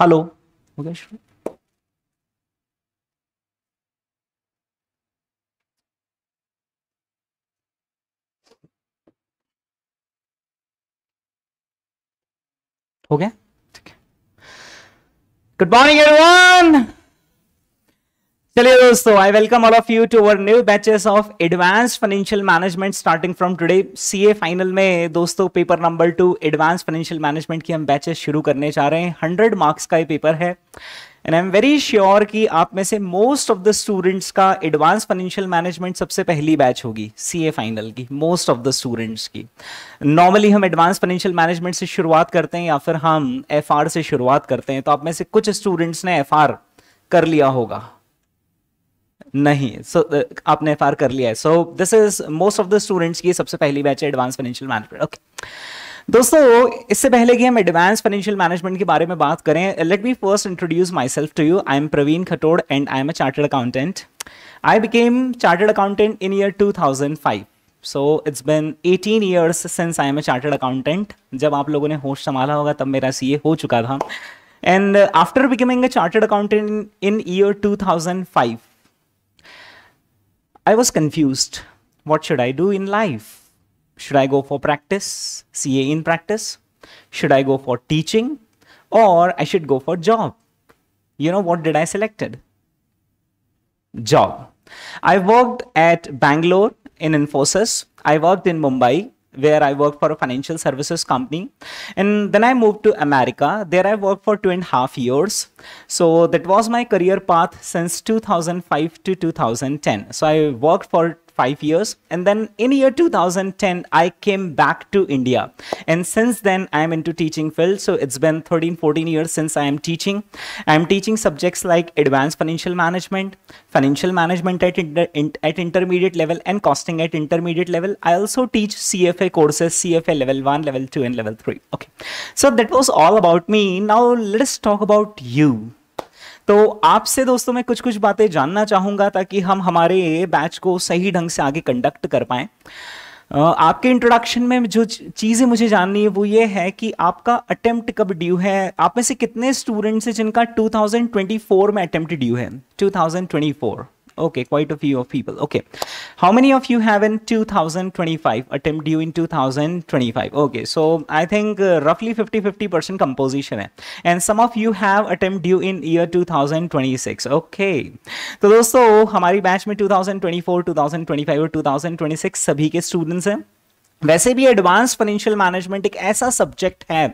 Hello हो गया शुरू हो गया ठीक है गुड मॉर्निंग एवरीवन चलिए दोस्तों I welcome all of you to our new batches of advance financial management starting from today CA final में दोस्तों paper number two advance financial management की हम बैचेस शुरू करने जा रहे हैं हंड्रेड मार्क्स का ये पेपर है and I am very sure कि आप में से मोस्ट ऑफ द स्टूडेंट्स का एडवांस फाइनेंशियल मैनेजमेंट सबसे पहली बैच होगी सी ए फाइनल की मोस्ट ऑफ द स्टूडेंट्स की नॉर्मली हम एडवांस फाइनेंशियल मैनेजमेंट से शुरुआत करते हैं या फिर हम एफ से शुरुआत करते हैं तो आप में से कुछ स्टूडेंट्स ने एफ कर लिया होगा नहीं सो so, uh, आपने एफ कर लिया है so this is most of the students की सबसे पहली बैच है एडवांस फाइनेंशियल मैनेजमेंट ओके दोस्तों इससे पहले कि हम एडवांस फाइनेंशियल मैनेजमेंट के बारे में बात करें let me first introduce myself to you I am Praveen Khatod and I am a chartered accountant I became chartered accountant in year 2005 so it's been 18 years since I am a chartered accountant जब आप लोगों ने होश संभाला होगा तब मेरा सी हो चुका था and after becoming a chartered accountant in year 2005 I was confused. What should I do in life? Should I go for practice, CA in practice? Should I go for teaching? Or I should go for job? You know, what did I selected? Job. I worked at Bangalore in Infosys. I worked in Mumbai where I worked for a financial services company. And then I moved to America. There I worked for two and a half years. So that was my career path since 2005 to 2010. So I worked for five years. And then in year 2010, I came back to India. And since then, I'm into teaching field. So it's been 13, 14 years since I am teaching. I'm teaching subjects like advanced financial management, financial management at, inter in at intermediate level and costing at intermediate level. I also teach CFA courses, CFA level one, level two and level three. Okay. So that was all about me. Now let's talk about you. तो आपसे दोस्तों मैं कुछ कुछ बातें जानना चाहूँगा ताकि हम हमारे बैच को सही ढंग से आगे कंडक्ट कर पाएँ आपके इंट्रोडक्शन में जो चीज़ें मुझे जाननी है वो ये है कि आपका अटेम्प्ट कब ड्यू है आप में से कितने स्टूडेंट्स हैं जिनका 2024 में अटेम्प्ट ड्यू है 2024 Okay, quite a few of people. Okay. How many of you have in 2025 attempt due in 2025? Okay, so I think uh, roughly 50-50% composition hai And some of you have attempt due in year 2026. Okay. तो दोस्तों hamari batch mein 2024, 2025 और 2026 sabhi ke students हैं. वैसे भी advance financial management एक ऐसा subject है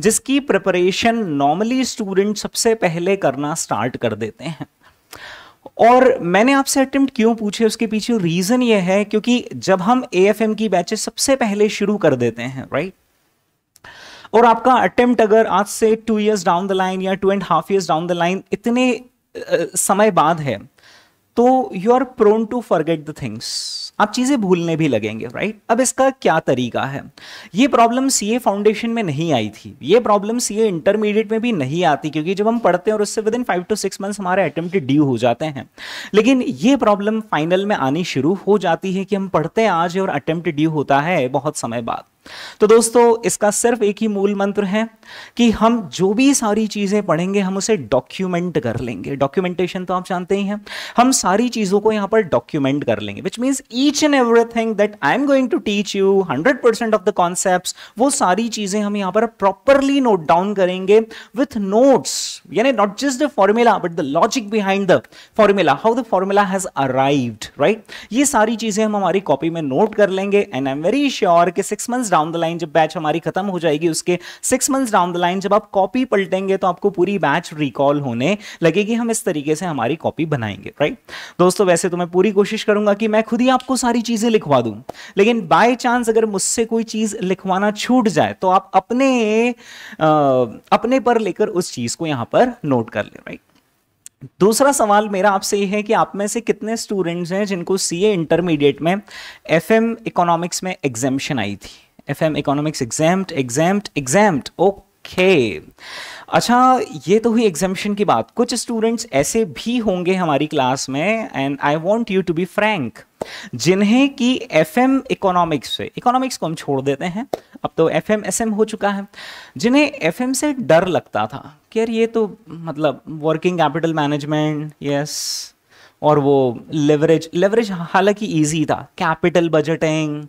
जिसकी प्रिपरेशन नॉर्मली स्टूडेंट सबसे पहले करना स्टार्ट कर देते हैं और मैंने आपसे अटेम्प्ट क्यों पूछे उसके पीछे रीज़न ये है क्योंकि जब हम ए की बैचेस सबसे पहले शुरू कर देते हैं राइट और आपका अटेम्प्ट अगर आज से two years down the line या two and half years down the line इतने समय बाद है तो you are prone to forget the things आप चीज़ें भूलने भी लगेंगे राइट अब इसका क्या तरीका है ये प्रॉब्लम सी ए फाउंडेशन में नहीं आई थी ये प्रॉब्लम सी ए इंटरमीडिएट में भी नहीं आती क्योंकि जब हम पढ़ते हैं और उससे within five to six months हमारे अटेम्प्ट ड्यू हो जाते हैं लेकिन ये प्रॉब्लम फाइनल में आनी शुरू हो जाती है कि हम पढ़ते आज और अटेम्प्ट ड्यू होता है बहुत समय बाद तो दोस्तों इसका सिर्फ एक ही मूल मंत्र है कि हम जो भी सारी चीज़ें पढ़ेंगे हम उसे डॉक्यूमेंट कर लेंगे डॉक्यूमेंटेशन तो आप जानते ही हैं हम सारी चीज़ों को यहां पर डॉक्यूमेंट कर लेंगे which means each and everything that I am going to teach you hundred percent of the concept वो सारी चीज़ें हम यहां पर प्रॉपरली नोट डाउन करेंगे विथ नोट्स यानी not just the formula but the logic behind the formula how the formula has arrived right ये सारी चीज़ें हम हमारी कॉपी में नोट कर लेंगे and I am very sure कि six months down the line जब बैच हमारी खत्म हो जाएगी उसके six months down the line जब आप कॉपी पलटेंगे तो आपको पूरी बैच रिकॉल होने लगेगी हम इस तरीके से हमारी कॉपी बनाएंगे राइट दोस्तों वैसे तो मैं पूरी कोशिश करूंगा कि मैं खुद ही आपको सारी चीजें लिखवा दूं लेकिन बाय चांस अगर मुझसे कोई चीज लिखवाना छूट जाए तो आप अपने आ, अपने पर लेकर उस चीज को यहां पर नोट कर ले राइट दूसरा सवाल मेरा आपसे यह है कि आप में से कितने स्टूडेंट्स हैं जिनको सीए इंटरमीडिएट में एफएम इकोनॉमिक्स में एग्जामेशन आई थी F M economics exam exempt exempt okay अच्छा ये तो हुई एग्जामेशन की बात कुछ स्टूडेंट्स ऐसे भी होंगे हमारी क्लास में and I want you to be frank जिन्हें कि एफ एम इकोनॉमिक्स से इकोनॉमिक्स को हम छोड़ देते हैं अब तो एफ एम एस एम हो चुका है जिन्हें एफ एम से डर लगता था कि यार ये तो मतलब वर्किंग कैपिटल मैनेजमेंट यस और वो लेवरेज लेवरेज हालांकि ईजी था capital budgeting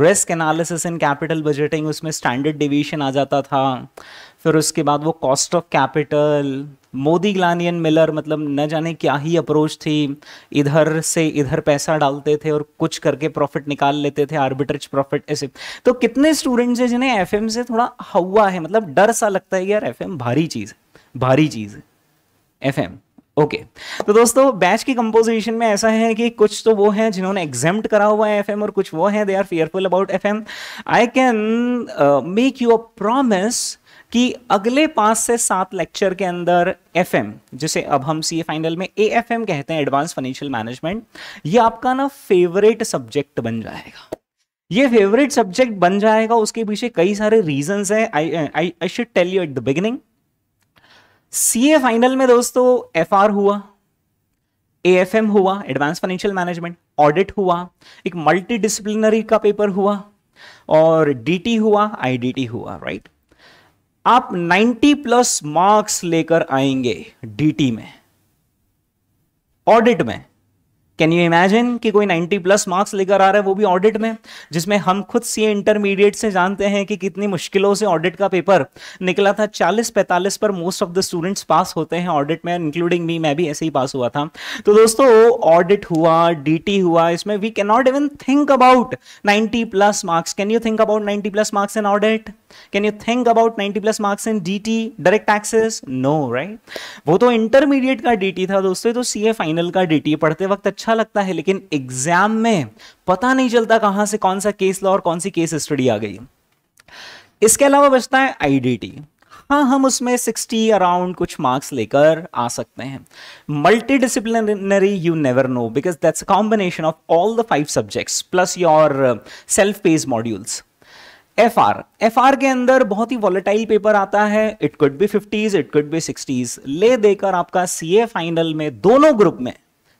risk analysis in capital budgeting उसमें स्टैंडर्ड डिविशन आ जाता था फिर उसके बाद वो cost of capital Modigliani Miller मतलब न जाने क्या ही अप्रोच थी इधर से इधर पैसा डालते थे और कुछ करके प्रॉफिट निकाल लेते थे आर्बिट्रेज प्रॉफिट ऐसे तो कितने स्टूडेंट्स हैं जिन्हें एफ से थोड़ा हवा है मतलब डर सा लगता है यार एफ भारी चीज़ है भारी चीज़ है एफ ओके okay. तो दोस्तों बैच की कंपोजिशन में ऐसा है कि कुछ तो वो हैं जिन्होंने एग्जाम्ड करा हुआ है एफएम और कुछ वो हैं they are fearful about FM I can make you a promise कि अगले पांच से सात लेक्चर के अंदर एफ जिसे अब हम सी फाइनल में ए एफ कहते हैं एडवांस फाइनेंशियल मैनेजमेंट ये आपका ना फेवरेट सब्जेक्ट बन जाएगा ये फेवरेट सब्जेक्ट बन जाएगा उसके पीछे कई सारे रीजंस हैं I I I should tell you at the beginning CA final में दोस्तों एफआर हुआ एएफएम हुआ एडवांस फाइनेंशियल मैनेजमेंट ऑडिट हुआ एक मल्टी डिसिप्लिनरी का पेपर हुआ और डीटी हुआ आईडीटी हुआ राइट आप 90 प्लस मार्क्स लेकर आएंगे डीटी में ऑडिट में कैन यू इमेजिन कि कोई 90 प्लस मार्क्स लेकर आ रहा है वो भी ऑडिट में जिसमें हम खुद सी इंटरमीडिएट से जानते हैं कि कितनी मुश्किलों से ऑडिट का पेपर निकला था 40-45 पर most of the students pass होते हैं ऑडिट में इंक्लूडिंग मी मैं भी ऐसे ही पास हुआ था तो दोस्तों ऑडिट हुआ डी हुआ इसमें we can not even think about ninety plus marks can you think about ninety plus marks in audit can you think about ninety plus marks in T direct taxes no right वो तो intermediate का D था दोस्तों तो A final का D पढ़ते वक्त अच्छा अच्छा लगता है लेकिन एग्जाम में पता नहीं चलता कहां से कौन सा केस लॉ और कौन सी केस स्टडी आ गई इसके अलावा बचता है आईडीटी हाँ हम उसमें 60 अराउंड कुछ मार्क्स लेकर आ सकते हैं multi disciplinary you never know because that's a combination of all the five subjects plus your self pace modules F R F R के अंदर बहुत ही वॉलेटाइल पेपर आता है it could be fifties it could be sixties ले देकर आपका सी A final में दोनों ग्रुप में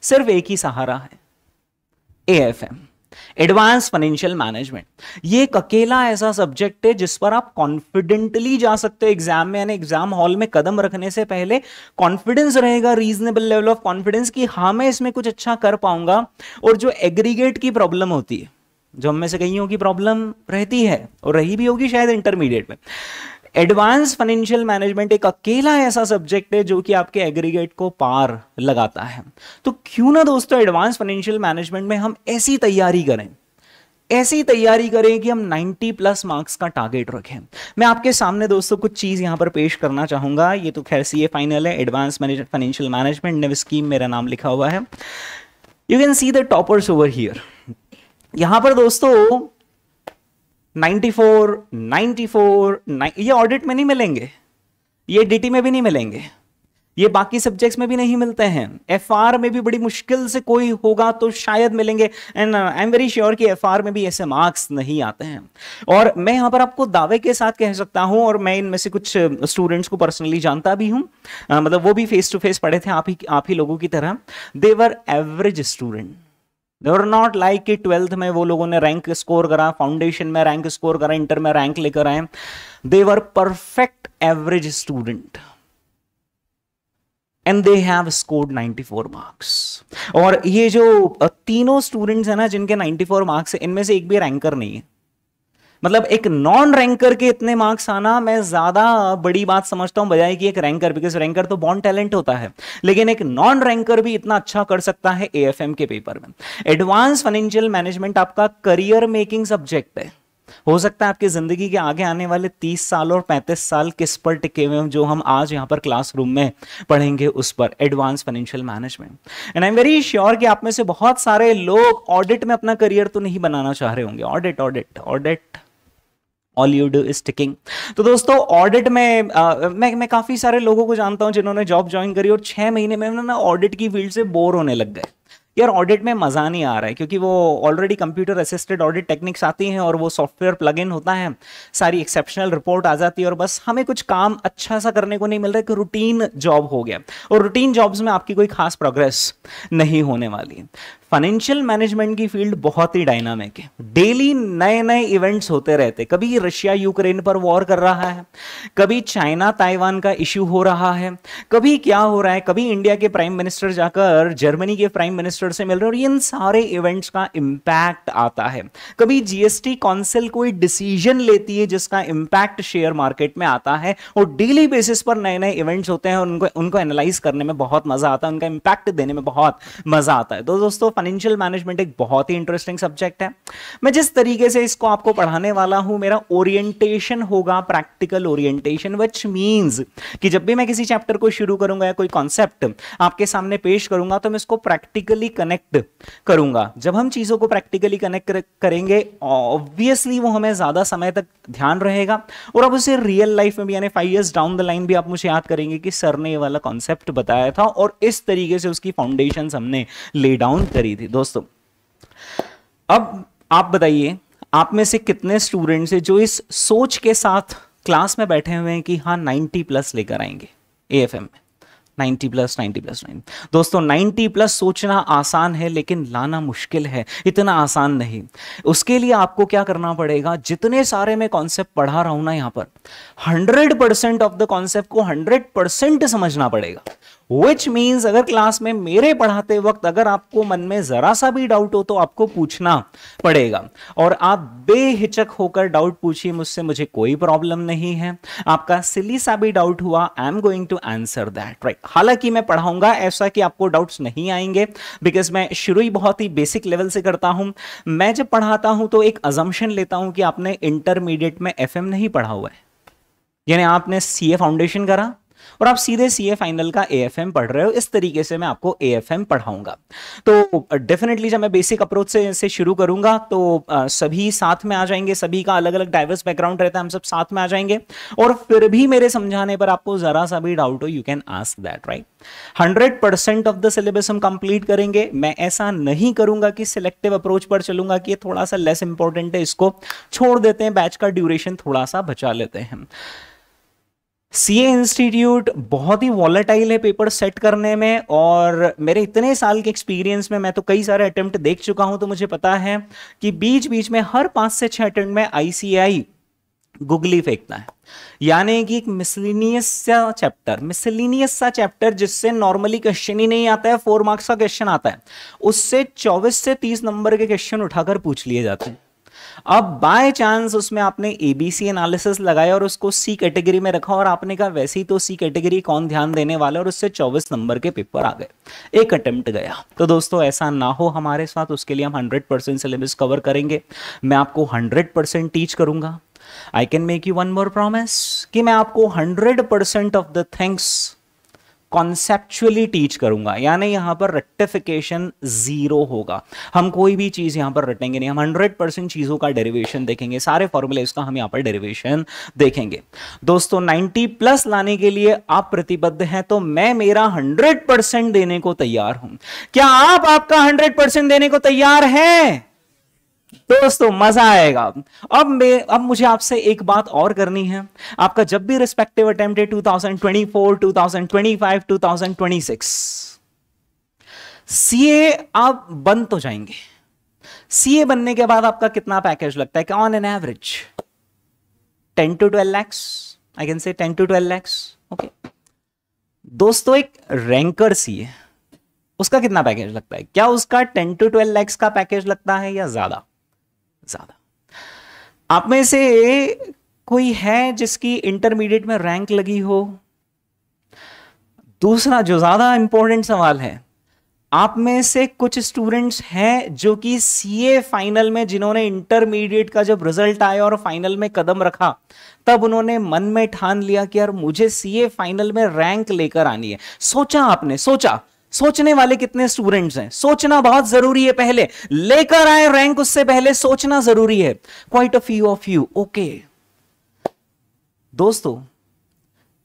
सिर्फ एक ही सहारा है एएफएम एडवांस फाइनेंशियल मैनेजमेंट ये एक अकेला ऐसा सब्जेक्ट है जिस पर आप कॉन्फिडेंटली जा सकते हो एग्जाम में यानी एग्जाम हॉल में कदम रखने से पहले कॉन्फिडेंस रहेगा रीजनेबल लेवल ऑफ कॉन्फिडेंस कि हाँ मैं इसमें कुछ अच्छा कर पाऊंगा और जो एग्रीगेट की प्रॉब्लम होती है जो हम में से कईयों की प्रॉब्लम रहती है और रही भी होगी शायद इंटरमीडिएट में एडवांस फाइनेंशियल मैनेजमेंट एक अकेला ऐसा सब्जेक्ट है जो कि आपके एग्रीगेट को पार लगाता है तो क्यों ना दोस्तों एडवांस फाइनेंशियल मैनेजमेंट में हम ऐसी तैयारी करें ऐसी तैयारी करें कि हम 90 प्लस मार्क्स का टारगेट रखें मैं आपके सामने दोस्तों कुछ चीज़ यहां पर पेश करना चाहूंगा ये तो खैर सी फाइनल है एडवांस फाइनेंशियल मैनेजमेंट ने स्कीम मेरा नाम लिखा हुआ है you can see the toppers over here यहां पर दोस्तों 94, 94, ये ऑडिट में नहीं मिलेंगे ये डीटी में भी नहीं मिलेंगे ये बाकी सब्जेक्ट्स में भी नहीं मिलते हैं एफआर में भी बड़ी मुश्किल से कोई होगा तो शायद मिलेंगे and I am very sure कि एफआर में भी ऐसे मार्क्स नहीं आते हैं और मैं यहाँ पर आपको दावे के साथ कह सकता हूँ और मैं इनमें से कुछ स्टूडेंट्स uh, को पर्सनली जानता भी हूँ uh, मतलब वो भी फेस टू फेस पढ़े थे आप ही आप ही लोगों की तरह they were average student they're not like कि ट्वेल्थ में वो लोगों ने रैंक स्कोर करा फाउंडेशन में रैंक स्कोर करा इंटर में रैंक लेकर आए they were perfect average student and they have scored 94 marks और ये जो तीनों स्टूडेंट्स हैं ना जिनके 94 मार्क्स इनमें से एक भी रैंकर नहीं है मतलब एक नॉन रैंकर के इतने मार्क्स आना मैं ज्यादा बड़ी बात समझता हूं बजाय कि एक रैंकर बिकॉज रैंकर तो बॉन्ड टैलेंट होता है लेकिन एक नॉन रैंकर भी इतना अच्छा कर सकता है ए के पेपर में एडवांस फाइनेंशियल मैनेजमेंट आपका करियर मेकिंग सब्जेक्ट है हो सकता है आपकी जिंदगी के आगे आने वाले 30 साल और 35 साल किस पर टिके हुए जो हम आज यहाँ पर क्लासरूम में पढ़ेंगे उस पर advance financial management and I am very sure कि आप में से बहुत सारे लोग ऑडिट में अपना करियर तो नहीं बनाना चाह रहे होंगे audit audit audit all you do is ticking तो दोस्तों ऑडिट में आ, मैं मैं काफ़ी सारे लोगों को जानता हूँ जिन्होंने जॉब ज्वाइन करी और छः महीने में उन्होंने ऑडिट की फील्ड से बोर होने लग गए यार ऑडिट में मज़ा नहीं आ रहा है क्योंकि वो already computer assisted audit techniques आती हैं और वो सॉफ्टवेयर प्लग इन होता है सारी एक्सेप्शनल रिपोर्ट आ जाती है और बस हमें कुछ काम अच्छा सा करने को नहीं मिल रहा है कि रूटीन जॉब हो गया और रूटीन जॉब्स में आपकी कोई खास प्रोग्रेस नहीं होने वाली फाइनेंशियल मैनेजमेंट की फील्ड बहुत ही डायनामिक है डेली नए नए इवेंट्स होते रहते कभी रशिया यूक्रेन पर वॉर कर रहा है कभी चाइना ताइवान का इश्यू हो रहा है कभी क्या हो रहा है कभी इंडिया के प्राइम मिनिस्टर जाकर जर्मनी के प्राइम मिनिस्टर से मिल रहे और इन सारे इवेंट्स का इम्पैक्ट आता है कभी जीएसटी काउंसिल कोई डिसीजन लेती है जिसका इम्पैक्ट शेयर मार्केट में आता है और डेली बेसिस पर नए नए इवेंट्स होते हैं उनको उनको एनालाइज करने में बहुत मजा आता है उनका इम्पैक्ट देने में बहुत मजा आता है तो दोस्तों फाइनेंशियल मैनेजमेंट एक बहुत ही इंटरेस्टिंग सब्जेक्ट है मैं जिस तरीके से इसको आपको पढ़ाने वाला हूं मेरा ओरिएंटेशन होगा प्रैक्टिकल ओरिएंटेशन विच मींस कि जब भी मैं किसी चैप्टर को शुरू करूंगा या कोई कॉन्सेप्ट आपके सामने पेश करूंगा तो मैं इसको प्रैक्टिकली कनेक्ट करूंगा जब हम चीज़ों को प्रैक्टिकली कनेक्ट करेंगे ऑब्वियसली वो हमें ज़्यादा समय तक ध्यान रहेगा और अब उसे रियल लाइफ में भी यानी five years down the line भी आप मुझे याद करेंगे कि सर ने ये वाला कॉन्सेप्ट बताया था और इस तरीके से उसकी फाउंडेशन हमने ले डाउन करी रही थी दोस्तों अब आप बताइए आप में से कितने स्टूडेंट्स हैं जो इस सोच के साथ क्लास में बैठे हुए हैं कि हाँ 90 प्लस लेकर आएंगे ए एफ एम में नाइन्टी प्लस 90 प्लस नाइन दोस्तों 90 प्लस सोचना आसान है लेकिन लाना मुश्किल है इतना आसान नहीं उसके लिए आपको क्या करना पड़ेगा जितने सारे मैं कॉन्सेप्ट पढ़ा रहा हूं ना यहाँ पर 100 परसेंट ऑफ द कॉन्सेप्ट को 100 परसेंट समझना पड़ेगा विच मीन्स अगर क्लास में मेरे पढ़ाते वक्त अगर आपको मन में जरा सा भी डाउट हो तो आपको पूछना पड़ेगा और आप बेहिचक होकर डाउट पूछिए मुझसे मुझे कोई प्रॉब्लम नहीं है आपका सिली सा भी डाउट हुआ I am going to answer that right हालांकि मैं पढ़ाऊंगा ऐसा कि आपको डाउट्स नहीं आएंगे बिकॉज मैं शुरू ही बहुत ही बेसिक लेवल से करता हूँ मैं जब पढ़ाता हूँ तो एक अजम्पन लेता हूँ कि आपने इंटरमीडिएट में एफ नहीं पढ़ा हुआ है यानी आपने सी फाउंडेशन करा और आप सीधे सीए फाइनल का एएफएम पढ़ रहे हो इस तरीके से मैं आपको एएफएम पढ़ाऊंगा तो डेफिनेटली जब मैं बेसिक अप्रोच से, से शुरू करूंगा तो सभी साथ में आ जाएंगे सभी का अलग अलग डाइवर्स बैकग्राउंड रहता है हम सब साथ में आ जाएंगे और फिर भी मेरे समझाने पर आपको जरा सा भी डाउट हो you can ask that right hundred percent of the syllabus हम कंप्लीट करेंगे मैं ऐसा नहीं करूंगा कि सिलेक्टिव अप्रोच पर चलूंगा कि ये थोड़ा सा लेस इंपॉर्टेंट है इसको छोड़ देते हैं बैच का ड्यूरेशन थोड़ा सा बचा लेते हैं सी ए इंस्टीट्यूट बहुत ही वॉलेटाइल है पेपर सेट करने में और मेरे इतने साल के एक्सपीरियंस में मैं तो कई सारे अटेम्प्ट देख चुका हूं तो मुझे पता है कि बीच बीच में हर पाँच से छह अटेम्प्ट में आईसीआई गुगली फेंकता है यानी कि एक मिसलिनियस चैप्टर मिसलिनियस सा चैप्टर जिससे नॉर्मली क्वेश्चन ही नहीं आता है फोर मार्क्स का क्वेश्चन आता है उससे चौबीस से तीस नंबर के क्वेश्चन उठाकर पूछ लिए जाते हैं अब बाय चांस उसमें आपने एबीसी एनालिसिस लगाया और उसको सी कैटेगरी में रखा और आपने कहा वैसे ही तो सी कैटेगरी कौन ध्यान देने वाला और उससे चौबीस नंबर के पेपर आ गए एक अटेम्प्ट गया तो दोस्तों ऐसा ना हो हमारे साथ उसके लिए हम हंड्रेड परसेंट सिलेबस कवर करेंगे मैं आपको हंड्रेड परसेंट टीच करूंगा I can make you one more promise कि मैं आपको hundred percent of the things conceptually teach करूंगा यानी यहां पर रेक्टिफिकेशन जीरो होगा हम कोई भी चीज़ यहां पर रटेंगे नहीं हम हंड्रेड परसेंट चीज़ों का डेरिवेशन देखेंगे सारे फॉर्मूलेज का हम यहां पर डेरिवेशन देखेंगे दोस्तों नाइनटी प्लस लाने के लिए आप प्रतिबद्ध हैं तो मैं मेरा हंड्रेड परसेंट देने को तैयार हूं क्या आप आपका हंड्रेड परसेंट देने को तैयार हैं दोस्तों मजा आएगा अब मैं अब मुझे आपसे एक बात और करनी है आपका जब भी रिस्पेक्टिव अटेम्प्ट 2024, 2025, 2026 सीए आप बन तो जाएंगे सीए बनने के बाद आपका कितना पैकेज लगता है on an average ten to twelve lakhs I can say ten to twelve lakhs okay दोस्तों एक रैंकर सीए उसका कितना पैकेज लगता है क्या उसका टेन टू ट्वेल्व लैक्स का पैकेज लगता है या ज्यादा ज्यादा आप में से कोई है जिसकी इंटरमीडिएट में रैंक लगी हो दूसरा जो ज्यादा इंपॉर्टेंट सवाल है आप में से कुछ स्टूडेंट्स हैं जो कि सीए फाइनल में जिन्होंने इंटरमीडिएट का जब रिजल्ट आया और फाइनल में कदम रखा तब उन्होंने मन में ठान लिया कि यार मुझे सीए फाइनल में रैंक लेकर आनी है सोचा आपने सोचा सोचने वाले कितने स्टूडेंट्स हैं सोचना बहुत जरूरी है पहले लेकर आए रैंक उससे पहले सोचना जरूरी है quite a few of you okay दोस्तों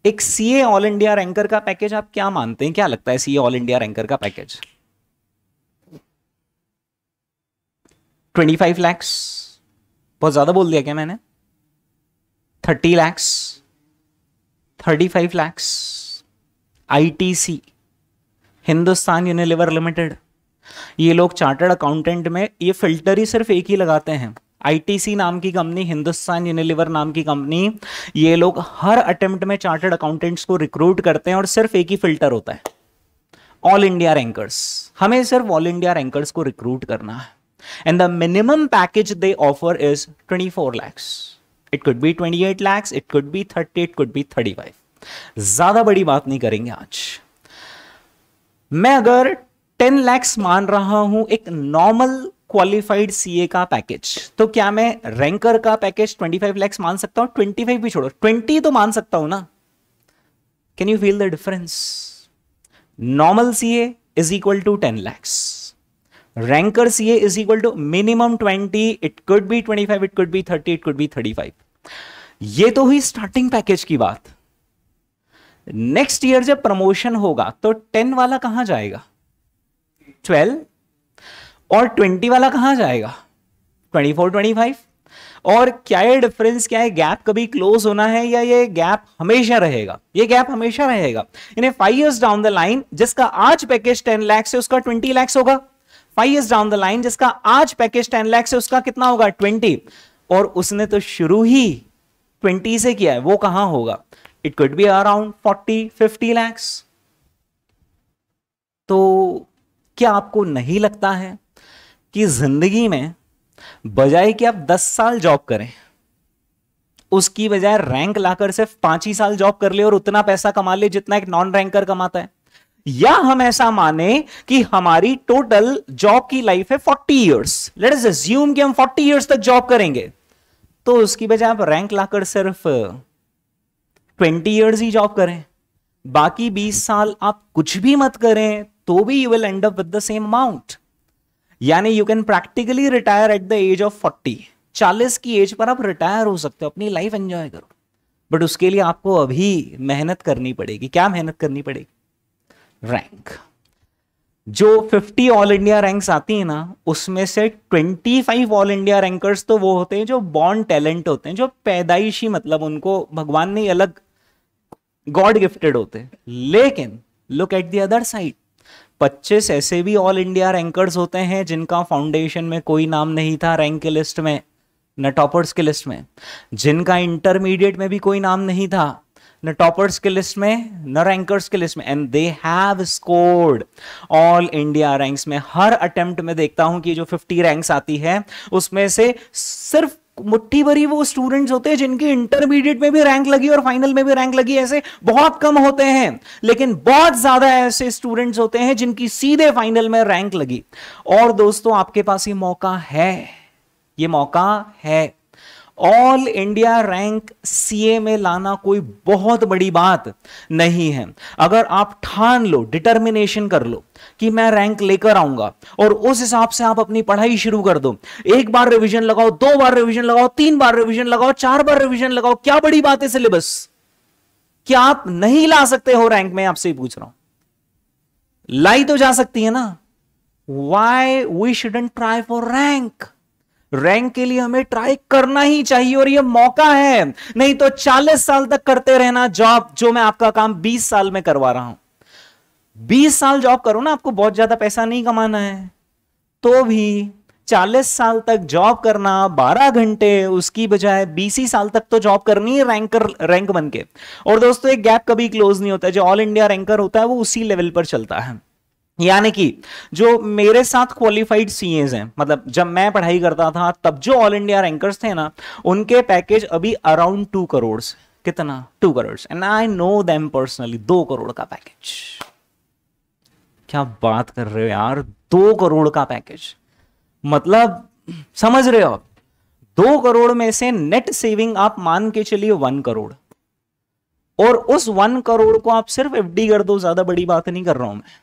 एक सीए ऑल इंडिया रैंकर का पैकेज आप क्या मानते हैं क्या लगता है सीए ऑल इंडिया रैंकर का पैकेज 25 लैक्स बहुत ज्यादा बोल दिया क्या मैंने 30 lakhs 35 lakhs ITC Hindustan Unilever limited ये लोग चार्टर्ड अकाउंटेंट में ये फिल्टर ही सिर्फ एक ही लगाते हैं आईटीसी नाम की कंपनी हिंदुस्तान यूनिलीवर नाम की कंपनी ये लोग हर अटेम्प्ट में चार्टर्ड अकाउंटेंट्स को रिक्रूट करते हैं और सिर्फ एक ही फिल्टर होता है ऑल इंडिया रैंकर्स हमें सिर्फ ऑल इंडिया रैंकर्स को रिक्रूट करना है and the minimum package they offer is 24 lakhs it could be twenty eight it could be it could be thirty five ज्यादा बड़ी बात नहीं करेंगे आज मैं अगर टेन लैक्स मान रहा हूं एक नॉर्मल क्वालिफाइड सीए का पैकेज तो क्या मैं रैंकर का पैकेज 25 लैक्स मान सकता हूं 25 भी छोड़ो 20 तो मान सकता हूं ना can you feel the difference normal CA is equal to 10 lakhs ranker CA is equal to minimum 20 it could be 25 it could be 30 it could be 35 ये तो हुई स्टार्टिंग पैकेज की बात नेक्स्ट ईयर जब प्रमोशन होगा तो टेन वाला कहां जाएगा ट्वेल्व और ट्वेंटी वाला कहां जाएगा ट्वेंटी फोर ट्वेंटी फाइव और क्या ये डिफरेंस क्या है गैप कभी क्लोज होना है या ये गैप हमेशा रहेगा ये गैप हमेशा रहेगा इन्हें five years down the line जिसका आज पैकेज टेन लैक्स है उसका ट्वेंटी लैक्स होगा five years down the line जिसका आज पैकेज टेन लैक्स है उसका कितना होगा ट्वेंटी और उसने तो शुरू ही ट्वेंटी से किया है वो कहां होगा it could be around 40 50 lakhs तो क्या आपको नहीं लगता है कि जिंदगी में बजाय कि आप 10 साल जॉब करें उसकी बजाय रैंक लाकर सिर्फ पांच ही साल जॉब कर ले और उतना पैसा कमा ले जितना एक नॉन रैंकर कमाता है या हम ऐसा माने कि हमारी टोटल जॉब की लाइफ है forty years let is assume कि हम फोर्टी इयर्स तक जॉब करेंगे तो उसकी बजाय आप रैंक लाकर सिर्फ ट्वेंटी ईयर्स ही जॉब करें बाकी बीस साल आप कुछ भी मत करें तो भी you will end up with the same amount यानी you can practically retire at the age of forty चालीस की एज पर आप रिटायर हो सकते हो अपनी लाइफ एंजॉय करो बट उसके लिए आपको अभी मेहनत करनी पड़ेगी क्या मेहनत करनी पड़ेगी रैंक जो 50 ऑल इंडिया रैंक्स आती है ना उसमें से 25 ऑल इंडिया रैंकर्स तो वो होते हैं जो बॉर्न टैलेंट होते हैं जो पैदाइशी मतलब उनको भगवान ने अलग गॉड गिफ्टेड होते लेकिन look at the other side 25 ऐसे भी ऑल इंडिया रैंकर्स होते हैं जिनका फाउंडेशन में कोई नाम नहीं था रैंक के लिस्ट में न टॉपर्स के लिस्ट में जिनका इंटरमीडिएट में भी कोई नाम नहीं था न टॉपर्स के लिस्ट में न रैंकर्स के लिस्ट में and they have scored all India ranks में हर अटेम्प्ट में देखता हूं कि जो 50 रैंक्स आती है उसमें से सिर्फ मुट्ठी भरी वो स्टूडेंट्स होते हैं जिनकी इंटरमीडिएट में भी रैंक लगी और फाइनल में भी रैंक लगी ऐसे बहुत कम होते हैं लेकिन बहुत ज्यादा ऐसे स्टूडेंट्स होते हैं जिनकी सीधे फाइनल में रैंक लगी और दोस्तों आपके पास ये मौका है ये मौका है ऑल इंडिया रैंक सीए में लाना कोई बहुत बड़ी बात नहीं है अगर आप ठान लो डिटर्मिनेशन कर लो कि मैं रैंक लेकर आऊंगा और उस हिसाब से आप अपनी पढ़ाई शुरू कर दो एक बार रिविजन लगाओ दो बार रिविजन लगाओ तीन बार रिविजन लगाओ चार बार रिविजन लगाओ क्या बड़ी बात है सिलेबस क्या आप नहीं ला सकते हो रैंक में आपसे पूछ रहा हूं लाई तो जा सकती है ना why we shouldn't try for rank rank के लिए हमें ट्राई करना ही चाहिए और यह मौका है नहीं तो 40 साल तक करते रहना जॉब जो मैं आपका काम 20 साल में करवा रहा हूं बीस साल जॉब करो ना आपको बहुत ज्यादा पैसा नहीं कमाना है तो भी चालीस साल तक जॉब करना बारह घंटे उसकी बजाय बीस ही साल तक तो जॉब करनी है रैंकर रैंक बन के और दोस्तों एक गैप कभी क्लोज नहीं होता है जो ऑल इंडिया रैंकर होता है वो उसी लेवल पर चलता है यानी कि जो मेरे साथ क्वालिफाइड सी हैं मतलब जब मैं पढ़ाई करता था तब जो ऑल इंडिया रैंकर्स थे ना उनके पैकेज अभी अराउंड टू करोड़ कितना two crore and I know them personally दो करोड़ का पैकेज क्या बात कर रहे हो यार दो करोड़ का पैकेज मतलब समझ रहे हो आप दो करोड़ में से नेट सेविंग आप मान के चलिए वन करोड़ और उस वन करोड़ को आप सिर्फ एफ कर दो ज्यादा बड़ी बात नहीं कर रहा हूं मैं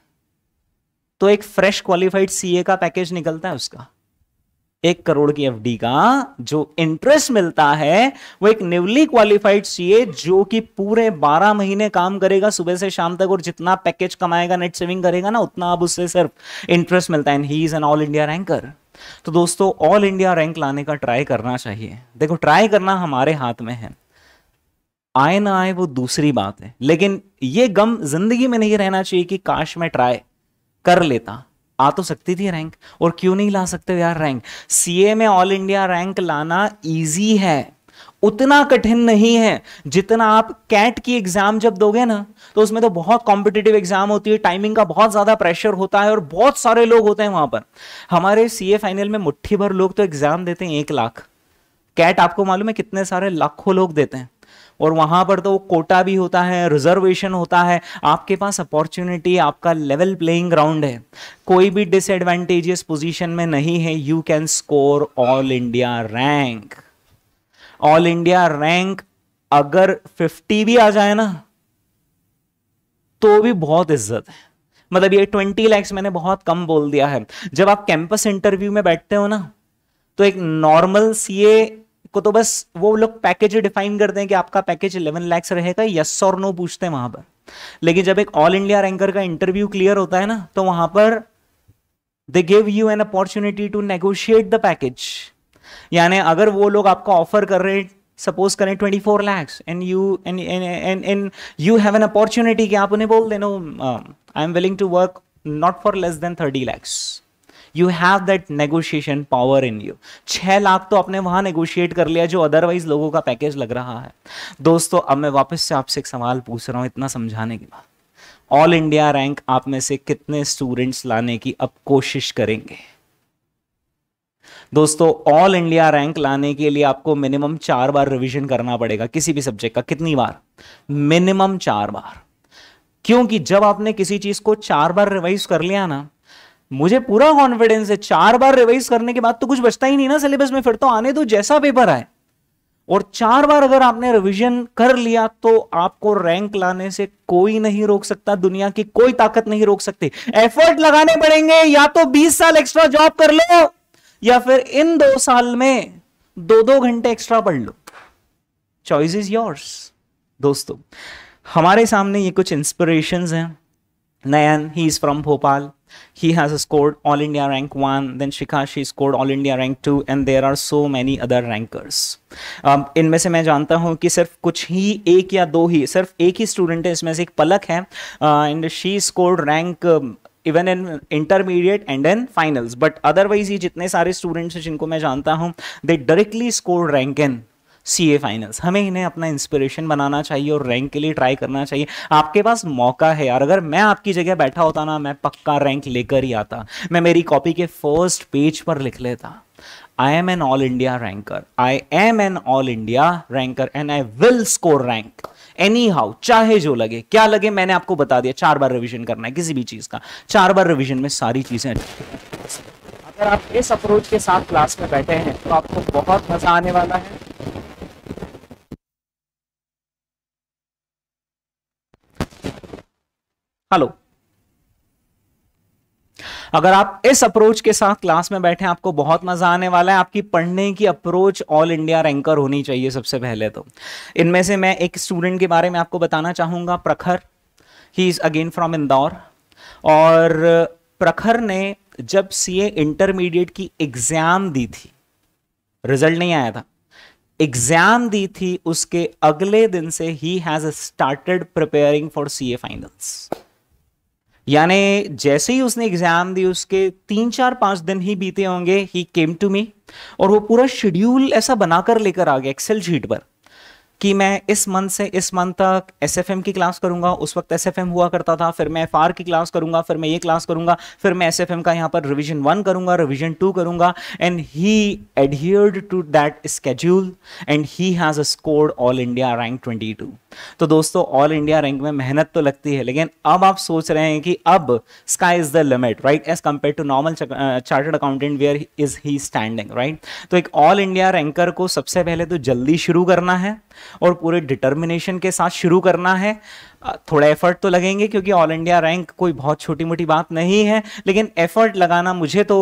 तो एक फ्रेश क्वालिफाइड सीए का पैकेज निकलता है उसका एक करोड़ की एफडी का जो इंटरेस्ट मिलता है वो एक न्यूली क्वालिफाइड सीए जो कि पूरे 12 महीने काम करेगा सुबह से शाम तक और जितना पैकेज कमाएगा नेट सेविंग करेगा ना उतना अब उससे सिर्फ इंटरेस्ट मिलता है and he is an all India ranker तो दोस्तों ऑल इंडिया रैंक लाने का ट्राई करना चाहिए देखो ट्राई करना हमारे हाथ में है आए ना आए वो दूसरी बात है लेकिन ये गम जिंदगी में नहीं रहना चाहिए कि काश मैं ट्राई कर लेता आ तो सकती थी रैंक और क्यों नहीं ला सकते यार रैंक सीए में ऑल इंडिया रैंक लाना इजी है उतना कठिन नहीं है जितना आप कैट की एग्जाम जब दोगे ना तो उसमें तो बहुत कॉम्पिटेटिव एग्जाम होती है टाइमिंग का बहुत ज्यादा प्रेशर होता है और बहुत सारे लोग होते हैं वहां पर हमारे सीए फाइनल में मुट्ठी भर लोग तो एग्जाम देते हैं एक लाख कैट आपको मालूम है कितने सारे लाखों लोग देते हैं और वहां पर तो कोटा भी होता है रिजर्वेशन होता है आपके पास अपॉर्चुनिटी आपका लेवल प्लेइंग ग्राउंड है कोई भी डिसएडवांटेजियस पोजीशन में नहीं है you can score all India rank all India rank अगर 50 भी आ जाए ना तो भी बहुत इज्जत है मतलब ये 20 लैक्स मैंने बहुत कम बोल दिया है जब आप कैंपस इंटरव्यू में बैठते हो ना तो एक नॉर्मल सीए को तो बस वो लोग पैकेज डिफाइन करते हैं कि आपका पैकेज 11 लैक्स रहेगा यस और नो पूछते हैं वहां पर लेकिन जब एक ऑल इंडिया रैंकर का इंटरव्यू क्लियर होता है ना तो वहां पर they give you an opportunity to negotiate the package यानी अगर वो लोग आपको ऑफर कर रहे हैं सपोज करें twenty four lakhs and you and and you have an opportunity कि आप उन्हें बोल देना I am willing to work not for less than thirty lakhs you have that negotiation power in you छह लाख तो आपने वहां नेगोशिएट कर लिया जो अदरवाइज लोगों का पैकेज लग रहा है दोस्तों अब मैं वापस से आपसे एक सवाल पूछ रहा हूं इतना समझाने के बाद ऑल इंडिया रैंक आप में से कितने स्टूडेंट्स लाने की अब कोशिश करेंगे दोस्तों ऑल इंडिया रैंक लाने के लिए आपको मिनिमम चार बार रिवीजन करना पड़ेगा किसी भी सब्जेक्ट का कितनी बार मिनिमम चार बार क्योंकि जब आपने किसी चीज को चार बार रिवाइज कर लिया ना मुझे पूरा कॉन्फिडेंस है चार बार रिवाइज करने के बाद तो कुछ बचता ही नहीं ना सिलेबस में फिर तो आने दो जैसा पेपर आए और चार बार अगर आपने रिवीजन कर लिया तो आपको रैंक लाने से कोई नहीं रोक सकता दुनिया की कोई ताकत नहीं रोक सकती एफर्ट लगाने पड़ेंगे या तो 20 साल एक्स्ट्रा जॉब कर लो या फिर इन दो साल में दो दो घंटे एक्स्ट्रा पढ़ लो चॉइस इज योर्स दोस्तों हमारे सामने ये कुछ इंस्पिरेशंस हैं Nayan he is from Bhopal He has scored All India rank 1, then Shikashi scored All India rank 2 and there are so many other rankers. Um, इनमें से मैं जानता हूँ कि सिर्फ कुछ ही एक या दो ही सिर्फ एक ही स्टूडेंट है इसमें से एक पलक है and she scored rank even in intermediate and in finals but otherwise ये जितने सारे स्टूडेंट्स हैं जिनको मैं जानता हूँ they directly score rank in C A finals हमें इन्हें अपना इंस्पिरेशन बनाना चाहिए और रैंक के लिए ट्राई करना चाहिए आपके पास मौका है यार अगर मैं आपकी जगह बैठा होता ना मैं पक्का रैंक लेकर ही आता मैं मेरी कॉपी के फर्स्ट पेज पर लिख लेता I am an all India ranker I am an all India ranker and I will score rank anyhow चाहे जो लगे क्या लगे मैंने आपको बता दिया चार बार रिविजन करना है किसी भी चीज का चार बार रिविजन में सारी चीजें अगर आप इस अप्रोच के साथ क्लास में बैठे हैं तो आपको बहुत मजा आने वाला है हेलो अगर आप इस अप्रोच के साथ क्लास में बैठे आपको बहुत मजा आने वाला है आपकी पढ़ने की अप्रोच ऑल इंडिया रैंकर होनी चाहिए सबसे पहले तो इनमें से मैं एक स्टूडेंट के बारे में आपको बताना चाहूंगा Prakhar he is again from Indore और प्रखर ने जब सीए इंटरमीडिएट की एग्जाम दी थी रिजल्ट नहीं आया था एग्जाम दी थी उसके अगले दिन से ही has started preparing for CA finals यानी जैसे ही उसने एग्जाम दी उसके तीन चार पांच दिन ही बीते होंगे ही केम टू मी और वो पूरा शेड्यूल ऐसा बनाकर लेकर आ गया एक्सेल शीट पर कि मैं इस मंथ से इस मंथ तक एस की क्लास करूंगा उस वक्त एस हुआ करता था फिर मैं एफ की क्लास करूंगा फिर मैं ये क्लास करूंगा फिर मैं एस का यहाँ पर रिविजन वन करूंगा रिविजन टू करूंगा and he adhered to that schedule and he has scored all India rank twenty तो दोस्तों ऑल इंडिया रैंक में मेहनत तो लगती है लेकिन अब आप सोच रहे हैं कि अब sky is the limit right as compare to normal chartered accountant where is he standing right तो एक ऑल इंडिया रैंकर को सबसे पहले तो जल्दी शुरू करना है और पूरे डिटर्मिनेशन के साथ शुरू करना है थोड़ा एफर्ट तो लगेंगे क्योंकि ऑल इंडिया रैंक कोई बहुत छोटी मोटी बात नहीं है लेकिन एफर्ट लगाना मुझे तो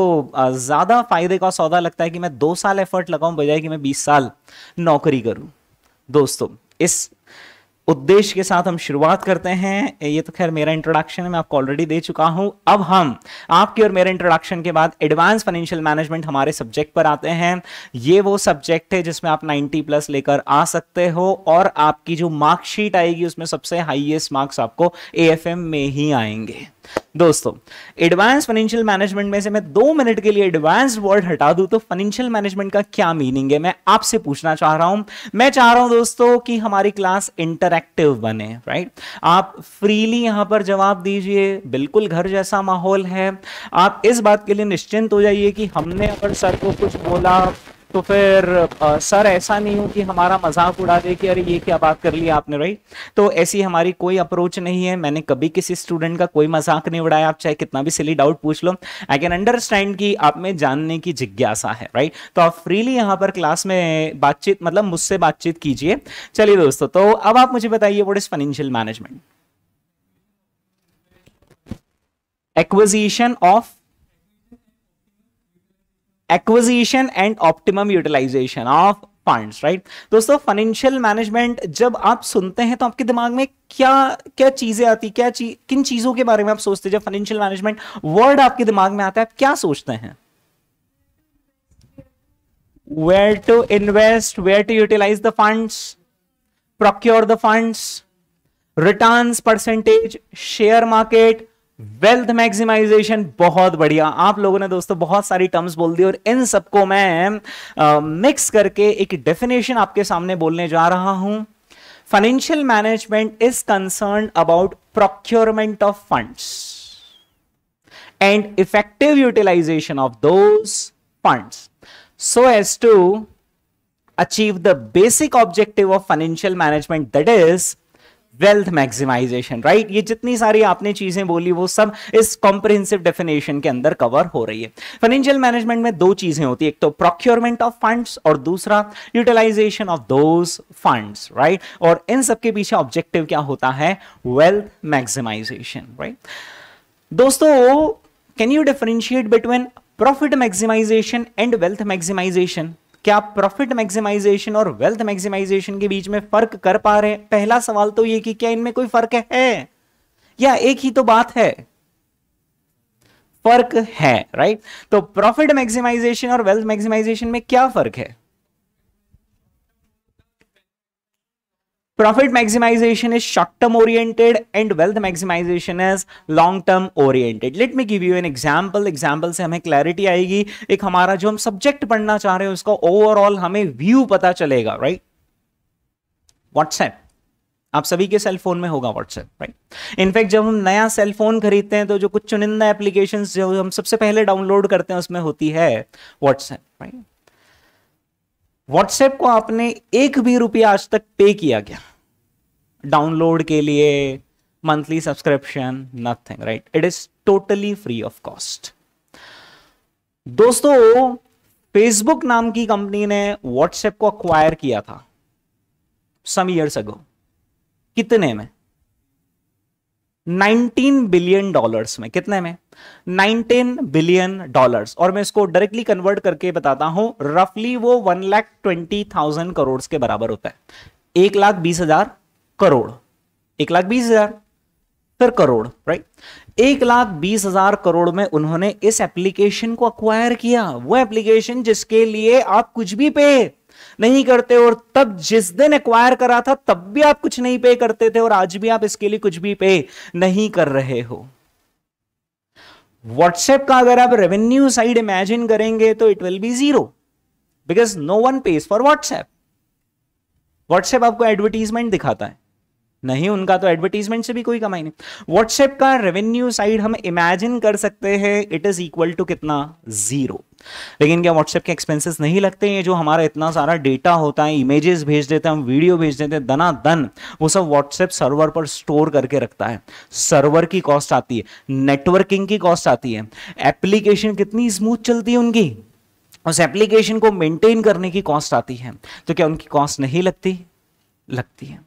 ज़्यादा फायदे का सौदा लगता है कि मैं दो साल एफर्ट लगाऊं बजाय कि मैं बीस साल नौकरी करूं दोस्तों इस उद्देश्य के साथ हम शुरुआत करते हैं ये तो खैर मेरा इंट्रोडक्शन है मैं आपको ऑलरेडी दे चुका हूं अब हम आपके और मेरे इंट्रोडक्शन के बाद एडवांस फाइनेंशियल मैनेजमेंट हमारे सब्जेक्ट पर आते हैं ये वो सब्जेक्ट है जिसमें आप 90 प्लस लेकर आ सकते हो और आपकी जो मार्कशीट आएगी उसमें सबसे हाइएस्ट मार्क्स आपको ए में ही आएंगे दोस्तों एडवांस फाइनेंशियल मैनेजमेंट में से मैं दो मिनट के लिए एडवांस वर्ड हटा दूं तो फाइनेंशियल मैनेजमेंट का क्या मीनिंग है मैं आपसे पूछना चाह रहा हूं मैं चाह रहा हूं दोस्तों कि हमारी क्लास इंटर इंटरक्टिव बने राइट आप फ्रीली यहाँ पर जवाब दीजिए बिल्कुल घर जैसा माहौल है आप इस बात के लिए निश्चिंत हो जाइए कि हमने अगर सर को कुछ बोला तो फिर आ, सर ऐसा नहीं हो कि हमारा मजाक उड़ा दे कि अरे ये क्या बात कर ली आपने भाई तो ऐसी हमारी कोई अप्रोच नहीं है मैंने कभी किसी स्टूडेंट का कोई मजाक नहीं उड़ाया आप चाहे कितना भी सिली डाउट पूछ लो आई कैन अंडरस्टैंड कि आप में जानने की जिज्ञासा है राइट तो आप फ्रीली यहाँ पर क्लास में बातचीत मतलब मुझसे बातचीत कीजिए चलिए दोस्तों तो अब आप मुझे बताइए what is financial management acquisition of acquisition and optimum utilization of funds right दोस्तों फाइनेंशियल मैनेजमेंट जब आप सुनते हैं तो आपके दिमाग में क्या क्या चीजें आती क्या ची, किन चीजों के बारे में आप सोचते हैं जब फाइनेंशियल मैनेजमेंट वर्ड आपके दिमाग में आता है आप क्या सोचते हैं where to invest where to utilize the funds procure the funds return percentage share market wealth maximization बहुत बढ़िया आप लोगों ने दोस्तों बहुत सारी टर्म्स बोल दी और इन सबको मैं मिक्स करके एक डेफिनेशन आपके सामने बोलने जा रहा हूं financial management is concern about procurement of funds and effective utilization of those funds so as to achieve the basic objective of financial management that is wealth maximization right ये जितनी सारी आपने चीजें बोली वो सब इस कॉम्प्रिहेंसिव डेफिनेशन के अंदर कवर हो रही है फाइनेंशियल मैनेजमेंट में दो चीजें होती है एक तो प्रोक्योरमेंट ऑफ फंड्स और दूसरा utilization of those funds right और इन सबके पीछे ऑब्जेक्टिव क्या होता है वेल्थ मैक्सिमाइजेशन राइट दोस्तों can you differentiate between profit maximization and wealth maximization क्या आप प्रॉफिट मैक्सिमाइजेशन और वेल्थ मैक्सिमाइजेशन के बीच में फर्क कर पा रहे हैं पहला सवाल तो ये कि क्या इनमें कोई फर्क है या एक ही तो बात है फर्क है राइट तो प्रॉफिट मैक्सिमाइजेशन और वेल्थ मैक्सिमाइजेशन में क्या फर्क है Profit maximization is short-term oriented and wealth maximization is long-term oriented. Let me give you an example. Example से हमें clarity आएगी एक हमारा जो हम subject पढ़ना चाह रहे हैं उसका overall हमें view पता चलेगा right? WhatsApp आप सभी के सेल फोन में होगा व्हाट्सएप राइट इनफैक्ट जब हम नया सेल फोन खरीदते हैं तो जो कुछ चुनिंदा एप्लीकेशन जो हम सबसे पहले डाउनलोड करते हैं उसमें होती है व्हाट्सएप राइट व्हाट्सएप को आपने एक भी रुपया आज तक पे किया गया डाउनलोड के लिए monthly subscription nothing right it is totally free of cost दोस्तों फेसबुक नाम की कंपनी ने व्हाट्सएप को अक्वायर किया था सम ईयर्स अगो कितने में 19 बिलियन डॉलर्स में कितने में 19 बिलियन डॉलर्स और मैं इसको डायरेक्टली कन्वर्ट करके बताता हूं रफली वो one lakh twenty thousand crore के बराबर होता है एक लाख बीस हजार करोड़ एक लाख बीस हजार फिर करोड़ राइट एक लाख बीस हजार करोड़ में उन्होंने इस एप्लीकेशन को अक्वायर किया वो एप्लीकेशन जिसके लिए आप कुछ भी पे नहीं करते और तब जिस दिन एक्वायर करा था तब भी आप कुछ नहीं पे करते थे और आज भी आप इसके लिए कुछ भी पे नहीं कर रहे हो व्हाट्सएप का अगर आप रेवेन्यू साइड इमेजिन करेंगे तो it will be zero because no one pays for WhatsApp WhatsApp आपको एडवर्टीजमेंट दिखाता है नहीं उनका तो एडवर्टीजमेंट से भी कोई कमाई नहीं व्हाट्सएप का रेवेन्यू साइड हम इमेजिन कर सकते हैं इट इज इक्वल टू कितना जीरो लेकिन क्या व्हाट्सएप के एक्सपेंसेस नहीं लगते हैं जो हमारा इतना सारा डेटा होता है इमेजेस भेज देते हैं हम वीडियो भेज देते हैं दना दन वो सब व्हाट्सएप सर्वर पर स्टोर करके रखता है सर्वर की कॉस्ट आती है नेटवर्किंग की कॉस्ट आती है एप्लीकेशन कितनी स्मूथ चलती है उनकी उस एप्लीकेशन को मेंटेन करने की कॉस्ट आती है तो क्या उनकी कॉस्ट नहीं लगती लगती है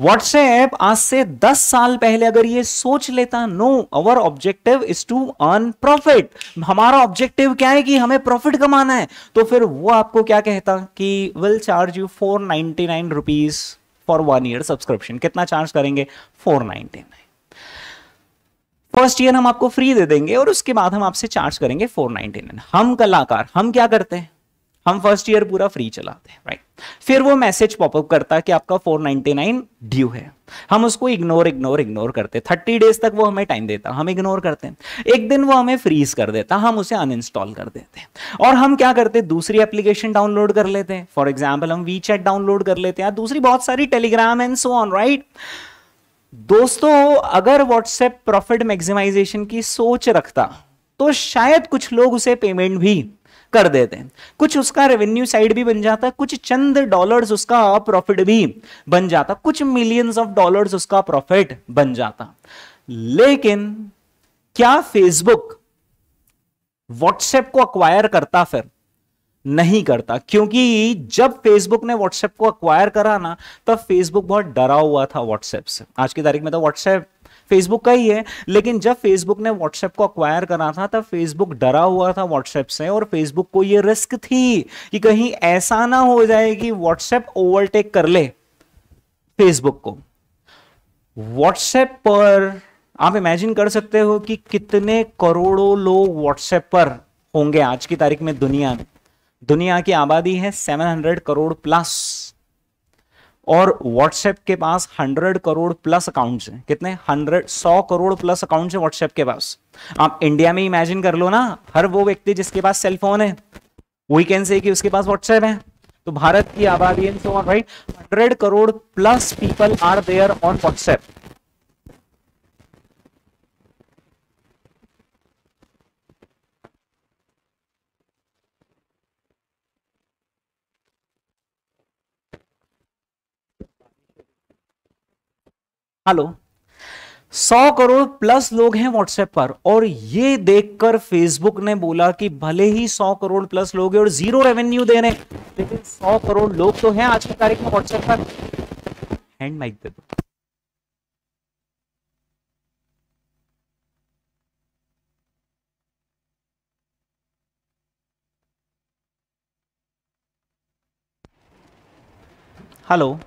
व्हाट्सएप आज से 10 साल पहले अगर ये सोच लेता no our objective is to earn profit हमारा ऑब्जेक्टिव क्या है कि हमें प्रॉफिट कमाना है तो फिर वो आपको क्या कहता कि will charge you four ninety nine rupees for one year subscription कितना चार्ज करेंगे four ninety nine first year हम आपको फ्री दे देंगे और उसके बाद हम आपसे चार्ज करेंगे फोर नाइनटी नाइन हम कलाकार हम क्या करते हैं हम फर्स्ट ईयर पूरा फ्री चलाते हैं राइट फिर वो मैसेज पॉपअप करता कि आपका 499 ड्यू है हम उसको इग्नोर इग्नोर इग्नोर करते 30 डेज तक वो हमें टाइम देता हम इग्नोर करते हैं एक दिन वो हमें फ्रीज कर देता हम उसे अनइंस्टॉल कर देते हैं और हम क्या करते हैं दूसरी एप्लीकेशन डाउनलोड कर लेते हैं फॉर एग्जाम्पल हम वी डाउनलोड कर लेते हैं दूसरी बहुत सारी Telegram and so on right दोस्तों अगर व्हाट्सएप प्रॉफिट मैक्सिमाइजेशन की सोच रखता तो शायद कुछ लोग उसे पेमेंट भी कर देते हैं कुछ उसका रेवेन्यू साइड भी बन जाता है कुछ चंद डॉलर्स उसका प्रॉफिट भी बन जाता कुछ मिलियंस ऑफ डॉलर्स उसका प्रॉफिट बन जाता लेकिन क्या फेसबुक व्हाट्सएप को अक्वायर करता फिर नहीं करता क्योंकि जब फेसबुक ने व्हाट्सएप को अक्वायर करा ना तब फेसबुक बहुत डरा हुआ था व्हाट्सएप से आज की तारीख में तो व्हाट्सएप फेसबुक का ही है लेकिन जब फेसबुक ने व्हाट्सएप को अक्वायर करा था तब फेसबुक डरा हुआ था व्हाट्सएप से और फेसबुक को ये रिस्क थी कि कहीं ऐसा ना हो जाए कि व्हाट्सएप ओवरटेक कर ले फेसबुक को व्हाट्सएप पर आप इमेजिन कर सकते हो कि कितने करोड़ों लोग व्हाट्सएप पर होंगे आज की तारीख में दुनिया में दुनिया की आबादी है 700 करोड़ प्लस और व्हाट्सएप के पास हंड्रेड करोड़ प्लस अकाउंट्स हैं कितने हंड्रेड सौ करोड़ प्लस अकाउंट्स हैं व्हाट्सएप के पास आप इंडिया में इमेजिन कर लो ना हर वो व्यक्ति जिसके पास सेलफोन है वही कैन से कि उसके पास व्हाट्सएप है तो भारत की आबादी in so right hundred crore plus people are there on WhatsApp hello सौ करोड़ प्लस लोग हैं व्हाट्सएप पर और ये देखकर फेसबुक ने बोला कि भले ही सौ करोड़ प्लस लोग हैं और जीरो रेवेन्यू दे रहे लेकिन सौ करोड़ लोग तो हैं आज की तारीख में व्हाट्सएप पर हैंड माइक दे दो hello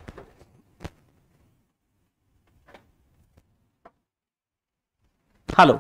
hello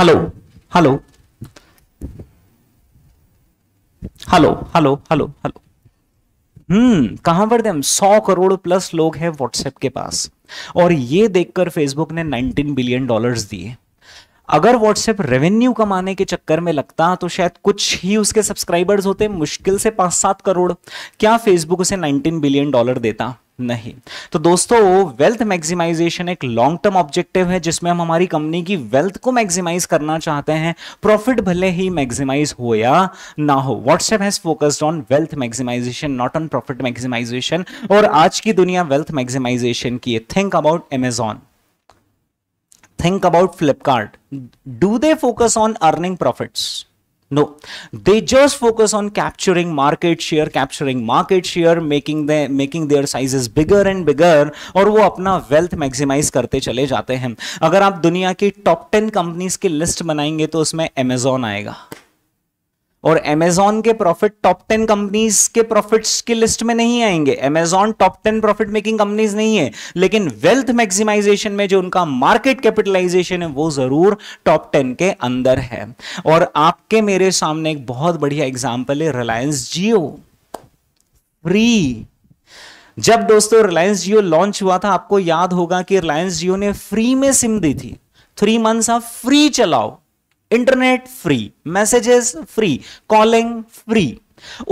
hello hello hello hello hello hello हम्म कहां पर थे सौ करोड़ प्लस लोग हैं व्हाट्सएप के पास और ये देखकर फेसबुक ने 19 बिलियन डॉलर्स दिए अगर व्हाट्सएप रेवेन्यू कमाने के चक्कर में लगता तो शायद कुछ ही उसके सब्सक्राइबर्स होते मुश्किल से पांच सात करोड़ क्या फेसबुक उसे 19 बिलियन डॉलर देता नहीं तो दोस्तों वेल्थ मैक्सिमाइजेशन एक लॉन्ग टर्म ऑब्जेक्टिव है जिसमें हम हमारी कंपनी की वेल्थ को मैक्सिमाइज करना चाहते हैं प्रॉफिट भले ही मैक्सिमाइज हो या ना हो WhatsApp has focused on wealth maximisation not on profit maximisation और आज की दुनिया वेल्थ मैक्सिमाइजेशन की है think about Amazon think about Flipkart do they focus on earning profits No, they just focus on capturing market share, capturing market share, making the making their sizes bigger and bigger aur wo apna wealth maximize karte chale jate hain agar aap duniya ki top 10 companies ki list banayenge to usme Amazon aayega और Amazon के profit top ten companies के profits की list में नहीं आएंगे Amazon top ten profit making companies नहीं है लेकिन वेल्थ मैक्सिमाइजेशन में जो उनका मार्केट कैपिटलाइजेशन है वो जरूर टॉप टेन के अंदर है और आपके मेरे सामने एक बहुत बढ़िया एग्जाम्पल है रिलायंस जियो फ्री जब दोस्तों रिलायंस जियो लॉन्च हुआ था आपको याद होगा कि रिलायंस जियो ने फ्री में सिम दी थी थ्री मंथ्स आप फ्री चलाओ internet free messages free calling free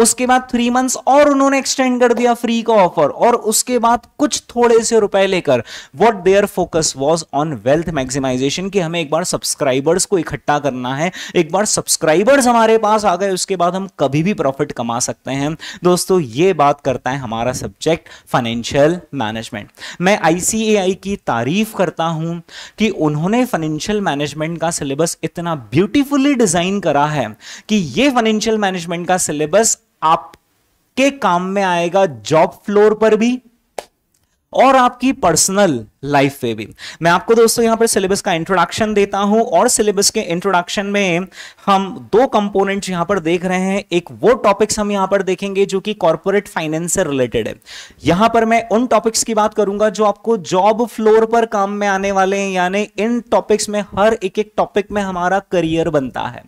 उसके बाद थ्री मंथ्स और उन्होंने एक्सटेंड कर दिया फ्री का ऑफर और उसके बाद कुछ थोड़े से रुपए लेकर what their focus was on wealth maximisation कि हमें एक बार सब्सक्राइबर्स को इकट्ठा करना है एक बार सब्सक्राइबर्स हमारे पास आ गए उसके बाद हम कभी भी प्रॉफिट कमा सकते हैं दोस्तों ये बात करता है हमारा सब्जेक्ट फाइनेंशियल मैनेजमेंट मैं आईसीएआई की तारीफ करता हूं कि उन्होंने फाइनेंशियल मैनेजमेंट का सिलेबस इतना ब्यूटीफुली डिजाइन करा है कि यह फाइनेंशियल मैनेजमेंट का सिलेबस बस आपके काम में आएगा जॉब फ्लोर पर भी और आपकी पर्सनल लाइफ पे भी मैं आपको दोस्तों यहाँ पर सिलेबस का इंट्रोडक्शन देता हूँ और सिलेबस के इंट्रोडक्शन में हम दो कंपोनेंट्स यहाँ पर देख रहे हैं एक वो टॉपिक्स हम यहाँ पर देखेंगे जो कि कॉर्पोरेट फाइनेंस से रिलेटेड है यहाँ पर मैं उन टॉपिक्स की बात करूंगा जो आपको जॉब फ्लोर पर काम में आने वाले हैं यानी इन टॉपिक्स में हर एक एक टॉपिक में हमारा करियर बनता है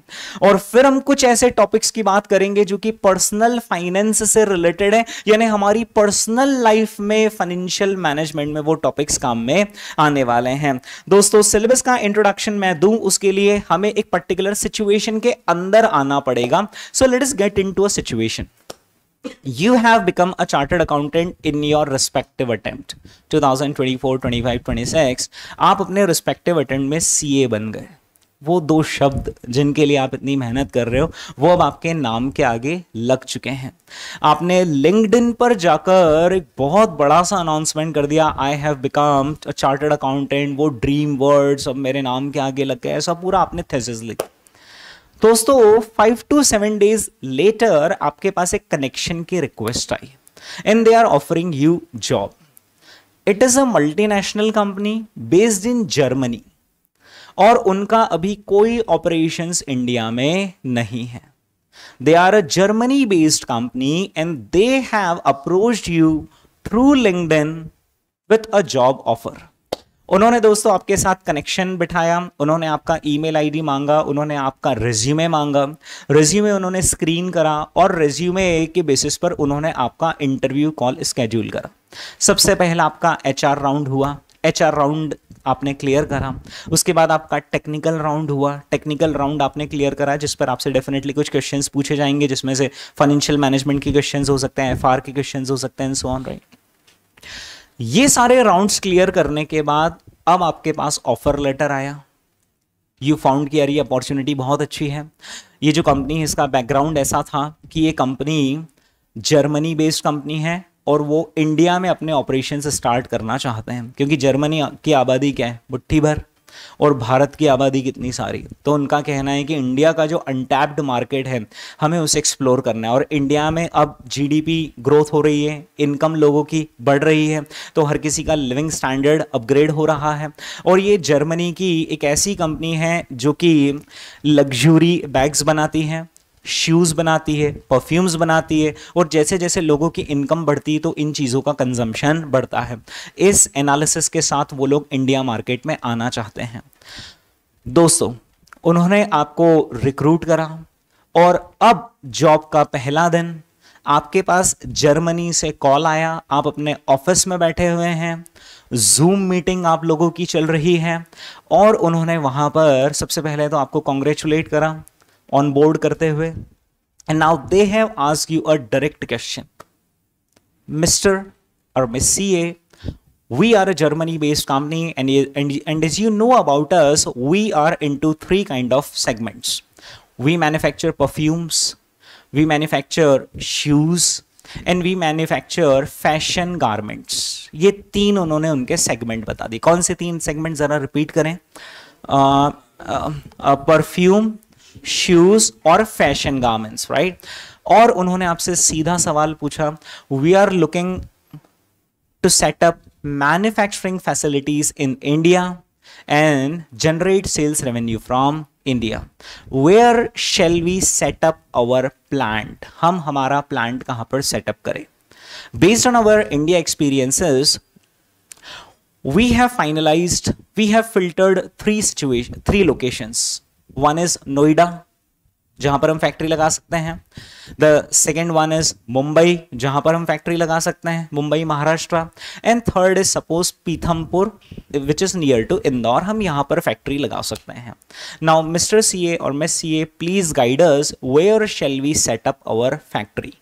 और फिर हम कुछ ऐसे टॉपिक्स की बात करेंगे जो कि पर्सनल फाइनेंस से रिलेटेड है यानी हमारी पर्सनल लाइफ में फाइनेंशियल मैनेजमेंट में वो टॉपिक्स काम काम में आने वाले हैं दोस्तों सिलेबस का इंट्रोडक्शन मैं दूं उसके लिए हमें एक पर्टिकुलर सिचुएशन के अंदर आना पड़ेगा so let us get into a situation you have become a chartered accountant in your respective attempt 2024 25 26 आप अपने रिस्पेक्टिव अटेम्प्ट में CA बन गए वो दो शब्द जिनके लिए आप इतनी मेहनत कर रहे हो वो अब आपके नाम के आगे लग चुके हैं आपने लिंकड पर जाकर एक बहुत बड़ा सा अनाउंसमेंट कर दिया I have become chartered accountant वो ड्रीम वर्ड्स अब मेरे नाम के आगे लग गए ऐसा पूरा आपने थेसिस लिखा दोस्तों five to seven days later आपके पास एक कनेक्शन की रिक्वेस्ट आई and they are offering you job it is a multinational company based in Germany और उनका अभी कोई ऑपरेशंस इंडिया में नहीं है they are a Germany based company and they have approach you through in with a job offer उन्होंने दोस्तों आपके साथ कनेक्शन बिठाया उन्होंने आपका ईमेल आईडी मांगा उन्होंने आपका रेज्यूमे मांगा रेज्यूमे उन्होंने स्क्रीन करा और रेज्यूमे के बेसिस पर उन्होंने आपका इंटरव्यू कॉल स्केड्यूल करा सबसे पहला आपका एच राउंड हुआ एच राउंड आपने क्लियर करा उसके बाद आपका टेक्निकल राउंड हुआ टेक्निकल राउंड आपने क्लियर करा जिस पर आपसे डेफिनेटली कुछ क्वेश्चंस पूछे जाएंगे जिसमें से फाइनेंशियल मैनेजमेंट के क्वेश्चंस हो सकते हैं एफआर के क्वेश्चंस हो सकते हैं सो ऑन राइट ये सारे राउंड्स क्लियर करने के बाद अब आपके पास ऑफर लेटर आया यू फाउंड की अरे अपॉर्चुनिटी बहुत अच्छी है ये जो कंपनी है इसका बैकग्राउंड ऐसा था कि ये कंपनी जर्मनी बेस्ड कंपनी है और वो इंडिया में अपने ऑपरेशन स्टार्ट करना चाहते हैं क्योंकि जर्मनी की आबादी क्या है मुट्ठी भर और भारत की आबादी कितनी सारी तो उनका कहना है कि इंडिया का जो अनटैप्ड मार्केट है हमें उसे एक्सप्लोर करना है और इंडिया में अब जीडीपी ग्रोथ हो रही है इनकम लोगों की बढ़ रही है तो हर किसी का लिविंग स्टैंडर्ड अपग्रेड हो रहा है और ये जर्मनी की एक ऐसी कंपनी है जो कि लग्जरी बैग्स बनाती हैं शूज़ बनाती है परफ्यूम्स बनाती है और जैसे जैसे लोगों की इनकम बढ़ती है तो इन चीज़ों का कंजम्पशन बढ़ता है इस एनालिसिस के साथ वो लोग इंडिया मार्केट में आना चाहते हैं दोस्तों उन्होंने आपको रिक्रूट करा और अब जॉब का पहला दिन आपके पास जर्मनी से कॉल आया आप अपने ऑफिस में बैठे हुए हैं जूम मीटिंग आप लोगों की चल रही है और उन्होंने वहाँ पर सबसे पहले तो आपको कॉन्ग्रेचुलेट करा ऑन बोर्ड करते हुए and now they have ask you a direct question mister और miss C A we are a Germany based company and and is you know about us we are into three kind of segments we manufacture perfumes we manufacture shoes and we manufacture fashion garments ये तीन उन्होंने उनके segment बता दिए कौन से तीन segment जरा रिपीट करें परफ्यूम uh, uh, शूज और फैशन गार्मेंट्स राइट और उन्होंने आपसे सीधा सवाल पूछा we are looking to set up manufacturing facilities in India and generate sales revenue from India where shall we set up our plant हम हमारा प्लांट कहां पर सेटअप करें based on our India experiences we have finalised we have filtered three situation three locations one is Noida जहां पर हम factory लगा सकते हैं the second one is Mumbai जहां पर हम फैक्ट्री लगा सकते हैं Mumbai Maharashtra and third is suppose Pithampur which is near to Indore हम यहां पर फैक्ट्री लगा सकते हैं नाउ मिस्टर सी ए और miss C A please guide us where shall we set up our factory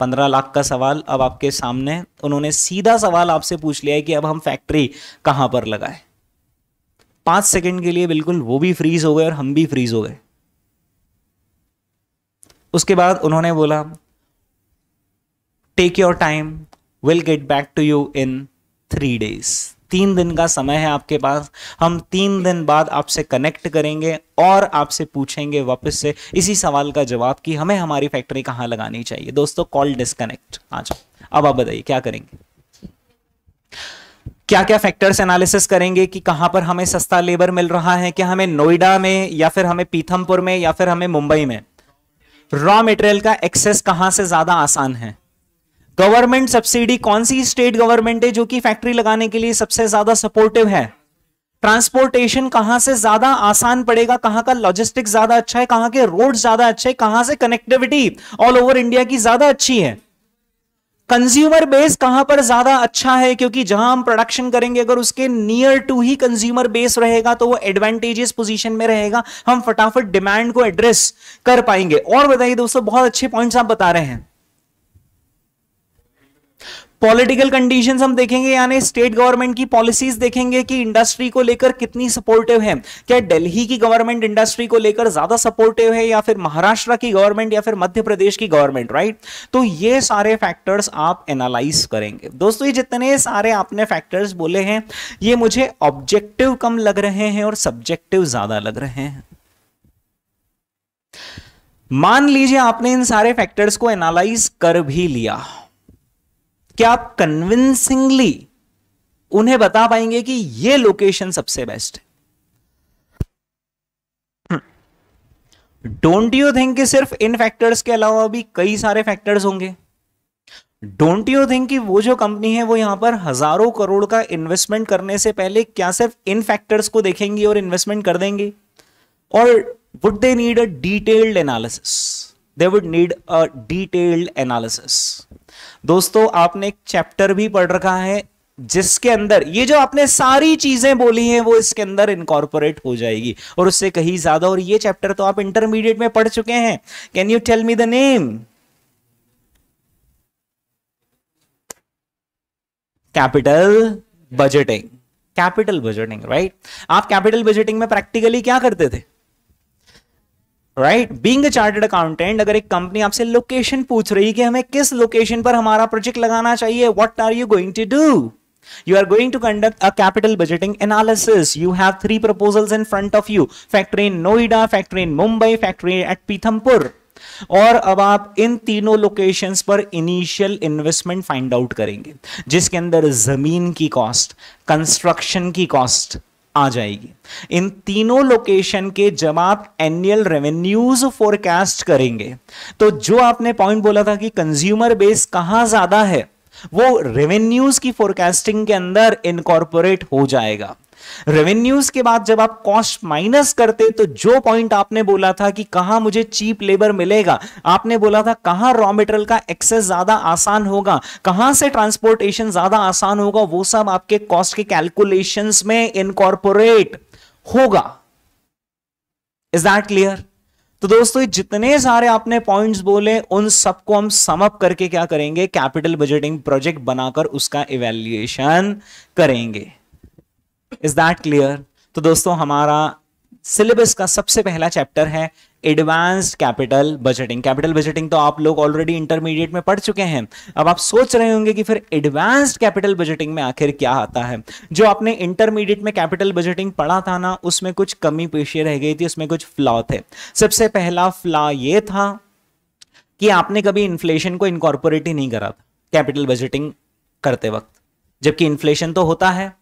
पंद्रह लाख का सवाल अब आपके सामने उन्होंने सीधा सवाल आपसे पूछ लिया है कि अब हम फैक्ट्री कहां पर लगाए पांच सेकंड के लिए बिल्कुल वो भी फ्रीज हो गए और हम भी फ्रीज हो गए उसके बाद उन्होंने बोला take your time will get back to you in three days तीन दिन का समय है आपके पास हम तीन दिन बाद आपसे कनेक्ट करेंगे और आपसे पूछेंगे वापस से इसी सवाल का जवाब कि हमें हमारी फैक्ट्री कहां लगानी चाहिए दोस्तों कॉल डिस्कनेक्ट आ जाओ अब आप बताइए क्या करेंगे क्या क्या फैक्टर्स एनालिसिस करेंगे कि कहां पर हमें सस्ता लेबर मिल रहा है क्या हमें नोएडा में या फिर हमें पीथमपुर में या फिर हमें मुंबई में रॉ मेटेरियल का एक्सेस कहां से ज्यादा आसान है गवर्नमेंट सब्सिडी कौन सी स्टेट गवर्नमेंट है जो कि फैक्ट्री लगाने के लिए सबसे ज्यादा सपोर्टिव है ट्रांसपोर्टेशन कहां से ज्यादा आसान पड़ेगा कहां का लॉजिस्टिक ज्यादा अच्छा है कहां के रोड ज्यादा अच्छे हैं कहां से कनेक्टिविटी ऑल ओवर इंडिया की ज्यादा अच्छी है कंज्यूमर बेस कहां पर ज्यादा अच्छा है क्योंकि जहां हम प्रोडक्शन करेंगे अगर उसके नियर टू ही कंज्यूमर बेस रहेगा तो वो एडवांटेजेस पोजीशन में रहेगा हम फटाफट डिमांड को एड्रेस कर पाएंगे और बताइए दोस्तों बहुत अच्छे पॉइंट्स आप बता रहे हैं पॉलिटिकल कंडीशंस हम देखेंगे यानी स्टेट गवर्नमेंट की पॉलिसीज देखेंगे कि इंडस्ट्री को लेकर कितनी सपोर्टिव है क्या दिल्ली की गवर्नमेंट इंडस्ट्री को लेकर ज्यादा सपोर्टिव है या फिर महाराष्ट्र की गवर्नमेंट या फिर मध्य प्रदेश की गवर्नमेंट राइट तो ये सारे फैक्टर्स आप एनालाइज करेंगे दोस्तों ये जितने सारे आपने फैक्टर्स बोले हैं ये मुझे ऑब्जेक्टिव कम लग रहे हैं और सब्जेक्टिव ज्यादा लग रहे हैं मान लीजिए आपने इन सारे फैक्टर्स को एनालाइज कर भी लिया क्या आप कन्विंसिंगली उन्हें बता पाएंगे कि ये लोकेशन सबसे बेस्ट है डोंट यू थिंक कि सिर्फ इन फैक्टर्स के अलावा भी कई सारे फैक्टर्स होंगे डोंट यू थिंक कि वो जो कंपनी है वो यहां पर हजारों करोड़ का इन्वेस्टमेंट करने से पहले क्या सिर्फ इन फैक्टर्स को देखेंगी और इन्वेस्टमेंट कर देंगे और would they need a detailed analysis they would need a detailed analysis दोस्तों आपने एक चैप्टर भी पढ़ रखा है जिसके अंदर ये जो आपने सारी चीजें बोली हैं वो इसके अंदर इनकॉर्पोरेट हो जाएगी और उससे कहीं ज्यादा और ये चैप्टर तो आप इंटरमीडिएट में पढ़ चुके हैं can you tell me the name capital budgeting capital budgeting right आप कैपिटल बजटिंग में प्रैक्टिकली क्या करते थे राइट बींग चार्टेड अकाउंटेंट अगर एक कंपनी आपसे लोकेशन पूछ रही है कि हमें किस लोकेशन पर हमारा प्रोजेक्ट लगाना चाहिए what are you going to do You are going to conduct a capital budgeting analysis. You have three proposals in front of you. Factory in Noida, factory in Mumbai, factory at Pithampur. और अब आप इन तीनों locations पर initial investment find out करेंगे जिसके अंदर जमीन की कॉस्ट कंस्ट्रक्शन की कॉस्ट आ जाएगी इन तीनों लोकेशन के जब आप एनुअल रेवेन्यूज फोरकास्ट करेंगे तो जो आपने पॉइंट बोला था कि कंज्यूमर बेस कहां ज्यादा है वो रेवेन्यूज की फोरकास्टिंग के अंदर इनकॉर्पोरेट हो जाएगा रेवेन्यूज के बाद जब आप कॉस्ट माइनस करते तो जो पॉइंट आपने बोला था कि कहा मुझे चीप लेबर मिलेगा आपने बोला था कहां रॉ मेटेरियल का एक्सेस ज्यादा आसान होगा कहां से ट्रांसपोर्टेशन ज्यादा आसान होगा वो सब आपके कॉस्ट के कैलकुलेशन में इनकॉर्पोरेट होगा इज दैट क्लियर तो दोस्तों जितने सारे आपने पॉइंट्स बोले उन सबको हम समअप करके क्या करेंगे कैपिटल बजटिंग प्रोजेक्ट बनाकर उसका इवेल्युएशन करेंगे इज दैट क्लियर तो दोस्तों हमारा सिलेबस का सबसे पहला चैप्टर है advanced capital budgeting capital budgeting तो आप लोग ऑलरेडी इंटरमीडिएट में पढ़ चुके हैं अब आप सोच रहे होंगे कि फिर एडवांस्ड कैपिटल बजटिंग में आखिर क्या आता है जो आपने इंटरमीडिएट में कैपिटल बजटिंग पढ़ा था ना उसमें कुछ कमी पेशी रह गई थी उसमें कुछ फ्लॉ थे सबसे पहला फ्लॉ ये था कि आपने कभी इन्फ्लेशन को इनकॉर्पोरेट ही नहीं करा था कैपिटल बजटिंग करते वक्त जबकि इन्फ्लेशन तो होता है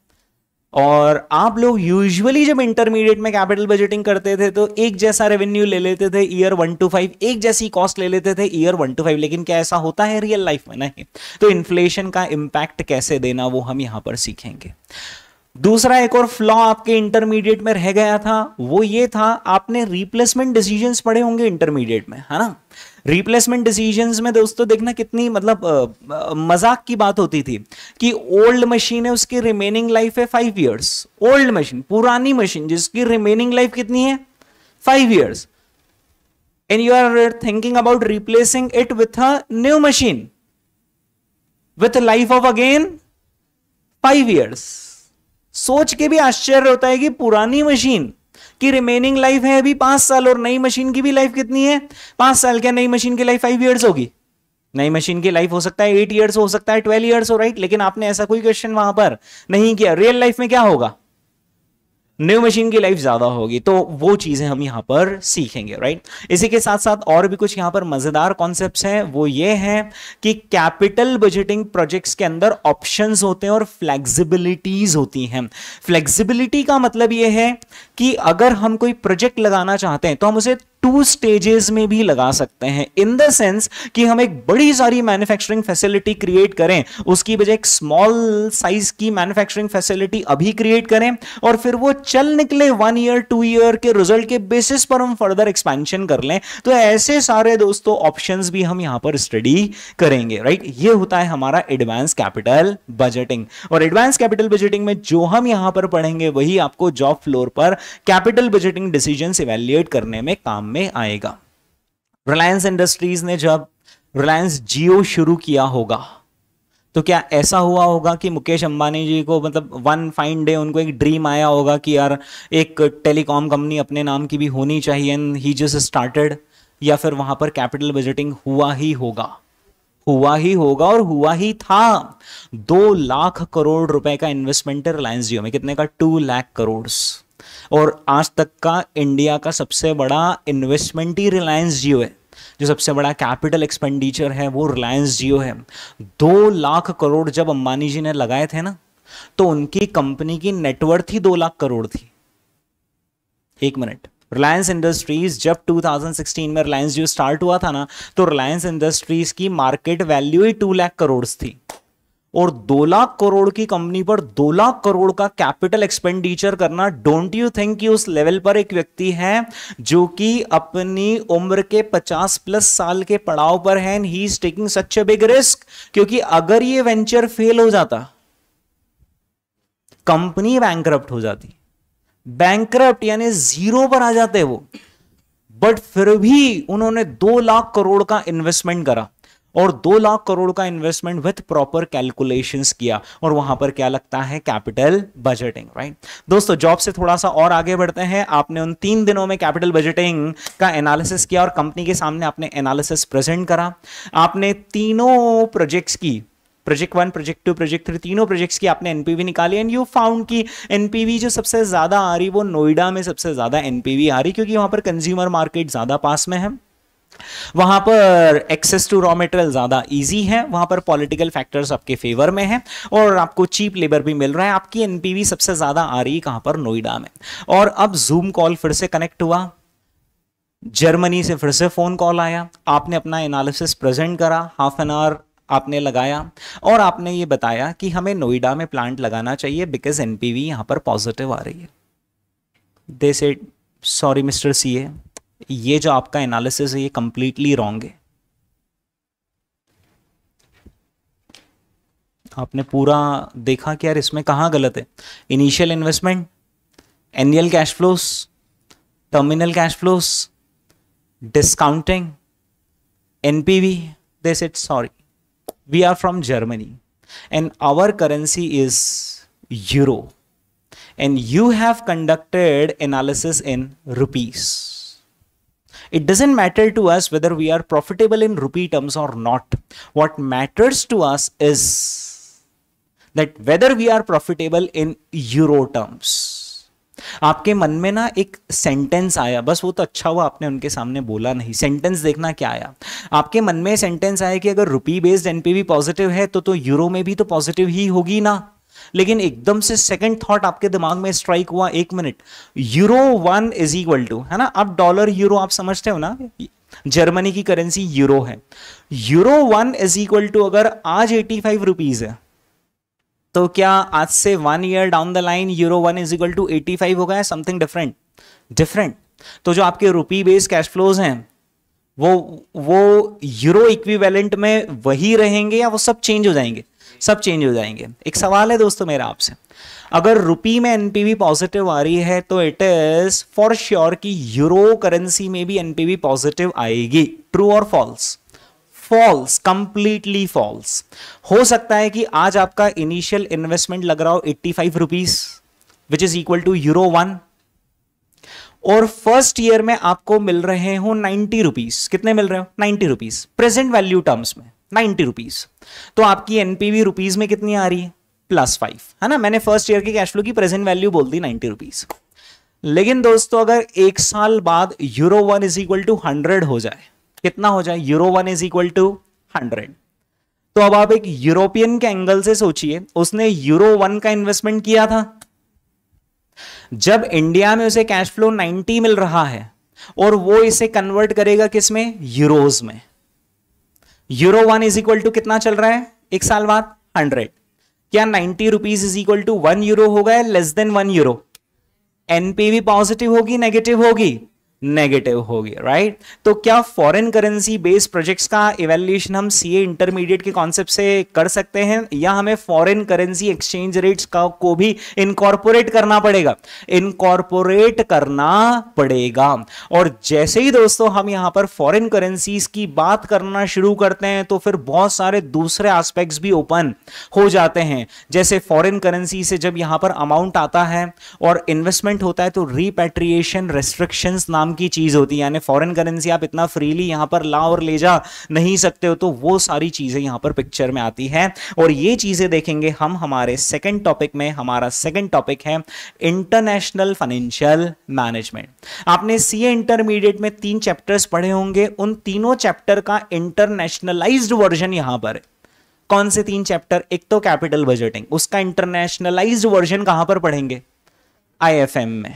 और आप लोग यूजुअली जब इंटरमीडिएट में कैपिटल बजटिंग करते थे तो एक जैसा रेवेन्यू ले लेते थे ईयर वन टू फाइव एक जैसी कॉस्ट ले लेते थे ईयर वन टू फाइव लेकिन क्या ऐसा होता है रियल लाइफ में नहीं तो इन्फ्लेशन का इम्पैक्ट कैसे देना वो हम यहाँ पर सीखेंगे दूसरा एक और फ्लॉ आपके इंटरमीडिएट में रह गया था वो ये था आपने रिप्लेसमेंट डिसीजन पढ़े होंगे इंटरमीडिएट में है ना रिप्लेसमेंट डिसीजन में दोस्तों देखना कितनी मतलब मजाक की बात होती थी कि ओल्ड मशीन है उसकी रिमेनिंग लाइफ है फाइव ईयर्स ओल्ड मशीन पुरानी मशीन जिसकी रिमेनिंग लाइफ कितनी है five years and you are thinking about replacing it with a new machine with life of again five years सोच के भी आश्चर्य होता है कि पुरानी मशीन की रिमेनिंग लाइफ है अभी पांच साल और नई मशीन की भी लाइफ कितनी है पांच साल क्या नई मशीन की लाइफ फाइव ईयर्स होगी नई मशीन की लाइफ हो सकता है एट ईयर्स हो सकता है ट्वेल्व ईयर्स हो राइट लेकिन आपने ऐसा कोई क्वेश्चन वहां पर नहीं किया रियल लाइफ में क्या होगा न्यू मशीन की लाइफ ज़्यादा होगी तो वो चीज़ें हम यहाँ पर सीखेंगे राइट इसी के साथ साथ और भी कुछ यहाँ पर मज़ेदार कॉन्सेप्ट हैं वो ये है कि कैपिटल बजटिंग प्रोजेक्ट्स के अंदर ऑप्शंस होते हैं और फ्लेक्सिबिलिटीज़ होती हैं फ्लेक्सिबिलिटी का मतलब ये है कि अगर हम कोई प्रोजेक्ट लगाना चाहते हैं तो हम उसे टू स्टेजेस में भी लगा सकते हैं इन द सेंस कि हम एक बड़ी सारी मैन्युफैक्चरिंग फैसिलिटी क्रिएट करें उसकी बजाय एक स्मॉल साइज की मैन्युफैक्चरिंग फैसिलिटी अभी क्रिएट करें और फिर वो चल निकले वन ईयर टू ईयर के रिजल्ट के बेसिस पर हम फर्दर एक्सपेंशन कर लें तो ऐसे सारे दोस्तों ऑप्शन भी हम यहां पर स्टडी करेंगे राइट ये होता है हमारा एडवांस कैपिटल बजटिंग और एडवांस कैपिटल बजटिंग में जो हम यहां पर पढ़ेंगे वही आपको जॉब फ्लोर पर कैपिटल बजटिंग डिसीजन इवेल्युएट करने में काम में आएगा रिलायंस इंडस्ट्रीज ने जब रिलायंस जियो शुरू किया होगा तो क्या ऐसा हुआ होगा कि मुकेश अंबानी जी को मतलब वन फाइन डे उनको एक ड्रीम आया होगा कि यार एक टेलीकॉम कंपनी अपने नाम की भी होनी चाहिए एंड ही जस्ट स्टार्टेड या फिर वहां पर कैपिटल बजटिंग हुआ ही होगा हुआ ही होगा और हुआ ही था दो लाख करोड़ रुपए का इन्वेस्टमेंट है रिलायंस जियो में कितने का टू लाख करोड़ और आज तक का इंडिया का सबसे बड़ा इन्वेस्टमेंट ही रिलायंस जियो है जो सबसे बड़ा कैपिटल एक्सपेंडिचर है वो रिलायंस जियो है दो लाख करोड़ जब अंबानी जी ने लगाए थे ना तो उनकी कंपनी की नेटवर्थ ही दो लाख करोड़ थी एक मिनट रिलायंस इंडस्ट्रीज जब 2016 में रिलायंस जियो स्टार्ट हुआ था ना तो रिलायंस इंडस्ट्रीज की मार्केट वैल्यू ही टू लाख करोड़ थी और दो लाख करोड़ की कंपनी पर दो लाख करोड़ का कैपिटल एक्सपेंडिचर करना डोंट यू थिंक कि उस लेवल पर एक व्यक्ति है जो कि अपनी उम्र के 50 प्लस साल के पड़ाव पर है and he is taking such a big risk क्योंकि अगर ये वेंचर फेल हो जाता कंपनी बैंक हो जाती बैंक यानी जीरो पर आ जाते वो बट फिर भी उन्होंने दो लाख करोड़ का इन्वेस्टमेंट करा और दो लाख करोड़ का इन्वेस्टमेंट विथ प्रॉपर कैलकुलेशन किया और वहां पर क्या लगता है कैपिटल बजटिंग राइट दोस्तों जॉब से थोड़ा सा और आगे बढ़ते हैं आपने उन तीन दिनों में कैपिटल बजटिंग का एनालिसिस किया और कंपनी के सामने आपने एनालिसिस प्रेजेंट करा आपने तीनों प्रोजेक्ट्स की project one project two project three तीनों प्रोजेक्ट्स की आपने एनपीवी निकाली एंड यू फाउंड की एनपीवी जो सबसे ज्यादा आ रही वो नोएडा में सबसे ज्यादा एनपीवी आ रही क्योंकि वहां पर कंज्यूमर मार्केट ज्यादा पास में है वहां पर एक्सेस टू रॉ मेटेरियल ज़्यादा इजी है वहां पर पॉलिटिकल फैक्टर्स आपके फेवर में है और आपको चीप लेबर भी मिल रहा है आपकी एनपीवी सबसे ज़्यादा आ रही है कहां पर नोएडा में और अब जूम कॉल फिर से कनेक्ट हुआ जर्मनी से फिर से फ़ोन कॉल आया आपने अपना एनालिसिस प्रेजेंट करा हाफ एन आवर आपने लगाया और आपने ये बताया कि हमें नोएडा में प्लांट लगाना चाहिए बिकॉज एनपीवी यहां पर पॉजिटिव आ रही है they said sorry mister CA ये जो आपका एनालिसिस है ये कंप्लीटली रॉन्ग है आपने पूरा देखा कि यार इसमें कहाँ गलत है initial investment annual cash flows terminal cash flows discounting NPV they said sorry we are from Germany and our currency is euro and you have conducted analysis in rupees It doesn't matter to us whether we are profitable in rupee terms or not. What matters to us is that whether we are profitable in euro terms. आपके मन में ना एक sentence आया बस वो तो अच्छा हुआ आपने उनके सामने बोला नहीं सेंटेंस देखना क्या आया आपके मन में सेंटेंस आया कि अगर रुपी बेस्ड एनपीवी पॉजिटिव है तो तो यूरो में भी तो पॉजिटिव ही होगी ना लेकिन एकदम से सेकंड थॉट आपके दिमाग में स्ट्राइक हुआ एक minute euro one is equal to है ना आप डॉलर यूरो आप समझते हो ना जर्मनी की करेंसी यूरो है euro one is equal to अगर आज एटी फाइव रुपीज है तो क्या आज से one year down the line euro one is equal to eighty five होगा समथिंग डिफरेंट डिफरेंट तो जो आपके रुपी बेस कैश फ्लोज हैं वो वो यूरो इक्विवेलेंट में वही रहेंगे या वो सब चेंज हो जाएंगे सब चेंज हो जाएंगे एक सवाल है दोस्तों मेरा आपसे अगर रुपी में एनपीवी पॉजिटिव आ रही है तो इट इज फॉर श्योर कि यूरो करेंसी में भी एनपीवी पॉजिटिव आएगी ट्रू और फॉल्स फॉल्स कंप्लीटली फॉल्स हो सकता है कि आज आपका इनिशियल इन्वेस्टमेंट लग रहा हो eighty five rupees which is equal to euro one और फर्स्ट ईयर में आपको मिल रहे हो नाइन्टी रुपीज कितने मिल रहे हो ninety rupees present value terms में नाइन्टी रुपीज तो आपकी एनपीवी रुपीज में कितनी आ रही है प्लस फाइव है ना मैंने फर्स्ट ईयर के कैश फ्लो की प्रेजेंट वैल्यू बोल दी नाइन्टी रुपीज लेकिन दोस्तों अगर एक साल बाद euro one is equal to hundred हो जाए कितना हो जाए euro one is equal to hundred तो अब आप एक यूरोपियन के एंगल से सोचिए उसने यूरो वन का इन्वेस्टमेंट किया था जब इंडिया में उसे कैश फ्लो 90 मिल रहा है और वो इसे कन्वर्ट करेगा किसमें यूरोज में euro one is equal to कितना चल रहा है एक साल बाद हंड्रेड क्या ninety rupees is equal to one euro होगा या less than one euro NPV positive होगी नेगेटिव होगी नेगेटिव होगी राइट तो क्या फॉरेन करेंसी बेस्ड प्रोजेक्ट्स का इवेल्युएशन हम सी ए इंटरमीडिएट के कॉन्सेप्ट से कर सकते हैं या हमें फॉरेन करेंसी एक्सचेंज रेट्स का को भी इनकॉर्पोरेट करना पड़ेगा इनकॉर्पोरेट करना पड़ेगा और जैसे ही दोस्तों हम यहां पर फॉरेन करेंसीज की बात करना शुरू करते हैं तो फिर बहुत सारे दूसरे एस्पेक्ट्स भी ओपन हो जाते हैं जैसे फॉरेन करेंसी से जब यहां पर अमाउंट आता है और इन्वेस्टमेंट होता है तो रिपेट्रिएशन रेस्ट्रिक्शन नाम काम की चीज़ होती है यानी फॉरेन करेंसी आप इतना फ्रीली यहां पर ला और ले जा नहीं सकते हो तो वो सारी चीज़ें यहां पर पिक्चर में आती है और ये चीज़ें देखेंगे हम हमारे सेकेंड टॉपिक में हमारा सेकेंड टॉपिक है इंटरनेशनल फाइनेंशियल मैनेजमेंट आपने सी इंटरमीडिएट में तीन चैप्टर्स पढ़े होंगे उन तीनों चैप्टर का इंटरनेशनलाइज वर्जन यहां पर कौन से तीन चैप्टर एक तो कैपिटल बजटिंग उसका इंटरनेशनलाइज्ड वर्जन कहां पर पढ़ेंगे आईएफएम में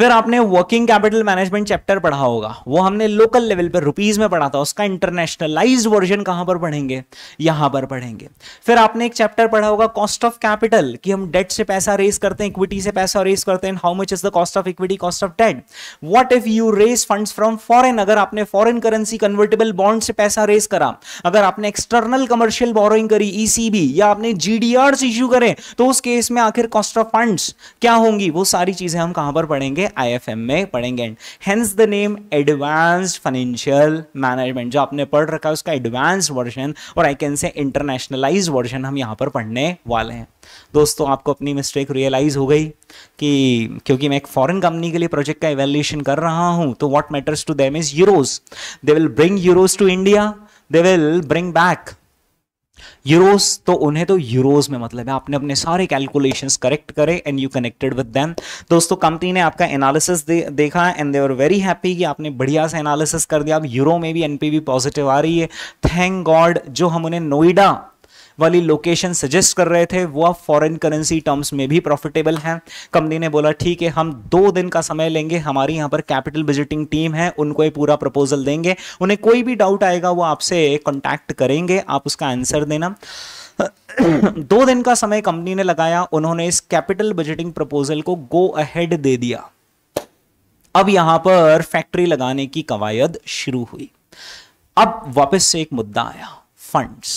फिर आपने वर्किंग कैपिटल मैनेजमेंट चैप्टर पढ़ा होगा वो हमने लोकल लेवल पर रुपीज में पढ़ा था उसका इंटरनेशनलाइज वर्जन कहां पर पढ़ेंगे यहां पर पढ़ेंगे फिर आपने एक चैप्टर पढ़ा होगा कॉस्ट ऑफ कैपिटल कि हम डेट से पैसा रेस करते हैं इक्विटी से पैसा रेस करते हैं how much is the cost of equity cost of debt what if you raise fund from foreign अगर आपने फॉरन करेंसी कन्वर्टेबल बॉन्ड से पैसा रेस करा अगर आपने एक्सटर्नल कमर्शियल बोरोइंग करी ईसीबी e या आपने जीडीआर इश्यू करें तो उस केस में आखिर कॉस्ट ऑफ फंड क्या होंगी वो सारी चीजें हम कहां पर पढ़ेंगे पढ़ेंगे आईएफएम में पढ़ेंगे and hence the name advanced financial management जो आपने पढ़ रखा है उसका एडवांस्ड वर्जन और I can say internationalise version हम यहाँ पर पढ़ने वाले हैं दोस्तों आपको अपनी मिस्टेक रियलाइज़ हो गई कि क्योंकि मैं एक फॉरेन कंपनी के लिए प्रोजेक्ट का एवेल्यूशन कर रहा हूँ तो what matters to them is euros they will bring euros to India they will bring back euros तो उन्हें तो यूरोस में मतलब है आपने अपने सारे कैलकुलेशंस करेक्ट करे and you connected with them दोस्तों कंपनी ने आपका एनालिसिस दे, देखा and they are very happy कि आपने बढ़िया से एनालिसिस कर दिया अब यूरो में भी एनपीवी पॉजिटिव आ रही है थैंक गॉड जो हम उन्हें नोएडा वाली लोकेशन सजेस्ट कर रहे थे वो अब फॉरेन करेंसी टर्म्स में भी प्रॉफिटेबल हैं कंपनी ने बोला ठीक है हम दो दिन का समय लेंगे हमारी यहाँ पर कैपिटल विजिटिंग टीम है उनको ये पूरा प्रपोजल देंगे उन्हें कोई भी डाउट आएगा वो आपसे कॉन्टैक्ट करेंगे आप उसका आंसर देना दो दिन का समय कंपनी ने लगाया उन्होंने इस कैपिटल बजटिंग प्रपोजल को गो अहेड दे दिया अब यहां पर फैक्ट्री लगाने की कवायद शुरू हुई अब वापस से एक मुद्दा आया फंड्स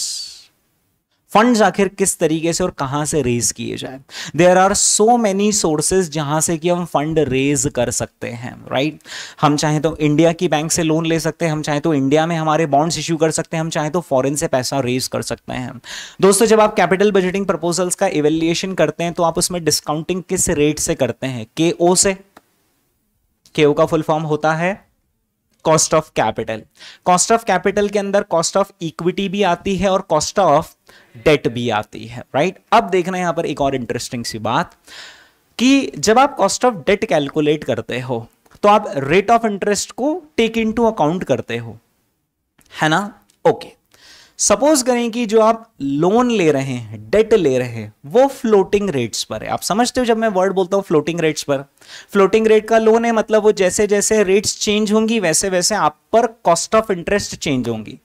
फंड आखिर किस तरीके से और कहां से रेज किए जाए there are so many sources जहां से कि हम फंड रेज कर सकते हैं राइट right? हम चाहे तो इंडिया की बैंक से लोन ले सकते हैं हम चाहे तो इंडिया में हमारे बॉन्ड्स इशू कर सकते हैं हम चाहे तो फॉरेन से पैसा रेज कर सकते हैं दोस्तों जब आप कैपिटल बजटिंग प्रपोजल्स का इवेल्युएशन करते हैं तो आप उसमें डिस्काउंटिंग किस रेट से करते हैं के ओ से के ओ का फुल फॉर्म होता है cost of capital cost of capital के अंदर कॉस्ट ऑफ इक्विटी भी आती है और कॉस्ट ऑफ डेट भी आती है राइट right? अब देखना यहां पर एक और इंटरेस्टिंग सी बात कि जब आप कॉस्ट ऑफ डेट कैलकुलेट करते हो तो आप रेट ऑफ इंटरेस्ट को टेक इन टू अकाउंट करते हो है ना ओके okay. सपोज करें कि जो आप लोन ले रहे हैं डेट ले रहे हैं वो फ्लोटिंग रेट्स पर है आप समझते हो जब मैं वर्ड बोलता हूं फ्लोटिंग रेट्स पर फ्लोटिंग रेट का लोन है मतलब वो जैसे जैसे रेट्स चेंज होंगी वैसे वैसे आप पर कॉस्ट ऑफ इंटरेस्ट चेंज होंगी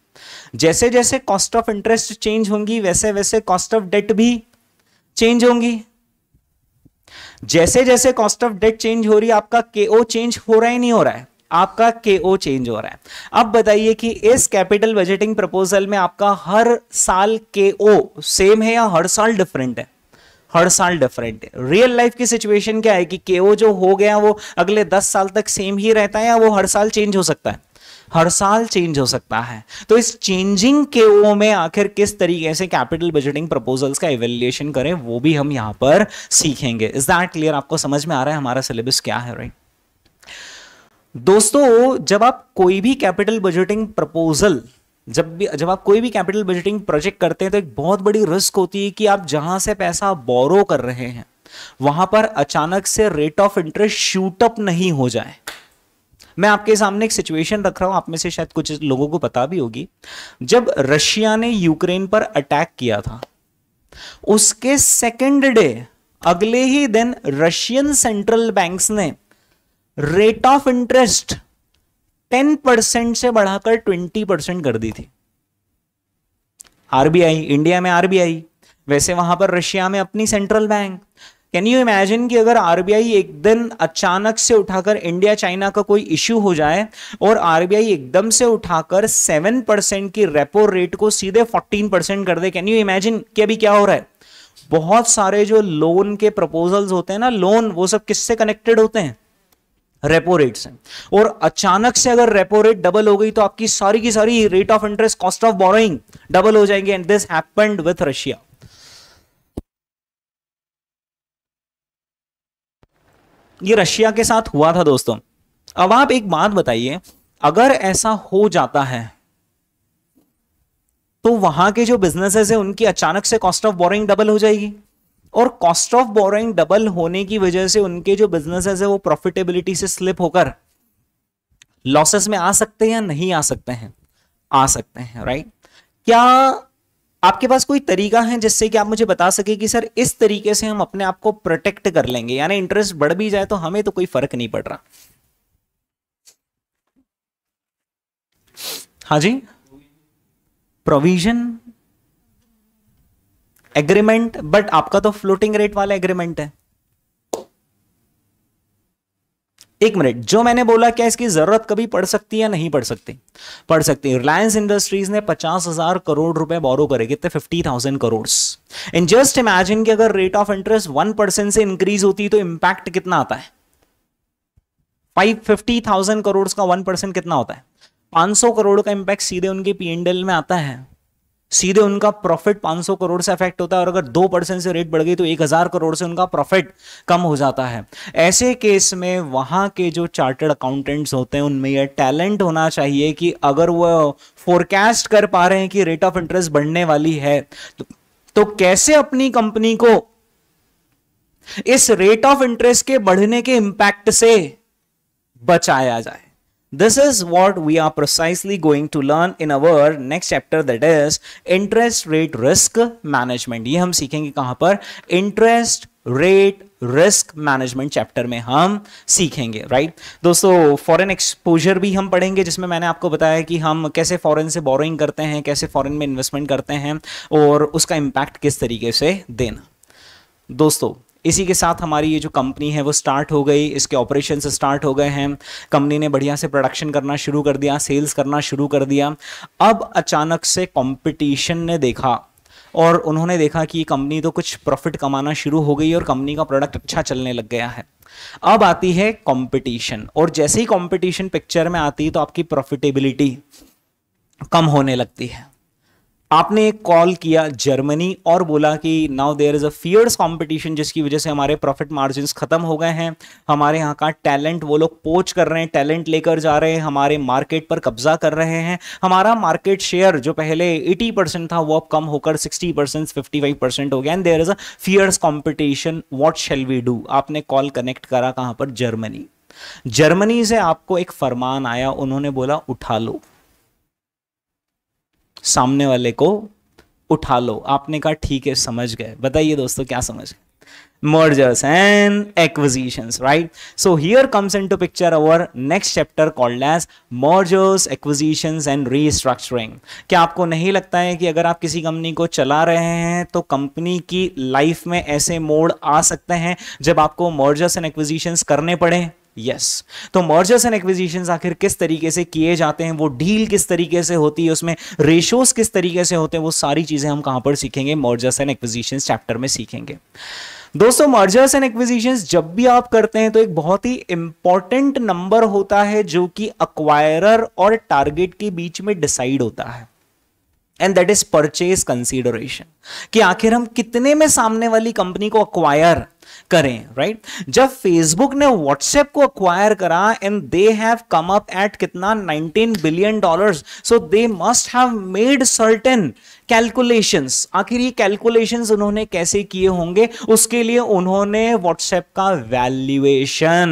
जैसे जैसे कॉस्ट ऑफ इंटरेस्ट चेंज होंगी वैसे वैसे कॉस्ट ऑफ डेट भी चेंज होंगी जैसे जैसे कॉस्ट ऑफ डेट चेंज हो रही है आपका के ओ चेंज हो रहा है नहीं हो रहा है आपका के ओ चेंज हो रहा है अब बताइए कि इस कैपिटल बजटिंग प्रपोजल में आपका हर साल के ओ सेम है या हर साल डिफरेंट है हर साल डिफरेंट है रियल लाइफ की सिचुएशन क्या है कि के ओ जो हो गया वो अगले दस साल तक सेम ही रहता है या वो हर साल चेंज हो सकता है हर साल चेंज हो सकता है तो इस चेंजिंग के ओ में आखिर किस तरीके से कैपिटल बजटिंग प्रपोजल्स का इवेल्युएशन करें वो भी हम यहां पर सीखेंगे इज दैट क्लियर आपको समझ में आ रहा है हमारा सिलेबस क्या है राइट दोस्तों जब आप कोई भी कैपिटल बजटिंग प्रपोजल जब भी जब आप कोई भी कैपिटल बजटिंग प्रोजेक्ट करते हैं तो एक बहुत बड़ी रिस्क होती है कि आप जहां से पैसा बोरो कर रहे हैं वहां पर अचानक से रेट ऑफ इंटरेस्ट शूटअप नहीं हो जाए मैं आपके सामने एक सिचुएशन रख रहा हूं आप में से शायद कुछ लोगों को पता भी होगी जब रशिया ने यूक्रेन पर अटैक किया था उसके सेकेंड डे अगले ही दिन रशियन सेंट्रल बैंक ने रेट ऑफ इंटरेस्ट 10 परसेंट से बढ़ाकर 20 परसेंट कर दी थी आरबीआई इंडिया में आरबीआई वैसे वहां पर रशिया में अपनी central bank can you imagine कि अगर आरबीआई एक दिन अचानक से उठाकर इंडिया चाइना का कोई इश्यू हो जाए और आरबीआई एकदम से उठाकर सेवन परसेंट की रेपो रेट को सीधे फोर्टीन परसेंट कर दे कैन यू इमेजिन कि अभी क्या हो रहा है बहुत सारे जो लोन के प्रपोजल्स होते हैं ना लोन वो सब किससे कनेक्टेड होते हैं रेपो रेट से और अचानक से अगर रेपो रेट डबल हो गई तो आपकी सारी की सारी rate of interest cost of borrowing double हो जाएंगे and this happened with Russia ये रशिया के साथ हुआ था दोस्तों अब आप एक बात बताइए अगर ऐसा हो जाता है तो वहां के जो बिजनेसेस है उनकी अचानक से कॉस्ट ऑफ बोरिंग डबल हो जाएगी और कॉस्ट ऑफ बोरिंग डबल होने की वजह से उनके जो बिजनेसेस है वो प्रॉफिटेबिलिटी से स्लिप होकर लॉसेस में आ सकते हैं या नहीं आ सकते हैं आ सकते हैं राइट क्या आपके पास कोई तरीका है जिससे कि आप मुझे बता सके कि सर इस तरीके से हम अपने आप को प्रोटेक्ट कर लेंगे यानी इंटरेस्ट बढ़ भी जाए तो हमें तो कोई फर्क नहीं पड़ रहा हाँ जी प्रोविजन एग्रीमेंट बट आपका तो फ्लोटिंग रेट वाला एग्रीमेंट है एक मिनट जो मैंने बोला क्या इसकी जरूरत कभी पड़ सकती है या नहीं पड़ सकती पड़ सकती है रिलायंस इंडस्ट्रीज ने पचास हजार करोड़ रुपए बोरो करे कितने fifty thousand crore and just imagine कि अगर rate of interest one percent से इंक्रीज होती तो इंपैक्ट कितना आता है फाइव फिफ्टी थाउजेंड करोड़ का वन परसेंट कितना होता है सौ करोड़ का इंपैक्ट सीधे उनके पीएनडीएल में आता है सीधे उनका प्रॉफिट 500 करोड़ से अफेक्ट होता है और अगर दो परसेंट से रेट बढ़ गई तो एक हजार करोड़ से उनका प्रॉफिट कम हो जाता है ऐसे केस में वहां के जो चार्टर्ड अकाउंटेंट्स होते हैं उनमें यह टैलेंट होना चाहिए कि अगर वह फोरकास्ट कर पा रहे हैं कि रेट ऑफ इंटरेस्ट बढ़ने वाली है तो, तो कैसे अपनी कंपनी को इस रेट ऑफ इंटरेस्ट के बढ़ने के इंपैक्ट से बचाया जाए This is what we are precisely going to learn in our next chapter that is interest rate risk management. ये हम सीखेंगे kahan पर interest rate risk management chapter में हम सीखेंगे राइट दोस्तों फॉरेन एक्सपोजर भी हम पढ़ेंगे जिसमें मैंने आपको बताया कि हम कैसे फॉरेन से बोरोइंग करते हैं कैसे फॉरेन में इन्वेस्टमेंट करते हैं और उसका इम्पैक्ट किस तरीके से देना दोस्तों इसी के साथ हमारी ये जो कंपनी है वो स्टार्ट हो गई इसके ऑपरेशन स्टार्ट हो गए हैं कंपनी ने बढ़िया से प्रोडक्शन करना शुरू कर दिया सेल्स करना शुरू कर दिया अब अचानक से कंपटीशन ने देखा और उन्होंने देखा कि कंपनी तो कुछ प्रॉफिट कमाना शुरू हो गई और कंपनी का प्रोडक्ट अच्छा चलने लग गया है अब आती है कंपटीशन और जैसे ही कंपटीशन पिक्चर में आती है तो आपकी प्रॉफिटेबिलिटी कम होने लगती है आपने एक कॉल किया जर्मनी और बोला कि now there is a fierce competition जिसकी वजह से हमारे प्रॉफिट मार्जिन ख़त्म हो गए हैं हमारे यहाँ का टैलेंट वो लोग पोच कर रहे हैं टैलेंट लेकर जा रहे हैं हमारे मार्केट पर कब्जा कर रहे हैं हमारा मार्केट शेयर जो पहले 80 परसेंट था वो अब कम होकर 60 परसेंट फिफ्टी परसेंट हो गया and there is a fierce competition what shall we do आपने कॉल कनेक्ट करा कहाँ पर जर्मनी जर्मनी से आपको एक फरमान आया उन्होंने बोला उठा लो सामने वाले को उठा लो आपने कहा ठीक है समझ गए बताइए दोस्तों क्या समझ गए mergers and acquisition right so here comes into picture our next chapter called as mergers acquisition and restructuring क्या आपको नहीं लगता है कि अगर आप किसी कंपनी को चला रहे हैं तो कंपनी की लाइफ में ऐसे मोड आ सकते हैं जब आपको मर्जर्स एंड एक्विजीशन करने पड़े यस तो मर्जर्स एंड एक्विजिशन आखिर किस तरीके से किए जाते हैं वो डील किस तरीके से होती है उसमें रेशोस किस तरीके से होते हैं वो सारी चीज़ें हम कहां पर सीखेंगे मर्जर्स एंड एक्विजिशन चैप्टर में सीखेंगे दोस्तों मर्जर्स एंड एक्विजिशन जब भी आप करते हैं तो एक बहुत ही इंपॉर्टेंट नंबर होता है जो कि अक्वायरर और टारगेट के बीच में डिसाइड होता है and that is purchase consideration कि आखिर हम कितने में सामने वाली कंपनी को अक्वायर करें राइट right? जब फेसबुक ने व्हाट्सएप को अक्वायर करा and they have come up at कितना 19 billion dollars so they must have made certain calculations आखिर ये कैलकुलेशंस उन्होंने कैसे किए होंगे उसके लिए उन्होंने व्हाट्सएप का वैल्यूएशन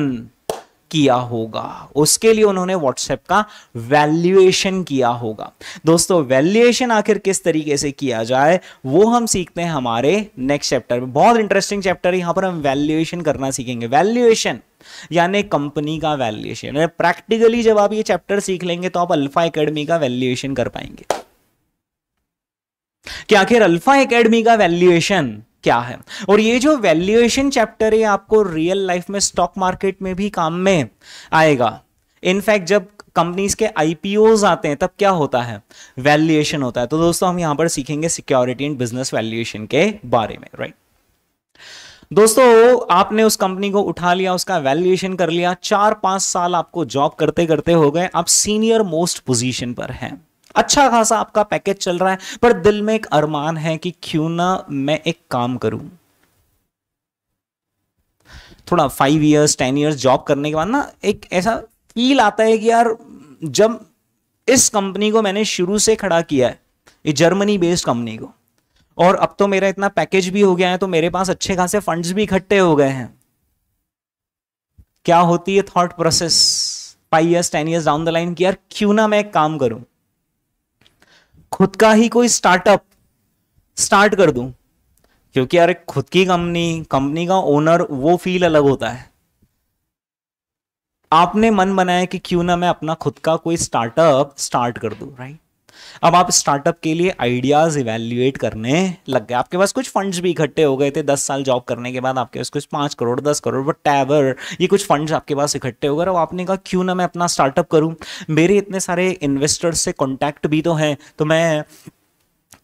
किया होगा उसके लिए उन्होंने व्हाट्सएप का वैल्यूएशन किया होगा दोस्तों वैल्यूएशन आखिर किस तरीके से किया जाए वो हम सीखते हैं हमारे नेक्स्ट चैप्टर में बहुत इंटरेस्टिंग चैप्टर यहां पर हम वैल्यूएशन करना सीखेंगे वैल्यूएशन यानी कंपनी का वैल्यूएशन प्रैक्टिकली जब आप ये चैप्टर सीख लेंगे तो आप अल्फा एकेडमी का वैल्यूएशन कर पाएंगे कि आखिर अल्फा एकेडमी का वैल्यूएशन क्या है और ये जो वैल्यूएशन चैप्टर है आपको रियल लाइफ में स्टॉक मार्केट में भी काम में आएगा इनफैक्ट जब कंपनीज के आईपीओज आते हैं तब क्या होता है वैल्यूएशन होता है तो दोस्तों हम यहां पर सीखेंगे सिक्योरिटी एंड बिजनेस वैल्यूएशन के बारे में राइट दोस्तों आपने उस कंपनी को उठा लिया उसका वैल्यूएशन कर लिया चार पांच साल आपको जॉब करते करते हो गए आप सीनियर मोस्ट पोजीशन पर हैं अच्छा खासा आपका पैकेज चल रहा है पर दिल में एक अरमान है कि क्यों ना मैं एक काम करूं थोड़ा five years ten years job करने के बाद ना एक ऐसा फील आता है कि यार जब इस कंपनी को मैंने शुरू से खड़ा किया है ये जर्मनी बेस्ड कंपनी को और अब तो मेरा इतना पैकेज भी हो गया है तो मेरे पास अच्छे खासे फंड्स भी इकट्ठे हो गए हैं क्या होती है thought process five years ten years down the line की यार क्यों ना मैं एक काम करूं खुद का ही कोई स्टार्टअप स्टार्ट कर दूं क्योंकि यार खुद की कंपनी कंपनी का ओनर वो फील अलग होता है आपने मन बनाया कि क्यों ना मैं अपना खुद का कोई स्टार्टअप स्टार्ट कर दूं राइट अब आप स्टार्टअप के लिए आइडियाज़ इवेल्युएट करने लग गए आपके पास कुछ फंड्स भी इकट्ठे हो गए थे दस साल जॉब करने के बाद आपके पास कुछ पांच करोड़ दस करोड़ बट टैबर ये कुछ फंड्स आपके पास इकट्ठे हो गए और आपने कहा क्यों ना मैं अपना स्टार्टअप करूं मेरे इतने सारे इन्वेस्टर्स से कॉन्टैक्ट भी तो हैं तो मैं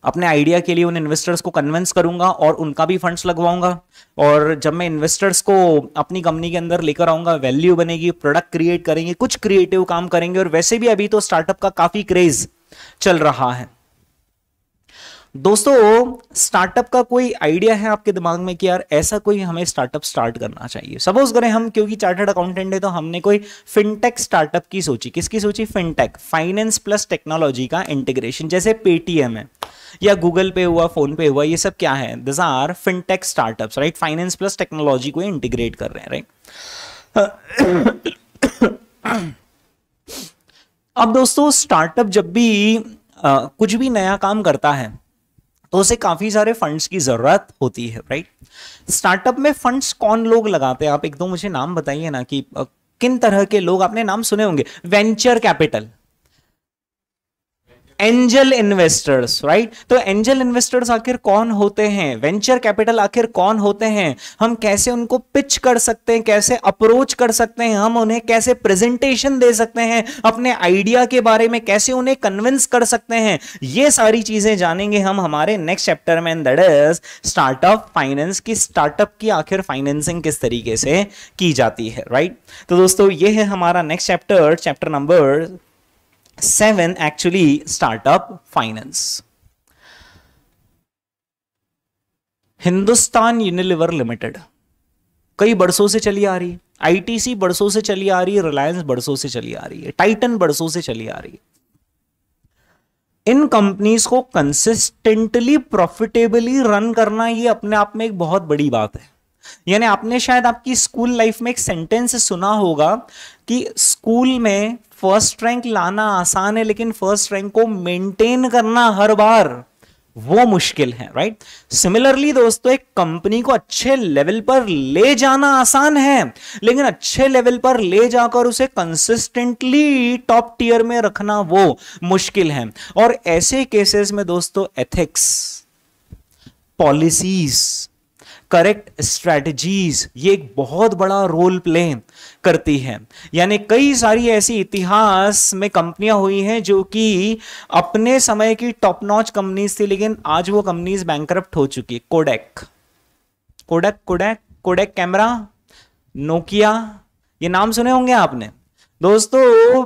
अपने आइडिया के लिए उन इन्वेस्टर्स को कन्विंस करूंगा और उनका भी फंड्स लगवाऊंगा और जब मैं इन्वेस्टर्स को अपनी कंपनी के अंदर लेकर आऊंगा वैल्यू बनेगी प्रोडक्ट क्रिएट करेंगे कुछ क्रिएटिव काम करेंगे और वैसे भी अभी तो स्टार्टअप का काफ़ी क्रेज़ चल रहा है दोस्तों स्टार्टअप का कोई आइडिया है आपके दिमाग में कि यार ऐसा कोई हमें स्टार्टअप स्टार्ट करना चाहिए सपोज करें हम क्योंकि चार्टर्ड अकाउंटेंट है तो हमने कोई फिनटेक स्टार्टअप की सोची किसकी सोची फिनटेक फाइनेंस प्लस टेक्नोलॉजी का इंटीग्रेशन जैसे पेटीएम है या गूगल पे हुआ फोन पे हुआ ये सब क्या है this are fintech startup right finance plus technology को इंटीग्रेट कर रहे हैं राइट अब दोस्तों स्टार्टअप जब भी आ, कुछ भी नया काम करता है तो उसे काफ़ी सारे फंड्स की ज़रूरत होती है राइट स्टार्टअप में फंड्स कौन लोग लगाते हैं आप एक दो मुझे नाम बताइए ना कि किन तरह के लोग आपने नाम सुने होंगे venture capital angel investors right तो एंजल इन्वेस्टर्स आखिर कौन होते हैं वेंचर कैपिटल आखिर कौन होते हैं हम कैसे उनको पिच कर सकते हैं कैसे अप्रोच कर सकते हैं हम उन्हें कैसे प्रेजेंटेशन दे सकते हैं अपने आइडिया के बारे में कैसे उन्हें कन्विंस कर सकते हैं ये सारी चीजें जानेंगे हम हमारे नेक्स्ट चैप्टर में दैट इज स्टार्टअप फाइनेंस की स्टार्टअप की आखिर फाइनेंसिंग किस तरीके से की जाती है राइट right? तो दोस्तों ये है हमारा next chapter chapter number seven actually startup finance. Hindustan Unilever Limited कई बरसों से चली आ रही है आईटीसी बरसों से चली आ रही है रिलायंस बरसों से चली आ रही है टाइटन बरसों से चली आ रही है इन कंपनीज को कंसिस्टेंटली प्रॉफिटेबली रन करना ये अपने आप में एक बहुत बड़ी बात है यानी आपने शायद आपकी स्कूल लाइफ में एक सेंटेंस सुना होगा कि स्कूल में फर्स्ट रैंक लाना आसान है लेकिन फर्स्ट रैंक को मेंटेन करना हर बार वो मुश्किल है राइट सिमिलरली दोस्तों एक कंपनी को अच्छे लेवल पर ले जाना आसान है लेकिन अच्छे लेवल पर ले जाकर उसे कंसिस्टेंटली टॉप टीयर में रखना वो मुश्किल है और ऐसे केसेस में दोस्तों एथिक्स पॉलिसीज़ करेक्ट स्ट्रैटेजीज ये एक बहुत बड़ा रोल प्ले करती है यानी कई सारी ऐसी इतिहास में कंपनियां हुई हैं जो कि अपने समय की टॉप नॉच कंपनीज थी लेकिन आज वो कंपनीज बैंक हो चुकी है Kodak Kodak Kodak Kodak camera Nokia ये नाम सुने होंगे आपने दोस्तों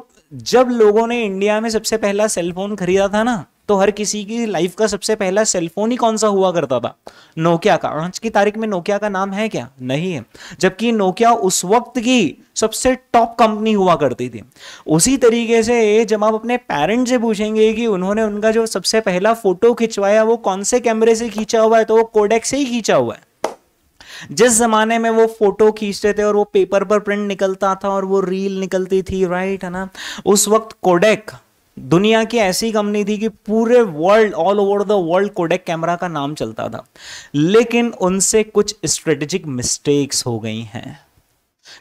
जब लोगों ने इंडिया में सबसे पहला सेलफोन खरीदा था ना तो हर किसी की लाइफ का सबसे पहला सेलफोन ही कौन सा हुआ करता था नोकिया का आज की तारीख में नोकिया का नाम है क्या नहीं है जबकि नोकिया उस वक्त की सबसे टॉप कंपनी हुआ करती थी उसी तरीके से जब आप अपने पेरेंट से पूछेंगे कि उन्होंने उनका जो सबसे पहला फोटो खिंचवाया वो कौन से कैमरे से खींचा हुआ है तो वो कोडेक से ही खींचा हुआ है जिस जमाने में वो फोटो खींचते थे और वो पेपर पर प्रिंट निकलता था और वो रील निकलती थी राइट है ना उस वक्त कोडेक दुनिया की ऐसी कंपनी थी कि पूरे world all over the world Kodak camera का नाम चलता था लेकिन उनसे कुछ स्ट्रेटेजिक मिस्टेक्स हो गई हैं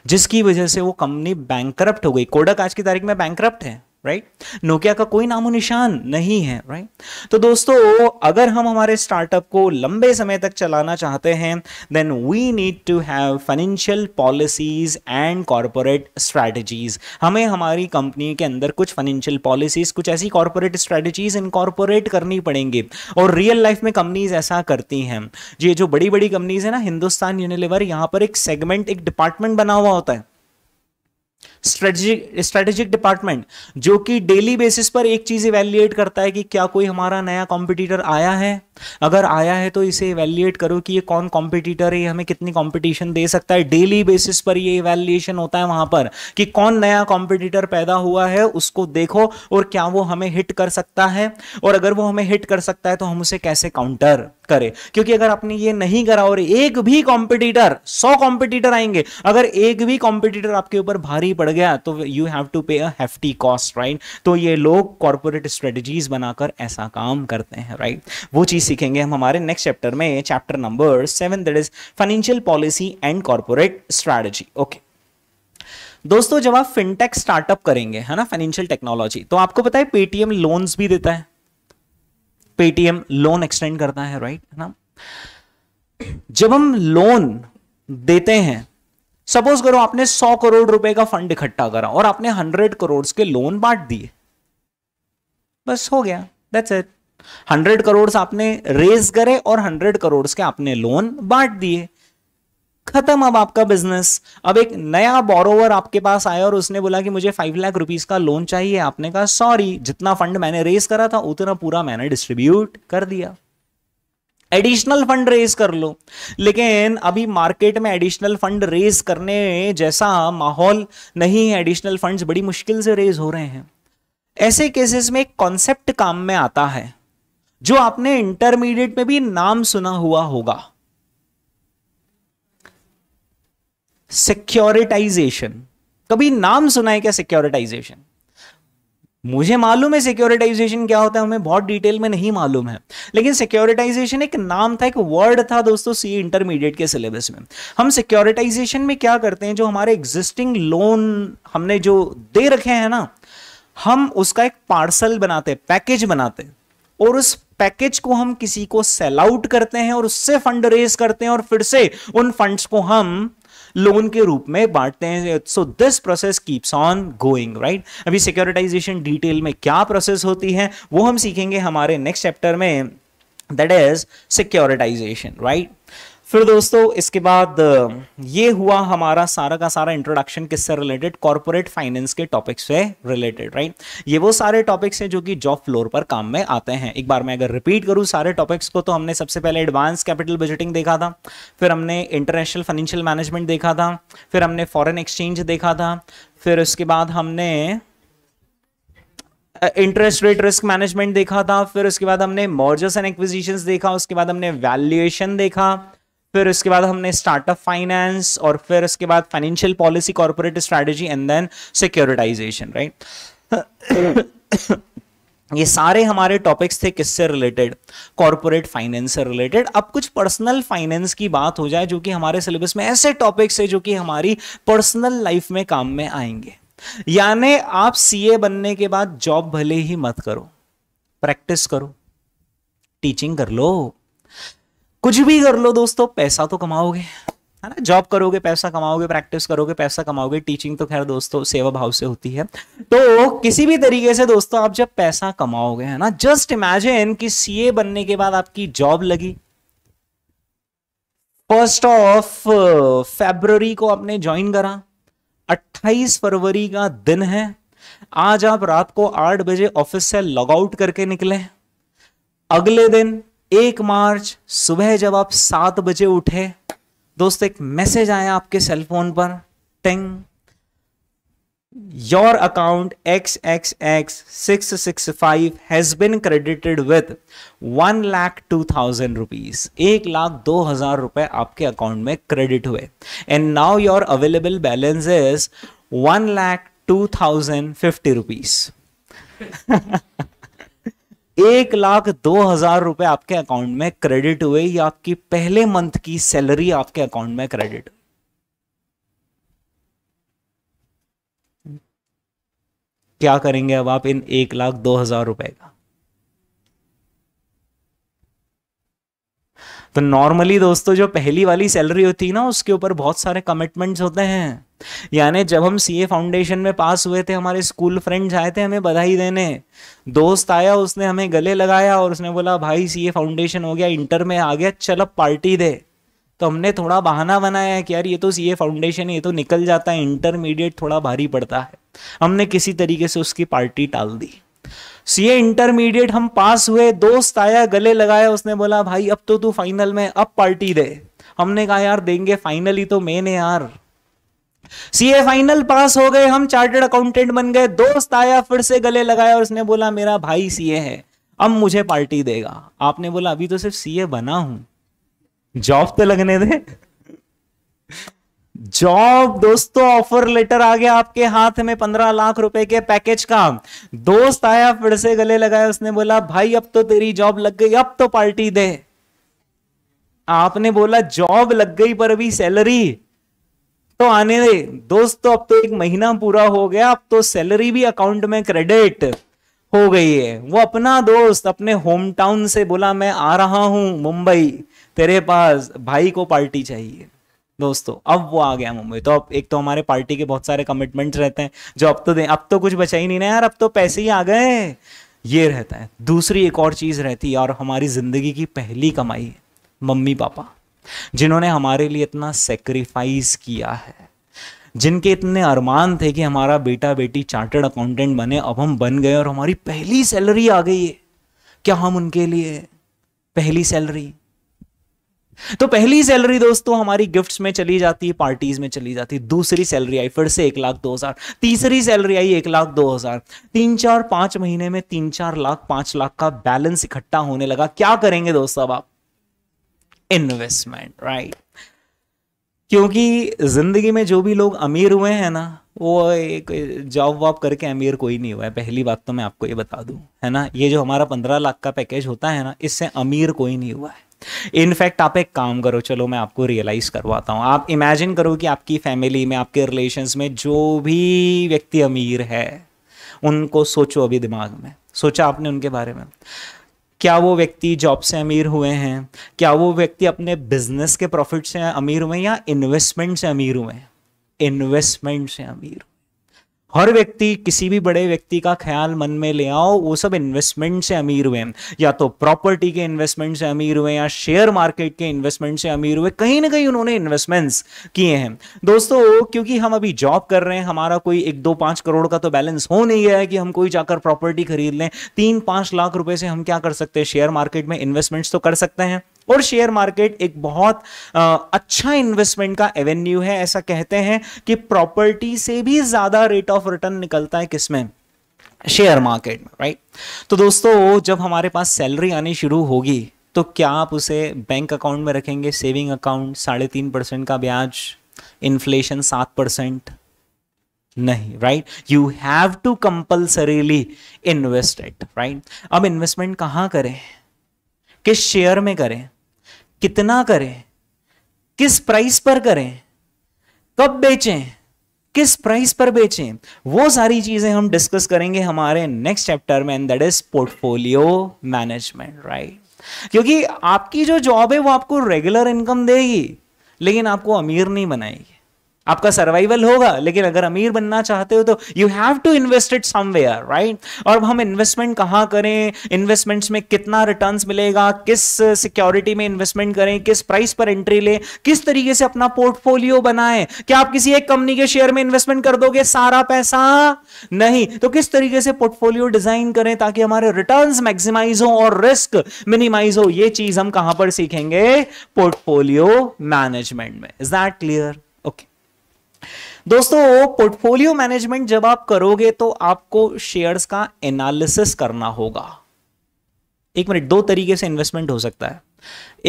जिसकी वजह से वो कंपनी बैंक हो गई कोडक आज की तारीख में बैंक है राइट नोकिया का कोई नामो निशान नहीं है राइट तो दोस्तों अगर हम हमारे स्टार्टअप को लंबे समय तक चलाना चाहते हैं then we need to have financial policies and corporate strategies हमें हमारी कंपनी के अंदर कुछ फाइनेंशियल पॉलिसीज कुछ ऐसी कॉरपोरेट स्ट्रैटेजीज इनकॉरपोरेट करनी पड़ेंगे और रियल लाइफ में कंपनीज ऐसा करती हैं ये जो बड़ी बड़ी कंपनीज है ना हिंदुस्तान यूनिलिवर यहाँ पर एक सेगमेंट एक डिपार्टमेंट बना हुआ होता है स्ट्रेटेजिक स्ट्रेटेजिक डिपार्टमेंट जो कि डेली बेसिस पर एक चीज इवेल्युएट करता है कि क्या कोई हमारा नया कॉम्पिटिटर आया है अगर आया है तो इसे इवेल्युएट करो कि ये कौन कॉम्पिटिटर है हमें कितनी कॉम्पिटिशन दे सकता है डेली बेसिस पर ये इवेल्युएशन होता है वहां पर कि कौन नया कॉम्पिटिटर पैदा हुआ है उसको देखो और क्या वो हमें हिट कर सकता है और अगर वो हमें हिट कर सकता है तो हम उसे कैसे काउंटर करें क्योंकि अगर आपने ये नहीं करा और एक भी कॉम्पिटिटर सौ कॉम्पिटिटर आएंगे अगर एक भी कॉम्पिटिटर आपके ऊपर भारी पड़ गया तो यू हैव टू पे अफ्टी कॉस्ट राइट तो ये लोग कॉर्पोरेट स्ट्रेटजीज बनाकर ऐसा काम करते हैं राइट right? वो चीज सीखेंगे हम हमारे नेक्स्ट चैप्टर में chapter number seven that is financial policy and corporate strategy okay दोस्तों जब आप फिनटेक स्टार्टअप करेंगे है ना फाइनेंशियल टेक्नोलॉजी तो आपको पता है पेटीएम लोन्स भी देता है पेटीएम लोन एक्सटेंड करता है राइट है ना जब हम लोन देते हैं सपोज करो आपने सौ करोड़ रुपए का फंड इकट्ठा करा और आपने हंड्रेड करोड़ के लोन बांट दिए बस हो गया दैट्स इट हंड्रेड करोड़ आपने रेज करे और हंड्रेड करोड़ के आपने लोन बांट दिए खत्म अब आपका बिजनेस अब एक नया बोरोवर आपके पास आया और उसने बोला कि मुझे फाइव लाख रुपीस का लोन चाहिए आपने कहा सॉरी जितना फंड मैंने रेज करा था उतना पूरा मैंने डिस्ट्रीब्यूट कर दिया एडिशनल फंड रेज कर लो लेकिन अभी मार्केट में एडिशनल फंड रेज करने जैसा माहौल नहीं है एडिशनल फंड्स बड़ी मुश्किल से रेज हो रहे हैं ऐसे केसेस में एक कॉन्सेप्ट काम में आता है जो आपने इंटरमीडिएट में भी नाम सुना हुआ होगा सिक्योरिटाइजेशन कभी नाम सुना है क्या सिक्योरिटाइजेशन मुझे मालूम है सिक्योरिटाइजेशन क्या होता है हमें बहुत डिटेल में नहीं मालूम है लेकिन सिक्योरिटाइजेशन एक नाम था एक वर्ड था दोस्तों सी इंटरमीडिएट के सिलेबस में हम सिक्योरिटाइजेशन में क्या करते हैं जो हमारे एग्जिस्टिंग लोन हमने जो दे रखे हैं ना हम उसका एक पार्सल बनाते पैकेज बनाते और उस पैकेज को हम किसी को सेल आउट करते हैं और उससे फंड रेज करते हैं और फिर से उन फंड्स को हम लोन के रूप में बांटते हैं so this process keeps on going right अभी सिक्योरिटाइजेशन डिटेल में क्या प्रोसेस होती है वो हम सीखेंगे हमारे नेक्स्ट चैप्टर में दैट इज सिक्योरिटाइजेशन राइट फिर दोस्तों इसके बाद ये हुआ हमारा सारा का सारा इंट्रोडक्शन किससे रिलेटेड कॉर्पोरेट फाइनेंस के टॉपिक्स से रिलेटेड राइट ये वो सारे टॉपिक्स हैं जो कि जॉब फ्लोर पर काम में आते हैं एक बार मैं अगर रिपीट करूँ सारे टॉपिक्स को तो हमने सबसे पहले एडवांस कैपिटल बजटिंग देखा था फिर हमने इंटरनेशनल फाइनेंशियल मैनेजमेंट देखा था फिर हमने फॉरन एक्सचेंज देखा था फिर उसके बाद हमने इंटरेस्ट रेट रिस्क मैनेजमेंट देखा था फिर उसके बाद हमने मॉर्जर्स एंड एक्विजिशन देखा उसके बाद हमने वैल्यूएशन देखा फिर उसके बाद हमने स्टार्टअप फाइनेंस और फिर उसके बाद financial policy corporate strategy and then securitization right ये सारे हमारे टॉपिक्स थे किससे रिलेटेड कॉर्पोरेट फाइनेंस से रिलेटेड अब कुछ पर्सनल फाइनेंस की बात हो जाए जो कि हमारे सिलेबस में ऐसे टॉपिक्स है जो कि हमारी पर्सनल लाइफ में काम में आएंगे यानी आप सीए बनने के बाद जॉब भले ही मत करो प्रैक्टिस करो टीचिंग कर लो कुछ भी कर लो दोस्तों पैसा तो कमाओगे है ना जॉब करोगे पैसा कमाओगे प्रैक्टिस करोगे पैसा कमाओगे टीचिंग तो खैर दोस्तों सेवा भाव से होती है तो किसी भी तरीके से दोस्तों आप जब पैसा कमाओगे है ना जस्ट इमेजिन कि सीए बनने के बाद आपकी जॉब लगी फर्स्ट ऑफ फेब्रवरी को आपने ज्वाइन करा 28 फरवरी का दिन है आज आप रात को आठ बजे ऑफिस से लॉग आउट करके निकले अगले दिन एक मार्च सुबह जब आप सात बजे उठे दोस्त एक मैसेज आया आपके सेलफोन पर ting your account x x x six six five has been credited with one lakh two thousand rupees एक लाख दो हजार रुपए आपके अकाउंट में क्रेडिट हुए and now your available balance is one lakh two thousand fifty rupees एक लाख दो हजार रुपए आपके अकाउंट में क्रेडिट हुए या आपकी पहले मंथ की सैलरी आपके अकाउंट में क्रेडिट क्या करेंगे अब आप इन एक लाख दो हजार रुपए का तो नॉर्मली दोस्तों जो पहली वाली सैलरी होती है ना उसके ऊपर बहुत सारे कमिटमेंट्स होते हैं यानी जब हम सीए फाउंडेशन में पास हुए थे हमारे स्कूल फ्रेंड्स आए थे हमें बधाई देने दोस्त आया उसने हमें गले लगाया और उसने बोला भाई सीए फाउंडेशन हो गया इंटर में आ गया चल अब पार्टी दे तो हमने थोड़ा बहाना बनाया है कि यार ये तो सीए फाउंडेशन है ये तो निकल जाता है इंटरमीडिएट थोड़ा भारी पड़ता है हमने किसी तरीके से उसकी पार्टी टाल दी सीए इंटरमीडिएट हम पास हुए दोस्त आया गले लगाया उसने बोला भाई अब तो तू फाइनल में अब पार्टी दे हमने कहा यार देंगे फाइनली तो मेन है यार सीए फाइनल पास हो गए हम चार्टर्ड अकाउंटेंट बन गए दोस्त आया फिर से गले लगाया और उसने बोला मेरा भाई सीए है अब मुझे पार्टी देगा आपने बोला अभी तो सिर्फ सीए बना हूं जॉब तो लगने दे जॉब दोस्तों ऑफर लेटर आ गया आपके हाथ में पंद्रह लाख रुपए के पैकेज का दोस्त आया फिर से गले लगाया उसने बोला भाई अब तो तेरी जॉब लग गई अब तो पार्टी दे आपने बोला जॉब लग गई पर अभी सैलरी तो आने दे दोस्तों तो अब तो एक महीना पूरा हो गया अब तो सैलरी भी अकाउंट में क्रेडिट हो गई है वो अपना दोस्त अपने होम टाउन से बोला मैं आ रहा हूं मुंबई तेरे पास भाई को पार्टी चाहिए दोस्तों अब वो आ गया मुंबई तो अब एक तो हमारे पार्टी के बहुत सारे कमिटमेंट रहते हैं जो अब तो दे अब तो कुछ बचा ही नहीं ना यार अब तो पैसे ही आ गए ये रहता है दूसरी एक और चीज़ रहती है और हमारी ज़िंदगी की पहली कमाई मम्मी पापा जिन्होंने हमारे लिए इतना सेक्रीफाइस किया है जिनके इतने अरमान थे कि हमारा बेटा बेटी चार्टर्ड अकाउंटेंट बने अब हम बन गए और हमारी पहली सैलरी आ गई है क्या हम उनके लिए पहली सैलरी तो पहली सैलरी दोस्तों हमारी गिफ्ट्स में चली जाती है पार्टीज में चली जाती है दूसरी सैलरी आई फिर से एक लाख दो हजार तीसरी सैलरी आई एक लाख दो हजार तीन चार पांच महीने में तीन चार लाख पांच लाख का बैलेंस इकट्ठा होने लगा क्या करेंगे दोस्तों अब आप इन्वेस्टमेंट राइट क्योंकि जिंदगी में जो भी लोग अमीर हुए हैं ना वो एक जॉब वॉब करके अमीर कोई नहीं हुआ है पहली बात तो मैं आपको ये बता दूं है ना ये जो हमारा पंद्रह लाख का पैकेज होता है ना इससे अमीर कोई नहीं हुआ है इनफैक्ट आप एक काम करो चलो मैं आपको रियलाइज करवाता हूँ आप इमेजिन करो कि आपकी फैमिली में आपके रिलेशन में जो भी व्यक्ति अमीर है उनको सोचो अभी दिमाग में सोचा आपने उनके बारे में क्या वो व्यक्ति जॉब से अमीर हुए हैं क्या वो व्यक्ति अपने बिजनेस के प्रॉफिट से अमीर हुए हैं या इन्वेस्टमेंट से अमीर हुए हैं इन्वेस्टमेंट से अमीर हर व्यक्ति किसी भी बड़े व्यक्ति का ख्याल मन में ले आओ वो सब इन्वेस्टमेंट तो से अमीर हुए या तो प्रॉपर्टी के इन्वेस्टमेंट से अमीर हुए या शेयर मार्केट के इन्वेस्टमेंट से अमीर हुए कहीं ना कहीं उन्होंने इन्वेस्टमेंट्स किए हैं दोस्तों क्योंकि हम अभी जॉब कर रहे हैं हमारा कोई एक दो पांच करोड़ का तो बैलेंस हो नहीं गया है कि हम कोई जाकर प्रॉपर्टी खरीद लें तीन पांच लाख रुपए से हम क्या कर सकते हैं शेयर मार्केट में इन्वेस्टमेंट्स तो कर सकते हैं और शेयर मार्केट एक बहुत आ, अच्छा इन्वेस्टमेंट का एवेन्यू है ऐसा कहते हैं कि प्रॉपर्टी से भी ज़्यादा रेट ऑफ रिटर्न निकलता है किसमें शेयर मार्केट में राइट तो दोस्तों जब हमारे पास सैलरी आनी शुरू होगी तो क्या आप उसे बैंक अकाउंट में रखेंगे सेविंग अकाउंट साढ़े तीन परसेंट का ब्याज इन्फ्लेशन सात परसेंट नहीं right you have to compulsorily invest it right अब इन्वेस्टमेंट कहाँ करें किस शेयर में करें कितना करें किस प्राइस पर करें कब बेचें किस प्राइस पर बेचें वो सारी चीजें हम डिस्कस करेंगे हमारे नेक्स्ट चैप्टर में and that is portfolio management right क्योंकि आपकी जो जॉब है वो आपको रेगुलर इनकम देगी लेकिन आपको अमीर नहीं बनाएगी आपका सर्वाइवल होगा लेकिन अगर अमीर बनना चाहते हो तो you have to invest it somewhere right और हम इन्वेस्टमेंट कहाँ करें इन्वेस्टमेंट्स में कितना रिटर्न मिलेगा किस सिक्योरिटी में इन्वेस्टमेंट करें किस प्राइस पर एंट्री लें किस तरीके से अपना पोर्टफोलियो बनाए क्या आप किसी एक कंपनी के शेयर में इन्वेस्टमेंट कर दोगे सारा पैसा नहीं तो किस तरीके से पोर्टफोलियो डिजाइन करें ताकि हमारे रिटर्न मैक्सिमाइज हो और रिस्क मिनिमाइज हो ये चीज हम कहां पर सीखेंगे पोर्टफोलियो मैनेजमेंट में इज दैट क्लियर ओके दोस्तों पोर्टफोलियो मैनेजमेंट जब आप करोगे तो आपको शेयर्स का एनालिसिस करना होगा एक मिनट दो तरीके से इन्वेस्टमेंट हो सकता है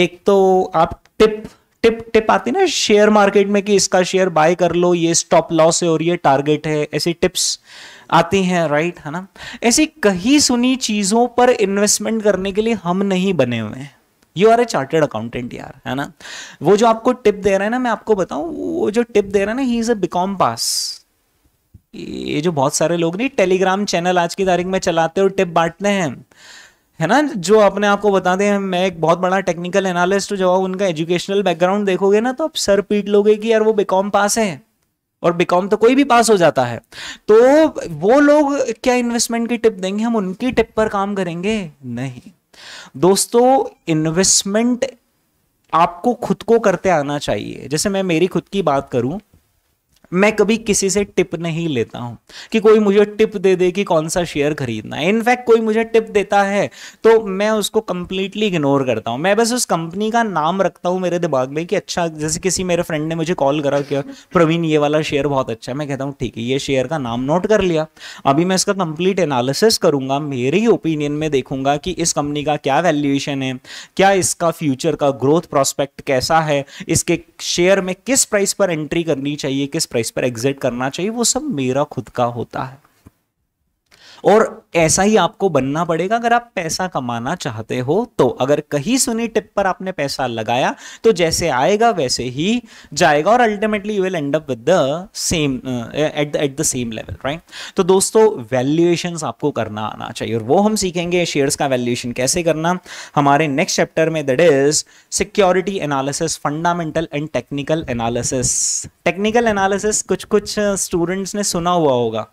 एक तो आप टिप टिप टिप आती ना शेयर मार्केट में कि इसका शेयर बाय कर लो ये स्टॉप लॉस है और ये टारगेट है ऐसी टिप्स आती हैं राइट है ना ऐसी कहीं सुनी चीजों पर इन्वेस्टमेंट करने के लिए हम नहीं बने हुए हैं you are a chartered accountant यार है ना वो जो आपको टिप दे रहे हैं ना मैं आपको बताऊं वो जो टिप दे रहे हैं ना ही इज अ बिकॉम पास ये जो बहुत सारे लोग नहीं टेलीग्राम चैनल आज की तारीख में चलाते और टिप बांटते हैं है ना जो अपने आपको बता दें मैं एक बहुत बड़ा टेक्निकल एनालिस्ट हूँ जब आप उनका एजुकेशनल बैकग्राउंड देखोगे ना तो आप सर पीट लोगे कि यार वो बिकॉम पास है और बिकॉम तो कोई भी पास हो जाता है तो वो लोग क्या इन्वेस्टमेंट की टिप देंगे हम उनकी टिप पर काम करेंगे नहीं दोस्तों इन्वेस्टमेंट आपको खुद को करते आना चाहिए जैसे मैं मेरी खुद की बात करूं मैं कभी किसी से टिप नहीं लेता हूं कि कोई मुझे टिप दे दे कि कौन सा शेयर खरीदना है इनफैक्ट कोई मुझे टिप देता है तो मैं उसको कंप्लीटली इग्नोर करता हूं मैं बस उस कंपनी का नाम रखता हूं मेरे दिमाग में कि अच्छा जैसे किसी मेरे फ्रेंड ने मुझे कॉल करा कि प्रवीण ये वाला शेयर बहुत अच्छा है मैं कहता हूँ ठीक है ये शेयर का नाम नोट कर लिया अभी मैं इसका कंप्लीट एनालिसिस करूंगा मेरे ही ओपिनियन में देखूंगा कि इस कंपनी का क्या वैल्यूएशन है क्या इसका फ्यूचर का ग्रोथ प्रोस्पेक्ट कैसा है इसके शेयर में किस प्राइस पर एंट्री करनी चाहिए किस प्राइस इस पर एग्जिट करना चाहिए वो सब मेरा खुद का होता है और ऐसा ही आपको बनना पड़ेगा अगर आप पैसा कमाना चाहते हो तो अगर कहीं सुनी टिप पर आपने पैसा लगाया तो जैसे आएगा वैसे ही जाएगा और ultimately you will end up with the same at the at the same level right तो दोस्तों वैल्यूएशन आपको करना आना चाहिए और वो हम सीखेंगे शेयर्स का वैल्यूएशन कैसे करना हमारे नेक्स्ट चैप्टर में that is security analysis fundamental and technical analysis technical analysis कुछ कुछ स्टूडेंट्स ने सुना हुआ होगा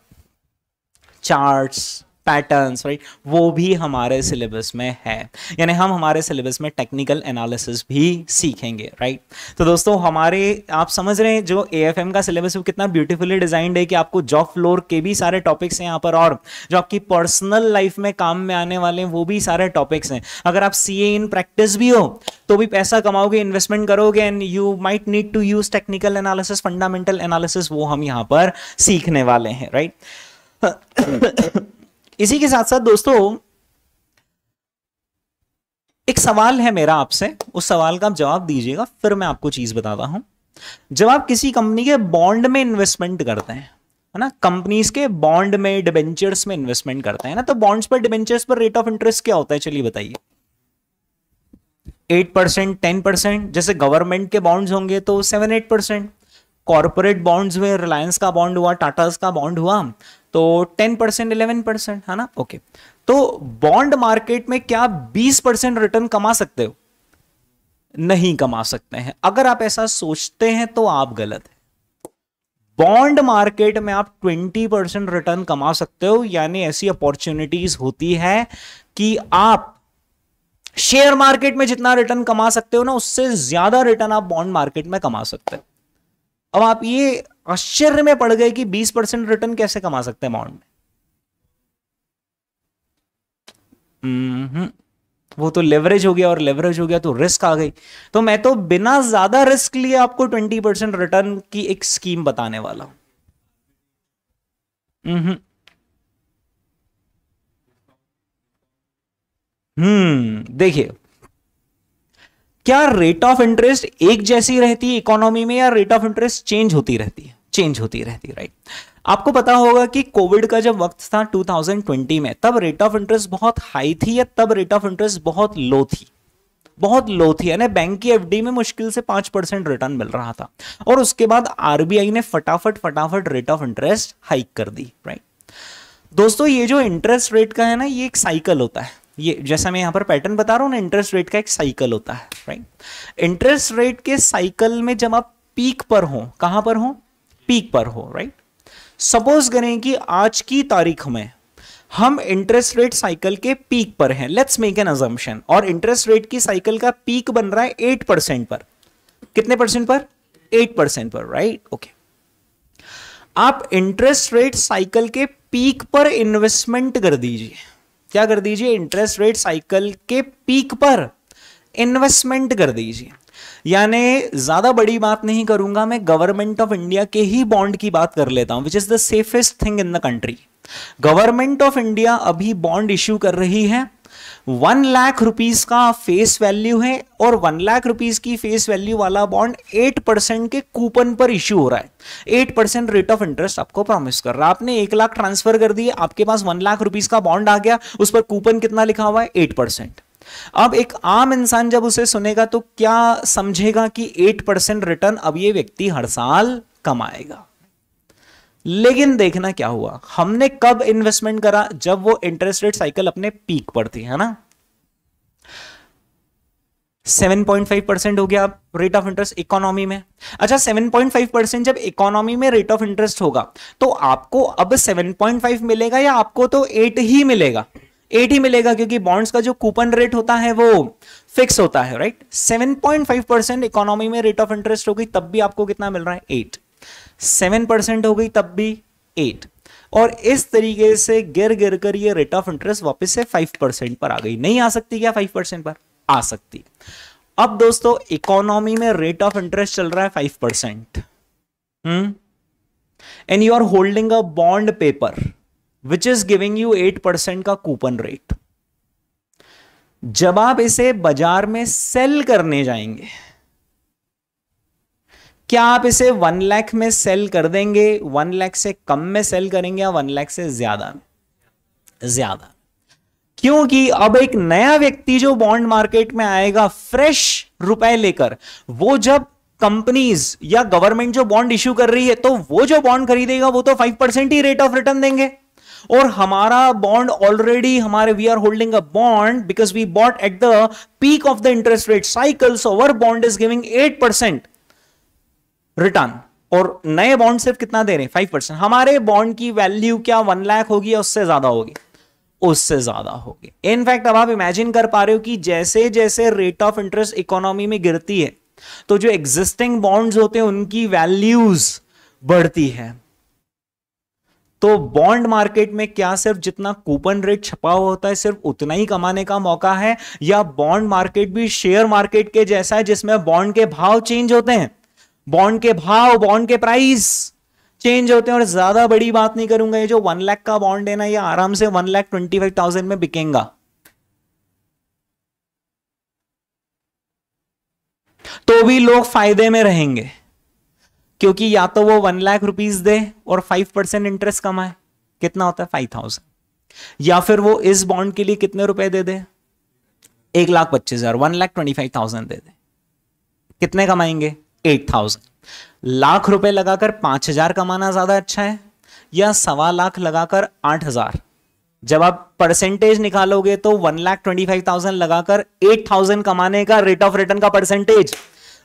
चार्ट्स पैटर्न्स राइट वो भी हमारे सिलेबस में है यानी हम हमारे सिलेबस में टेक्निकल एनालिसिस भी सीखेंगे राइट तो दोस्तों हमारे आप समझ रहे हैं जो ए एफ एम का सिलेबस वो कितना ब्यूटीफुली डिजाइंड है कि आपको जॉब फ्लोर के भी सारे टॉपिक्स हैं यहाँ पर और जो आपकी पर्सनल लाइफ में काम में आने वाले हैं वो भी सारे टॉपिक्स हैं अगर आप सी ए इन प्रैक्टिस भी हो तो भी पैसा कमाओगे इन्वेस्टमेंट करोगे and you might need to use technical analysis fundamental analysis वो हम यहाँ पर सीखने वाले हैं राइट right? इसी के साथ साथ दोस्तों एक सवाल है मेरा आपसे उस सवाल का आप जवाब दीजिएगा फिर मैं आपको चीज बताता हूं जब आप किसी कंपनी के बॉन्ड में इन्वेस्टमेंट करते हैं है ना कंपनीज के बॉन्ड में डिबेंचर्स में इन्वेस्टमेंट करते हैं ना तो बॉन्ड्स पर डिबेंचर्स पर रेट ऑफ इंटरेस्ट क्या होता है चलिए बताइए एट परसेंट टेन परसेंट जैसे गवर्नमेंट के बॉन्ड्स होंगे तो seven eight percent corporate bonds में रिलायंस का बॉन्ड हुआ टाटा का बॉन्ड हुआ तो 10 परसेंट इलेवन परसेंट है ना ओके तो बॉन्ड मार्केट में क्या बीस 20 परसेंट रिटर्न कमा सकते हो नहीं कमा सकते हैं अगर आप ऐसा सोचते हैं तो आप गलत है बॉन्ड मार्केट में आप 20 परसेंट रिटर्न कमा सकते हो यानी ऐसी अपॉर्चुनिटीज होती है कि आप शेयर मार्केट में जितना रिटर्न कमा सकते हो ना उससे ज्यादा रिटर्न आप बॉन्ड मार्केट में कमा सकते हो अब आप ये आश्चर्य में पड़ गए कि 20 परसेंट रिटर्न कैसे कमा सकते हैं बॉन्ड में हम्म, वो तो लेवरेज हो गया और लेवरेज हो गया तो रिस्क आ गई तो मैं तो बिना ज्यादा रिस्क लिए आपको ट्वेंटी परसेंट रिटर्न की एक स्कीम बताने वाला हूं हम्म, हम्म देखिए क्या रेट ऑफ इंटरेस्ट एक जैसी रहती है इकोनॉमी में या रेट ऑफ इंटरेस्ट चेंज होती रहती है चेंज होती रहती राइट आपको पता होगा कि कोविड का जब वक्त था 2020 में तब रेट ऑफ इंटरेस्ट बहुत हाई थी या तब रेट ऑफ इंटरेस्ट बहुत लो थी बहुत लो थी यानी बैंक की एफडी में मुश्किल से पांच परसेंट रिटर्न मिल रहा था और उसके बाद आरबीआई ने फटाफट फटाफट रेट ऑफ इंटरेस्ट हाइक कर दी राइट दोस्तों ये जो इंटरेस्ट रेट का है ना ये एक साइकिल होता है ये जैसा मैं यहां पर पैटर्न बता रहा हूं ना इंटरेस्ट रेट का एक साइकिल होता है राइट इंटरेस्ट रेट के साइकिल में जब आप पीक पर हो कहां पर हो पीक पर हो राइट सपोज करें कि आज की तारीख में हम इंटरेस्ट रेट साइकिल के पीक पर हैं लेट्स मेक एन अजम्पन और इंटरेस्ट रेट की साइकिल का पीक बन रहा है एट परसेंट पर कितने परसेंट पर एट परसेंट पर राइट right? Okay okay. आप इंटरेस्ट रेट साइकिल के पीक पर इन्वेस्टमेंट कर दीजिए क्या कर दीजिए इंटरेस्ट रेट साइकिल के पीक पर इन्वेस्टमेंट कर दीजिए यानी ज़्यादा बड़ी बात नहीं करूंगा मैं गवर्नमेंट ऑफ इंडिया के ही बॉन्ड की बात कर लेता हूं which is the safest thing in the country government of India अभी बॉन्ड इश्यू कर रही है वन लाख रुपीज का फेस वैल्यू है और वन लाख रुपीज की फेस वैल्यू वाला बॉन्ड एट परसेंट के कूपन पर इश्यू हो रहा है eight percent rate of interest आपको प्रॉमिस कर रहा है आपने एक लाख ट्रांसफर कर दिए आपके पास वन लाख रुपीज का बॉन्ड आ गया उस पर कूपन कितना लिखा हुआ है एट परसेंट अब एक आम इंसान जब उसे सुनेगा तो क्या समझेगा कि एट परसेंट रिटर्न अब ये व्यक्ति हर साल कमाएगा लेकिन देखना क्या हुआ हमने कब इन्वेस्टमेंट करा जब वो इंटरेस्ट रेट साइकिल अपने पीक पर थी है ना 7.5 परसेंट हो गया रेट ऑफ इंटरेस्ट इकोनॉमी में अच्छा 7.5 परसेंट जब इकोनॉमी में रेट ऑफ इंटरेस्ट होगा तो आपको अब 7.5 मिलेगा या आपको तो 8 ही मिलेगा एट ही मिलेगा क्योंकि बॉन्ड्स का जो कूपन रेट होता है वो फिक्स होता है right seven point five percent economy में रेट ऑफ इंटरेस्ट हो गई तब भी आपको कितना मिल रहा है एट सेवन परसेंट हो गई तब भी एट और इस तरीके से गिर गिर कर ये रेट ऑफ इंटरेस्ट वापस से फाइव परसेंट पर आ गई नहीं आ सकती क्या फाइव परसेंट पर आ सकती अब दोस्तों इकोनॉमी में रेट ऑफ इंटरेस्ट चल रहा है five percent and you are holding a bond paper which is giving you eight percent का कूपन रेट जब आप इसे बाजार में सेल करने जाएंगे क्या आप इसे वन लाख में सेल कर देंगे वन लाख से कम में सेल करेंगे या वन लाख से ज्यादा में ज्यादा क्योंकि अब एक नया व्यक्ति जो बॉन्ड मार्केट में आएगा फ्रेश रुपए लेकर वो जब कंपनीज या गवर्नमेंट जो बॉन्ड इश्यू कर रही है तो वो जो बॉन्ड खरीदेगा वो तो फाइव परसेंट ही रेट ऑफ रिटर्न देंगे और हमारा बॉन्ड ऑलरेडी हमारे we are holding a bond because we bought at the peak of the interest rate cycle our bond is giving eight percent return और नए बॉन्ड सिर्फ कितना दे रहे हैं फाइव परसेंट हमारे बॉन्ड की वैल्यू क्या वन लाख होगी या उससे ज्यादा होगी उससे ज्यादा होगी इनफैक्ट अब आप इमेजिन कर पा रहे हो कि जैसे जैसे रेट ऑफ इंटरेस्ट इकोनॉमी में गिरती है तो जो एग्जिस्टिंग बॉन्ड्स होते हैं उनकी वैल्यूज बढ़ती है तो बॉन्ड मार्केट में क्या सिर्फ जितना कूपन रेट छपा हुआ होता है सिर्फ उतना ही कमाने का मौका है या बॉन्ड मार्केट भी शेयर मार्केट के जैसा है जिसमें बॉन्ड के भाव चेंज होते हैं बॉन्ड के भाव बॉन्ड के प्राइस चेंज होते हैं और ज्यादा बड़ी बात नहीं करूंगा ये जो वन लाख का बॉन्ड है ना ये आराम से one lakh twenty five thousand में बिकेगा तो भी लोग फायदे में रहेंगे क्योंकि या तो वो वन लाख रुपीज दे और फाइव परसेंट इंटरेस्ट कमाए कितना होता है फाइव थाउजेंड या फिर वो इस बॉन्ड के लिए कितने रुपए दे दे एक लाख पच्चीस हजार one lakh twenty five thousand दे दे कितने कमाएंगे एट थाउजेंड लाख रुपए लगाकर पांच हजार कमाना ज्यादा अच्छा है या सवा लाख लगाकर आठ हजार जब आप परसेंटेज निकालोगे तो one lakh twenty five thousand लगाकर एट थाउजेंड कमाने का रेट ऑफ रिटर्न का परसेंटेज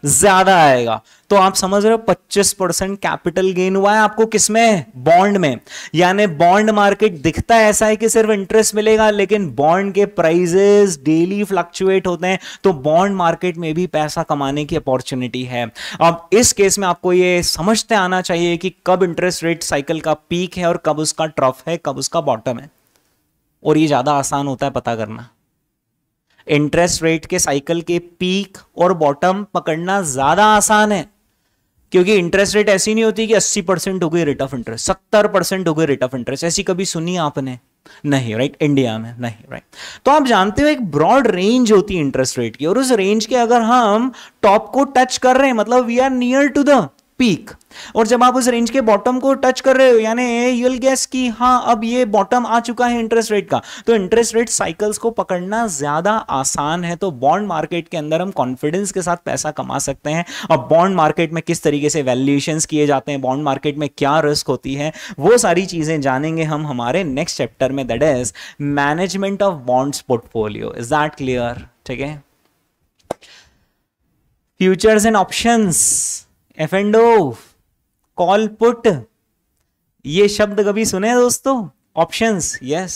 ज्यादा आएगा तो आप समझ रहे हो 25 परसेंट कैपिटल गेन हुआ है आपको किसमें बॉन्ड में यानी बॉन्ड मार्केट दिखता है ऐसा है कि सिर्फ इंटरेस्ट मिलेगा लेकिन बॉन्ड के प्राइजेस डेली फ्लक्चुएट होते हैं तो बॉन्ड मार्केट में भी पैसा कमाने की अपॉर्चुनिटी है अब इस केस में आपको ये समझते आना चाहिए कि कब इंटरेस्ट रेट साइकिल का पीक है और कब उसका ट्रफ है कब उसका बॉटम है और ये ज़्यादा आसान होता है पता करना इंटरेस्ट रेट के साइकिल के पीक और बॉटम पकड़ना ज़्यादा आसान है क्योंकि इंटरेस्ट रेट ऐसी नहीं होती कि 80 परसेंट हो गई रेट ऑफ इंटरेस्ट सत्तर परसेंट हो गई रेट ऑफ इंटरेस्ट ऐसी कभी सुनी आपने नहीं राइट इंडिया में नहीं राइट तो आप जानते हो एक ब्रॉड रेंज होती है इंटरेस्ट रेट की और उस रेंज के अगर हम टॉप को टच कर रहे हैं मतलब we are near to the peak और जब आप उस रेंज के बॉटम को टच कर रहे हो यानी यू विल गेस कि हाँ अब ये बॉटम आ चुका है इंटरेस्ट रेट का तो इंटरेस्ट रेट साइकिल्स को पकड़ना ज्यादा आसान है तो बॉन्ड मार्केट के अंदर हम कॉन्फिडेंस के साथ पैसा कमा सकते हैं और बॉन्ड मार्केट में किस तरीके से वैल्यूएशन किए जाते हैं बॉन्ड मार्केट में क्या रिस्क होती है वो सारी चीजें जानेंगे हम हमारे नेक्स्ट चैप्टर में that is management of bonds portfolio is that clear ठीक है futures and options F and call put ये शब्द कभी सुने दोस्तों ऑप्शंस यस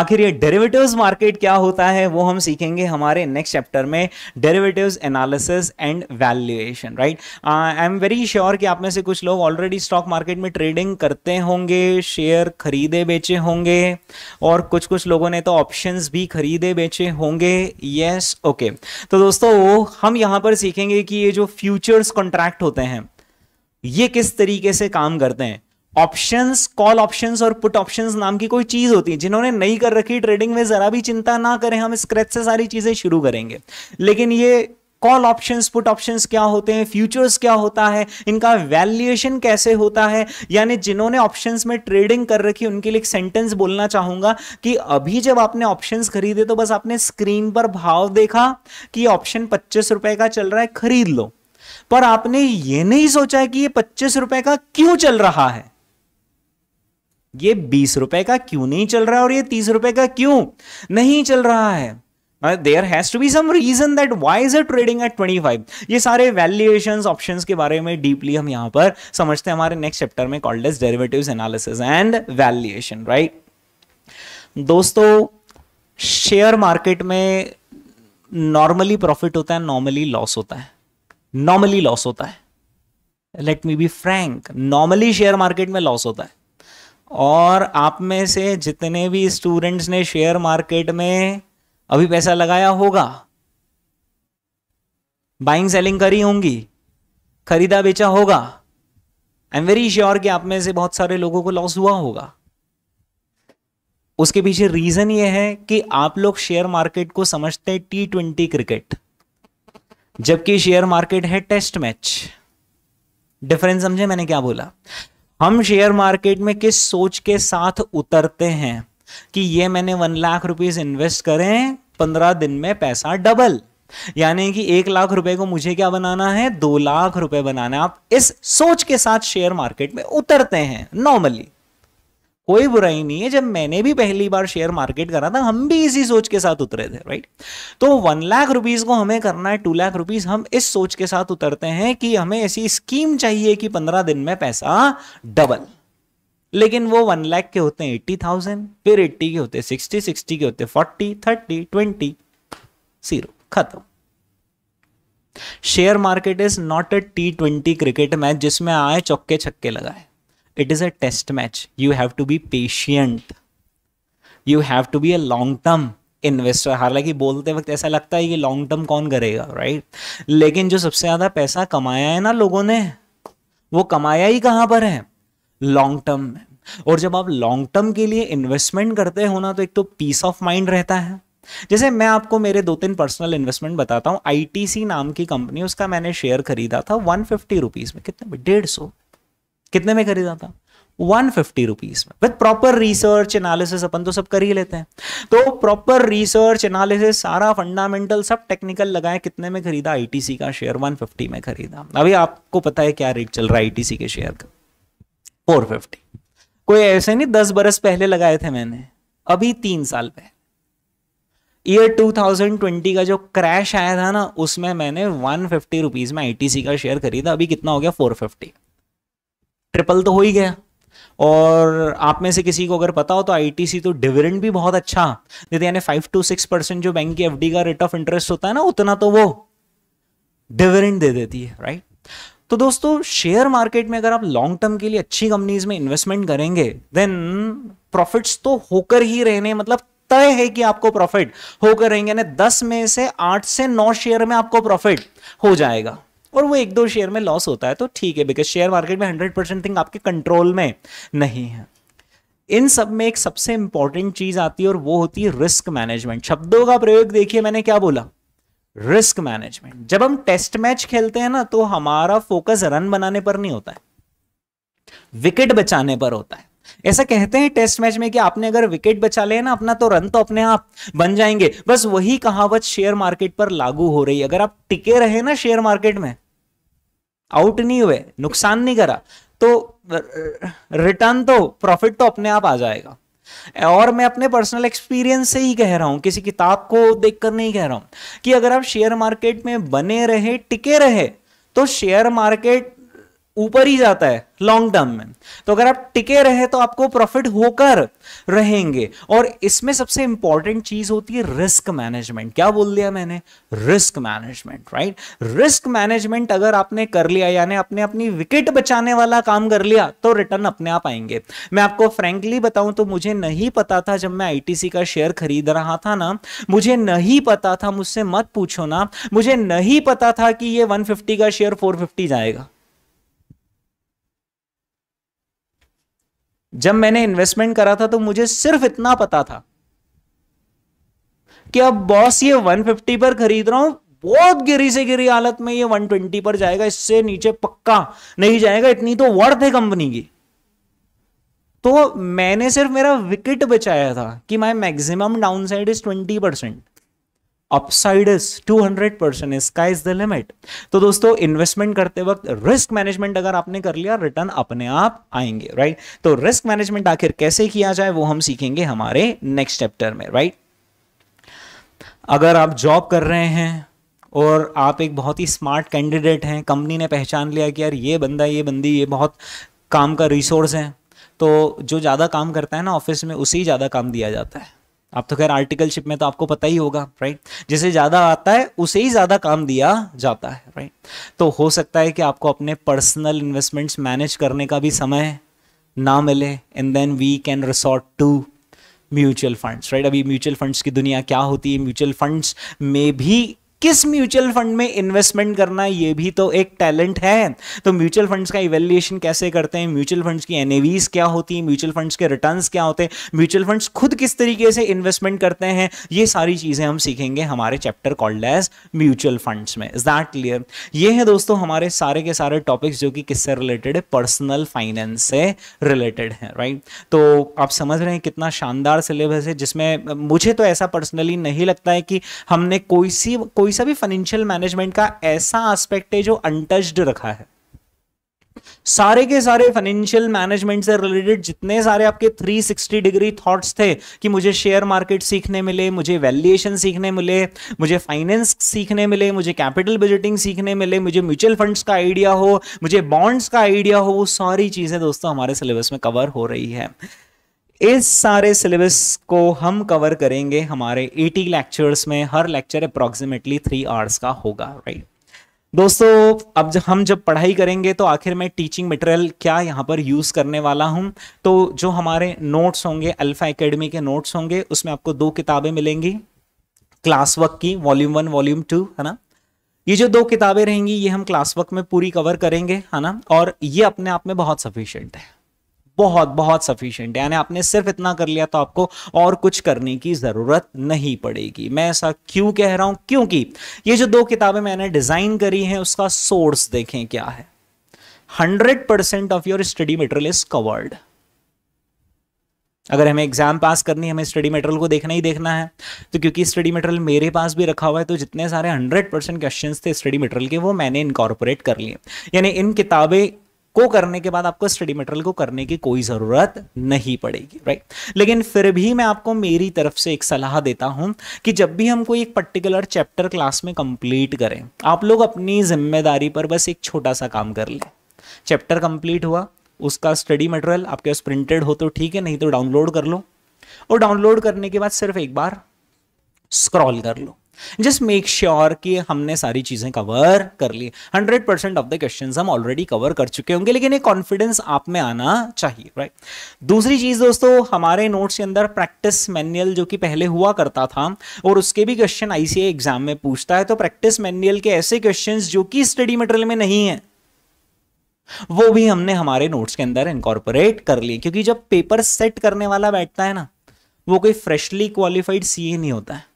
आखिर ये डेरिवेटिव्स मार्केट क्या होता है वो हम सीखेंगे हमारे नेक्स्ट चैप्टर में derivatives analysis and valuation right I am very sure कि आप में से कुछ लोग ऑलरेडी स्टॉक मार्केट में ट्रेडिंग करते होंगे शेयर खरीदे बेचे होंगे और कुछ कुछ लोगों ने तो ऑप्शंस भी खरीदे बेचे होंगे यस yes, ओके okay. तो दोस्तों वो हम यहाँ पर सीखेंगे कि ये जो फ्यूचर्स कॉन्ट्रैक्ट होते हैं ये किस तरीके से काम करते हैं ऑप्शंस कॉल ऑप्शंस और पुट ऑप्शंस नाम की कोई चीज होती है जिन्होंने नहीं कर रखी ट्रेडिंग में जरा भी चिंता ना करें हम स्क्रेच से सारी चीजें शुरू करेंगे लेकिन ये कॉल ऑप्शंस पुट ऑप्शंस क्या होते हैं फ्यूचर्स क्या होता है इनका वैल्यूएशन कैसे होता है यानी जिन्होंने ऑप्शंस में ट्रेडिंग कर रखी उनके लिए एक सेंटेंस बोलना चाहूंगा कि अभी जब आपने ऑप्शंस खरीदे तो बस आपने स्क्रीन पर भाव देखा कि ऑप्शन पच्चीस रुपए का चल रहा है खरीद लो पर आपने ये नहीं सोचा कि ये पच्चीस रुपए का क्यों चल रहा है ये बीस रुपए का क्यों नहीं चल रहा और ये तीस रुपए का क्यों नहीं चल रहा है there has to be some reason that why is a trading at twenty five ये सारे वैल्यूएशन ऑप्शन के बारे में डीपली हम यहां पर समझते हैं हमारे नेक्स्ट चैप्टर में called as derivative analysis and valuation right दोस्तों शेयर मार्केट में नॉर्मली प्रॉफिट होता है नॉर्मली लॉस होता है नॉर्मली लॉस होता है let me be frank normally share market में लॉस होता है और आप में से जितने भी स्टूडेंट्स ने शेयर मार्केट में अभी पैसा लगाया होगा बाइंग सेलिंग करी होंगी खरीदा बेचा होगा आई एम वेरी श्योर कि आप में से बहुत सारे लोगों को लॉस हुआ होगा उसके पीछे रीजन ये है कि आप लोग शेयर मार्केट को समझते हैं टी ट्वेंटी क्रिकेट जबकि शेयर मार्केट है टेस्ट मैच डिफरेंस समझे मैंने क्या बोला हम शेयर मार्केट में किस सोच के साथ उतरते हैं कि ये मैंने वन लाख रुपीज इन्वेस्ट करें पंद्रह दिन में पैसा डबल यानी कि एक लाख रुपए को मुझे क्या बनाना है दो लाख रुपए बनाना है आप इस सोच के साथ शेयर मार्केट में उतरते हैं नॉर्मली कोई बुराई नहीं है जब मैंने भी पहली बार शेयर मार्केट करा था हम भी इसी सोच के साथ उतरे थे राइट तो वन लाख रुपीज़ को हमें करना है टू लाख रुपीज़ हम इस सोच के साथ उतरते हैं कि हमें ऐसी स्कीम चाहिए कि पंद्रह दिन में पैसा डबल लेकिन वो वन लाख के होते हैं एट्टी थाउजेंड फिर एट्टी के होते सिक्सटी सिक्सटी के होते फोर्टी थर्टी ट्वेंटी जीरो खत्म share market is not a T twenty cricket match जिसमें आए चौके छक्के लगाए it is a test match you have to be patient you have to be a long term investor हालांकि बोलते वक्त ऐसा लगता है कि लॉन्ग टर्म कौन करेगा राइट लेकिन जो सबसे ज़्यादा पैसा कमाया है ना लोगों ने वो कमाया ही कहां पर है लॉन्ग टर्म में और जब आप लॉन्ग टर्म के लिए इन्वेस्टमेंट करते हो ना तो एक तो पीस ऑफ माइंड रहता है जैसे मैं आपको मेरे दो तीन पर्सनल इन्वेस्टमेंट बताता हूँ आईटीसी नाम की कंपनी उसका मैंने शेयर खरीदा था वन फिफ्टी रुपीज़ में कितने में डेढ़ सौ कितने में खरीदा था वन फिफ्टी रुपीज में विद प्रॉपर रिसर्च एनालिसिस अपन तो सब कर ही लेते हैं तो प्रॉपर रिसर्च एनालिसिस सारा फंडामेंटल सब टेक्निकल लगाए कितने में खरीदा आईटीसी का शेयर वन फिफ्टी में खरीदा अभी आपको पता है क्या रेट चल रहा है आईटीसी के शेयर का फोर फिफ्टी कोई ऐसे नहीं दस बरस पहले लगाए थे मैंने अभी तीन साल पहले ईयर 2020 का जो क्रैश आया था ना उसमें मैंने वन फिफ्टी रुपीज में आईटीसी का शेयर खरीदा अभी कितना हो गया फोर फिफ्टी ट्रिपल तो हो ही गया और आप में से किसी को अगर पता हो तो आईटीसी तो डिविडेंड भी बहुत अच्छा देते यानी फाइव टू सिक्स परसेंट जो बैंक की एफडी का रेट ऑफ इंटरेस्ट होता है ना उतना तो वो डिविडेंड दे देती है राइट तो दोस्तों शेयर मार्केट में अगर आप लॉन्ग टर्म के लिए अच्छी कंपनीज में इन्वेस्टमेंट करेंगे देन प्रॉफिट्स तो होकर ही रहने मतलब तय है कि आपको प्रॉफिट होकर रहेंगे यानी दस में से आठ से नौ शेयर में आपको प्रॉफिट हो जाएगा और वो एक दो शेयर में लॉस होता है तो ठीक है बिकॉज शेयर मार्केट में हंड्रेड परसेंट थिंग आपके कंट्रोल में नहीं है इन सब में एक सबसे इंपॉर्टेंट चीज आती है और वो होती है रिस्क मैनेजमेंट शब्दों का प्रयोग देखिए मैंने क्या बोला रिस्क मैनेजमेंट जब हम टेस्ट मैच खेलते हैं ना तो हमारा फोकस रन बनाने पर नहीं होता है विकेट बचाने पर होता है ऐसा कहते हैं टेस्ट मैच में कि आपने अगर विकेट बचा लिया ना अपना तो रन तो अपने आप बन जाएंगे बस वही कहावत शेयर मार्केट पर लागू हो रही है अगर आप टिके रहे ना शेयर मार्केट में आउट नहीं हुए नुकसान नहीं करा तो रिटर्न तो प्रॉफिट तो अपने आप आ जाएगा और मैं अपने पर्सनल एक्सपीरियंस से ही कह रहा हूं किसी किताब को देखकर नहीं कह रहा हूं कि अगर आप शेयर मार्केट में बने रहे टिके रहे तो शेयर मार्केट ऊपर ही जाता है लॉन्ग टर्म में तो अगर आप टिके रहे तो आपको प्रॉफिट होकर रहेंगे और इसमें सबसे इंपॉर्टेंट चीज होती है रिस्क मैनेजमेंट क्या बोल दिया मैंने risk management right risk management अगर आपने कर लिया यानी आपने अपनी विकेट बचाने वाला काम कर लिया तो रिटर्न अपने आप आएंगे मैं आपको फ्रेंकली बताऊं तो मुझे नहीं पता था जब मैं आई का शेयर खरीद रहा था ना मुझे नहीं पता था मुझसे मत पूछो ना मुझे नहीं पता था कि ये वन का शेयर फोर जाएगा जब मैंने इन्वेस्टमेंट करा था तो मुझे सिर्फ इतना पता था कि अब बॉस ये 150 पर खरीद रहा हूं बहुत गिरी से गिरी हालत में ये 120 पर जाएगा इससे नीचे पक्का नहीं जाएगा इतनी तो वर्थ है कंपनी की तो मैंने सिर्फ मेरा विकेट बचाया था कि my maximum down side is twenty percent upside is 200 percent इसका इज द लिमिट तो दोस्तों इन्वेस्टमेंट करते वक्त रिस्क मैनेजमेंट अगर आपने कर लिया रिटर्न अपने आप आएंगे राइट तो रिस्क मैनेजमेंट आखिर कैसे किया जाए वो हम सीखेंगे हमारे नेक्स्ट चैप्टर में राइट अगर आप जॉब कर रहे हैं और आप एक बहुत ही स्मार्ट कैंडिडेट हैं कंपनी ने पहचान लिया कि यार ये बंदा ये बंदी ये बहुत काम का रिसोर्स है तो जो ज़्यादा काम करता है ना ऑफिस में उसे ही ज़्यादा काम दिया जाता है आप तो खैर आर्टिकलशिप में तो आपको पता ही होगा राइट जिसे ज़्यादा आता है उसे ही ज़्यादा काम दिया जाता है राइट तो हो सकता है कि आपको अपने पर्सनल इन्वेस्टमेंट्स मैनेज करने का भी समय ना मिले and then we can resort to mutual funds right अभी म्यूचुअल फंड्स की दुनिया क्या होती है म्यूचुअल फंड्स में भी किस म्यूचुअल फंड में इन्वेस्टमेंट करना ये भी तो एक टैलेंट है तो म्यूचुअल फंड्स का इवेल्युएशन कैसे करते हैं म्यूचुअल फंड्स की एनएवीज क्या होती है म्यूचुअल फंड्स के रिटर्न क्या होते हैं म्यूचुअल फंड्स खुद किस तरीके से इन्वेस्टमेंट करते हैं ये सारी चीज़ें हम सीखेंगे हमारे chapter called as mutual funds में इज दैट क्लियर ये है दोस्तों हमारे सारे के सारे टॉपिक्स जो कि किससे रिलेटेड है पर्सनल फाइनेंस से रिलेटेड है राइट तो आप समझ रहे हैं कितना शानदार सिलेबस है जिसमें मुझे तो ऐसा पर्सनली नहीं लगता है कि हमने कोई सी कोई कोई सा भी फाइनेंशियल मैनेजमेंट का ऐसा एस्पेक्ट है जो अनटच्ड रखा है सारे के सारे फाइनेंशियल मैनेजमेंट से रिलेटेड जितने सारे आपके 360 डिग्री थॉट्स थे कि मुझे शेयर मार्केट सीखने मिले मुझे वैल्यूएशन सीखने मिले मुझे फाइनेंस सीखने मिले मुझे कैपिटल बजटिंग सीखने मिले मुझे म्यूचुअल फंड्स का आइडिया हो मुझे बॉन्ड्स का आइडिया हो वो सारी चीज़ें दोस्तों हमारे सिलेबस में कवर हो रही है इस सारे सिलेबस को हम कवर करेंगे हमारे 80 लेक्चर्स में हर लेक्चर अप्रोक्सीमेटली थ्री आवर्स का होगा राइट दोस्तों अब जब हम जब पढ़ाई करेंगे तो आखिर मैं टीचिंग मटेरियल क्या यहाँ पर यूज़ करने वाला हूँ तो जो हमारे नोट्स होंगे अल्फ़ा एकेडमी के नोट्स होंगे उसमें आपको दो किताबें मिलेंगी क्लास वर्क की वॉल्यूम वन वॉल्यूम टू है ना ये जो दो किताबें रहेंगी ये हम क्लास वर्क में पूरी कवर करेंगे है ना और ये अपने आप में बहुत सफिशियंट है बहुत बहुत सफिशियंट यानी आपने सिर्फ इतना कर लिया तो आपको और कुछ करने की ज़रूरत नहीं पड़ेगी मैं ऐसा क्यों कह रहा हूं क्योंकि ये जो दो किताबें मैंने डिज़ाइन करी हैं उसका सोर्स देखें क्या है hundred percent of your study material is covered अगर हमें एग्जाम पास करनी है हमें स्टडी मेटेरियल को देखना ही देखना है तो क्योंकि स्टडी मेटेरियल मेरे पास भी रखा हुआ है तो जितने सारे हंड्रेड परसेंट क्वेश्चन थे स्टडी मेटेरियल के वो मैंने इनकॉर्पोरेट कर लिए यानी इन किताबें को करने के बाद आपको स्टडी मटेरियल को करने की कोई ज़रूरत नहीं पड़ेगी राइट लेकिन फिर भी मैं आपको मेरी तरफ से एक सलाह देता हूं कि जब भी हम कोई एक पर्टिकुलर चैप्टर क्लास में कंप्लीट करें आप लोग अपनी जिम्मेदारी पर बस एक छोटा सा काम कर लें चैप्टर कंप्लीट हुआ उसका स्टडी मटेरियल आपके पास प्रिंटेड हो तो ठीक है नहीं तो डाउनलोड कर लो और डाउनलोड करने के बाद सिर्फ एक बार स्क्रॉल कर लो जस्ट मेक श्योर कि हमने सारी चीज़ें कवर कर ली hundred percent of the question हम ऑलरेडी कवर कर चुके होंगे लेकिन ये कॉन्फिडेंस आप में आना चाहिए राइट दूसरी चीज़ दोस्तों हमारे नोट्स के अंदर प्रैक्टिस मैनुअल जो कि पहले हुआ करता था और उसके भी क्वेश्चन आईसीए एग्जाम में पूछता है तो प्रैक्टिस मैनुअल के ऐसे क्वेश्चन जो कि स्टडी मटेरियल में नहीं है वो भी हमने हमारे नोट्स के अंदर इंकॉर्पोरेट कर लिए क्योंकि जब पेपर सेट करने वाला बैठता है ना वो कोई फ्रेशली क्वालिफाइड सीए नहीं होता है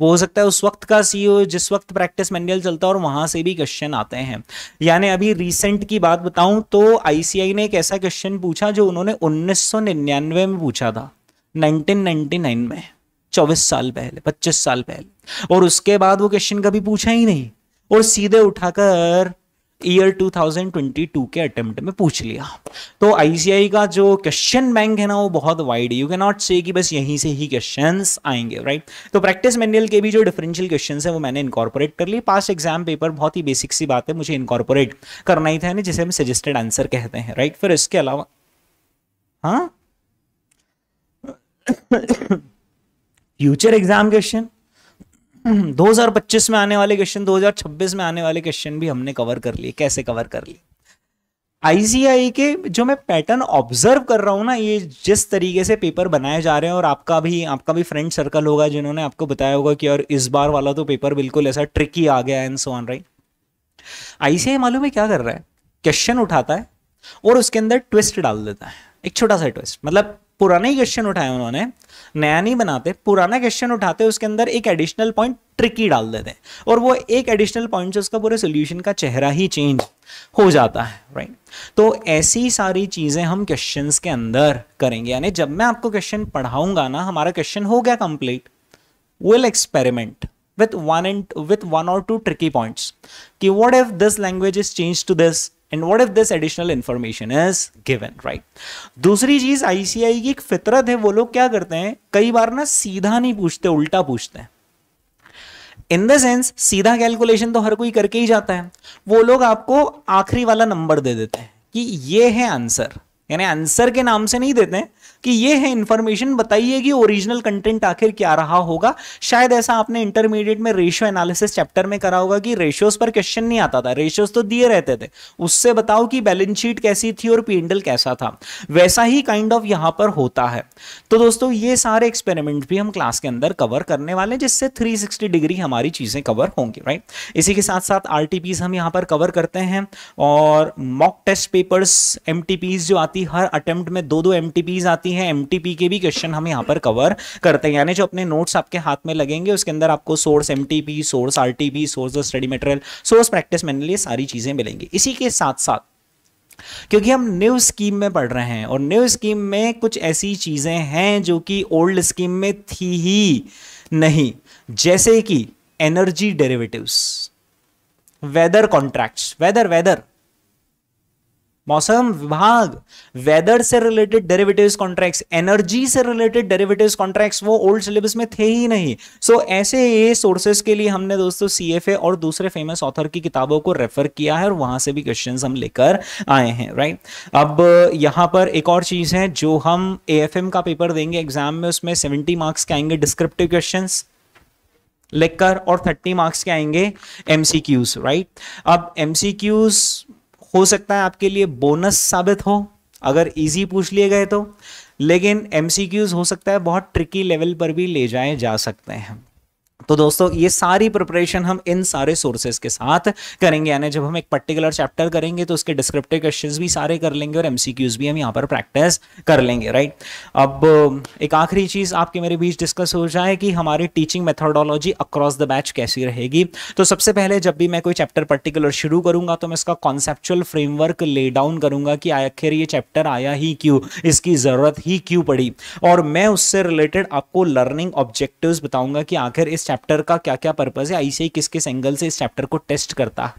वो हो सकता है उस वक्त का सीईओ e जिस वक्त प्रैक्टिस मैनुअल चलता है और वहां से भी क्वेश्चन आते हैं यानी अभी रिसेंट की बात बताऊं तो आईसीआई ने एक ऐसा क्वेश्चन पूछा जो उन्होंने 1999 में पूछा था 1999 में 24 साल पहले 25 साल पहले और उसके बाद वो क्वेश्चन कभी पूछा ही नहीं और सीधे उठाकर ईयर 2022 के अटेम्प्ट में पूछ लिया तो आईसीआई का जो क्वेश्चन बैंक है ना वो बहुत वाइड है यू कैन नॉट से कि बस यहीं से ही क्वेश्चंस आएंगे राइट right? तो प्रैक्टिस मैनुअल के भी जो डिफरेंशियल क्वेश्चन है वो मैंने इनकॉर्पोरेट कर लिया पास्ट एग्जाम पेपर बहुत ही बेसिक सी बात है मुझे इनकॉर्पोरेट करना ही था ना जिसे हम सजेस्टेड आंसर कहते हैं राइट right? फिर इसके अलावा हाँ फ्यूचर एग्जाम क्वेश्चन 2025 में आने वाले क्वेश्चन 2026 में आने वाले क्वेश्चन भी हमने कवर कर लिए कैसे कवर कर लिए आईसीआई के जो मैं पैटर्न ऑब्जर्व कर रहा हूँ ना ये जिस तरीके से पेपर बनाए जा रहे हैं और आपका भी आपका भी फ्रेंड सर्कल होगा जिन्होंने आपको बताया होगा कि और इस बार वाला तो पेपर बिल्कुल ऐसा ट्रिकी आ गया and so on right ICI मालूम है क्या कर रहा है क्वेश्चन उठाता है और उसके अंदर ट्विस्ट डाल देता है एक छोटा सा ट्विस्ट मतलब पुराने ही क्वेश्चन उठाए उन्होंने नया नहीं बनाते पुराना क्वेश्चन उठाते उसके अंदर एक एडिशनल पॉइंट ट्रिकी डाल देते हैं और वो एक एडिशनल पॉइंट से उसका पूरे सोल्यूशन का चेहरा ही चेंज हो जाता है राइट तो ऐसी सारी चीज़ें हम क्वेश्चन के अंदर करेंगे यानी जब मैं आपको क्वेश्चन पढ़ाऊंगा ना हमारा क्वेश्चन हो गया complete will experiment with one and with one or two tricky points okay what if this language is changed to this and what if this additional information is given right दूसरी चीज ICI की एक फितरत है वो लोग क्या करते हैं कई बार ना सीधा नहीं पूछते उल्टा पूछते हैं इन द सेंस सीधा कैलकुलेशन तो हर कोई करके ही जाता है वो लोग आपको आखिरी वाला नंबर दे देते हैं कि ये है आंसर यानी आंसर के नाम से नहीं देते हैं कि ये है इन्फॉर्मेशन बताइए कि ओरिजिनल कंटेंट आखिर क्या रहा होगा शायद ऐसा आपने इंटरमीडिएट में रेशियो एनालिसिस चैप्टर में करा होगा कि रेशियोज पर क्वेश्चन नहीं आता था रेशियोज तो दिए रहते थे उससे बताओ कि बैलेंस शीट कैसी थी और पीएनडल कैसा था वैसा ही काइंड ऑफ यहां पर होता है तो दोस्तों ये सारे एक्सपेरिमेंट भी हम क्लास के अंदर कवर करने वाले जिससे थ्री डिग्री हमारी चीजें कवर होंगी राइट इसी के साथ साथ आर हम यहां पर कवर करते हैं और मॉक टेस्ट पेपर्स एम जो आती हर अटेम्प्ट में दो दो एम आती भी है एम के भी क्वेश्चन हम यहाँ पर कवर करते हैं यानी जो अपने नोट्स आपके हाथ में लगेंगे उसके अंदर आपको source M source R source the study material source practice मैंने लिए सारी चीज़ें मिलेंगी इसी के साथ साथ क्योंकि हम न्यू स्कीम में पढ़ रहे हैं और न्यू स्कीम में कुछ ऐसी चीज़ें हैं जो कि ओल्ड स्कीम में थी ही नहीं जैसे कि energy derivatives weather contracts weather weather मौसम विभाग वेदर से रिलेटेड डेरिवेटिव्स कॉन्ट्रैक्ट्स एनर्जी से रिलेटेड डेरिवेटिव्स कॉन्ट्रैक्ट्स वो ओल्ड सिलेबस में थे ही नहीं सो so, ऐसे ये सोर्सेस के लिए हमने दोस्तों सीएफए और दूसरे फेमस ऑथर की किताबों को रेफर किया है और वहां से भी क्वेश्चन हम लेकर आए हैं राइट अब यहाँ पर एक और चीज़ है जो हम ए का पेपर देंगे एग्जाम में उसमें सेवेंटी मार्क्स के आएंगे डिस्क्रिप्टिव क्वेश्चन लिखकर और थर्टी मार्क्स के आएंगे एमसीक्यूज राइट अब एमसीक्यूज हो सकता है आपके लिए बोनस साबित हो अगर इजी पूछ लिए गए तो लेकिन एम हो सकता है बहुत ट्रिकी लेवल पर भी ले जाए जा सकते हैं तो दोस्तों ये सारी प्रिपरेशन हम इन सारे सोर्सेज के साथ करेंगे यानी जब हम एक पर्टिकुलर चैप्टर करेंगे तो उसके डिस्क्रिप्टिव क्वेश्चंस भी सारे कर लेंगे और एमसीक्यूज भी हम यहाँ पर प्रैक्टिस कर लेंगे राइट अब एक आखिरी चीज़ आपके मेरे बीच डिस्कस हो जाए कि हमारी teaching methodology across the batch कैसी रहेगी तो सबसे पहले जब भी मैं कोई चैप्टर पर्टिकुलर शुरू करूंगा तो मैं इसका कॉन्सेप्चुअल फ्रेमवर्क ले डाउन करूंगा कि आखिर ये चैप्टर आया ही क्यों इसकी ज़रूरत ही क्यों पड़ी और मैं उससे रिलेटेड आपको लर्निंग ऑब्जेक्टिव बताऊंगा कि आखिर इस चैप्टर का क्या क्या पर्पज़ है आईसीआई किस किस एंगल से इस चैप्टर को टेस्ट करता है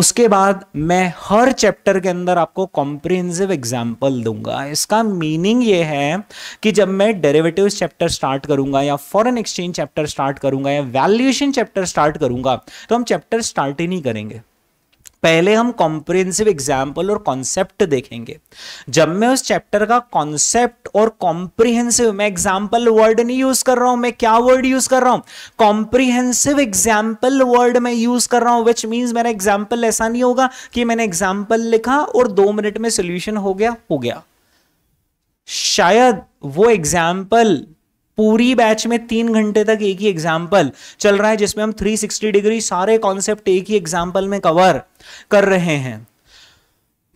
उसके बाद मैं हर चैप्टर के अंदर आपको कॉम्प्रिहेंसिव एग्जाम्पल दूंगा इसका मीनिंग ये है कि जब मैं डेरेवेटिव चैप्टर स्टार्ट करूंगा या फॉरन एक्सचेंज चैप्टर स्टार्ट करूंगा या वैल्यूएशन चैप्टर स्टार्ट करूंगा तो हम चैप्टर स्टार्ट ही नहीं करेंगे पहले हम कॉम्प्रिहेंसिव एग्जाम्पल और कॉन्सेप्ट देखेंगे जब मैं उस चैप्टर का कॉन्सेप्ट और कॉम्प्रिहेंसिव मैं एग्जाम्पल वर्ड नहीं यूज कर रहा हूं मैं क्या वर्ड यूज कर रहा हूं कॉम्प्रिहेंसिव एग्जाम्पल वर्ड मैं यूज कर रहा हूं विच मीन मेरा एग्जाम्पल ऐसा नहीं होगा कि मैंने एग्जाम्पल लिखा और दो मिनट में सोल्यूशन हो गया हो गया शायद वो एग्जाम्पल पूरी बैच में तीन घंटे तक एक ही एग्जाम्पल चल रहा है जिसमें हम 360 डिग्री सारे कॉन्सेप्ट एक ही एग्जाम्पल में कवर कर रहे हैं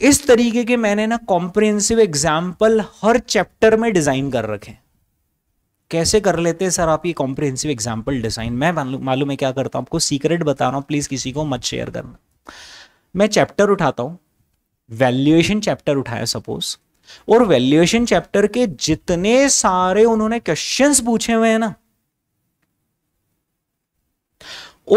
इस तरीके के मैंने ना कॉम्प्रिहेंसिव एग्जाम्पल हर चैप्टर में डिजाइन कर रखे कैसे कर लेते हैं सर आप ये कॉम्प्रिहेंसिव एग्जाम्पल डिजाइन मैं मालूम है क्या करता हूं आपको सीक्रेट बता रहा हूं प्लीज किसी को मत शेयर करना मैं चैप्टर उठाता हूं वैल्यूएशन चैप्टर उठाया सपोज और वैल्यूएशन चैप्टर के जितने सारे उन्होंने क्वेश्चंस पूछे हुए हैं ना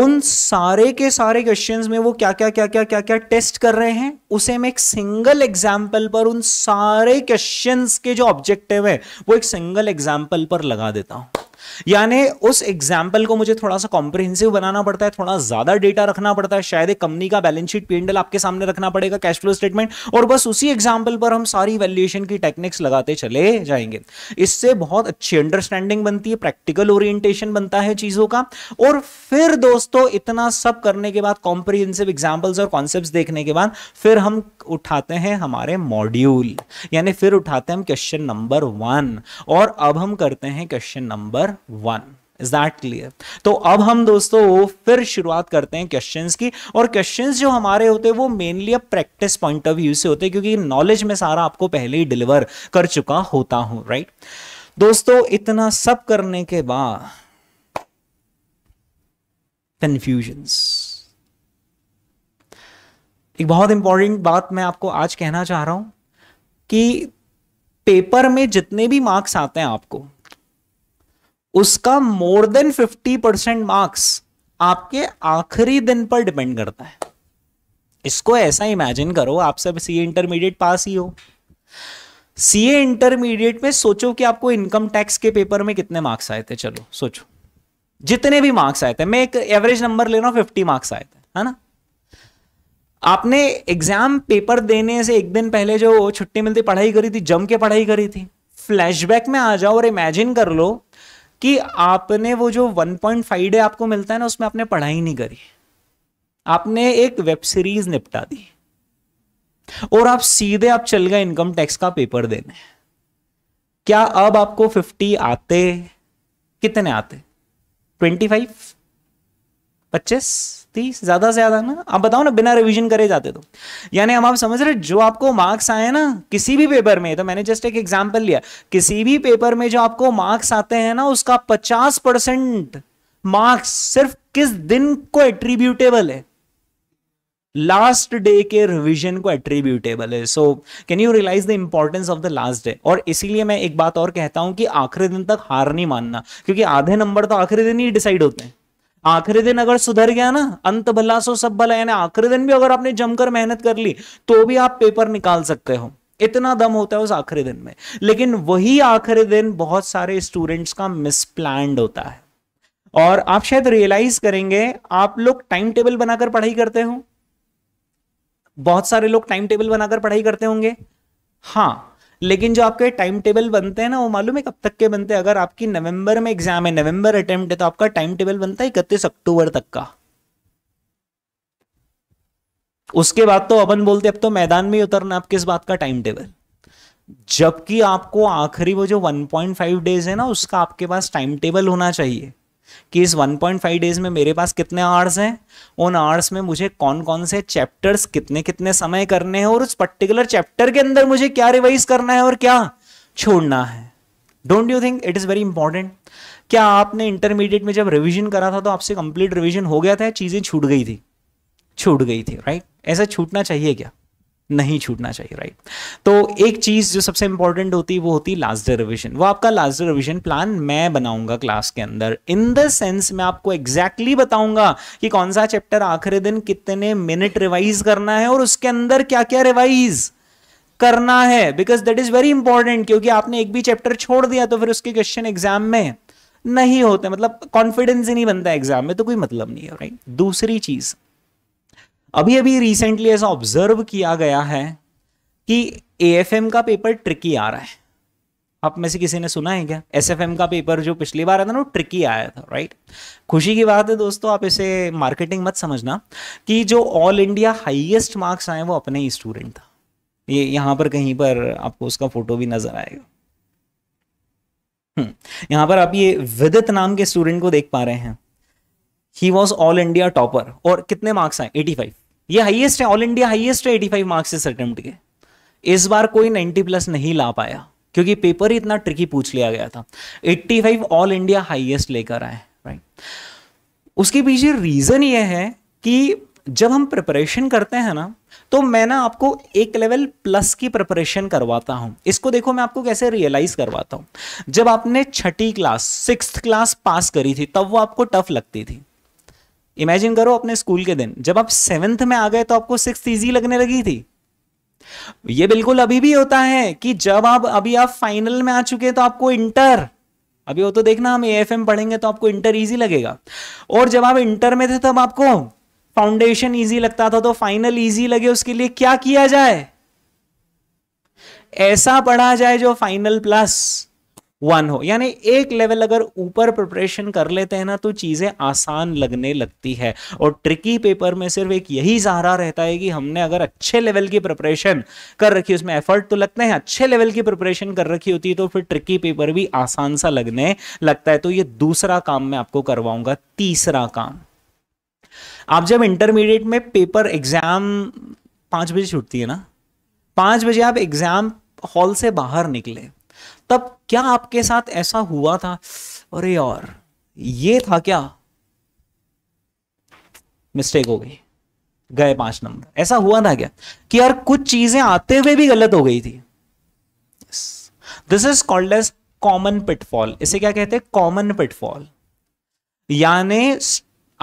उन सारे के सारे क्वेश्चंस में वो क्या क्या क्या क्या क्या क्या टेस्ट कर रहे हैं उसे मैं एक सिंगल एग्जाम्पल पर उन सारे क्वेश्चंस के जो ऑब्जेक्टिव है वो एक सिंगल एग्जाम्पल पर लगा देता हूं यानी उस एग्जाम्पल को मुझे थोड़ा सा कॉम्प्रिहेंसिव बनाना पड़ता है थोड़ा ज्यादा डेटा रखना पड़ता है शायद एक कंपनी का बैलेंस शीट पेंडल आपके सामने रखना पड़ेगा कैश फ्लो स्टेटमेंट और बस उसी एग्जाम्पल पर हम सारी वैल्यूएशन की टेक्निक्स लगाते चले जाएंगे इससे बहुत अच्छी अंडरस्टैंडिंग बनती है प्रैक्टिकल ओरिएंटेशन बनता है चीजों का और फिर दोस्तों इतना सब करने के बाद कॉम्प्रिहेंसिव एग्जाम्पल्स और कॉन्सेप्ट देखने के बाद फिर हम उठाते हैं हमारे मॉड्यूल यानी फिर उठाते हैं हम क्वेश्चन नंबर वन और अब हम करते हैं क्वेश्चन नंबर वन इज तो अब हम दोस्तों फिर शुरुआत करते हैं क्वेश्चंस की और क्वेश्चंस जो हमारे होते हैं वो मेनली अब प्रैक्टिस पॉइंट ऑफ व्यू से होते हैं क्योंकि नॉलेज में सारा आपको पहले ही डिलीवर कर चुका होता हूं राइट दोस्तों इतना सब करने के बाद कंफ्यूजन्स एक बहुत इंपॉर्टेंट बात मैं आपको आज कहना चाह रहा हूं कि पेपर में जितने भी मार्क्स आते हैं आपको उसका more than fifty percent marks आपके आखिरी दिन पर डिपेंड करता है इसको ऐसा इमेजिन करो आप सब सी इंटरमीडिएट पास ही हो सी इंटरमीडिएट में सोचो कि आपको इनकम टैक्स के पेपर में कितने मार्क्स आए थे चलो सोचो जितने भी मार्क्स आए थे मैं एक एवरेज नंबर ले रहा हूं फिफ्टी मार्क्स आए थे है ना आपने एग्जाम पेपर देने से एक दिन पहले जो छुट्टी मिलती पढ़ाई करी थी जम के पढ़ाई करी थी फ्लैशबैक में आ जाओ और इमेजिन कर लो कि आपने वो जो 1.5 पॉइंट आपको मिलता है ना उसमें आपने पढ़ाई नहीं करी आपने एक वेब सीरीज निपटा दी और आप सीधे आप चल गए इनकम टैक्स का पेपर देने क्या अब आपको 50 आते कितने आते 25 25 तीस ज़्यादा से ज़्यादा ना आप बताओ ना बिना रिवीजन करे जाते तो यानी हम आप समझ रहे जो आपको मार्क्स आए ना किसी भी पेपर में तो मैंने जस्ट एक एग्जाम्पल लिया किसी भी पेपर में जो आपको मार्क्स आते हैं ना उसका पचास परसेंट मार्क्स सिर्फ किस दिन को एट्रीब्यूटेबल है लास्ट डे के रिविजन को एट्रीब्यूटेबल है so can you realise the importance of the last day और इसीलिए मैं एक बात और कहता हूं कि आखिरी दिन तक हार नहीं मानना क्योंकि आधे नंबर तो आखिरी दिन ही डिसाइड होते हैं आखिरी दिन अगर सुधर गया ना अंत भला सो सब भला यानी आखिरी दिन भी अगर आपने जमकर मेहनत कर ली तो भी आप पेपर निकाल सकते हो इतना दम होता है उस आखिरी दिन में लेकिन वही आखिरी दिन बहुत सारे स्टूडेंट्स का मिसप्लैंड होता है और आप शायद रियलाइज करेंगे आप लोग टाइम टेबल बनाकर पढ़ाई करते हो बहुत सारे लोग टाइम टेबल बनाकर पढ़ाई करते होंगे हाँ लेकिन जो आपके टाइम टेबल बनते हैं ना वो मालूम है कब तक के बनते हैं अगर आपकी नवंबर में एग्जाम है नवंबर अटेम्प्ट है तो आपका टाइम टेबल बनता है इकतीस अक्टूबर तक का उसके बाद तो अपन बोलते अब तो मैदान में उतरना आप किस बात का टाइम टेबल जबकि आपको आखिरी वो जो 1.5 डेज है ना उसका आपके पास टाइम टेबल होना चाहिए कि इस 1.5 डेज में मेरे पास कितने आवर्स हैं उन आर्ट्स में मुझे कौन कौन से चैप्टर्स कितने कितने समय करने हैं और उस पर्टिकुलर चैप्टर के अंदर मुझे क्या रिवाइज करना है और क्या छोड़ना है don't you think it is very important क्या आपने इंटरमीडिएट में जब रिविजन करा था तो आपसे कंप्लीट रिविजन हो गया था चीज़ें छूट गई थी छूट गई थी राइट ऐसा छूटना चाहिए क्या नहीं छूटना चाहिए राइट तो एक चीज़ जो सबसे इंपॉर्टेंट होती है वो होती है लास्ट रिविजन वो आपका लास्ट रिविजन प्लान मैं बनाऊंगा क्लास के अंदर इन द सेंस मैं आपको एग्जैक्टली exactly बताऊंगा कि कौन सा चैप्टर आखिरी दिन कितने मिनट रिवाइज करना है और उसके अंदर क्या क्या रिवाइज़ करना है because that is very important क्योंकि आपने एक भी चैप्टर छोड़ दिया तो फिर उसके क्वेश्चन एग्जाम में नहीं होते मतलब कॉन्फिडेंस ही नहीं बनता एग्जाम में तो कोई मतलब नहीं है राइट दूसरी चीज़ अभी अभी रिसेंटली ऐसा ऑब्जर्व किया गया है कि ए का पेपर ट्रिकी आ रहा है आप में से किसी ने सुना है क्या एस का पेपर जो पिछली बार आया था ना ट्रिकी आया था राइट खुशी की बात है दोस्तों आप इसे मार्केटिंग मत समझना कि जो ऑल इंडिया हाईएस्ट मार्क्स आए वो अपने ही स्टूडेंट था ये यहाँ पर कहीं पर आपको उसका फोटो भी नजर आएगा हम्म, यहां पर आप ये विदित नाम के स्टूडेंट को देख पा रहे हैं he was all India topper और कितने मार्क्स आए एटी फाइव ये हाईएस्ट है ऑल इंडिया हाईएस्ट है एटी मार्क्स इस अटेम्प्ट के इस बार कोई 90 प्लस नहीं ला पाया क्योंकि पेपर ही इतना ट्रिकी पूछ लिया गया था 85 ऑल इंडिया हाइएस्ट लेकर आए राइट उसके पीछे रीजन ये है कि जब हम प्रिपरेशन करते हैं ना तो मैं ना आपको एक लेवल प्लस की प्रिपरेशन करवाता हूं इसको देखो मैं आपको कैसे रियलाइज करवाता हूं जब आपने छठी क्लास सिक्स क्लास पास करी थी तब वो आपको टफ लगती थी इमेजिन करो अपने स्कूल के दिन जब आप सेवेंथ में आ गए तो आपको सिक्स ईजी लगने लगी थी ये बिल्कुल अभी भी होता है कि जब आप अभी आप फाइनल में आ चुके हैं तो आपको इंटर अभी वो तो देखना हम ए पढ़ेंगे तो आपको इंटर इजी लगेगा और जब आप इंटर में थे तब आपको फाउंडेशन ईजी लगता था तो फाइनल ईजी लगे उसके लिए क्या किया जाए ऐसा पढ़ा जाए जो फाइनल प्लस वन हो यानी एक लेवल अगर ऊपर प्रिपरेशन कर लेते हैं ना तो चीज़ें आसान लगने लगती है और ट्रिकी पेपर में सिर्फ एक यही सहारा रहता है कि हमने अगर अच्छे लेवल की प्रिपरेशन कर रखी उसमें एफर्ट तो लगते हैं अच्छे लेवल की प्रिपरेशन कर रखी होती है तो फिर ट्रिकी पेपर भी आसान सा लगने लगता है तो ये दूसरा काम मैं आपको करवाऊंगा तीसरा काम आप जब इंटरमीडिएट में पेपर एग्जाम पांच बजे छूटती है ना पांच बजे आप एग्जाम हॉल से बाहर निकले तब क्या आपके साथ ऐसा हुआ था अरे यार ये था क्या मिस्टेक हो गई गए पांच नंबर ऐसा हुआ था क्या कि यार कुछ चीजें आते हुए भी गलत हो गई थी this is called as common pitfall इसे क्या कहते हैं कॉमन पिटफॉल यानी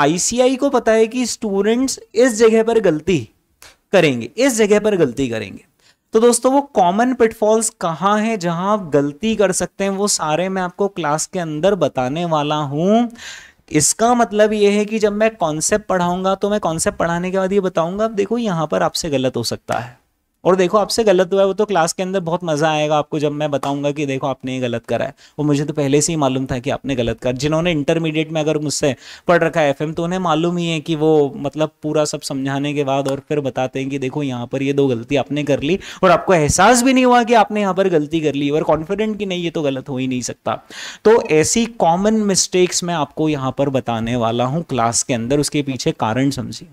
आईसीआई को पता है कि स्टूडेंट्स इस जगह पर गलती करेंगे इस जगह पर गलती करेंगे तो दोस्तों वो कॉमन पिटफॉल्स कहाँ हैं जहाँ आप गलती कर सकते हैं वो सारे मैं आपको क्लास के अंदर बताने वाला हूँ इसका मतलब ये है कि जब मैं कॉन्सेप्ट पढ़ाऊंगा तो मैं कॉन्सेप्ट पढ़ाने के बाद ये बताऊंगा अब देखो यहाँ पर आपसे गलत हो सकता है और देखो आपसे गलत हुआ है वो तो क्लास के अंदर बहुत मज़ा आएगा आपको जब मैं बताऊंगा कि देखो आपने ये गलत करा है वो मुझे तो पहले से ही मालूम था कि आपने गलत कर जिन्होंने इंटरमीडिएट में अगर मुझसे पढ़ रखा है एफ तो उन्हें मालूम ही है कि वो मतलब पूरा सब समझाने के बाद और फिर बताते हैं कि देखो यहाँ पर ये दो गलती आपने कर ली और आपको एहसास भी नहीं हुआ कि आपने यहाँ पर गलती कर ली और कॉन्फिडेंट कि नहीं ये तो गलत हो ही नहीं सकता तो ऐसी कॉमन मिस्टेक्स मैं आपको यहाँ पर बताने वाला हूँ क्लास के अंदर उसके पीछे कारण समझिए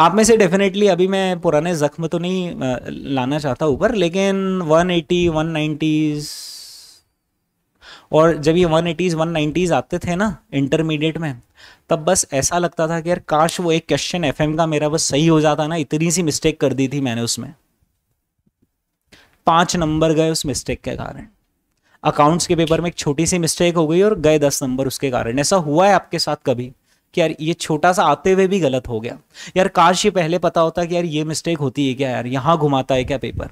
आप में से डेफिनेटली अभी मैं पुराने ज़ख्म तो नहीं लाना चाहता ऊपर लेकिन 180 190 और जब ये वन एटीज़ वन नाइन्टीज़ आते थे ना इंटरमीडिएट में तब बस ऐसा लगता था कि यार काश वो एक क्वेश्चन एफ का मेरा बस सही हो जाता ना इतनी सी मिस्टेक कर दी थी मैंने उसमें पांच नंबर गए उस मिस्टेक के कारण अकाउंट्स के पेपर में एक छोटी सी मिस्टेक हो गई और गए दस नंबर उसके कारण ऐसा हुआ है आपके साथ कभी कि यार ये छोटा सा आते हुए भी गलत हो गया यार काश ये पहले पता होता कि यार ये मिस्टेक होती है क्या यार यहाँ घुमाता है क्या पेपर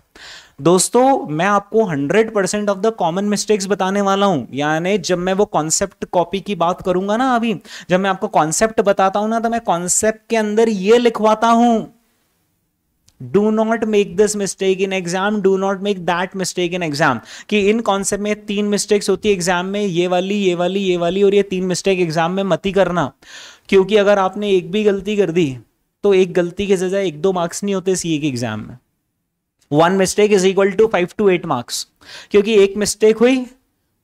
दोस्तों मैं आपको 100 percent of the common mistakes बताने वाला हूँ यानी जब मैं वो कॉन्सेप्ट कॉपी की बात करूंगा ना अभी जब मैं आपको कॉन्सेप्ट बताता हूँ ना तो मैं कॉन्सेप्ट के अंदर ये लिखवाता हूँ do not make this mistake in exam do not make that mistake in exam कि इन कॉन्सेप्ट में तीन मिस्टेक्स होती है एग्जाम में ये वाली ये वाली ये वाली और ये तीन मिस्टेक एग्जाम में मत ही करना क्योंकि अगर आपने एक भी गलती कर दी तो एक गलती के सजा एक दो मार्क्स नहीं होते सीए के एग्जाम में one mistake is equal to five to eight marks क्योंकि एक मिस्टेक हुई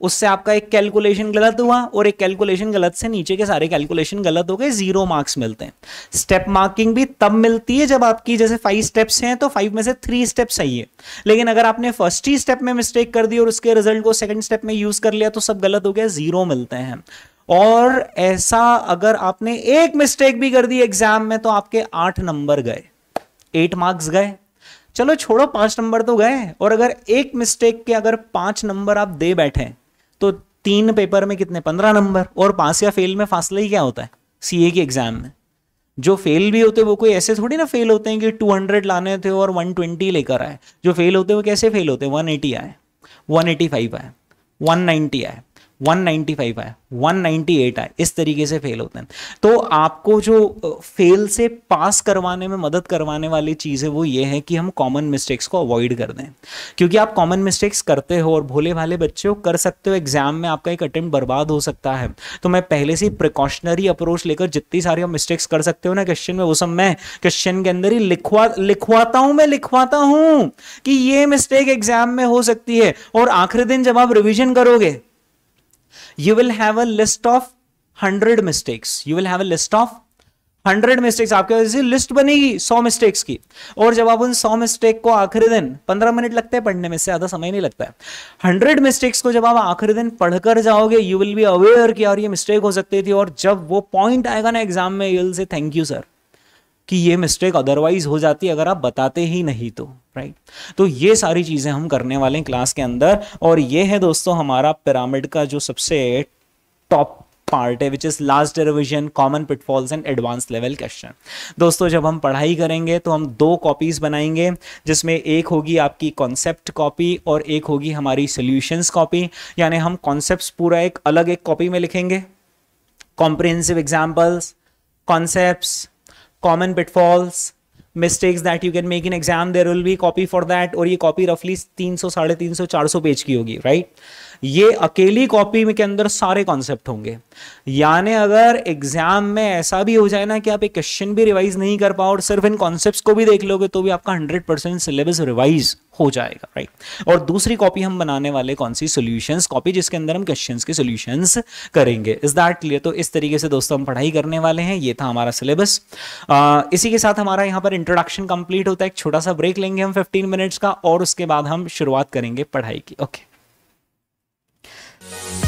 उससे आपका एक कैलकुलेशन गलत हुआ और एक कैलकुलेशन गलत से नीचे के सारे कैलकुलेशन गलत हो गए जीरो मार्क्स मिलते हैं स्टेप मार्किंग भी तब मिलती है जब आपकी जैसे फाइव स्टेप्स हैं तो फाइव में से थ्री स्टेप सही है लेकिन अगर आपने फर्स्ट ही स्टेप में मिस्टेक कर दी और उसके रिजल्ट को सेकेंड स्टेप में यूज कर लिया तो सब गलत हो गया जीरो मिलते हैं और ऐसा अगर आपने एक मिस्टेक भी कर दी एग्जाम में तो आपके आठ नंबर गए एट मार्क्स गए चलो छोड़ो पांच नंबर तो गए और अगर एक मिस्टेक के अगर पांच नंबर आप दे बैठे तो तीन पेपर में कितने पंद्रह नंबर और पास या फेल में फासला ही क्या होता है ए के एग्जाम में जो फेल भी होते हैं वो कोई ऐसे थोड़ी ना फेल होते हैं कि 200 लाने थे और 120 लेकर आए जो फेल होते हैं वो कैसे फेल होते हैं 180 आए 185 आए 190 आए 195 आया 198 आया इस तरीके से फेल होते हैं तो आपको जो फेल से पास करवाने में मदद करवाने वाली चीज़ है वो ये है कि हम कॉमन मिस्टेक्स को अवॉइड कर दें क्योंकि आप कॉमन मिस्टेक्स करते हो और भोले भाले बच्चे हो कर सकते हो एग्जाम में आपका एक अटेम्प्ट बर्बाद हो सकता है तो मैं पहले से प्रिकॉशनरी अप्रोच लेकर जितनी सारी आप मिस्टेक्स कर सकते हो ना क्वेश्चन में वो सब मैं क्वेश्चन के अंदर ही लिखवा लिखवाता हूँ मैं लिखवाता हूँ कि ये मिस्टेक एग्जाम में हो सकती है और आखिरी दिन जब आप रिविजन करोगे you will have a list of hundred mistakes you will have list of hundred mistakes आपके वजह से लिस्ट बनेगी सौ मिस्टेक्स की और जब आप उन सौ मिस्टेक को आखिरी दिन पंद्रह मिनट लगते हैं पढ़ने में से ज्यादा समय नहीं लगता है हंड्रेड मिस्टेक्स को जब आप आखिरी दिन पढ़कर जाओगे यू विल बी अवेयर कि और ये मिस्टेक हो सकती थी और जब वो पॉइंट आएगा ना एग्जाम में you will say thank you sir कि ये मिस्टेक अदरवाइज हो जाती अगर आप बताते ही नहीं तो राइट तो ये सारी चीज़ें हम करने वाले हैं क्लास के अंदर और ये है दोस्तों हमारा पिरामिड का जो सबसे टॉप पार्ट है which is last division common pitfalls and advance level question दोस्तों जब हम पढ़ाई करेंगे तो हम दो कॉपीज़ बनाएंगे जिसमें एक होगी आपकी कॉन्सेप्ट कॉपी और एक होगी हमारी सोल्यूशंस कॉपी यानी हम कॉन्सेप्ट पूरा एक अलग एक कॉपी में लिखेंगे comprehensive examples concept common pitfalls mistakes that you can make in exam there will be copy for that और ये कॉपी रफली तीन सौ साढ़े तीन सौ चार सौ पेज की होगी राइट right? ये अकेली कॉपी में के अंदर सारे कॉन्सेप्ट होंगे यानी अगर एग्जाम में ऐसा भी हो जाए ना कि आप एक क्वेश्चन भी रिवाइज नहीं कर पाओ और सिर्फ इन कॉन्सेप्ट को भी देख लोगे तो भी आपका हंड्रेड परसेंट सिलेबस रिवाइज हो जाएगा राइट और दूसरी कॉपी हम बनाने वाले कौन सी सोल्यूशन कॉपी जिसके अंदर हम क्वेश्चन के सोल्यूशन करेंगे इज दैट क्लियर तो इस तरीके से दोस्तों हम पढ़ाई करने वाले हैं ये था हमारा सिलेबस इसी के साथ हमारा यहाँ पर इंट्रोडक्शन कंप्लीट होता है एक छोटा सा ब्रेक लेंगे हम फिफ्टीन मिनट्स का और उसके बाद हम शुरुआत करेंगे पढ़ाई की ओके okay. Bye.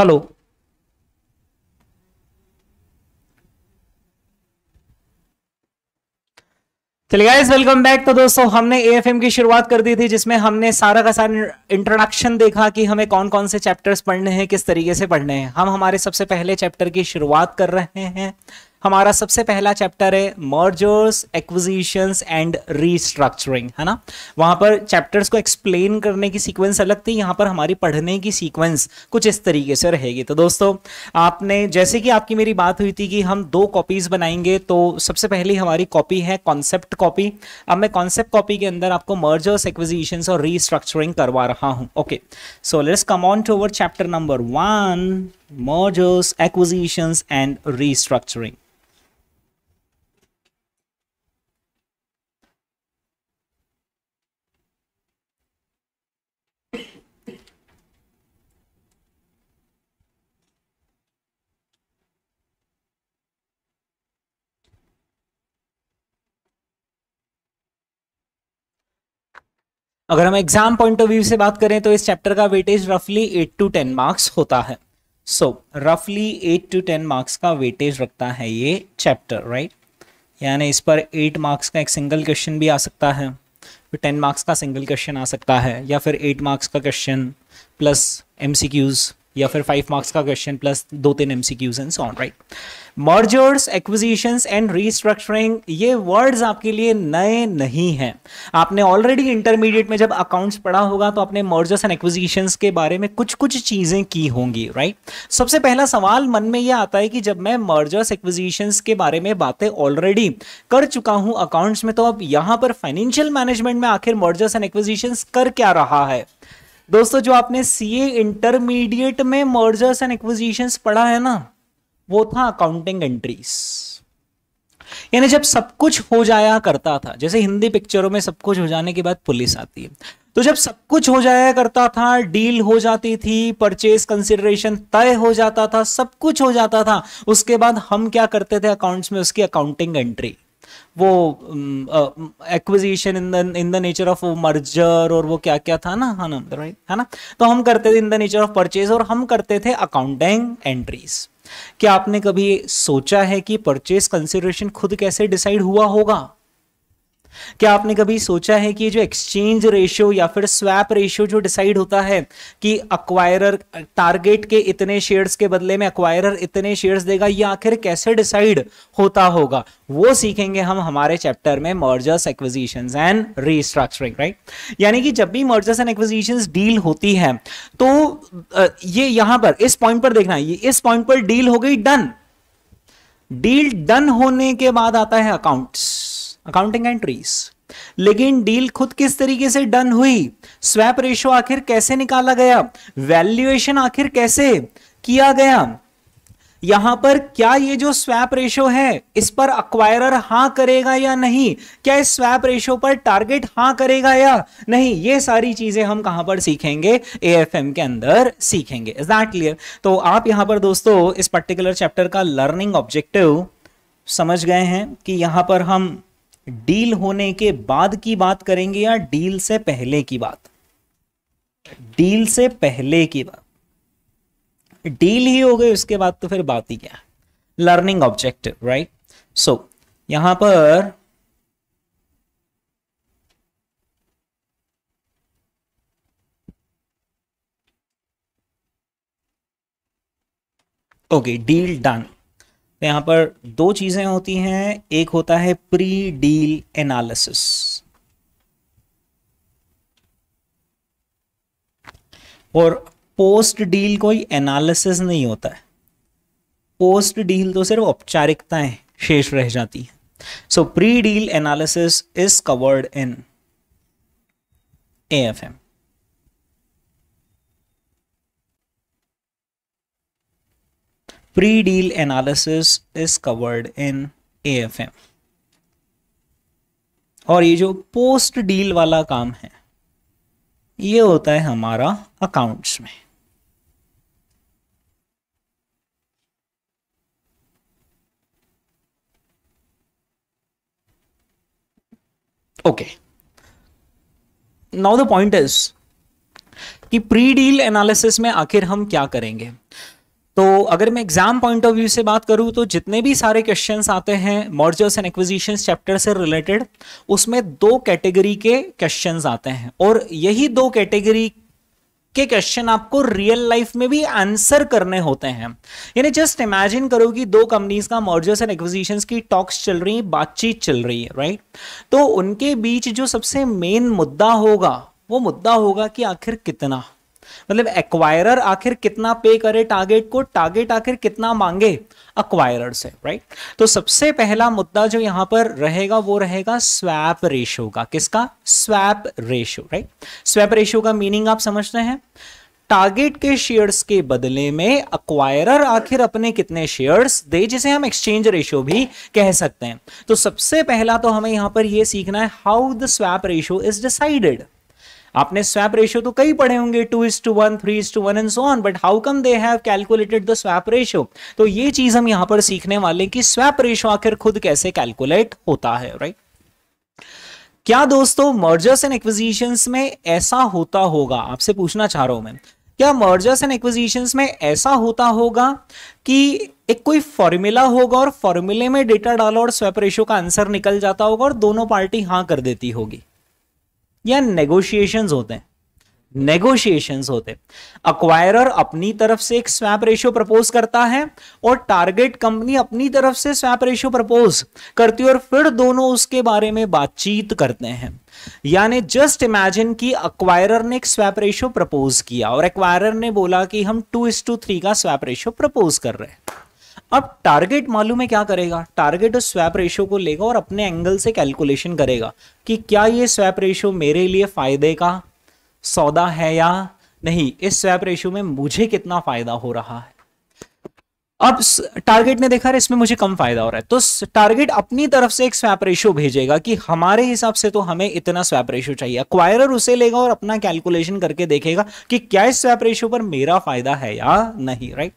हेलो चलिए गाइस वेलकम बैक तो दोस्तों हमने एएफएम की शुरुआत कर दी थी जिसमें हमने सारा का सारा इंट्रोडक्शन देखा कि हमें कौन कौन से चैप्टर्स पढ़ने हैं किस तरीके से पढ़ने हैं हम हमारे सबसे पहले चैप्टर की शुरुआत कर रहे हैं हमारा सबसे पहला चैप्टर है मर्जर्स एक्विजिशंस एंड रीस्ट्रक्चरिंग है ना वहाँ पर चैप्टर्स को एक्सप्लेन करने की सीक्वेंस अलग थी यहाँ पर हमारी पढ़ने की सीक्वेंस कुछ इस तरीके से रहेगी तो दोस्तों आपने जैसे कि आपकी मेरी बात हुई थी कि हम दो कॉपीज बनाएंगे तो सबसे पहली हमारी कॉपी है कॉन्सेप्ट कॉपी अब मैं कॉन्सेप्ट कॉपी के अंदर आपको मर्जर्स एक्विजिशंस और रीस्ट्रक्चरिंग करवा रहा हूँ okay so let's come on to our chapter number one mergers acquisitions and restructuring अगर हम एग्जाम पॉइंट ऑफ व्यू से बात करें तो इस चैप्टर का वेटेज रफली एट टू टेन मार्क्स होता है सो रफली एट टू टेन मार्क्स का वेटेज रखता है ये चैप्टर राइट यानी इस पर एट मार्क्स का एक सिंगल क्वेश्चन भी आ सकता है फिर टेन मार्क्स का सिंगल क्वेश्चन आ सकता है या फिर एट मार्क्स का question plus M C Qs या फिर फाइव मार्क्स का क्वेश्चन प्लस दो तीन M C Qs and so on right mergers acquisitions and restructuring ये वर्ड्स आपके लिए नए नहीं हैं आपने ऑलरेडी इंटरमीडिएट में जब अकाउंट्स पढ़ा होगा तो आपने मर्जर्स एंड एक्विजिशंस के बारे में कुछ कुछ चीज़ें की होंगी राइट right? सबसे पहला सवाल मन में ये आता है कि जब मैं मर्जर्स एक्विजिशंस के बारे में बातें ऑलरेडी कर चुका हूँ अकाउंट्स में तो अब यहाँ पर फाइनेंशियल मैनेजमेंट में आखिर मर्जर्स एंड एक्विजिशंस कर क्या रहा है दोस्तों जो आपने सी ए इंटरमीडिएट में मर्जर्स एंड एक्विजीशन पढ़ा है ना वो था अकाउंटिंग एंट्रीज यानी जब सब कुछ हो जाया करता था जैसे हिंदी पिक्चरों में सब कुछ हो जाने के बाद पुलिस आती है तो जब सब कुछ हो जाया करता था डील हो जाती थी परचेज कंसिडरेशन तय हो जाता था सब कुछ हो जाता था उसके बाद हम क्या करते थे अकाउंट्स में उसकी अकाउंटिंग एंट्री वो acquisition in the in the nature of merger और वो क्या क्या था ना हाँ ना राइट है ना तो हम करते थे in the nature of purchase और हम करते थे अकाउंटिंग एंट्रीज क्या आपने कभी सोचा है कि परचेज कंसिडरेशन खुद कैसे डिसाइड हुआ होगा क्या आपने कभी सोचा है कि जो एक्सचेंज रेशियो या फिर स्वैप रेशियो जो डिसाइड होता है कि अक्वायरर टारगेट के इतने शेयर्स के बदले में अक्वायरर इतने शेयर्स देगा ये आखिर कैसे डिसाइड होता होगा वो सीखेंगे हम हमारे चैप्टर में mergers acquisition and restructuring right यानी कि जब भी मर्जर्स एंड एक्विजिशन डील होती है तो ये यहां पर इस पॉइंट पर देखना ये इस पॉइंट पर डील हो गई डन डील डन होने के बाद आता है अकाउंट्स अकाउंटिंग एंट्रीज लेकिन डील खुद किस तरीके से डन हुई स्वैप रेशो आखिर कैसे निकाला गया वैल्यूएशन आखिर कैसे किया गया यहां पर क्या ये जो स्वैप रेशो है इस पर अक्वायरर हां करेगा या नहीं क्या इस स्वैप रेशो पर टारगेट हां करेगा या नहीं ये सारी चीजें हम कहां पर सीखेंगे एएफएम के अंदर सीखेंगे इज दैट क्लियर तो आप यहां पर दोस्तों इस पर्टिकुलर चैप्टर का लर्निंग ऑब्जेक्टिव समझ गए हैं कि यहां पर हम डील होने के बाद की बात करेंगे या डील से पहले की बात डील से पहले की बात डील ही हो गई उसके बाद तो फिर बात ही क्या लर्निंग ऑब्जेक्टिव राइट सो यहां पर ओके डील डन तो यहाँ पर दो चीज़ें होती हैं एक होता है प्री डील एनालिसिस और पोस्ट डील कोई एनालिसिस नहीं होता है पोस्ट डील तो सिर्फ औपचारिकताएं शेष रह जाती हैं so pre deal analysis is covered in A F M pre-deal analysis is covered in AFM और ये जो पोस्ट डील वाला काम है ये होता है हमारा अकाउंट्स में okay now the point is कि प्री डील एनालिसिस में आखिर हम क्या करेंगे तो अगर मैं एग्जाम पॉइंट ऑफ व्यू से बात करूँ तो जितने भी सारे क्वेश्चंस आते हैं मर्जर्स एंड एक्विजिशन चैप्टर से रिलेटेड उसमें दो कैटेगरी के क्वेश्चंस आते हैं और यही दो कैटेगरी के क्वेश्चन आपको रियल लाइफ में भी आंसर करने होते हैं यानी जस्ट इमेजिन करो कि दो कंपनीज का मर्जर्स एंड एक्विजिशन की टॉक्स चल रही है बातचीत चल रही है राइट तो उनके बीच जो सबसे मेन मुद्दा होगा वो मुद्दा होगा कि आखिर कितना मतलब एक्वायरर आखिर कितना पे करे टारगेट को टारगेट आखिर कितना मांगे अक्वायरर से राइट तो सबसे पहला मुद्दा जो यहां पर रहेगा वो रहेगा स्वैप रेशो का किसका swap ratio right swap ratio का मीनिंग आप समझते हैं टारगेट के शेयर्स के बदले में अक्वायरर आखिर अपने कितने शेयर्स दे जिसे हम एक्सचेंज रेशियो भी कह सकते हैं तो सबसे पहला तो हमें यहां पर यह सीखना है how the swap ratio is decided आपने स्वैप रेशियो तो कई पढ़े होंगे two is to one three is to one and so on but how come they have calculated the swap ratio तो ये चीज हम यहां पर सीखने वाले कि स्वैप रेशियो आखिर खुद कैसे कैलकुलेट होता है राइट right? क्या दोस्तों मर्जर्स एंड एक्विजिशंस में ऐसा होता होगा आपसे पूछना चाह रहा हूं मैं क्या मर्जर्स एंड एक्विजिशन में ऐसा होता होगा कि एक कोई फॉर्मूला होगा और फॉर्मूले में डेटा डालो और स्वैप रेशो का आंसर निकल जाता होगा और दोनों पार्टी हाँ कर देती होगी या नेगोशिएशंस होते हैं नेगोशिएशंस होते अक्वायरर अपनी तरफ से एक स्वैप रेशियो प्रपोज करता है और टारगेट कंपनी अपनी तरफ से स्वैप रेशियो प्रपोज करती है और फिर दोनों उसके बारे में बातचीत करते हैं यानी जस्ट इमेजिन कि अक्वायरर ने एक स्वैप रेशियो प्रपोज किया और एक्वायरर ने बोला कि हम टू इस टू थ्री का स्वैप रेशियो प्रपोज कर रहे हैं अब टारगेट मालूम है क्या करेगा टारगेट उस स्वैप रेशो को लेगा और अपने एंगल से कैलकुलेशन करेगा कि क्या ये स्वैप रेशो मेरे लिए फ़ायदे का सौदा है या नहीं इस स्वैप रेशो में मुझे कितना फ़ायदा हो रहा है अब टारगेट ने देखा इसमें मुझे कम फायदा हो रहा है तो टारगेट अपनी तरफ से एक स्वैप रेशो भेजेगा कि हमारे हिसाब से तो हमें इतना स्वैप रेशो चाहिए अक्वायरर उसे लेगा और अपना कैलकुलेशन करके देखेगा कि क्या इस स्वैप रेशो पर मेरा फायदा है या नहीं राइट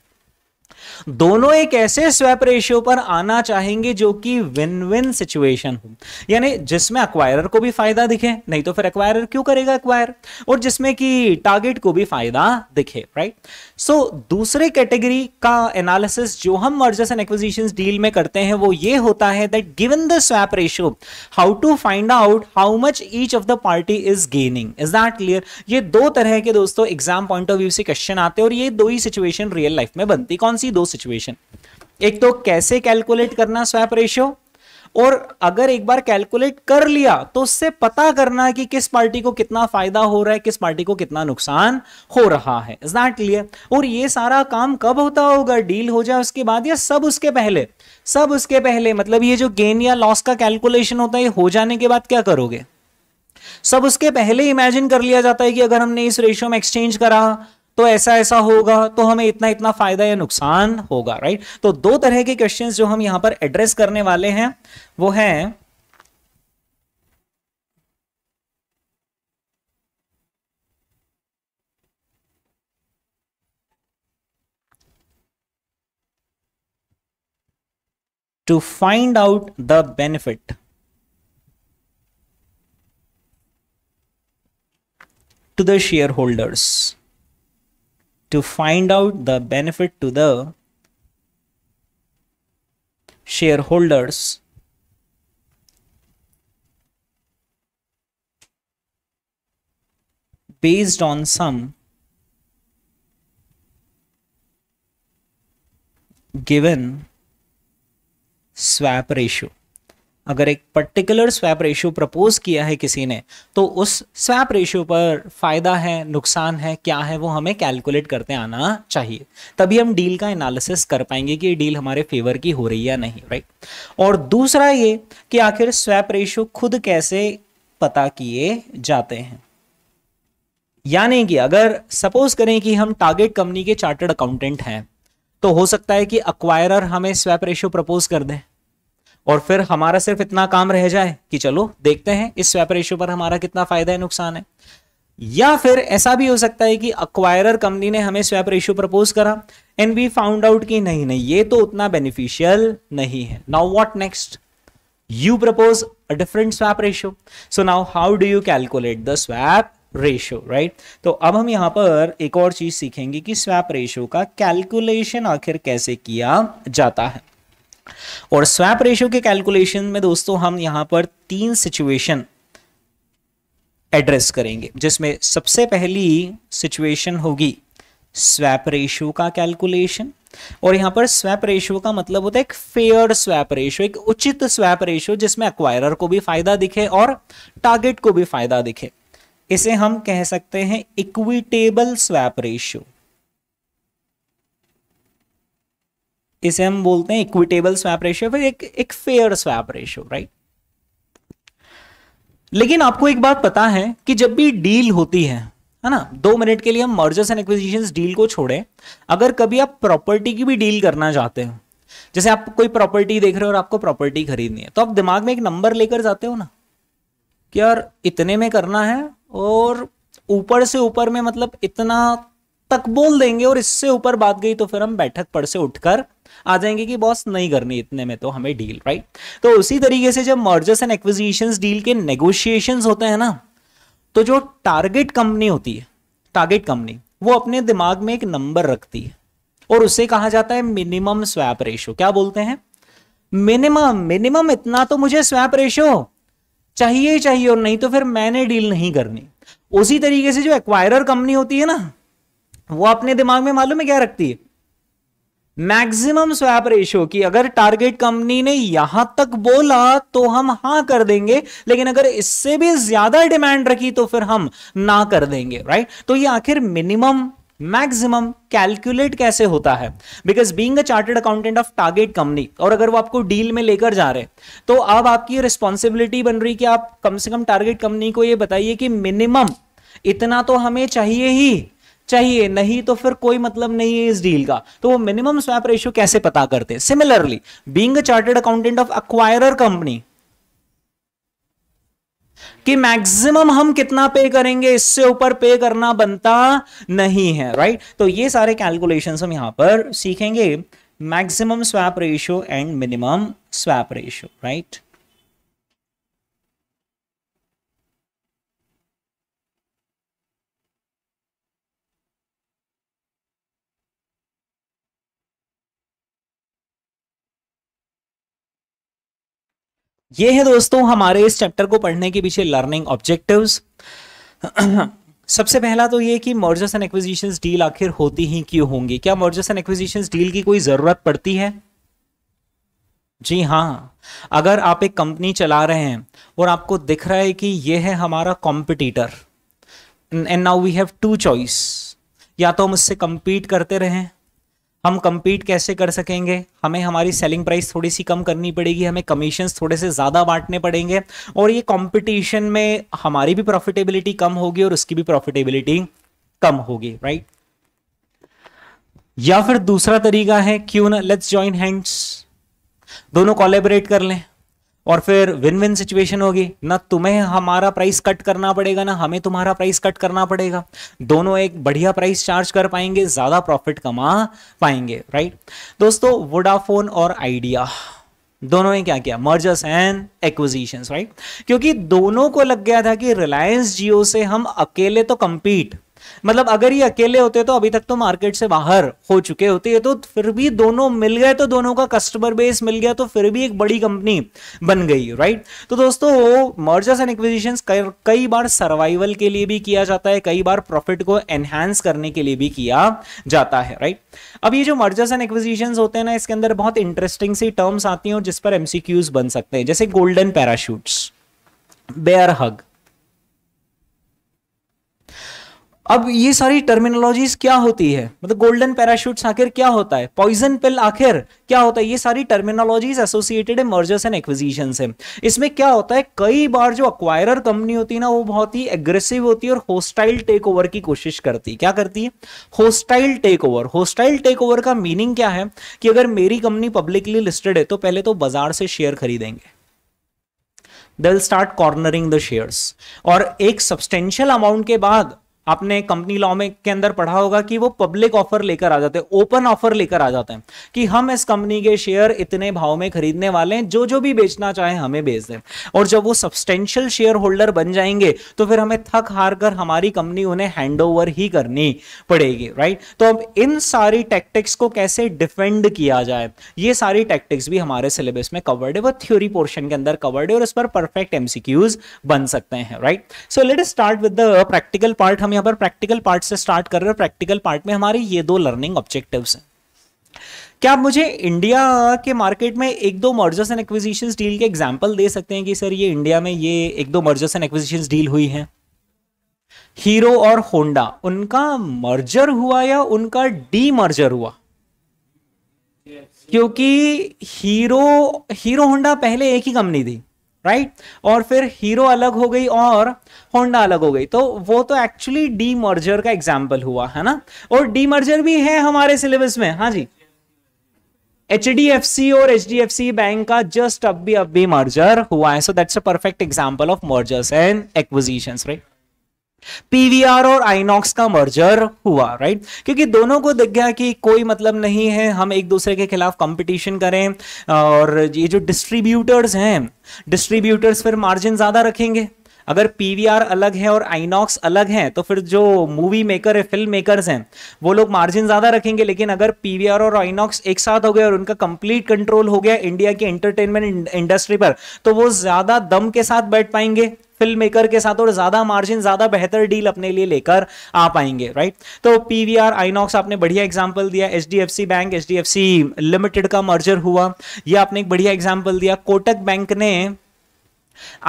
दोनों एक ऐसे स्वैप रेशियो पर आना चाहेंगे जो कि विन विन सिचुएशन हो यानी जिसमें अक्वायरर को भी फायदा दिखे नहीं तो फिर अक्वायरर क्यों करेगा अक्वायर और जिसमें कि टारगेट को भी फायदा दिखे राइट सो so, दूसरे कैटेगरी का एनालिसिस जो हम मर्जर्स एंड एक्विजिशन डील में करते हैं वो ये होता है that given the swap ratio how to find out how much each of the party is gaining is that clear ये दो तरह के दोस्तों एग्जाम पॉइंट ऑफ व्यू से क्वेश्चन आते हैं और ये दो ही सिचुएशन रियल लाइफ में बनती कौन सी दो सिचुएशन एक तो कैसे कैलकुलेट करना स्वैप रेशियो और अगर एक बार कैलकुलेट कर लिया तो उससे पता करना कि किस पार्टी को कितना फायदा हो रहा है किस पार्टी को कितना नुकसान हो रहा है इज नॉट क्लियर और ये सारा काम कब होता होगा डील हो जाए उसके बाद या सब उसके पहले सब उसके पहले मतलब ये जो गेन या लॉस का कैलकुलेशन होता है ये हो जाने के बाद क्या करोगे सब उसके पहले इमेजिन कर लिया जाता है कि अगर हमने इस रेशियो में एक्सचेंज करा तो ऐसा ऐसा होगा तो हमें इतना इतना फायदा या नुकसान होगा राइट तो दो तरह के क्वेश्चन जो हम यहां पर एड्रेस करने वाले हैं वो है to find out the benefit to the shareholders. to find out the benefit to the shareholders based on some given swap ratio. अगर एक पर्टिकुलर स्वैप रेशियो प्रपोज किया है किसी ने तो उस स्वैप रेशियो पर फ़ायदा है नुकसान है क्या है वो हमें कैलकुलेट करते आना चाहिए तभी हम डील का एनालिसिस कर पाएंगे कि डील हमारे फेवर की हो रही है या नहीं राइट और दूसरा ये कि आखिर स्वैप रेशियो खुद कैसे पता किए जाते हैं यानी कि अगर सपोज करें कि हम टारगेट कंपनी के चार्टर्ड अकाउंटेंट हैं तो हो सकता है कि अक्वायरर हमें स्वैप रेशियो प्रपोज कर दें और फिर हमारा सिर्फ इतना काम रह जाए कि चलो देखते हैं इस स्वैप रेशियो पर हमारा कितना फायदा है नुकसान है या फिर ऐसा भी हो सकता है कि अक्वायरर कंपनी ने हमें स्वैप रेशियो प्रपोज करा एंड वी फाउंड आउट कि नहीं नहीं ये तो उतना बेनिफिशियल नहीं है now what next you propose a different swap ratio so now how do you calculate the swap ratio right तो अब हम यहां पर एक और चीज सीखेंगे कि स्वैप रेशो का कैलकुलेशन आखिर कैसे किया जाता है और स्वैप रेशियो के कैलकुलेशन में दोस्तों हम यहां पर तीन सिचुएशन एड्रेस करेंगे जिसमें सबसे पहली सिचुएशन होगी स्वैप रेशियो का कैलकुलेशन और यहां पर स्वैप रेशियो का मतलब होता है एक फेयर स्वैप रेशियो एक उचित स्वैप रेशियो जिसमें अक्वायर को भी फायदा दिखे और टारगेट को भी फायदा दिखे इसे हम कह सकते हैं इक्विटेबल स्वैप रेशियो इसे हम बोलते हैं इक्विटेबल स्वैप रेशियो फिर एक एक फेयर स्वैप रेशियो राइट लेकिन आपको एक बात पता है कि जब भी डील होती है है ना दो मिनट के लिए हम मर्जर्स एंड एक्विजिशन डील को छोड़े अगर कभी आप प्रॉपर्टी की भी डील करना चाहते हो जैसे आप कोई प्रॉपर्टी देख रहे हो और आपको प्रॉपर्टी खरीदनी है तो आप दिमाग में एक नंबर लेकर जाते हो ना कि यार इतने में करना है और ऊपर से ऊपर में मतलब इतना तक बोल देंगे और इससे ऊपर बात गई तो फिर हम बैठक पर से उठकर आ जाएंगे कि बॉस नहीं करनी इतने में तो हमें डील राइट तो उसी तरीके से जब मर्जर्स एंड एक्विजिशन डील के नेगोशिएशन होते हैं ना तो जो टारगेट कंपनी होती है टारगेट कंपनी वो अपने दिमाग में एक नंबर रखती है और उसे कहा जाता है मिनिमम स्वैप रेशो क्या बोलते हैं मिनिमम मिनिमम इतना तो मुझे स्वैप रेशो चाहिए चाहिए और नहीं तो फिर मैंने डील नहीं करनी उसी तरीके से जो एक्वायरर कंपनी होती है ना वो अपने दिमाग में मालूम है क्या रखती है मैक्सिमम स्वैप रेशियो की अगर टारगेट कंपनी ने यहां तक बोला तो हम हां कर देंगे लेकिन अगर इससे भी ज्यादा डिमांड रखी तो फिर हम ना कर देंगे राइट तो ये आखिर मिनिमम मैक्सिमम कैलकुलेट कैसे होता है because being chartered accountant of target company और अगर वो आपको डील में लेकर जा रहे तो अब आपकी रिस्पॉन्सिबिलिटी बन रही कि आप कम से कम टारगेट कंपनी को ये बताइए कि मिनिमम इतना तो हमें चाहिए ही चाहिए नहीं तो फिर कोई मतलब नहीं है इस डील का तो वो मिनिमम स्वैप रेशियो कैसे पता करते similarly being chartered accountant of acquirer company कि मैक्सिमम हम कितना पे करेंगे इससे ऊपर पे करना बनता नहीं है राइट तो ये सारे कैलकुलेशन हम यहां पर सीखेंगे maximum swap ratio and minimum swap ratio right ये है दोस्तों हमारे इस चैप्टर को पढ़ने के पीछे लर्निंग ऑब्जेक्टिव्स सबसे पहला तो ये कि मर्जर्स एंड एक्विजिशंस डील आखिर होती ही क्यों होंगी क्या मर्जर्स एंड एक्विजीशन डील की कोई ज़रूरत पड़ती है जी हाँ अगर आप एक कंपनी चला रहे हैं और आपको दिख रहा है कि ये है हमारा competitor and now we have two choice या तो हम उससे कंपीट करते रहें हम कम्पीट कैसे कर सकेंगे हमें हमारी सेलिंग प्राइस थोड़ी सी कम करनी पड़ेगी हमें कमीशन थोड़े से ज़्यादा बांटने पड़ेंगे और ये कॉम्पिटिशन में हमारी भी प्रॉफिटेबिलिटी कम होगी और उसकी भी प्रॉफिटेबिलिटी कम होगी राइट या फिर दूसरा तरीका है क्यों ना लेट्स ज्वाइन हैंड्स दोनों कोलेबरेट कर लें और फिर विन विन सिचुएशन होगी ना तुम्हें हमारा प्राइस कट करना पड़ेगा ना हमें तुम्हारा प्राइस कट करना पड़ेगा दोनों एक बढ़िया प्राइस चार्ज कर पाएंगे ज़्यादा प्रॉफिट कमा पाएंगे राइट दोस्तों वोडाफोन और आइडिया दोनों ने क्या किया मर्जर्स एंड एक्विजीशन राइट क्योंकि दोनों को लग गया था कि रिलायंस जियो से हम अकेले तो कंपीट मतलब अगर ये अकेले होते तो अभी तक तो मार्केट से बाहर हो चुके होते तो फिर भी दोनों मिल गए तो दोनों का कस्टमर बेस मिल गया तो फिर भी एक बड़ी कंपनी बन गई राइट तो दोस्तों वो मर्जर्स एंड एक्विजिशन कई बार सर्वाइवल के लिए भी किया जाता है कई बार प्रॉफिट को एनहेंस करने के लिए भी किया जाता है राइट अब ये जो मर्जर्स एंड एक्विजिशन होते हैं ना इसके अंदर बहुत इंटरेस्टिंग सी टर्म्स आती हैं जिस पर एमसीक्यूज बन सकते हैं जैसे गोल्डन पैराशूट्स बेयर हग अब ये सारी टर्मिनोलॉजीज क्या होती है मतलब गोल्डन पैराशूट आखिर क्या होता है पॉइजन पिल आखिर क्या होता है ये सारी टर्मिनोलॉजीज एसोसिएटेड है मर्जर्स एंड एक्विजीशन से इसमें क्या होता है कई बार जो अक्वायरर कंपनी होती है ना वो बहुत ही एग्रेसिव होती है और होस्टाइल टेक ओवर की कोशिश करती है क्या करती है hostile take over hostile take over का मीनिंग क्या है कि अगर मेरी कंपनी पब्लिकली लिस्टेड है तो पहले तो बाजार से शेयर खरीदेंगे they will start cornering the shares और एक सब्सटेंशियल अमाउंट के बाद आपने कंपनी लॉ में के अंदर पढ़ा होगा कि वो पब्लिक ऑफर लेकर आ जाते हैं ओपन ऑफर लेकर आ जाते हैं कि हम इस कंपनी के शेयर इतने भाव में खरीदने वाले हैं जो जो भी बेचना चाहे हमें बेच दें और जब वो सब्सटेंशियल शेयर होल्डर बन जाएंगे तो फिर हमें थक हार कर हमारी कंपनी उन्हें हैंड ओवर ही करनी पड़ेगी राइट तो अब इन सारी टैक्टिक्स को कैसे डिफेंड किया जाए ये सारी टैक्टिक्स भी हमारे सिलेबस में कवर्ड है वो थ्योरी पोर्शन के अंदर कवर्ड है और इस पर परफेक्ट एमसीक्यूज बन सकते हैं right so let start with the practical part हम हम यहाँ पर प्रैक्टिकल पार्ट से स्टार्ट कर रहे हैं प्रैक्टिकल पार्ट में हमारे ये दो लर्निंग ऑब्जेक्टिव हैं क्या आप मुझे इंडिया के मार्केट में एक दो मर्जर्स एंड एक्विजिशन डील के एग्जाम्पल दे सकते हैं कि सर ये इंडिया में ये एक दो मर्जर्स एंड एक्विजिशन डील हुई है हीरो और होंडा उनका मर्जर हुआ या उनका डी मर्जर हुआ क्योंकि हीरो हीरो होंडा पहले एक ही कंपनी थी राइट और फिर हीरो अलग हो गई और होंडा अलग हो गई तो वो तो एक्चुअली डी मर्जर का एग्जाम्पल हुआ है ना और डी मर्जर भी है हमारे सिलेबस में हाँ जी एच डी एफ सी और H D F C bank का जस्ट अब भी अब भी मर्जर हुआ है so that's a perfect example of mergers and acquisition right PVR और आईनॉक्स का मर्जर हुआ राइट क्योंकि दोनों को दिख गया कि कोई मतलब नहीं है हम एक दूसरे के खिलाफ कंपटीशन करें और ये जो डिस्ट्रीब्यूटर्स हैं डिस्ट्रीब्यूटर्स फिर मार्जिन ज्यादा रखेंगे अगर पीवीआर अलग है और आइनॉक्स अलग है तो फिर जो मूवी मेकर है फिल्म मेकर्स हैं वो लोग मार्जिन ज़्यादा रखेंगे लेकिन अगर पीवीआर और आइनॉक्स एक साथ हो गए और उनका कंप्लीट कंट्रोल हो गया इंडिया की एंटरटेनमेंट इंडस्ट्री पर तो वो ज़्यादा दम के साथ बैठ पाएंगे फिल्म मेकर के साथ और ज्यादा मार्जिन ज्यादा बेहतर डील अपने लिए लेकर आ पाएंगे राइट तो पीवीआर आइनॉक्स आपने बढ़िया एग्जांपल दिया एचडीएफसी बैंक एचडीएफसी लिमिटेड का मर्जर हुआ यह आपने एक बढ़िया एग्जांपल दिया कोटक बैंक ने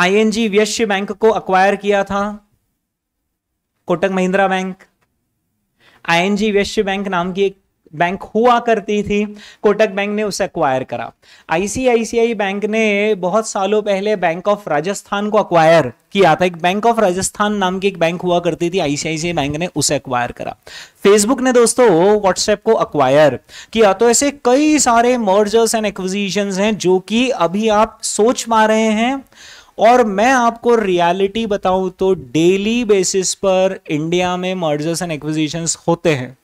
आईएनजी वैश्य बैंक को अक्वायर किया था Kotak Mahindra bank ING Vysya bank नाम की एक बैंक हुआ करती थी कोटक बैंक ने उसे अक्वायर करा आईसीआईसीआई बैंक ने बहुत सालों पहले बैंक ऑफ राजस्थान को अक्वायर किया था एक बैंक ऑफ राजस्थान नाम की एक बैंक हुआ करती थी आईसीआईसीआई बैंक ने उसे अक्वायर करा फेसबुक ने दोस्तों व्हाट्सएप को अक्वायर किया तो ऐसे कई सारे मर्जर्स एंड एक्विजिशन हैं जो कि अभी आप सोच पा रहे हैं और मैं आपको रियलिटी बताऊं तो डेली बेसिस पर इंडिया में मर्जर्स एंड एक्विजिशंस होते हैं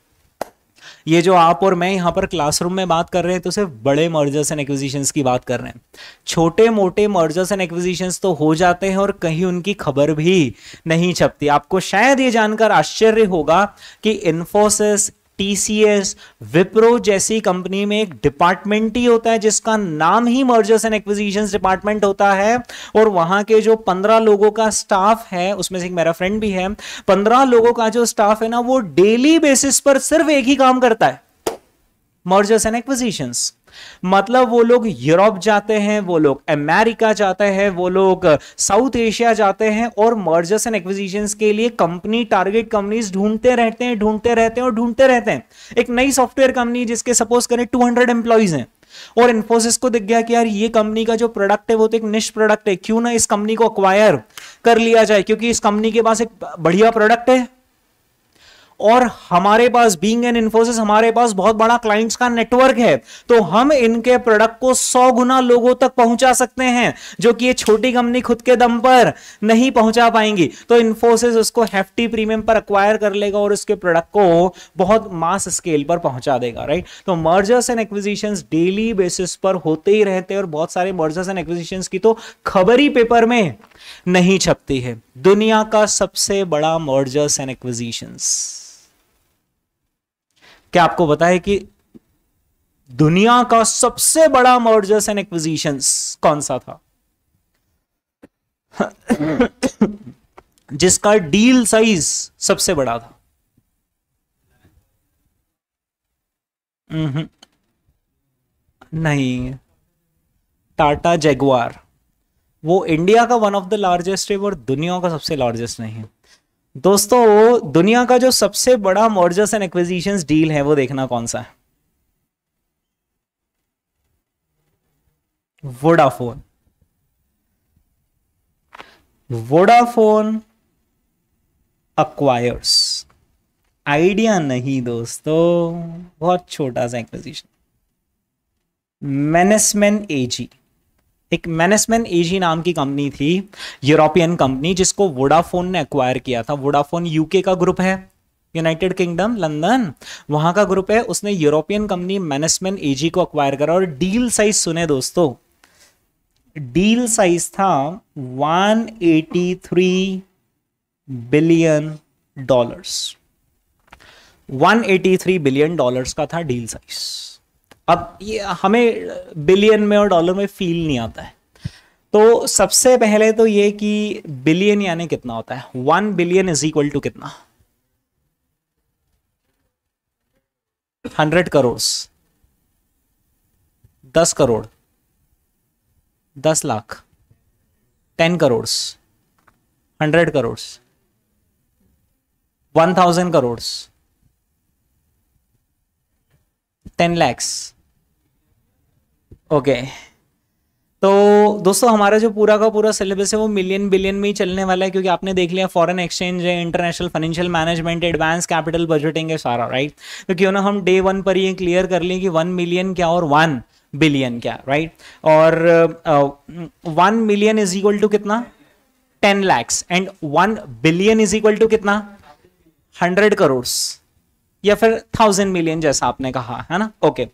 ये जो आप और मैं यहाँ पर क्लासरूम में बात कर रहे हैं तो सिर्फ बड़े मर्जर्स एंड एक्विजिशंस की बात कर रहे हैं छोटे मोटे मर्जर्स एंड एक्विजिशंस तो हो जाते हैं और कहीं उनकी खबर भी नहीं छपती आपको शायद ये जानकर आश्चर्य होगा कि इन्फोसिस टीसीएस विप्रो जैसी कंपनी में एक डिपार्टमेंट ही होता है जिसका नाम ही मर्जर्स एंड एक्विजिशन डिपार्टमेंट होता है और वहां के जो पंद्रह लोगों का स्टाफ है उसमें से एक मेरा फ्रेंड भी है पंद्रह लोगों का जो स्टाफ है ना वो डेली बेसिस पर सिर्फ एक ही काम करता है मर्जर्स एंड एक्विजीशन मतलब वो लोग यूरोप जाते हैं वो लोग अमेरिका जाते हैं वो लोग साउथ एशिया जाते हैं और मर्जर्स एंड एक्विजिशन के लिए कंपनी टारगेट कंपनीज ढूंढते रहते हैं ढूंढते रहते हैं और ढूंढते रहते हैं एक नई सॉफ्टवेयर कंपनी जिसके सपोज करें टू हंड्रेड एम्प्लॉयज हैं और इन्फोसिस को दिख गया कि यार ये कंपनी का जो प्रोडक्ट है वो तो एक निश प्रोडक्ट है क्यों ना इस कंपनी को अक्वायर कर लिया जाए क्योंकि इस कंपनी के पास एक बढ़िया प्रोडक्ट है और हमारे पास बींग एन इन्फोसिस हमारे पास बहुत बड़ा क्लाइंट्स का नेटवर्क है तो हम इनके प्रोडक्ट को सौ गुना लोगों तक पहुंचा सकते हैं जो कि ये छोटी कंपनी खुद के दम पर नहीं पहुंचा पाएंगी तो इन्फोसिस उसको हेफ्टी प्रीमियम पर अक्वायर कर लेगा और उसके प्रोडक्ट को बहुत मास स्केल पर पहुंचा देगा राइट तो mergers and acquisition daily basis पर होते ही रहते और बहुत सारे मर्जर्स एंड एक्विजिशन की तो खबर ही पेपर में नहीं छपती है दुनिया का सबसे बड़ा मर्जर्स एंड एक्विजिशंस क्या आपको पता है कि दुनिया का सबसे बड़ा मर्जर्स एंड एक्विजीशन कौन सा था जिसका डील साइज सबसे बड़ा था हम्म। नहीं टाटा जेगुआर वो इंडिया का वन ऑफ द लार्जेस्ट है और दुनिया का सबसे लार्जेस्ट नहीं है दोस्तों दुनिया का जो सबसे बड़ा मॉर्जर्स एंड एक्विजिशन डील है वो देखना कौन सा है वोडाफोन वोडाफोन अक्वायर्स आइडिया नहीं दोस्तों बहुत छोटा सा एक्विजिशन मैनेसमेंट एजी एक मैनेसमैन एजी नाम की कंपनी थी यूरोपियन कंपनी जिसको वोडाफोन ने एक्वायर किया था वोडाफोन यूके का ग्रुप है यूनाइटेड किंगडम लंदन वहां का ग्रुप है उसने यूरोपियन कंपनी मैनेसमैन एजी को अक्वायर करा और डील साइज सुने दोस्तों डील साइज था 183 बिलियन डॉलर्स 183 बिलियन डॉलर्स का था डील साइज अब ये हमें बिलियन में और डॉलर में फील नहीं आता है तो सबसे पहले तो ये कि बिलियन यानी कितना होता है one billion is equal to कितना हंड्रेड करोड़ दस करोड़ दस lakh ten crore hundred crore one thousand crore ten lakhs okay तो दोस्तों हमारा जो पूरा का पूरा सिलेबस है वो मिलियन बिलियन में ही चलने वाला है क्योंकि आपने देख लिया फॉरेन एक्सचेंज है international financial management advance capital budgeting है सारा राइट तो क्यों ना हम डे वन पर ये क्लियर कर लें कि वन मिलियन क्या और वन बिलियन क्या राइट और one million is equal to कितना ten lakhs and one billion is equal to कितना हंड्रेड करोड़ या फिर थाउजेंड मिलियन जैसा आपने कहा है ना ओके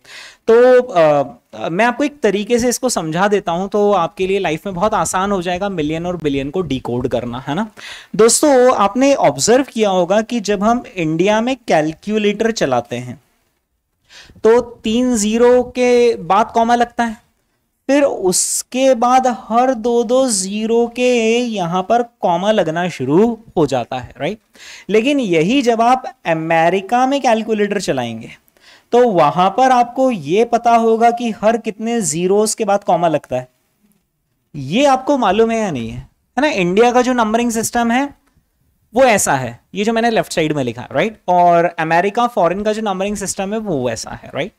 तो आ, मैं आपको एक तरीके से इसको समझा देता हूं तो आपके लिए लाइफ में बहुत आसान हो जाएगा मिलियन और बिलियन को डिकोड करना है ना दोस्तों आपने ऑब्जर्व किया होगा कि जब हम इंडिया में कैलकुलेटर चलाते हैं तो तीन जीरो के बाद कॉमा लगता है फिर उसके बाद हर दो दो ज़ीरो के यहां पर कॉमा लगना शुरू हो जाता है राइट लेकिन यही जब आप अमेरिका में कैलकुलेटर चलाएंगे तो वहां पर आपको ये पता होगा कि हर कितने ज़ीरोस के बाद कॉमा लगता है ये आपको मालूम है या नहीं है है ना इंडिया का जो नंबरिंग सिस्टम है वो ऐसा है ये जो मैंने लेफ्ट साइड में लिखा राइट और अमेरिका फॉरेन का जो नंबरिंग सिस्टम है वो वैसा है राइट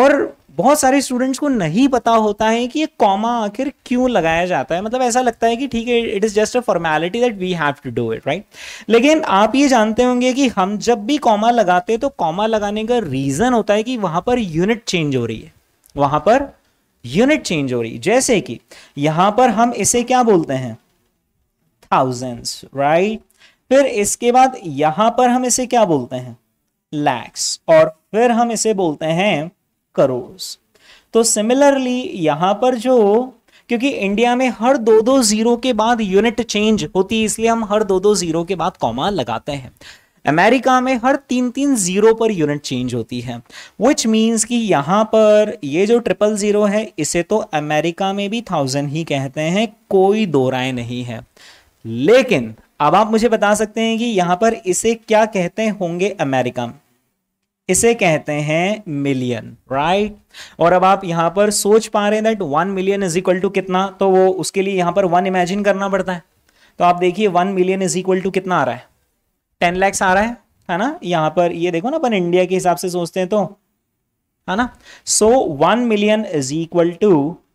और बहुत सारे स्टूडेंट्स को नहीं पता होता है कि ये कॉमा आखिर क्यों लगाया जाता है मतलब ऐसा लगता है कि ठीक है it is just a formality that we have to do it right लेकिन आप ये जानते होंगे कि हम जब भी कॉमा लगाते हैं तो कॉमा लगाने का रीज़न होता है कि वहां पर यूनिट चेंज हो रही है वहां पर यूनिट चेंज हो रही है जैसे कि यहां पर हम इसे क्या बोलते हैं थाउजेंड्स राइट फिर इसके बाद यहां पर हम इसे क्या बोलते हैं लैक्स और फिर हम इसे बोलते हैं करोस तो सिमिलरली यहां पर जो क्योंकि इंडिया में हर दो दो जीरो के बाद यूनिट चेंज होती है इसलिए हम हर दो दो जीरो के बाद कॉमा लगाते हैं अमेरिका में हर तीन तीन जीरो पर यूनिट चेंज होती है विच मीन्स कि यहां पर ये जो ट्रिपल जीरो है इसे तो अमेरिका में भी थाउजेंड ही कहते हैं कोई दो राय नहीं है लेकिन अब आप मुझे बता सकते हैं कि यहां पर इसे क्या कहते होंगे अमेरिका में इसे कहते हैं मिलियन राइट और अब आप यहां पर सोच पा रहे हैं that one million is equal to कितना तो वो उसके लिए यहां पर वन इमेजिन करना पड़ता है तो आप देखिए one million is equal to कितना आ रहा है टेन लैक्स आ रहा है है ना यहां पर ये देखो ना अपन इंडिया के हिसाब से सोचते हैं तो है ना so one million is equal to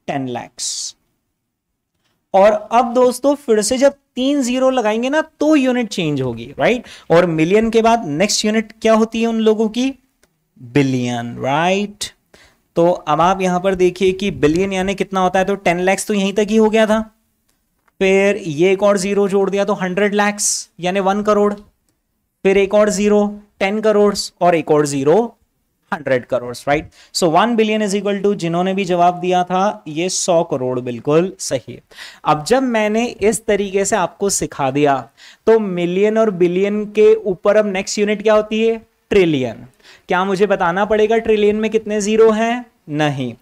ten lakhs और अब दोस्तों फिर से जब तीन जीरो लगाएंगे ना तो यूनिट चेंज होगी राइट और मिलियन के बाद नेक्स्ट यूनिट क्या होती है उन लोगों की बिलियन राइट तो अब आप यहां पर देखिए कि बिलियन यानी कितना होता है तो टेन लैक्स तो यहीं तक ही हो गया था फिर ये एक और जीरो जोड़ दिया तो हंड्रेड लैक्स यानी वन करोड़ फिर एक और जीरो टेन करोड़ और एक और zero hundred crore right so one billion is equal to जिन्होंने भी जवाब दिया था ये सौ करोड़ बिल्कुल सही अब जब मैंने इस तरीके से आपको सिखा दिया तो मिलियन और बिलियन के ऊपर अब नेक्स्ट यूनिट क्या होती है ट्रिलियन क्या मुझे बताना पड़ेगा ट्रिलियन में कितने जीरो हैं नहीं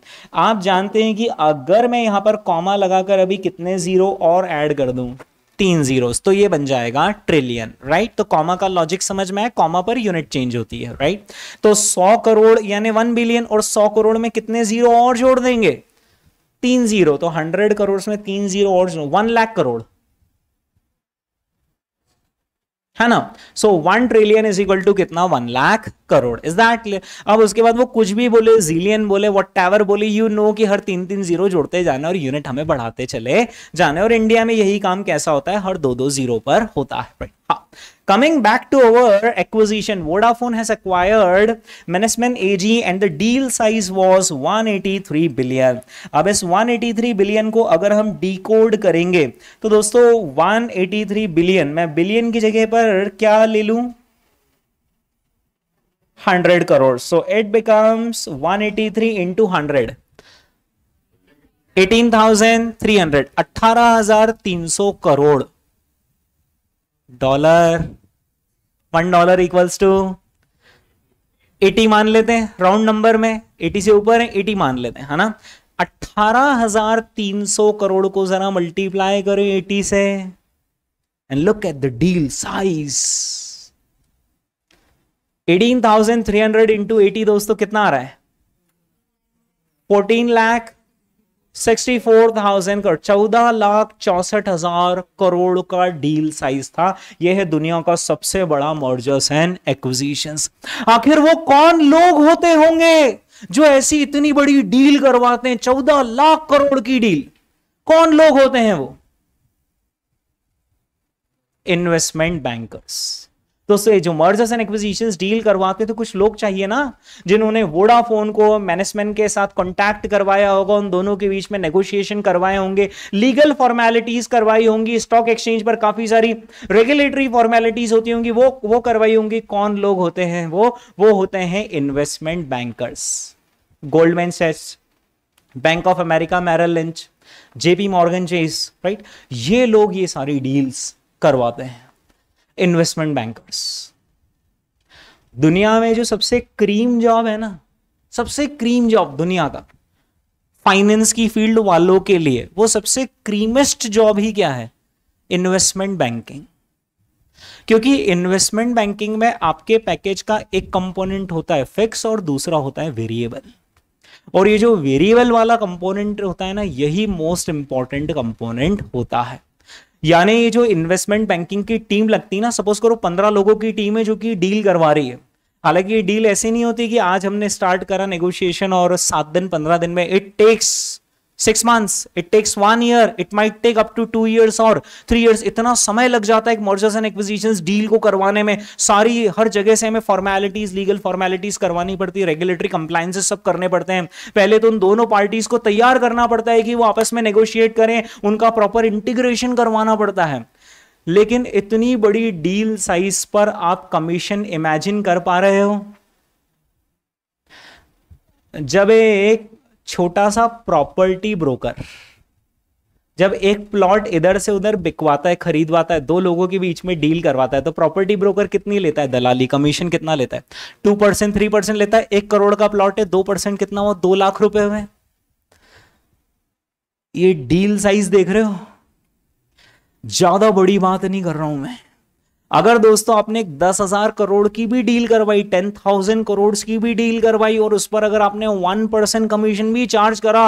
आप जानते हैं कि अगर मैं यहां पर कॉमा लगाकर अभी कितने जीरो और ऐड कर दूं तीन जीरोस तो ये बन जाएगा ट्रिलियन राइट तो कॉमा का लॉजिक समझ में आया कॉमा पर यूनिट चेंज होती है राइट तो सौ करोड़ यानी वन बिलियन और सौ करोड़ में कितने जीरो और जोड़ देंगे तीन जीरो तो हंड्रेड करोड़ में तीन जीरो और वन लाख करोड़ है ना so one trillion is equal to कितना one lakh crore is that clear अब उसके बाद वो कुछ भी बोले जिलियन बोले वट एवर बोले यू नो कि हर तीन तीन जीरो जोड़ते जाने और यूनिट हमें बढ़ाते चले जाने और इंडिया में यही काम कैसा होता है हर दो दो जीरो पर होता है हाँ coming back to our acquisition Vodafone है deal size was one eighty three billion अब इस वन एटी थ्री बिलियन को अगर हम डी कोड करेंगे तो दोस्तों वन एटी थ्री बिलियन मैं बिलियन की जगह पर क्या ले लू hundred crore so it becomes one eighty three into hundred eighteen thousand three hundred अट्ठारह हजार तीन सौ crore dollar one dollar equals to eighty मान लेते हैं राउंड नंबर में एटी से ऊपर है एटी मान लेते हैं है ना अट्ठारह हजार तीन सौ करोड़ को जरा मल्टीप्लाई करो एटी से and look at the deal size eighteen thousand three hundred into eighty दोस्तों कितना आ रहा है fourteen lakh sixty four thousand crore चौदह लाख चौसठ हजार करोड़ का डील साइज था यह है दुनिया का सबसे बड़ा मर्जर्स एंड एक्विजिशन आखिर वो कौन लोग होते होंगे जो ऐसी इतनी बड़ी डील करवाते हैं चौदह लाख करोड़ की डील कौन लोग होते हैं वो इन्वेस्टमेंट बैंकर्स तो से जो मर्जर्स एंड एक्विजिशन डील करवाते तो कुछ लोग चाहिए ना जिन्होंने वोडाफोन को मैनेजमेंट के साथ कॉन्टैक्ट करवाया होगा उन दोनों के बीच में नेगोशिएशन करवाए होंगे लीगल फॉर्मेलिटीज करवाई होंगी स्टॉक एक्सचेंज पर काफी सारी रेगुलेटरी फॉर्मेलिटीज होती होंगी वो वो करवाई होंगी कौन लोग होते हैं वो वो होते हैं इन्वेस्टमेंट बैंकर्स गोल्डमैन सेट्स Bank of America Merrill Lynch JP Morgan Chase right ये लोग ये सारी डील्स करवाते हैं इन्वेस्टमेंट बैंकर्स दुनिया में जो सबसे क्रीम जॉब है ना सबसे क्रीम जॉब दुनिया का फाइनेंस की फील्ड वालों के लिए वो सबसे क्रीमेस्ट जॉब ही क्या है इन्वेस्टमेंट बैंकिंग क्योंकि इन्वेस्टमेंट बैंकिंग में आपके पैकेज का एक कंपोनेंट होता है फिक्स और दूसरा होता है वेरिएबल और ये जो वेरिएबल वाला कंपोनेंट होता है ना यही मोस्ट इंपॉर्टेंट कंपोनेंट होता है यानी ये जो इन्वेस्टमेंट बैंकिंग की टीम लगती है ना सपोज करो पंद्रह लोगों की टीम है जो कि डील करवा रही है हालांकि ये डील ऐसी नहीं होती कि आज हमने स्टार्ट करा नेगोशिएशन और सात दिन पंद्रह दिन में it takes six months it takes one year it might take up to two years और थ्री ईयर्स इतना समय लग जाता है एक मर्जर्स एंड एक्विजिशन डील को करवाने में सारी हर जगह से हमें फॉर्मेलिटीज लीगल फॉर्मेलिटीज करवानी पड़ती है रेगुलेटरी कंप्लाइंसेस सब करने पड़ते हैं पहले तो उन दोनों पार्टीज को तैयार करना पड़ता है कि वो आपस में नेगोशिएट करें उनका प्रॉपर इंटीग्रेशन करवाना पड़ता है लेकिन इतनी बड़ी डील साइज पर आप कमीशन इमेजिन कर पा रहे हो जब एक छोटा सा प्रॉपर्टी ब्रोकर जब एक प्लॉट इधर से उधर बिकवाता है खरीदवाता है दो लोगों के बीच में डील करवाता है तो प्रॉपर्टी ब्रोकर कितनी लेता है दलाली कमीशन कितना लेता है टू परसेंट थ्री परसेंट लेता है एक करोड़ का प्लॉट है दो परसेंट कितना हुआ दो लाख रुपए में ये डील साइज देख रहे हो ज्यादा बड़ी बात नहीं कर रहा हूं मैं अगर दोस्तों आपने दस हजार करोड़ की भी डील करवाई टेन थाउजेंड करोड़ की भी डील करवाई और उस पर अगर आपने वन परसेंट कमीशन भी चार्ज करा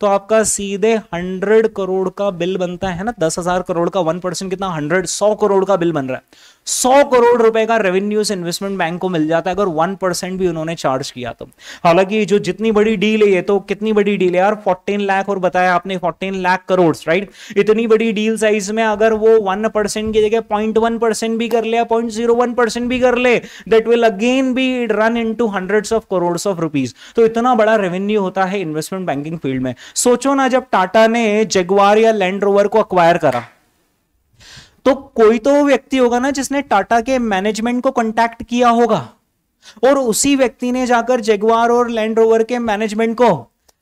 तो आपका सीधे हंड्रेड करोड़ का बिल बनता है ना दस हजार करोड़ का वन परसेंट कितना हंड्रेड सौ करोड़ का बिल बन रहा है सौ करोड़ रुपए का रेवेन्यूज इन्वेस्टमेंट बैंक को मिल जाता है अगर वन परसेंट भी उन्होंने चार्ज किया तो हालांकि जो जितनी बड़ी डील है ये तो कितनी बड़ी डील है यार फोर्टीन लाख और बताया आपने फोर्टीन लाख करोड़ राइट इतनी बड़ी डील साइज में अगर वो वन परसेंट की जगह पॉइंट वन परसेंट भी कर ले पॉइंट जीरो वन परसेंट भी कर ले that will again be run into hundred of crore of rupees तो इतना बड़ा रेवेन्यू होता है इन्वेस्टमेंट बैंकिंग फील्ड में सोचो ना जब टाटा ने जगवार या लैंड रोवर को अक्वायर करा तो कोई तो व्यक्ति होगा ना जिसने टाटा के मैनेजमेंट को कॉन्टैक्ट किया होगा और उसी व्यक्ति ने जाकर जेगवार और लैंड रोवर के मैनेजमेंट को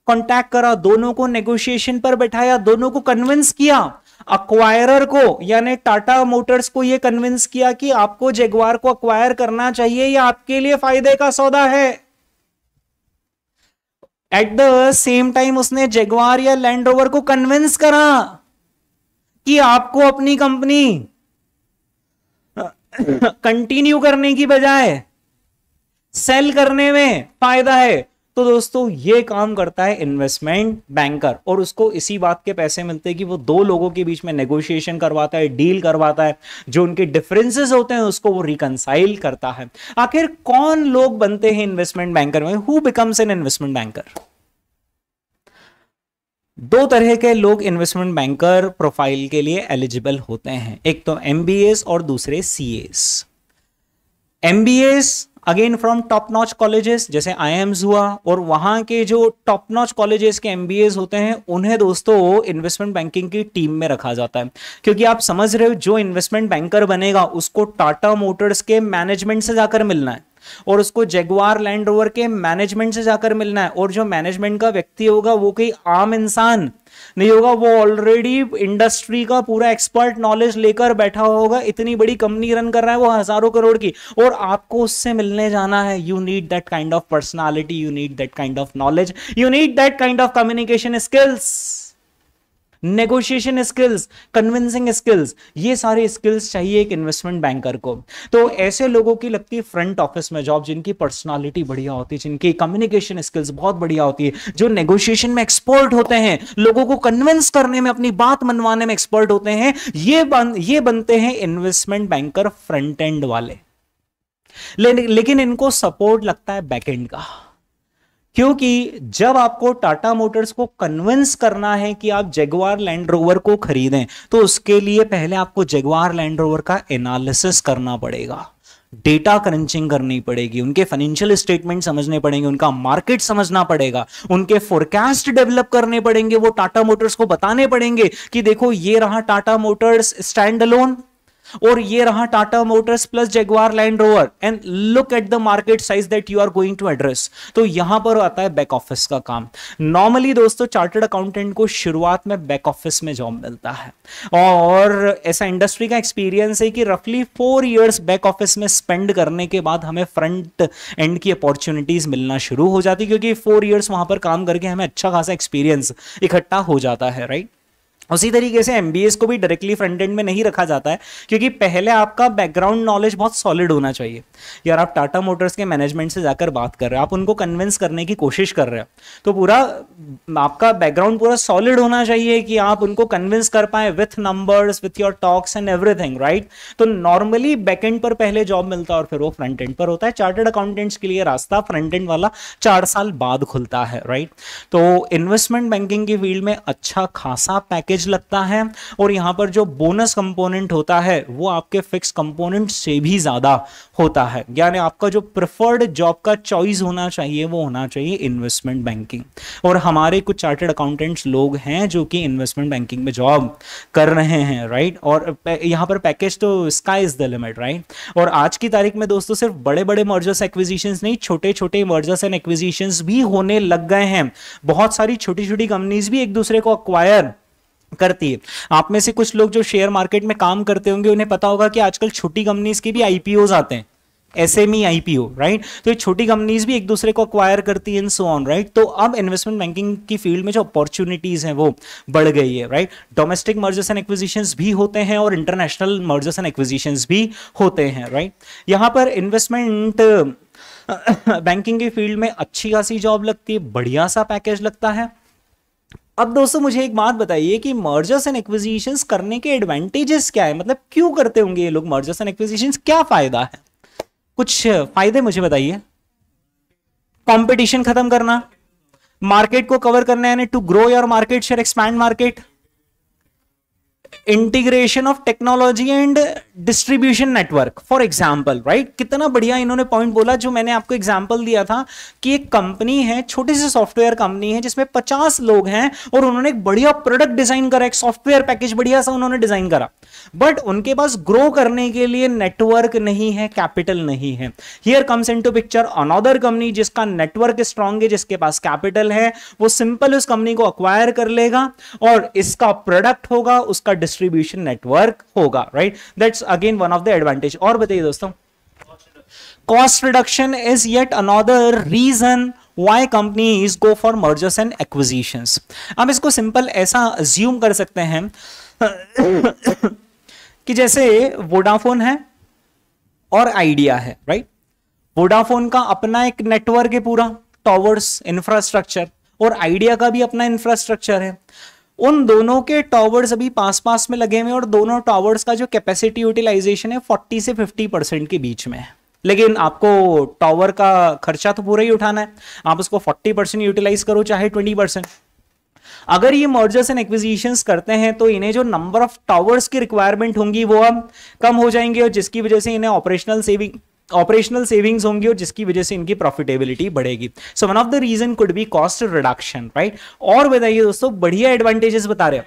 कॉन्टैक्ट करा दोनों को नेगोशिएशन पर बैठाया दोनों को कन्विंस किया अक्वायरर को यानी टाटा मोटर्स को यह कन्विंस किया कि आपको जेगवार को अक्वायर करना चाहिए या आपके लिए फायदे का सौदा है एट द सेम टाइम उसने जेगवार या लैंड रोवर को कन्विंस करा कि आपको अपनी कंपनी कंटिन्यू करने की बजाय सेल करने में फायदा है तो दोस्तों ये काम करता है इन्वेस्टमेंट बैंकर और उसको इसी बात के पैसे मिलते हैं कि वो दो लोगों के बीच में नेगोशिएशन करवाता है डील करवाता है जो उनके डिफरेंसेस होते हैं उसको वो रिकनसाइल करता है आखिर कौन लोग बनते हैं इन्वेस्टमेंट बैंकर में who becomes an investment banker दो तरह के लोग इन्वेस्टमेंट बैंकर प्रोफाइल के लिए एलिजिबल होते हैं एक तो एम और दूसरे C S M again from top notch colleges जैसे आई हुआ और वहां के जो टॉप नॉच कॉलेजेस के एम होते हैं उन्हें दोस्तों इन्वेस्टमेंट बैंकिंग की टीम में रखा जाता है क्योंकि आप समझ रहे हो जो इन्वेस्टमेंट बैंकर बनेगा उसको टाटा मोटर्स के मैनेजमेंट से जाकर मिलना है और उसको जेगुआर लैंड रोवर के मैनेजमेंट से जाकर मिलना है और जो मैनेजमेंट का व्यक्ति होगा वो कोई आम इंसान नहीं होगा वो ऑलरेडी इंडस्ट्री का पूरा एक्सपर्ट नॉलेज लेकर बैठा होगा इतनी बड़ी कंपनी रन कर रहा है वो हजारों करोड़ की और आपको उससे मिलने जाना है you need that kind of personality you need that kind of knowledge you need that kind of communication skills negotiation skills convincing skills ये सारे स्किल्स चाहिए एक इन्वेस्टमेंट बैंकर को तो ऐसे लोगों की लगती है फ्रंट ऑफिस में जॉब जिनकी पर्सनालिटी बढ़िया होती है जिनकी कम्युनिकेशन स्किल्स बहुत बढ़िया होती है जो नेगोशिएशन में एक्सपर्ट होते हैं लोगों को कन्विंस करने में अपनी बात मनवाने में एक्सपर्ट होते हैं ये बन, ये बनते हैं इन्वेस्टमेंट बैंकर फ्रंट एंड वाले ले, लेकिन इनको सपोर्ट लगता है बैक का क्योंकि जब आपको टाटा मोटर्स को कन्विंस करना है कि आप जेगवार लैंड रोवर को खरीदें तो उसके लिए पहले आपको जेगवार लैंड रोवर का एनालिसिस करना पड़ेगा डेटा क्रंचिंग करनी पड़ेगी उनके फाइनेंशियल स्टेटमेंट समझने पड़ेंगे उनका मार्केट समझना पड़ेगा उनके फोरकास्ट डेवलप करने पड़ेंगे वो टाटा मोटर्स को बताने पड़ेंगे कि देखो ये रहा टाटा मोटर्स स्टैंड अलोन और ये रहा Tata Motors plus Jaguar Land Rover and look at the market size that you are going to address तो यहां पर आता है बैक ऑफिस का काम नॉर्मली दोस्तों चार्टर्ड अकाउंटेंट को शुरुआत में बैक ऑफिस में जॉब मिलता है और ऐसा इंडस्ट्री का एक्सपीरियंस है कि रफली फोर ईयर्स बैक ऑफिस में स्पेंड करने के बाद हमें फ्रंट एंड की अपॉर्चुनिटीज मिलना शुरू हो जाती क्योंकि फोर ईयर्स वहां पर काम करके हमें अच्छा खासा एक्सपीरियंस इकट्ठा हो जाता है राइट उसी तरीके से एम को भी डायरेक्टली फ्रंट एंड में नहीं रखा जाता है क्योंकि पहले आपका बैकग्राउंड नॉलेज बहुत सॉलिड होना चाहिए यार आप टाटा मोटर्स के मैनेजमेंट से जाकर बात कर रहे हो आप उनको कन्विंस करने की कोशिश कर रहे हो तो पूरा आपका बैकग्राउंड पूरा सॉलिड होना चाहिए कि आप उनको कन्विंस कर पाए with numbers with your talks and everything right तो नॉर्मली बैक एंड पर पहले जॉब मिलता है और फिर वो फ्रंट एंड पर होता है चार्टर्ड अकाउंटेंट्स के लिए रास्ता फ्रंट एंड वाला चार साल बाद खुलता है राइट तो इन्वेस्टमेंट बैंकिंग की फील्ड में अच्छा खासा पैकेज पैकेज लगता है और यहाँ पर जो बोनस कंपोनेंट होता है वो आपके फिक्स कंपोनेंट से भी ज़्यादा होता है यानी आपका जो प्रेफर्ड जॉब का चॉइस होना चाहिए वो होना चाहिए इन्वेस्टमेंट बैंकिंग और हमारे कुछ चार्टेड अकाउंटेंट्स लोग हैं जो कि इन्वेस्टमेंट बैंकिंग में जॉब कर रहे हैं राइट और यहाँ पर पैकेज तो sky is the limit right और आज की तारीख में दोस्तों सिर्फ बड़े बड़े मर्जर्स एक्विजिशन नहीं छोटे छोटे मर्जर्स एंड एक्विजिशन भी होने लग गए हैं बहुत सारी छोटी छोटी कंपनीज भी एक दूसरे को अक्वायर करती है आप में से कुछ लोग जो शेयर मार्केट में काम करते होंगे उन्हें पता होगा कि आजकल छोटी कंपनीज के भी आईपीओ आते हैं S M E I P O right तो ये छोटी कंपनीज भी एक दूसरे को अक्वायर करती है इन सो ऑन राइट तो अब इन्वेस्टमेंट बैंकिंग की फील्ड में जो अपॉर्चुनिटीज हैं वो बढ़ गई है right domestic mergers and acquisitions भी होते हैं और इंटरनेशनल मर्जर्स एंड एक्विजिशंस भी होते हैं राइट यहाँ पर इन्वेस्टमेंट बैंकिंग की फील्ड में अच्छी खासी जॉब लगती है बढ़िया सा पैकेज लगता है अब दोस्तों मुझे एक बात बताइए कि मर्जर्स एंड एक्विजिशन करने के एडवांटेजेस क्या है मतलब क्यों करते होंगे ये लोग मर्जर्स एंड एक्विजिशन क्या फायदा है कुछ फायदे मुझे बताइए कंपटीशन खत्म करना मार्केट को कवर करना यानी to grow your market share expand market integration of technology and distribution network for example right कितना बढ़िया इन्होंने पॉइंट बोला जो मैंने आपको एग्जाम्पल दिया था कि एक कंपनी है छोटी सी सॉफ्टवेयर कंपनी है जिसमें पचास लोग हैं और उन्होंने एक बढ़िया प्रोडक्ट डिजाइन करा एक सॉफ्टवेयर पैकेज बढ़िया सा उन्होंने डिजाइन करा बट उनके पास ग्रो करने के लिए नेटवर्क नहीं है कैपिटल नहीं है here comes into picture another company जिसका नेटवर्क स्ट्रांग है जिसके पास कैपिटल है वो सिंपल उस कंपनी को अक्वायर कर लेगा और इसका प्रोडक्ट होगा उसका डिस्ट्रीब्यूशन नेटवर्क होगा right that's again one of the advantage और बताइए दोस्तों cost reduction is yet another reason why company is go for mergers and हम इसको सिंपल ऐसा ज्यूम कर सकते हैं कि जैसे वोडाफोन है और आइडिया है राइट वोडाफोन का अपना एक नेटवर्क है पूरा टॉवर्स इंफ्रास्ट्रक्चर और आइडिया का भी अपना इंफ्रास्ट्रक्चर है उन दोनों के टावर्स अभी पास पास में लगे हुए हैं और दोनों टावर्स का जो कैपेसिटी यूटिलाइजेशन है 40 से 50 परसेंट के बीच में है लेकिन आपको टावर का खर्चा तो पूरा ही उठाना है आप उसको 40 परसेंट यूटिलाइज करो चाहे 20 परसेंट अगर ये मर्जर्स एंड एक्विजिशन करते हैं तो इन्हें जो नंबर ऑफ टावर्स की रिक्वायरमेंट होंगी वो अब कम हो जाएंगे और जिसकी वजह से इन्हें ऑपरेशनल सेविंग ऑपरेशनल सेविंग्स होंगी और जिसकी वजह से इनकी प्रॉफिटेबिलिटी बढ़ेगी so one of the reason could be cost reduction right और बताइए दोस्तों बढ़िया एडवांटेजेस बता रहे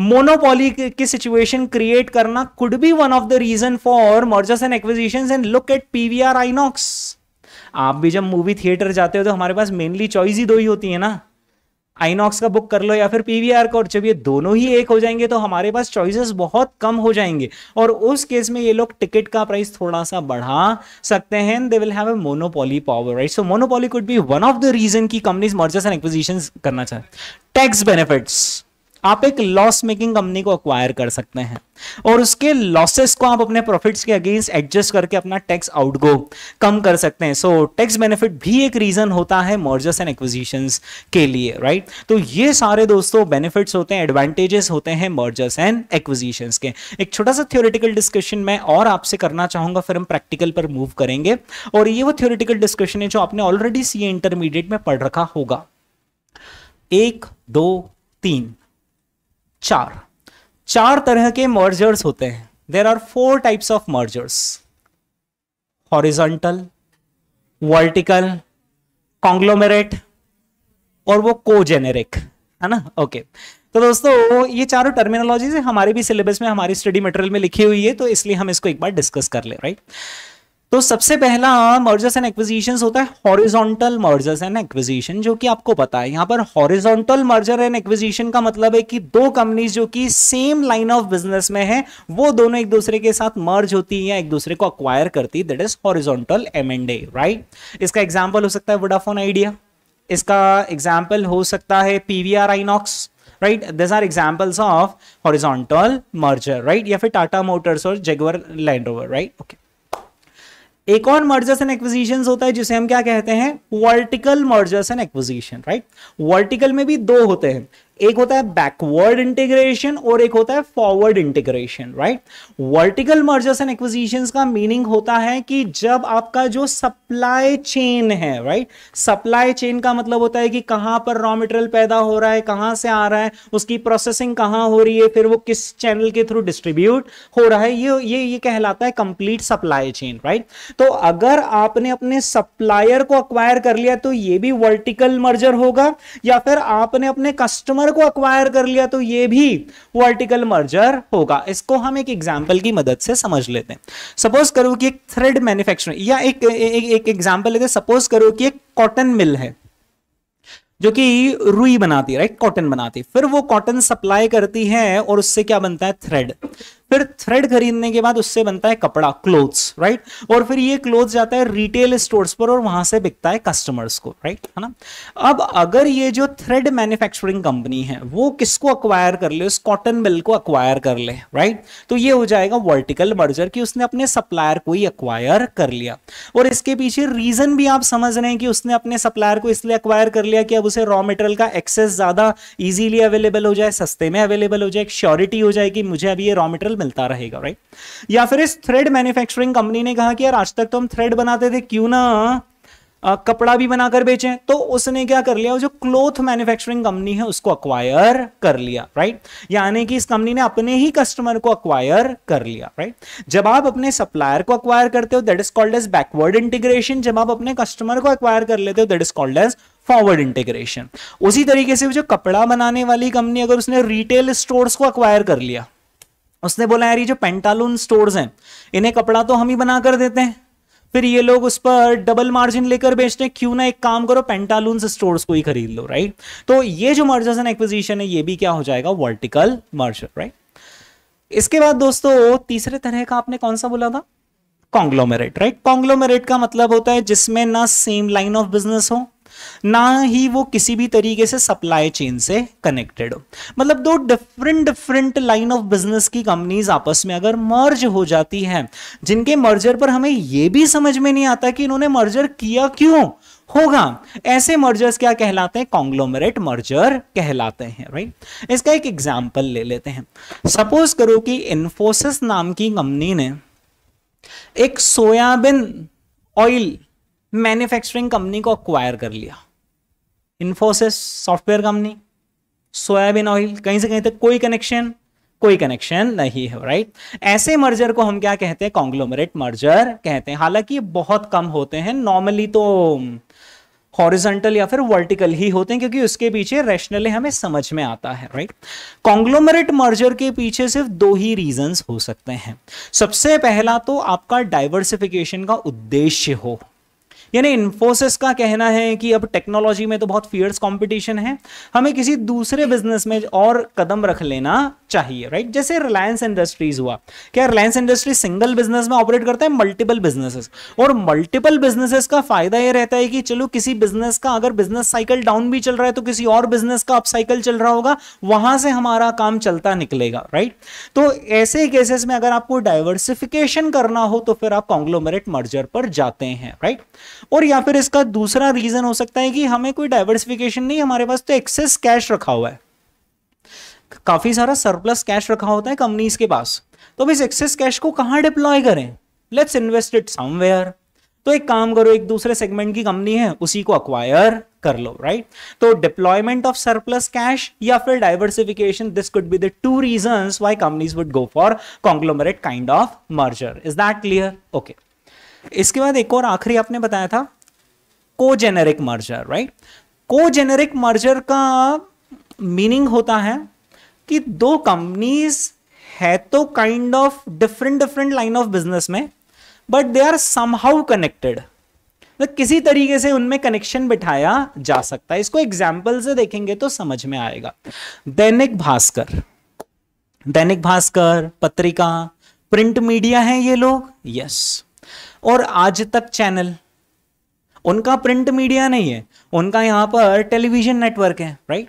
मोनोपोली की सिचुएशन क्रिएट करना could be one of the reason for mergers and acquisition and look at PVR INOX आप भी जब मूवी थिएटर जाते हो तो हमारे पास मेनली चॉइस ही दो ही होती है ना आइनॉक्स का बुक कर लो या फिर पीवीआर का और जब ये दोनों ही एक हो जाएंगे तो हमारे पास चॉइसेस बहुत कम हो जाएंगे और उस केस में ये लोग टिकट का प्राइस थोड़ा सा बढ़ा सकते हैं they will have a monopoly power right so monopoly could be one of the reason की कंपनीज मर्जर्स एंड एक्विजिशन करना चाहते टैक्स बेनिफिट्स आप एक लॉस मेकिंग कंपनी को अक्वायर कर सकते हैं और उसके लॉसेस को आप अपने प्रॉफिट्स के अगेंस्ट एडजस्ट करके अपना टैक्स आउटगो कम कर सकते हैं सो टैक्स बेनिफिट भी एक रीजन होता है मर्जर्स एंड एक्विजिशंस के लिए राइट right? तो ये सारे दोस्तों बेनिफिट्स होते हैं एडवांटेजेस होते हैं मर्जर्स एंड एक्विजिशंस के एक छोटा सा थियोरिटिकल डिस्कशन मैं और आपसे करना चाहूंगा फिर हम प्रैक्टिकल पर मूव करेंगे और ये वो थियोरिटिकल डिस्कशन है जो आपने ऑलरेडी सी इंटरमीडिएट में पढ़ रखा होगा एक दो तीन चार चार तरह के मर्जर्स होते हैं there are four types of mergers horizontal vertical conglomerate और वो कोजेनेरिक है ना ओके तो दोस्तों ये चारों टर्मिनोलॉजी हमारे भी सिलेबस में हमारी स्टडी मटेरियल में लिखी हुई है तो इसलिए हम इसको एक बार डिस्कस कर ले राइट तो सबसे पहला मर्जर्स एंड एक्विजिशन होता है हॉरिजॉन्टल मर्जर्स एंड एक्विजिशन जो कि आपको पता है यहां पर हॉरिजॉन्टल मर्जर एंड एक्विजिशन का मतलब है कि दो कंपनीज जो कि सेम लाइन ऑफ बिजनेस में है वो दोनों एक दूसरे के साथ मर्ज होती है या एक दूसरे को अक्वायर करती है that is horizontal M and A right इसका एग्जाम्पल हो सकता है वोडाफोन आइडिया इसका एग्जाम्पल हो सकता है PVR INOX right this are examples of horizontal merger right या फिर टाटा मोटर्स और जेगवर लैंड राइट ओके एक और मर्जर्स एंड एक्विजिशन होता है जिसे हम क्या कहते हैं vertical mergers and acquisition right vertical में भी दो होते हैं एक होता है बैकवर्ड इंटीग्रेशन और एक होता है forward integration right vertical mergers and acquisition का मीनिंग होता है कि जब आपका जो सप्लाई चेन है राइट सप्लाई चेन का मतलब होता है कि कहां पर रॉ मटेरियल पैदा हो रहा है कहां से आ रहा है उसकी प्रोसेसिंग कहां हो रही है फिर वो किस चैनल के थ्रू डिस्ट्रीब्यूट हो रहा है ये ये ये कहलाता है कंप्लीट सप्लाई चेन राइट तो अगर आपने अपने सप्लायर को अक्वायर कर लिया तो ये भी वर्टिकल मर्जर होगा या फिर आपने अपने कस्टमर मर्जर को अक्वायर कर लिया तो ये भी वर्टिकल मर्जर होगा इसको हम एक एग्जाम्पल की मदद से समझ लेते हैं सपोज करो कि एक थ्रेड मैन्युफैक्चर या एक एग्जाम्पल लेते सपोज करो कि एक कॉटन मिल है जो कि रुई बनाती है राइट कॉटन बनाती है फिर वो कॉटन सप्लाई करती है और उससे क्या बनता है थ्रेड फिर थ्रेड खरीदने के बाद उससे बनता है कपड़ा क्लोथ्स राइट और फिर ये क्लोथ्स जाता है रिटेल स्टोर्स पर और वहां से बिकता है कस्टमर्स को राइट है ना अब अगर ये जो थ्रेड मैन्युफैक्चरिंग कंपनी है वो किसको अक्वायर कर ले उस कॉटन मिल को अक्वायर कर ले राइट तो ये हो जाएगा वर्टिकल मर्जर कि उसने अपने सप्लायर को ही अक्वायर कर लिया और इसके पीछे रीजन भी आप समझ रहे हैं कि उसने अपने सप्लायर को इसलिए अक्वायर कर लिया कि अब उसे रॉ मेटेरियल का एक्सेस ज्यादा इजीली अवेलेबल हो जाए सस्ते में अवेलेबल हो जाए श्योरिटी हो जाए कि मुझे अब ये रॉ मेटेरियल मिलता रहेगा राइट या फिर इस थ्रेड मैन्युफैक्चरिंग कंपनी ने कहा कि यार आज तक तो हम थ्रेड बनाते थे क्यों ना आ, कपड़ा भी बनाकर बेचें तो उसने क्या कर लिया जो क्लोथ मैन्युफैक्चरिंग कंपनी है उसको अक्वायर कर लिया राइट यानी कि इस कंपनी ने अपने ही कस्टमर को अक्वायर कर लिया राइट जब आप अपने सप्लायर को अक्वायर करते हो that is called as backward integration जब आप अपने कस्टमर को अक्वायर कर लेते हो that is called as forward integration उसी तरीके से जो कपड़ा बनाने वाली कंपनी अगर उसने रिटेल स्टोर्स को अक्वायर कर लिया उसने बोला यार ये जो पेंटालून स्टोर्स हैं इन्हें कपड़ा तो हम ही बना कर देते हैं फिर ये लोग उस पर डबल मार्जिन लेकर बेचते हैं क्यों ना एक काम करो पेंटालून स्टोर्स को ही खरीद लो राइट तो ये जो मर्जर्स एंड एक्विजिशन है ये भी क्या हो जाएगा वर्टिकल मर्जर राइट इसके बाद दोस्तों तीसरे तरह का आपने कौन सा बोला था कॉन्ग्लोमेरेट राइट कॉन्ग्लोमेरेट का मतलब होता है जिसमें ना सेम लाइन ऑफ बिजनेस हो ना ही वो किसी भी तरीके से सप्लाई चेन से कनेक्टेड हो मतलब दो different different line of business की कंपनीज आपस में अगर मर्ज हो जाती हैं जिनके मर्जर पर हमें ये भी समझ में नहीं आता कि इन्होंने मर्जर किया क्यों होगा ऐसे मर्जर्स क्या कहलाते हैं कॉन्ग्लोमरेट मर्जर कहलाते हैं राइट इसका एक एग्जाम्पल ले लेते हैं सपोज करो कि इन्फोसिस नाम की कंपनी ने एक सोयाबीन ऑयल मैन्युफैक्चरिंग कंपनी को अक्वायर कर लिया Infosys software company soybean oil कहीं से कहीं तक कोई कनेक्शन कोई कनेक्शन नहीं है राइट ऐसे मर्जर को हम क्या कहते हैं कॉन्ग्लोमरेट मर्जर कहते हैं हालांकि ये बहुत कम होते हैं नॉर्मली तो हॉरिजेंटल um, या फिर वर्टिकल ही होते हैं क्योंकि उसके पीछे रैशनली हमें समझ में आता है राइट कॉन्ग्लोमरेट मर्जर के पीछे सिर्फ दो ही रीजंस हो सकते हैं सबसे पहला तो आपका डाइवर्सिफिकेशन का उद्देश्य हो यानी इन्फोसिस का कहना है कि अब टेक्नोलॉजी में तो बहुत फियर्स कंपटीशन है हमें किसी दूसरे बिजनेस में और कदम रख लेना चाहिए राइट जैसे रिलायंस इंडस्ट्रीज हुआ क्या रिलायंस इंडस्ट्री सिंगल बिजनेस में ऑपरेट करता है मल्टीपल बिजनेसेस और मल्टीपल बिजनेसेस का फायदा यह रहता है कि चलो किसी बिजनेस का अगर बिजनेस साइकिल डाउन भी चल रहा है तो किसी और बिजनेस का अप साइकिल चल रहा होगा वहां से हमारा काम चलता निकलेगा राइट तो ऐसे केसेस में अगर आपको डाइवर्सिफिकेशन करना हो तो फिर आप कॉन्ग्लोमरेट मर्जर पर जाते हैं राइट और या फिर इसका दूसरा रीजन हो सकता है कि हमें कोई डाइवर्सिफिकेशन नहीं हमारे पास तो एक्सेस कैश रखा हुआ है काफी सारा सरप्लस कैश रखा होता है कंपनीज के पास तो अब इस एक्सेस कैश को कहां डिप्लॉय करें लेट्स इन्वेस्ट इट समवेयर तो एक काम करो एक दूसरे सेगमेंट की कंपनी है उसी को अक्वायर कर लो राइट तो डिप्लॉयमेंट ऑफ सरप्लस कैश या फिर diversification this could be the two reasons why companies would go for conglomerate kind of merger is that clear okay इसके बाद एक और आखिरी आपने बताया था cogeneric merger right cogeneric merger का मीनिंग होता है कि दो कंपनीज है तो kind of different different line of business में but they are somehow connected किसी तरीके से उनमें कनेक्शन बिठाया जा सकता है इसको एग्जाम्पल से देखेंगे तो समझ में आएगा दैनिक भास्कर दैनिक भास्कर पत्रिका प्रिंट मीडिया है ये लोग यस और आज तक चैनल उनका प्रिंट मीडिया नहीं है उनका यहां पर टेलीविजन नेटवर्क है राइट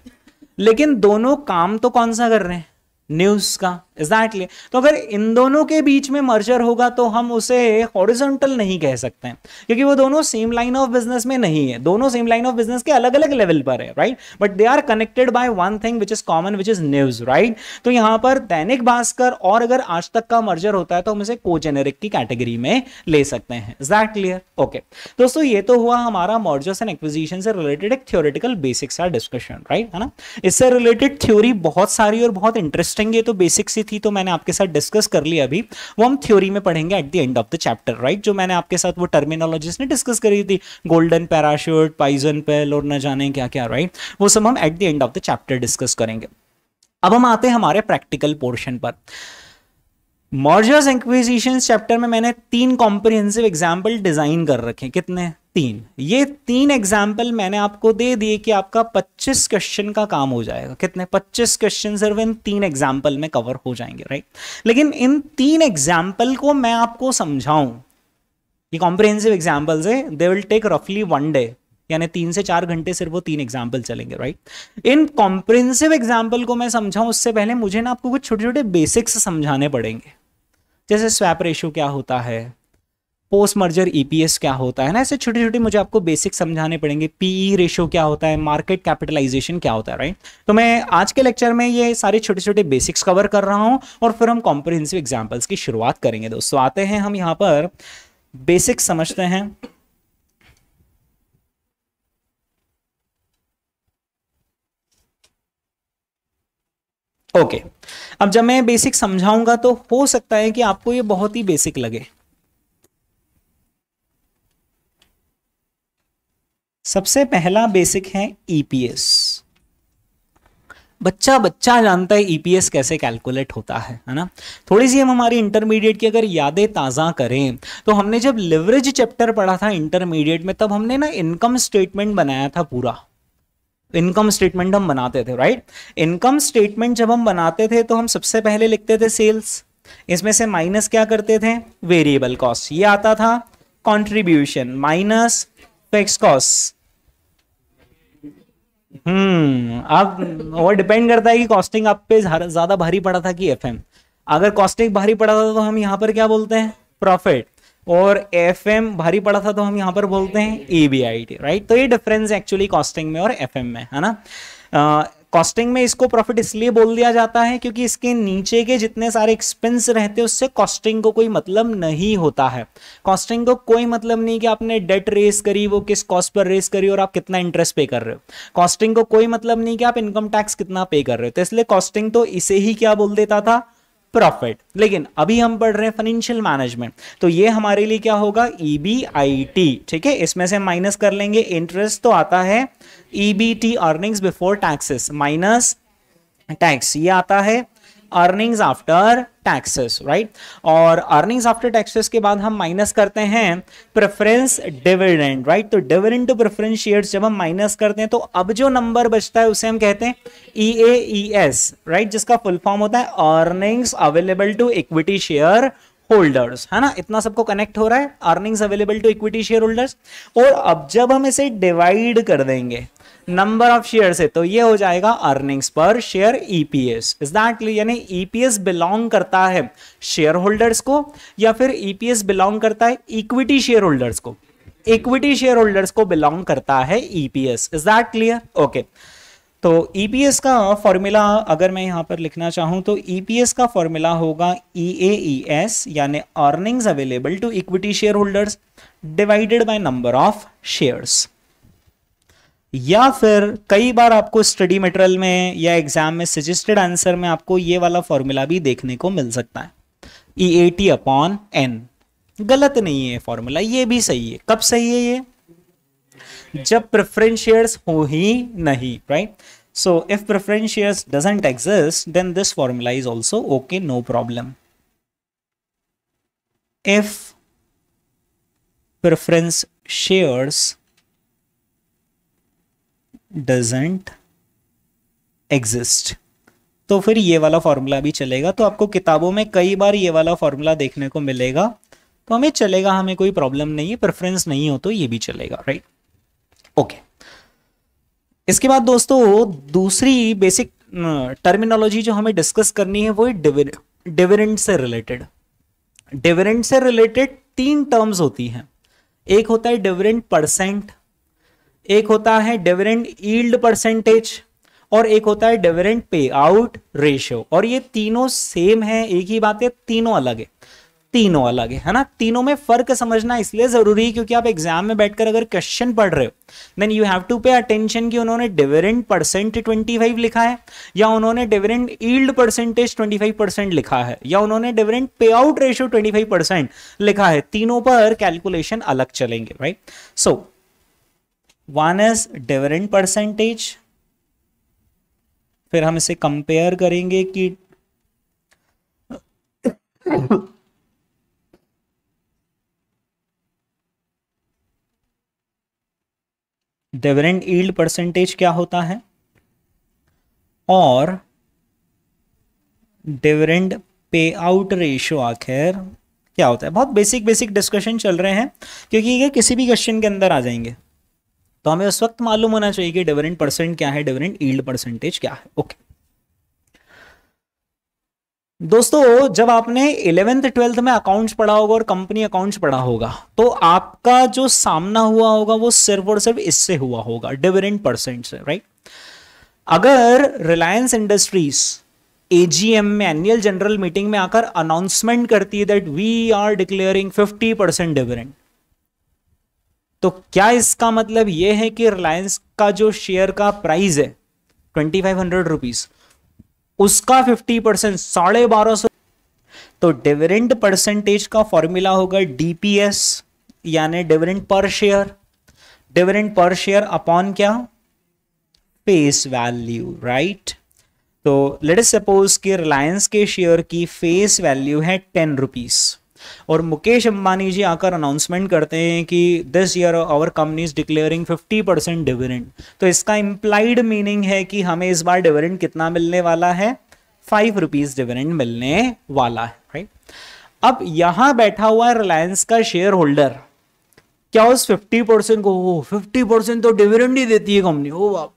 लेकिन दोनों काम तो कौन सा कर रहे हैं न्यूज़ का एग्जैक्टली exactly. तो अगर इन दोनों के बीच में मर्जर होगा तो हम उसे हॉरिजॉन्टल नहीं कह सकते हैं क्योंकि वो दोनों सेम लाइन ऑफ बिजनेस में नहीं है दोनों सेम लाइन ऑफ बिजनेस के अलग अलग लेवल पर है right but they are connected by one thing which is common which is news right तो यहां पर दैनिक भास्कर और अगर आज तक का मर्जर होता है तो हम इसे को जेनेरिक की कैटेगरी में ले सकते हैं इज दैट क्लियर ओके दोस्तों ये तो हुआ हमारा मर्जर्स एंड एक्विजिशन से रिलेटेड एक थियोरिटिकल बेसिक्स का डिस्कशन राइट है ना इससे रिलेटेड थ्योरी बहुत सारी और बहुत इंटरेस्टिंग है तो बेसिक्स ही थी तो मैंने आपके साथ डिस्कस कर लिया अभी वो हम थ्योरी में पढ़ेंगे at the end of the chapter right जो मैंने आपके साथ वो टर्मिनोलॉजी ने डिस्कस करी थी गोल्डन पैराशूट पाइजन पेल और न जाने क्या क्या राइट वो सब हम at the end of the chapter discuss करेंगे अब हम आते हैं हमारे प्रैक्टिकल पोर्शन पर मॉर्जर्स एक्विजिशन चैप्टर में मैंने तीन कॉम्प्रिहेंसिव एग्जाम्पल डिजाइन कर रखे कितने तीन ये तीन एग्जाम्पल मैंने आपको दे दिए कि आपका 25 क्वेश्चन का काम हो जाएगा कितने 25 क्वेश्चन सिर्फ इन तीन एग्जाम्पल में कवर हो जाएंगे राइट लेकिन इन तीन एग्जाम्पल को मैं आपको समझाऊं ये कॉम्प्रिहेंसिव एग्जाम्पल्स है दे विल टेक रफली वन डे यानी तीन से चार घंटे सिर्फ वो तीन एग्जाम्पल चलेंगे राइट इन कॉम्प्रिहेंसिव एग्जाम्पल को मैं समझाऊं उससे पहले मुझे ना आपको कुछ छोटे छोटे बेसिक्स समझाने पड़ेंगे जैसे स्वैप रेशो क्या होता है पोस्ट मर्जर ईपीएस क्या होता है ना ऐसे छोटे छोटे मुझे आपको बेसिक समझाने पड़ेंगे पीई रेशो e क्या होता है मार्केट कैपिटलाइजेशन क्या होता है राइट तो मैं आज के लेक्चर में ये सारे छोटे छोटे बेसिक्स कवर कर रहा हूँ और फिर हम कॉम्प्रिहेंसिव एग्जाम्पल्स की शुरुआत करेंगे दोस्तों आते हैं हम यहाँ पर बेसिक्स समझते हैं ओके अब जब मैं बेसिक समझाऊंगा तो हो सकता है कि आपको ये बहुत ही बेसिक लगे सबसे पहला बेसिक है ईपीएस e बच्चा बच्चा जानता है ईपीएस e कैसे कैलकुलेट होता है है ना थोड़ी सी हम हमारी इंटरमीडिएट की अगर यादें ताज़ा करें तो हमने जब लिवरेज चैप्टर पढ़ा था इंटरमीडिएट में तब हमने ना इनकम स्टेटमेंट बनाया था पूरा इनकम स्टेटमेंट हम बनाते थे राइट इनकम स्टेटमेंट जब हम बनाते थे तो हम सबसे पहले लिखते थे सेल्स इसमें से माइनस क्या करते थे वेरिएबल कॉस्ट ये आता था contribution minus fix cost hmm अब वो डिपेंड करता है कि कॉस्टिंग आप पे ज्यादा भारी पड़ा था कि एफएम अगर कॉस्टिंग भारी पड़ा था तो हम यहाँ पर क्या बोलते हैं प्रॉफिट और एफ भारी पड़ा था तो हम यहाँ पर बोलते हैं A B I T right तो ये डिफरेंस एक्चुअली कॉस्टिंग में और एफ में है ना कॉस्टिंग में इसको प्रॉफिट इसलिए बोल दिया जाता है क्योंकि इसके नीचे के जितने सारे एक्सपेंस रहते हैं उससे कॉस्टिंग को कोई मतलब नहीं होता है कॉस्टिंग को कोई मतलब नहीं कि आपने डेट रेस करी वो किस कॉस्ट पर रेस करी और आप कितना इंटरेस्ट पे कर रहे हो कॉस्टिंग को कोई मतलब नहीं कि आप इनकम टैक्स कितना पे कर रहे हो तो इसलिए कॉस्टिंग तो इसे ही क्या बोल देता था प्रॉफिट लेकिन अभी हम पढ़ रहे हैं फाइनेंशियल मैनेजमेंट तो ये हमारे लिए क्या होगा ईबीआईटी e ठीक है इसमें से माइनस कर लेंगे इंटरेस्ट तो आता है EBT earnings before taxes minus tax ये आता है अर्निंग्स आफ्टर टैक्सेस राइट और अर्निंग्स आफ्टर टैक्सेस के बाद हम माइनस करते हैं प्रेफरेंस डिविडेंड राइट तो डिविडेंड टू प्रेफरेंस शेयर जब हम माइनस करते हैं तो अब जो नंबर बचता है उसे हम कहते हैं E A E S right जिसका फुल फॉर्म होता है earnings available to equity share holders है ना इतना सबको कनेक्ट हो रहा है earnings available to equity share holders और अब जब हम इसे डिवाइड कर देंगे नंबर ऑफ शेयर से तो ये हो जाएगा earnings per share EPS that यानी ईपीएस e बिलोंग करता है शेयर होल्डर्स को या फिर ईपीएस e बिलोंग करता है इक्विटी शेयर होल्डर्स को इक्विटी शेयर होल्डर्स को बिलोंग करता है EPS is that clear okay तो ईपीएस e का फॉर्मूला अगर मैं यहां पर लिखना चाहूं तो ईपीएस का फॉर्मूला होगा ई ए एस यानी earnings available to equity share holders divided by number of shares या फिर कई बार आपको स्टडी मटेरियल में या एग्जाम में सजेस्टेड आंसर में आपको ये वाला फॉर्मूला भी देखने को मिल सकता है E A T upon N गलत नहीं है फॉर्मूला ये भी सही है कब सही है ये जब प्रेफरेंस शेयर्स हो ही नहीं right so if preference shares doesn't exist then this formula is also okay no problem if preference shares doesn't exist तो फिर ये वाला फॉर्मूला भी चलेगा तो आपको किताबों में कई बार ये वाला फॉर्मूला देखने को मिलेगा तो हमें चलेगा हमें कोई प्रॉब्लम नहीं है प्रेफरेंस नहीं हो तो ये भी चलेगा राइट ओके इसके बाद दोस्तों दूसरी बेसिक टर्मिनोलॉजी जो हमें डिस्कस करनी है वो डिविडेंड से रिलेटेड डिविडेंड से रिलेटेड तीन टर्म्स होती हैं एक होता है डिविडेंड परसेंट एक होता है डिविडेंड ईल्ड परसेंटेज और एक होता है डिविडेंड पे आउट रेशियो और ये तीनों सेम है एक ही बात है तीनों अलग है तीनों अलग है है ना तीनों में फर्क समझना इसलिए जरूरी है क्योंकि आप एग्जाम में बैठकर अगर क्वेश्चन पढ़ रहे हो then you have to pay attention कि उन्होंने डिविडेंड परसेंट 25 लिखा है या उन्होंने डिविडेंड ईल्ड परसेंटेज 25 परसेंट लिखा है या उन्होंने dividend payout ratio 25 percent लिखा है तीनों पर कैलकुलेशन अलग चलेंगे right so so, one is dividend percentage फिर हम इसे कंपेयर करेंगे कि डिवरेंट ईल्ड परसेंटेज क्या होता है और डिवरेंट पे आउट रेशियो आखिर क्या होता है बहुत बेसिक बेसिक डिस्कशन चल रहे हैं क्योंकि ये किसी भी क्वेश्चन के अंदर आ जाएंगे तो हमें उस वक्त मालूम होना चाहिए कि डिविडेंड परसेंट क्या है डिविडेंड ईल्ड परसेंटेज क्या है ओके दोस्तों जब आपने इलेवेंथ ट्वेल्थ में अकाउंट्स पढ़ा होगा और कंपनी अकाउंट्स पढ़ा होगा तो आपका जो सामना हुआ होगा वो सिर्फ और सिर्फ इससे हुआ होगा डिविडेंड परसेंट से राइट अगर रिलायंस इंडस्ट्रीज एजीएम में एनुअल जनरल मीटिंग में आकर अनाउंसमेंट करती है that we are declaring 50 percent dividend तो क्या इसका मतलब ये है कि रिलायंस का जो शेयर का प्राइस है ट्वेंटी फाइव हंड्रेड रुपीज उसका फिफ्टी परसेंट साढ़े बारह सौ तो डिविडेंड परसेंटेज का फॉर्मूला होगा डीपीएस यानी dividend per share dividend per share upon क्या फेस वैल्यू राइट तो लेट सपोज कि रिलायंस के शेयर की फेस वैल्यू है टेन रुपीज़ और मुकेश अंबानी जी आकर अनाउंसमेंट करते हैं कि this year our company is declaring 50 percent dividend तो इसका इंप्लाइड मीनिंग है कि हमें इस बार डिविडेंड कितना मिलने वाला है फाइव रुपीज डिविडेंड मिलने वाला है राइट अब यहां बैठा हुआ रिलायंस का शेयर होल्डर क्या उस 50 परसेंट को फिफ्टी परसेंट तो डिविडेंड ही देती है कंपनी हो बाप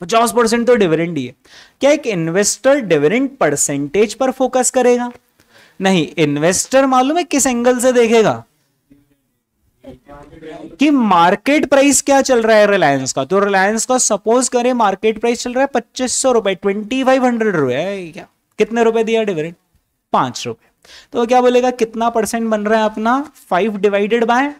पचास परसेंट तो डिविडेंड ही है क्या एक इन्वेस्टर डिविडेंड परसेंटेज पर फोकस करेगा नहीं इन्वेस्टर मालूम है किस एंगल से देखेगा कि मार्केट प्राइस क्या चल रहा है रिलायंस का तो रिलायंस का सपोज करें मार्केट प्राइस चल रहा है पच्चीस सौ रुपए ट्वेंटी फाइव हंड्रेड रुपए क्या कितने रुपए दिया डिविडेंड पांच रुपए तो क्या बोलेगा कितना परसेंट बन रहा है अपना five divided by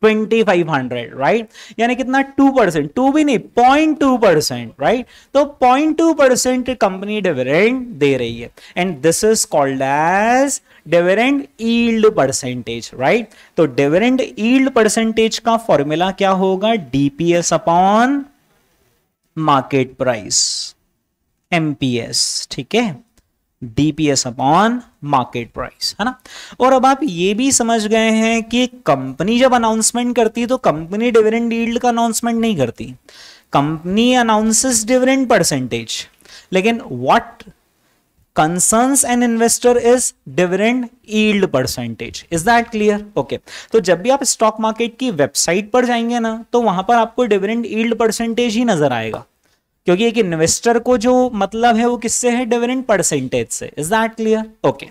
twenty five hundred right यानी कितना टू परसेंट टू भी नहीं पॉइंट टू परसेंट राइट तो point two percent company dividend दे रही है and this is called as dividend yield percentage right तो डिविडेंड ईल्ड परसेंटेज का फॉर्मूला क्या होगा DPS upon market price MPS ठीक है डीपीएस अपॉन मार्केट प्राइस है ना और अब आप ये भी समझ गए हैं कि कंपनी जब अनाउंसमेंट करती है तो कंपनी डिविडेंड डील्ड का अनाउंसमेंट नहीं करती कंपनी अनाउंसेस डिविडेंड परसेंटेज लेकिन what concerns an investor is dividend yield percentage is that clear okay तो जब भी आप स्टॉक मार्केट की वेबसाइट पर जाएंगे ना तो वहां पर आपको डिविडेंड यील्ड परसेंटेज ही नजर आएगा क्योंकि एक इन्वेस्टर को जो मतलब है वो किससे है डिविडेंड परसेंटेज से इज दैट क्लियर ओके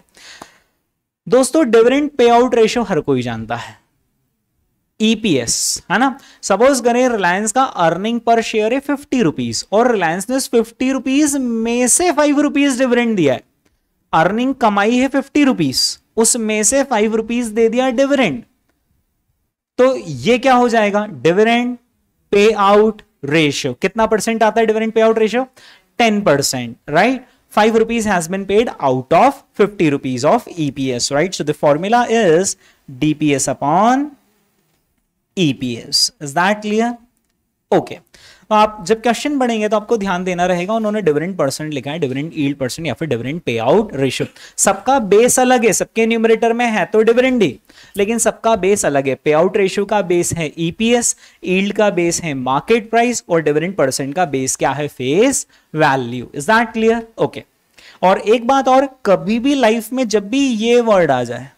दोस्तों डिविडेंड पे आउट रेशियो हर कोई जानता है ईपीएस e है ना सपोज करें रिलायंस का अर्निंग पर शेयर है फिफ्टी रुपीज और रिलायंस ने फिफ्टी रुपीज में से फाइव रुपीज डिविडेंड दिया है अर्निंग कमाई है फिफ्टी रुपीज उसमें से फाइव रुपीज दे दिया डिविडेंड तो ये क्या हो जाएगा डिविडेंड पे आउट रेशियो कितना परसेंट आता है dividend payout ratio ten percent right five rupees has been paid out of 50 rupees of EPS, right? So the formula is DPS upon EPS. Is that clear? Okay. तो आप जब question बढ़ेंगे तो आपको ध्यान देना रहेगा उन्होंने डिविडेंड परसेंट लिखा है डिविडेंड ईल्ड परसेंट या फिर डिविडेंड पे आउट रेशियो सबका बेस अलग है सबके न्यूमरेटर में है तो डिविडेंड ही लेकिन सबका बेस अलग है पे आउट रेशियो का बेस है ईपीएस e ईल्ड का बेस है मार्केट प्राइस और डिविडेंड परसेंट का बेस क्या है face value is that clear okay और एक बात और कभी भी लाइफ में जब भी ये वर्ड आ जाए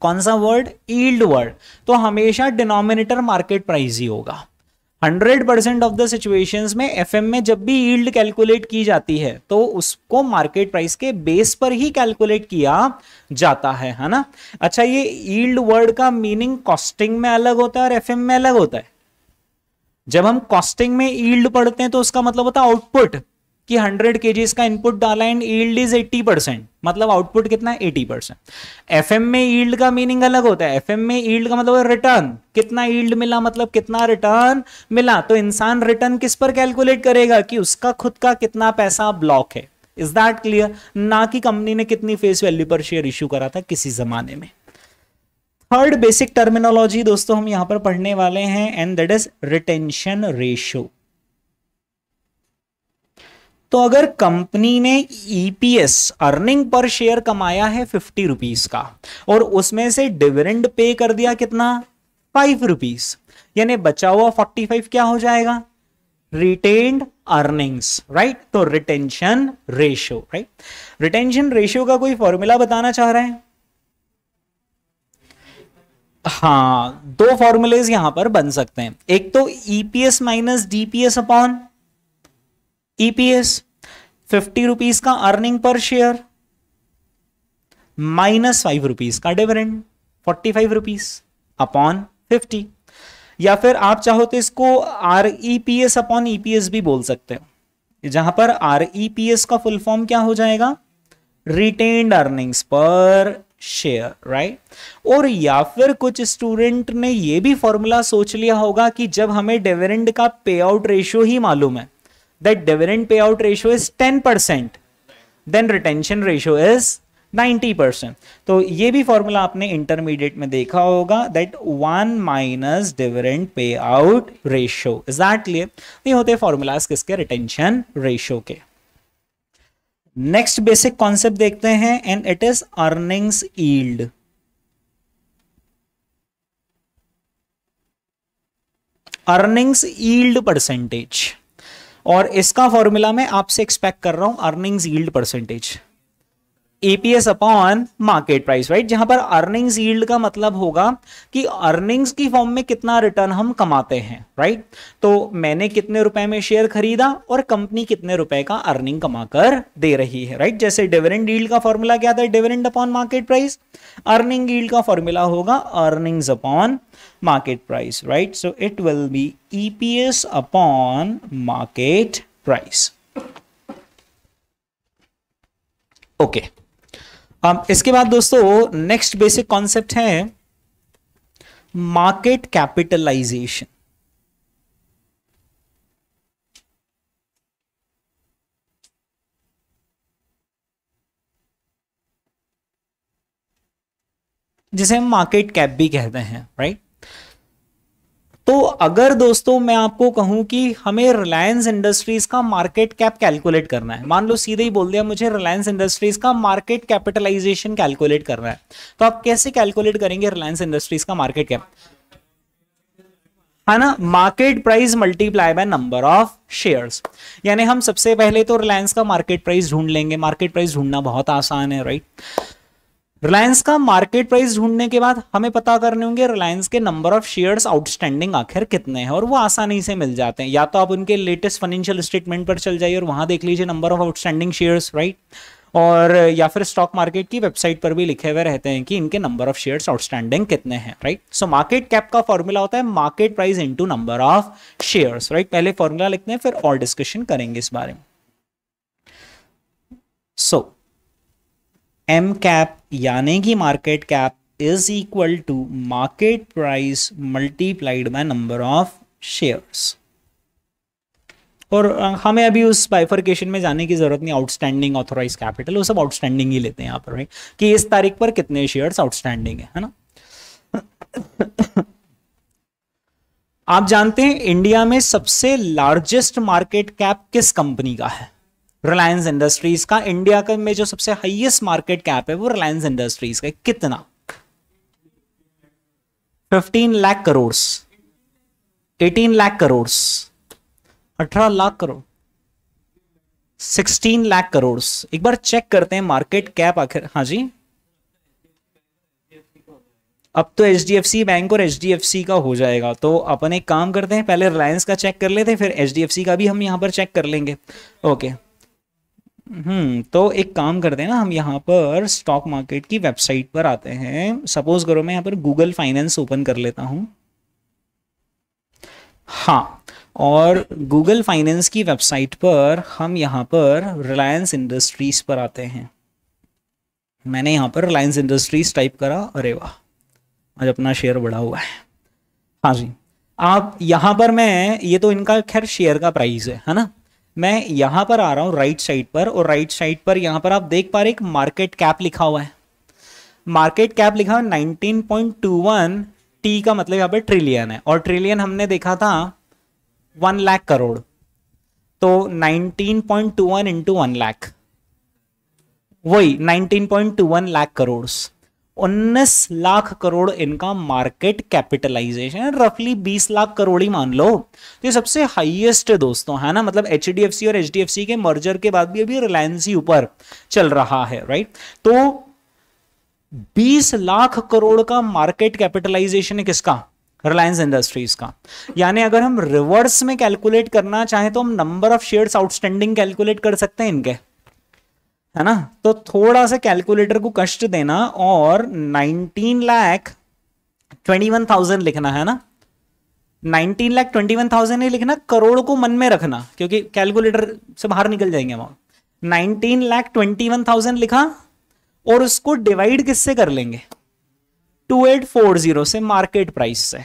कौन सा वर्ड ईल्ड वर्ड तो हमेशा डिनोमिनेटर मार्केट प्राइस ही होगा hundred percent of the situation में एफ में जब भी ईल्ड कैलकुलेट की जाती है तो उसको मार्केट प्राइस के बेस पर ही कैलकुलेट किया जाता है है ना अच्छा ये ईल्ड वर्ड का मीनिंग कॉस्टिंग में अलग होता है और एफ में अलग होता है जब हम कॉस्टिंग में ईल्ड पढ़ते हैं तो उसका मतलब होता है आउटपुट कि 100 केजीज का इनपुट डाला एंड ईल्ड इज 80 परसेंट मतलब आउटपुट कितना है 80 परसेंट एफ में ईल्ड का मीनिंग अलग होता है एफ में ईल्ड का मतलब रिटर्न कितना ईल्ड मिला मतलब कितना रिटर्न मिला तो इंसान रिटर्न किस पर कैलकुलेट करेगा कि उसका खुद का कितना पैसा ब्लॉक है इज दैट क्लियर ना कि कंपनी ने कितनी फेस वैल्यू पर शेयर इश्यू करा था किसी जमाने में थर्ड बेसिक टर्मिनोलॉजी दोस्तों हम यहां पर पढ़ने वाले हैं and that is retention ratio तो अगर कंपनी ने ईपीएस अर्निंग पर शेयर कमाया है फिफ्टी रुपीज का और उसमें से डिविडेंड पे कर दिया कितना फाइव रुपीज यानी बचा हुआ फोर्टी फाइव क्या हो जाएगा रिटेन्ड अर्निंग्स राइट तो retention ratio right retention ratio का कोई फॉर्मूला बताना चाह रहे हैं हाँ दो फॉर्मूलेज यहां पर बन सकते हैं एक तो EPS minus DPS upon EPS fifty rupees का earning per share minus five rupees का dividend forty five rupees upon fifty या फिर आप चाहो तो इसको R E P S upon EPS भी बोल सकते हो जहां पर आर ई पी एस का फुल फॉर्म क्या हो जाएगा retained earnings per share right और या फिर कुछ स्टूडेंट ने यह भी फॉर्मूला सोच लिया होगा कि जब हमें डिविडेंड का पे आउट रेशियो ही मालूम है that dividend payout ratio is 10%, then retention ratio is 90%. तो ये भी फॉर्मूला आपने इंटरमीडिएट में देखा होगा that one minus dividend payout ratio is that होते फॉर्मूलाज किसके रिटेंशन रेशियो के नेक्स्ट बेसिक कॉन्सेप्ट देखते हैं and it is earnings yield earnings yield percentage और इसका फॉर्मूला में आपसे एक्सपेक्ट कर रहा हूं earnings yield percentage EPS upon market price right जहां पर अर्निंग्स यील्ड का मतलब होगा कि अर्निंग्स की फॉर्म में कितना रिटर्न हम कमाते हैं राइट तो मैंने कितने रुपए में शेयर खरीदा और कंपनी कितने रुपए का अर्निंग कमाकर दे रही है राइट जैसे डिविडेंड यील्ड का फॉर्मूला क्या था dividend upon market price earning yield का फॉर्मूला होगा earnings upon market price, right? So it will be EPS upon market price. Okay okay. um, इसके बाद दोस्तों नेक्स्ट बेसिक कॉन्सेप्ट है मार्केट कैपिटलाइजेशन जिसे हम मार्केट कैप भी कहते हैं राइट तो अगर दोस्तों मैं आपको कहूं कि हमें रिलायंस इंडस्ट्रीज का मार्केट कैप कैलकुलेट करना है मान लो सीधे ही बोल दिया मुझे रिलायंस इंडस्ट्रीज का मार्केट कैपिटलाइजेशन कैलकुलेट करना है तो आप कैसे कैलकुलेट करेंगे रिलायंस इंडस्ट्रीज का मार्केट कैप है ना market price multiply by number of shares यानी हम सबसे पहले तो रिलायंस का मार्केट प्राइस ढूंढ लेंगे मार्केट प्राइस ढूंढना बहुत आसान है राइट रिलायंस का मार्केट प्राइस ढूंढने के बाद हमें पता करने होंगे रिलायंस के नंबर ऑफ शेयर्स आउटस्टैंडिंग आखिर कितने हैं और वो आसानी से मिल जाते हैं या तो आप उनके लेटेस्ट फाइनेंशियल स्टेटमेंट पर चल जाइए और वहां देख लीजिए number of outstanding shares right और या फिर स्टॉक मार्केट की वेबसाइट पर भी लिखे हुए रहते हैं कि इनके नंबर ऑफ शेयर्स आउटस्टैंडिंग कितने हैं राइट सो मार्केट कैप का फॉर्मूला होता है market price into number of shares right पहले फॉर्मूला लिखते हैं फिर और डिस्कशन करेंगे इस बारे में सो so, एम कैप यानी कि market cap is equal to market price multiplied by number of shares और हमें अभी उस बाइफरकेशन में जाने की जरूरत नहीं आउटस्टैंडिंग ऑथोराइज कैपिटल वो सब आउटस्टैंडिंग ही लेते हैं यहाँ पर राइट कि इस तारीख पर कितने शेयर्स आउटस्टैंडिंग है है ना आप जानते हैं इंडिया में सबसे लार्जेस्ट मार्केट कैप किस कंपनी का है रिलायंस इंडस्ट्रीज का इंडिया का में जो सबसे हाईएस्ट मार्केट कैप है वो रिलायंस इंडस्ट्रीज का कितना 15 लाख करोड़ एटीन लाख करोड़ अठारह लाख करोड़ 16 लाख करोड़ एक बार चेक करते हैं मार्केट कैप आखिर हाँ जी अब तो H D F C bank और एच डी एफ सी का हो जाएगा तो अपन एक काम करते हैं पहले रिलायंस का चेक कर लेते हैं फिर एच डी एफ सी का भी हम यहां पर चेक कर लेंगे ओके okay. हम्म तो एक काम करते हैं ना हम यहाँ पर स्टॉक मार्केट की वेबसाइट पर आते हैं सपोज करो मैं यहाँ पर गूगल फाइनेंस ओपन कर लेता हूँ हाँ और गूगल फाइनेंस की वेबसाइट पर हम यहाँ पर रिलायंस इंडस्ट्रीज पर आते हैं मैंने यहाँ पर रिलायंस इंडस्ट्रीज टाइप करा अरे वाह आज अपना शेयर बढ़ा हुआ है हाँ जी आप यहाँ पर मैं ये तो इनका खैर शेयर का प्राइस है है ना मैं यहां पर आ रहा हूं राइट साइड पर और राइट साइड पर यहां पर आप देख पा रहे एक मार्केट कैप लिखा हुआ है मार्केट कैप लिखा हुआ nineteen point two one T का मतलब यहां पर ट्रिलियन है और ट्रिलियन हमने देखा था वन लाख करोड़ तो nineteen point two one into one lakh वही nineteen point two one lakh crore उन्नीस लाख करोड़ इनका मार्केट कैपिटलाइजेशन रफली बीस लाख करोड़ ही मान लो तो ये सबसे हाईएस्ट दोस्तों है ना मतलब एच और एच के मर्जर के बाद भी अभी रिलायंस ही ऊपर चल रहा है राइट तो 20 लाख करोड़ का मार्केट कैपिटलाइजेशन है किसका रिलायंस इंडस्ट्रीज का यानी अगर हम रिवर्स में कैलकुलेट करना चाहें तो हम number of share outstanding calculate कर सकते हैं इनके है ना तो थोड़ा सा कैलकुलेटर को कष्ट देना और 19 लाख 21,000 लिखना है ना 19 लाख 21,000 नहीं लिखना करोड़ को मन में रखना क्योंकि कैलकुलेटर से बाहर निकल जाएंगे हम 19 लाख 21,000 लिखा और उसको डिवाइड किससे कर लेंगे 2840 से मार्केट प्राइस से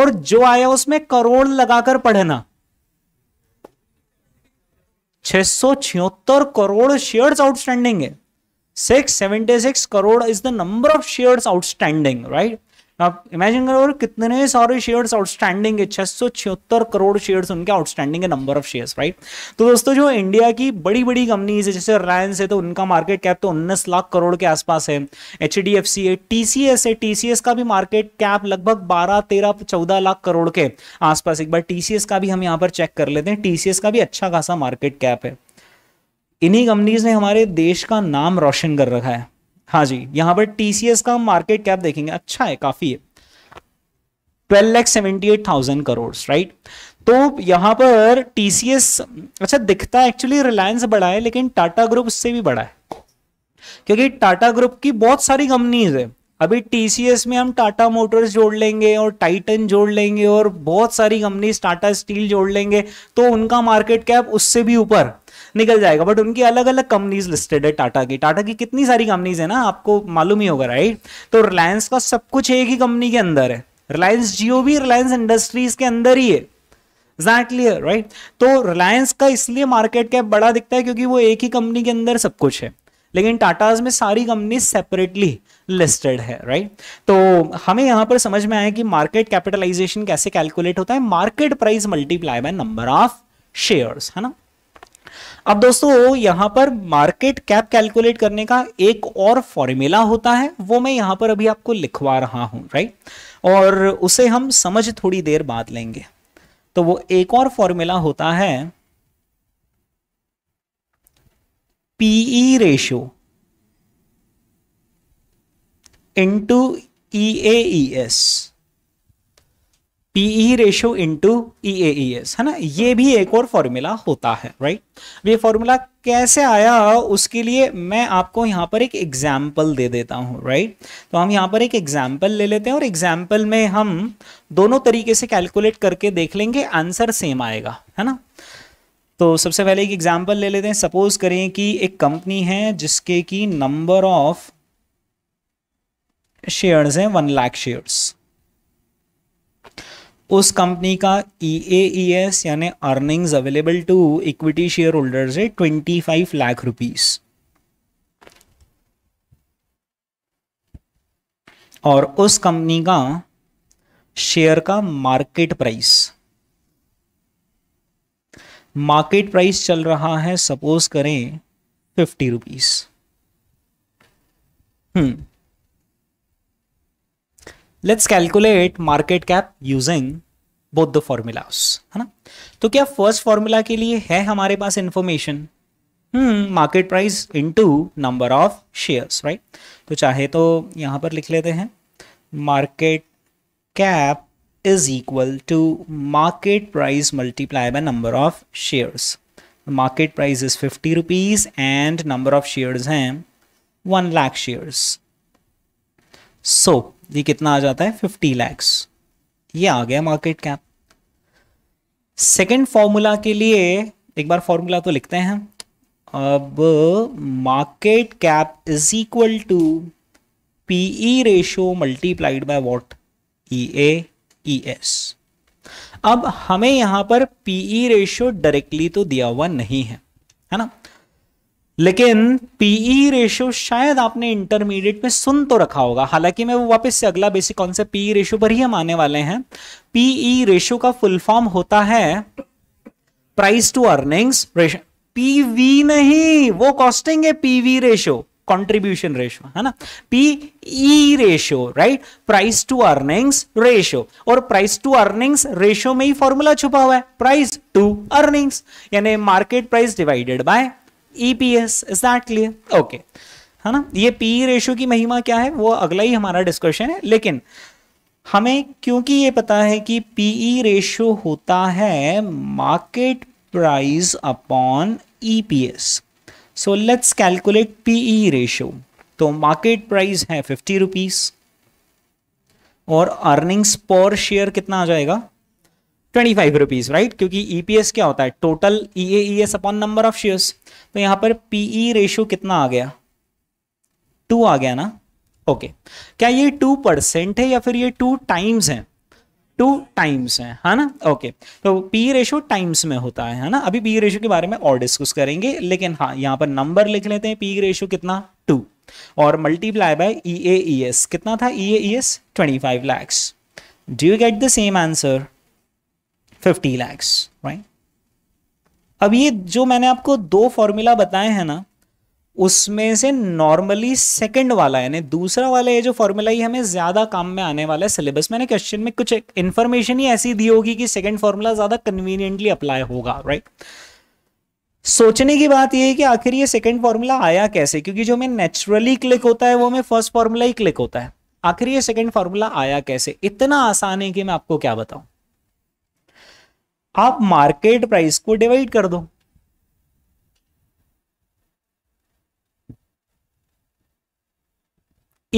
और जो आया उसमें करोड़ लगाकर पढ़ना छह करोड़ शेयर्स आउटस्टैंडिंग है 676 crore is the number of shares outstanding right आप इमेजिन करो कितने सारे शेयर्स आउटस्टैंडिंग है छह करोड़ शेयर्स उनके आउटस्टैंडिंग है नंबर ऑफ शेयर्स राइट तो दोस्तों जो इंडिया की बड़ी बड़ी कंपनीज है जैसे रिलायंस है तो उनका मार्केट कैप तो उन्नीस लाख करोड़ के आसपास है एच डी एफ सी है टी सी एस है टी सी एस का भी मार्केट कैप लगभग बारह तेरह चौदह लाख करोड़ के आसपास एक बार टी सी एस का भी हम यहाँ पर चेक कर लेते हैं टी सी एस का भी अच्छा खासा मार्केट कैप है इन्हीं कंपनीज ने हमारे देश का नाम रोशन कर रखा है हाँ जी यहां पर टीसीएस का हम मार्केट कैप देखेंगे अच्छा है काफी है twelve lakh seventy eight thousand crore right तो यहाँ पर टीसीएस अच्छा दिखता है एक्चुअली रिलायंस बड़ा है लेकिन टाटा ग्रुप उससे भी बड़ा है क्योंकि टाटा ग्रुप की बहुत सारी कंपनीज है अभी टीसीएस में हम टाटा मोटर्स जोड़ लेंगे और टाइटन जोड़ लेंगे और बहुत सारी कंपनीज टाटा स्टील जोड़ लेंगे तो उनका मार्केट कैप उससे भी ऊपर निकल जाएगा बट उनकी अलग अलग कंपनीज लिस्टेड है टाटा की टाटा की कितनी सारी कंपनीज है ना आपको मालूम ही होगा राइट तो रिलायंस का सब कुछ एक ही कंपनी के अंदर है रिलायंस जियो भी रिलायंस इंडस्ट्रीज के अंदर ही है एग्जैक्टली राइट तो रिलायंस का इसलिए मार्केट कैप बड़ा दिखता है क्योंकि वो एक ही कंपनी के अंदर सब कुछ है लेकिन टाटाज में सारी कंपनी सेपरेटली लिस्टेड है राइट तो हमें यहां पर समझ में आया कि मार्केट कैपिटलाइजेशन कैसे कैलकुलेट होता है market price multiply by number of shares है ना अब दोस्तों यहां पर मार्केट कैप कैलकुलेट करने का एक और फॉर्मूला होता है वो मैं यहां पर अभी आपको लिखवा रहा हूं राइट और उसे हम समझ थोड़ी देर बाद लेंगे तो वो एक और फॉर्मूला होता है PE ratio into E S S PE ratio into E A S है ना ये भी एक और फॉर्मूला होता है राइट ये फॉर्मूला कैसे आया उसके लिए मैं आपको यहाँ पर एक एग्जाम्पल दे देता हूँ राइट तो हम यहाँ पर एक एग्जाम्पल ले लेते हैं और एग्जाम्पल में हम दोनों तरीके से कैलकुलेट करके देख लेंगे आंसर सेम आएगा है ना तो सबसे पहले एक एग्जाम्पल ले लेते हैं सपोज करें कि एक कंपनी है जिसके की नंबर ऑफ शेयर्स हैं वन लाख शेयर्स उस कंपनी का ई ए ई एस यानी earnings available to equity share holders है ट्वेंटी फाइव लाख रुपीस और उस कंपनी का शेयर का मार्केट प्राइस मार्केट प्राइस चल रहा है सपोज करें fifty rupees hmm let's calculate market cap using both the formulas है ना तो क्या फर्स्ट फॉर्मूला के लिए है हमारे पास information market price into number of shares right तो चाहे तो यहाँ पर लिख लेते हैं market cap is equal to market price multiply by number of shares market price is fifty rupees and number of shares हैं one lakh shares so so, ये कितना आ जाता है फिफ्टी लैक्स ये आ गया मार्केट कैप सेकेंड फॉर्मूला के लिए एक बार फॉर्मूला तो लिखते हैं अब market cap is equal to PE ratio multiplied by what E A E S अब हमें यहां पर पीई रेशो डायरेक्टली तो दिया हुआ नहीं है है ना लेकिन पीई रेशियो e शायद आपने इंटरमीडिएट में सुन तो रखा होगा हालांकि मैं वो वापस से अगला बेसिक कॉन्सेप्ट पीई रेशियो पर ही हम आने वाले हैं पीई रेशियो e का फुल फॉर्म होता है price to earnings ratio PV नहीं वो कॉस्टिंग है पीवी रेशियो कंट्रीब्यूशन रेशियो है ना PE ratio right price to earnings ratio और प्राइस टू अर्निंग्स रेशियो में ही फॉर्मूला छुपा हुआ है प्राइस टू अर्निंग्स यानी market price divided by EPS is that clear okay है ना ये पी रेशो e की महिमा क्या है वो अगला ही हमारा डिस्कशन है लेकिन हमें क्योंकि ये पता है कि पीई रेशो e होता है market price upon EPS so let's calculate PE ratio तो मार्केट प्राइस है फिफ्टी रुपीज और अर्निंग्स पर शेयर कितना आ जाएगा ट्वेंटी फाइव रुपीज राइट क्योंकि ईपीएस e क्या होता है total E A upon number of shares तो यहां पर पीई रेशियो e कितना आ गया टू आ गया ना ओके okay. क्या ये टू परसेंट है या फिर ये टू टाइम्स है टू टाइम्स है है ना ओके okay. तो पी रेशो टाइम्स में होता है है ना अभी पी रेशो e के बारे में और डिस्कस करेंगे लेकिन हाँ यहां पर नंबर लिख लेते हैं पी रेशो कितना टू और मल्टीप्लाई बाय ई एस कितना था E S twenty five lakhs do you get the same answer fifty lakhs right अब ये जो मैंने आपको दो फॉर्मूला बताए हैं ना उसमें से नॉर्मली सेकंड वाला यानी दूसरा वाला ये जो फॉर्मूला ही हमें ज़्यादा काम में आने वाला है सिलेबस मैंने क्वेश्चन में कुछ इन्फॉर्मेशन ही ऐसी दी होगी कि सेकंड फॉर्मूला ज़्यादा कन्वीनियंटली अप्लाई होगा राइट सोचने की बात यह है कि आखिर ये सेकंड फॉर्मूला आया कैसे क्योंकि जो हमें नेचुरली क्लिक होता है वो हमें फर्स्ट फॉर्मूला ही क्लिक होता है आखिर ये सेकंड फॉर्मूला आया कैसे इतना आसान है कि मैं आपको क्या बताऊं आप मार्केट प्राइस को डिवाइड कर दो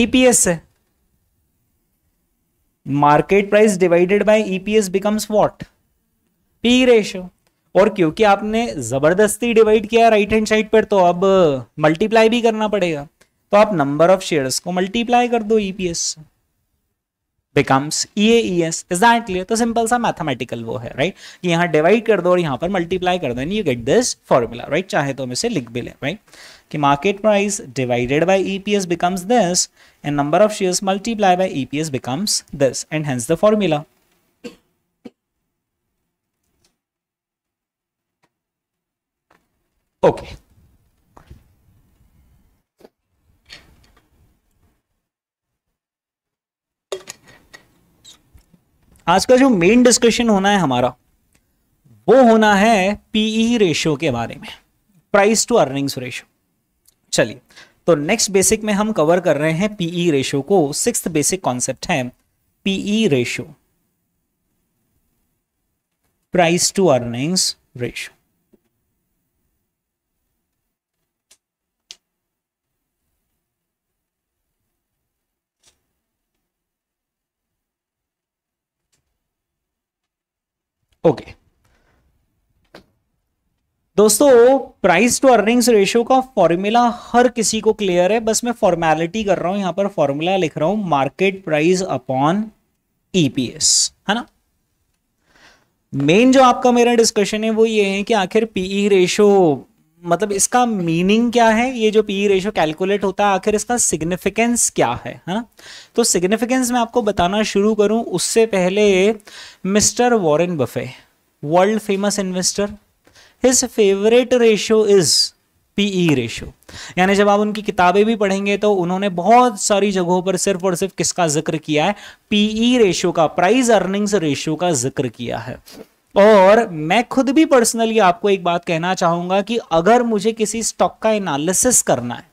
ईपीएस से market price divided by EPS becomes what P ratio और क्योंकि आपने जबरदस्ती डिवाइड किया राइट हैंड साइड पर तो अब मल्टीप्लाई भी करना पड़ेगा तो आप नंबर ऑफ शेयर्स को मल्टीप्लाई कर दो ईपीएस e से becomes E A S is that clear तो सिंपल सा मैथमेटिकल वो है राइट right? यहाँ डिवाइड कर दो और यहाँ पर मल्टीप्लाई कर दो you get this formula right चाहे तो हम इसे लिख भी लें राइट कि market price divided by EPS becomes this and number of share multiply by EPS becomes this and hence the formula okay आज का जो मेन डिस्कशन होना है हमारा वो होना है पीई रेशियो e के बारे में प्राइस टू अर्निंग्स रेशियो चलिए तो नेक्स्ट बेसिक में हम कवर कर रहे हैं पीई रेशियो e को सिक्स बेसिक कॉन्सेप्ट है PE ratio price to earnings ratio okay दोस्तों प्राइस टू अर्निंग्स रेशियो का फॉर्मूला हर किसी को क्लियर है बस मैं फॉर्मेलिटी कर रहा हूं यहां पर फॉर्मूला लिख रहा हूं मार्केट प्राइस अपॉन ईपीएस है ना मेन जो आपका मेरा डिस्कशन है वो ये है कि आखिर पीई रेशियो e मतलब इसका मीनिंग क्या है ये जो पी रेशो कैलकुलेट होता है आखिर इसका सिग्निफिकेंस क्या है है ना तो सिग्निफिकेंस मैं आपको बताना शुरू करूं उससे पहले mister Warren Buffett world famous investor his favourite ratio is PE ratio यानी जब आप उनकी किताबें भी पढ़ेंगे तो उन्होंने बहुत सारी जगहों पर सिर्फ और सिर्फ किसका जिक्र किया है पीई रेशो e का प्राइस अर्निंग्स रेशो का जिक्र किया है और मैं खुद भी पर्सनली आपको एक बात कहना चाहूंगा कि अगर मुझे किसी स्टॉक का एनालिसिस करना है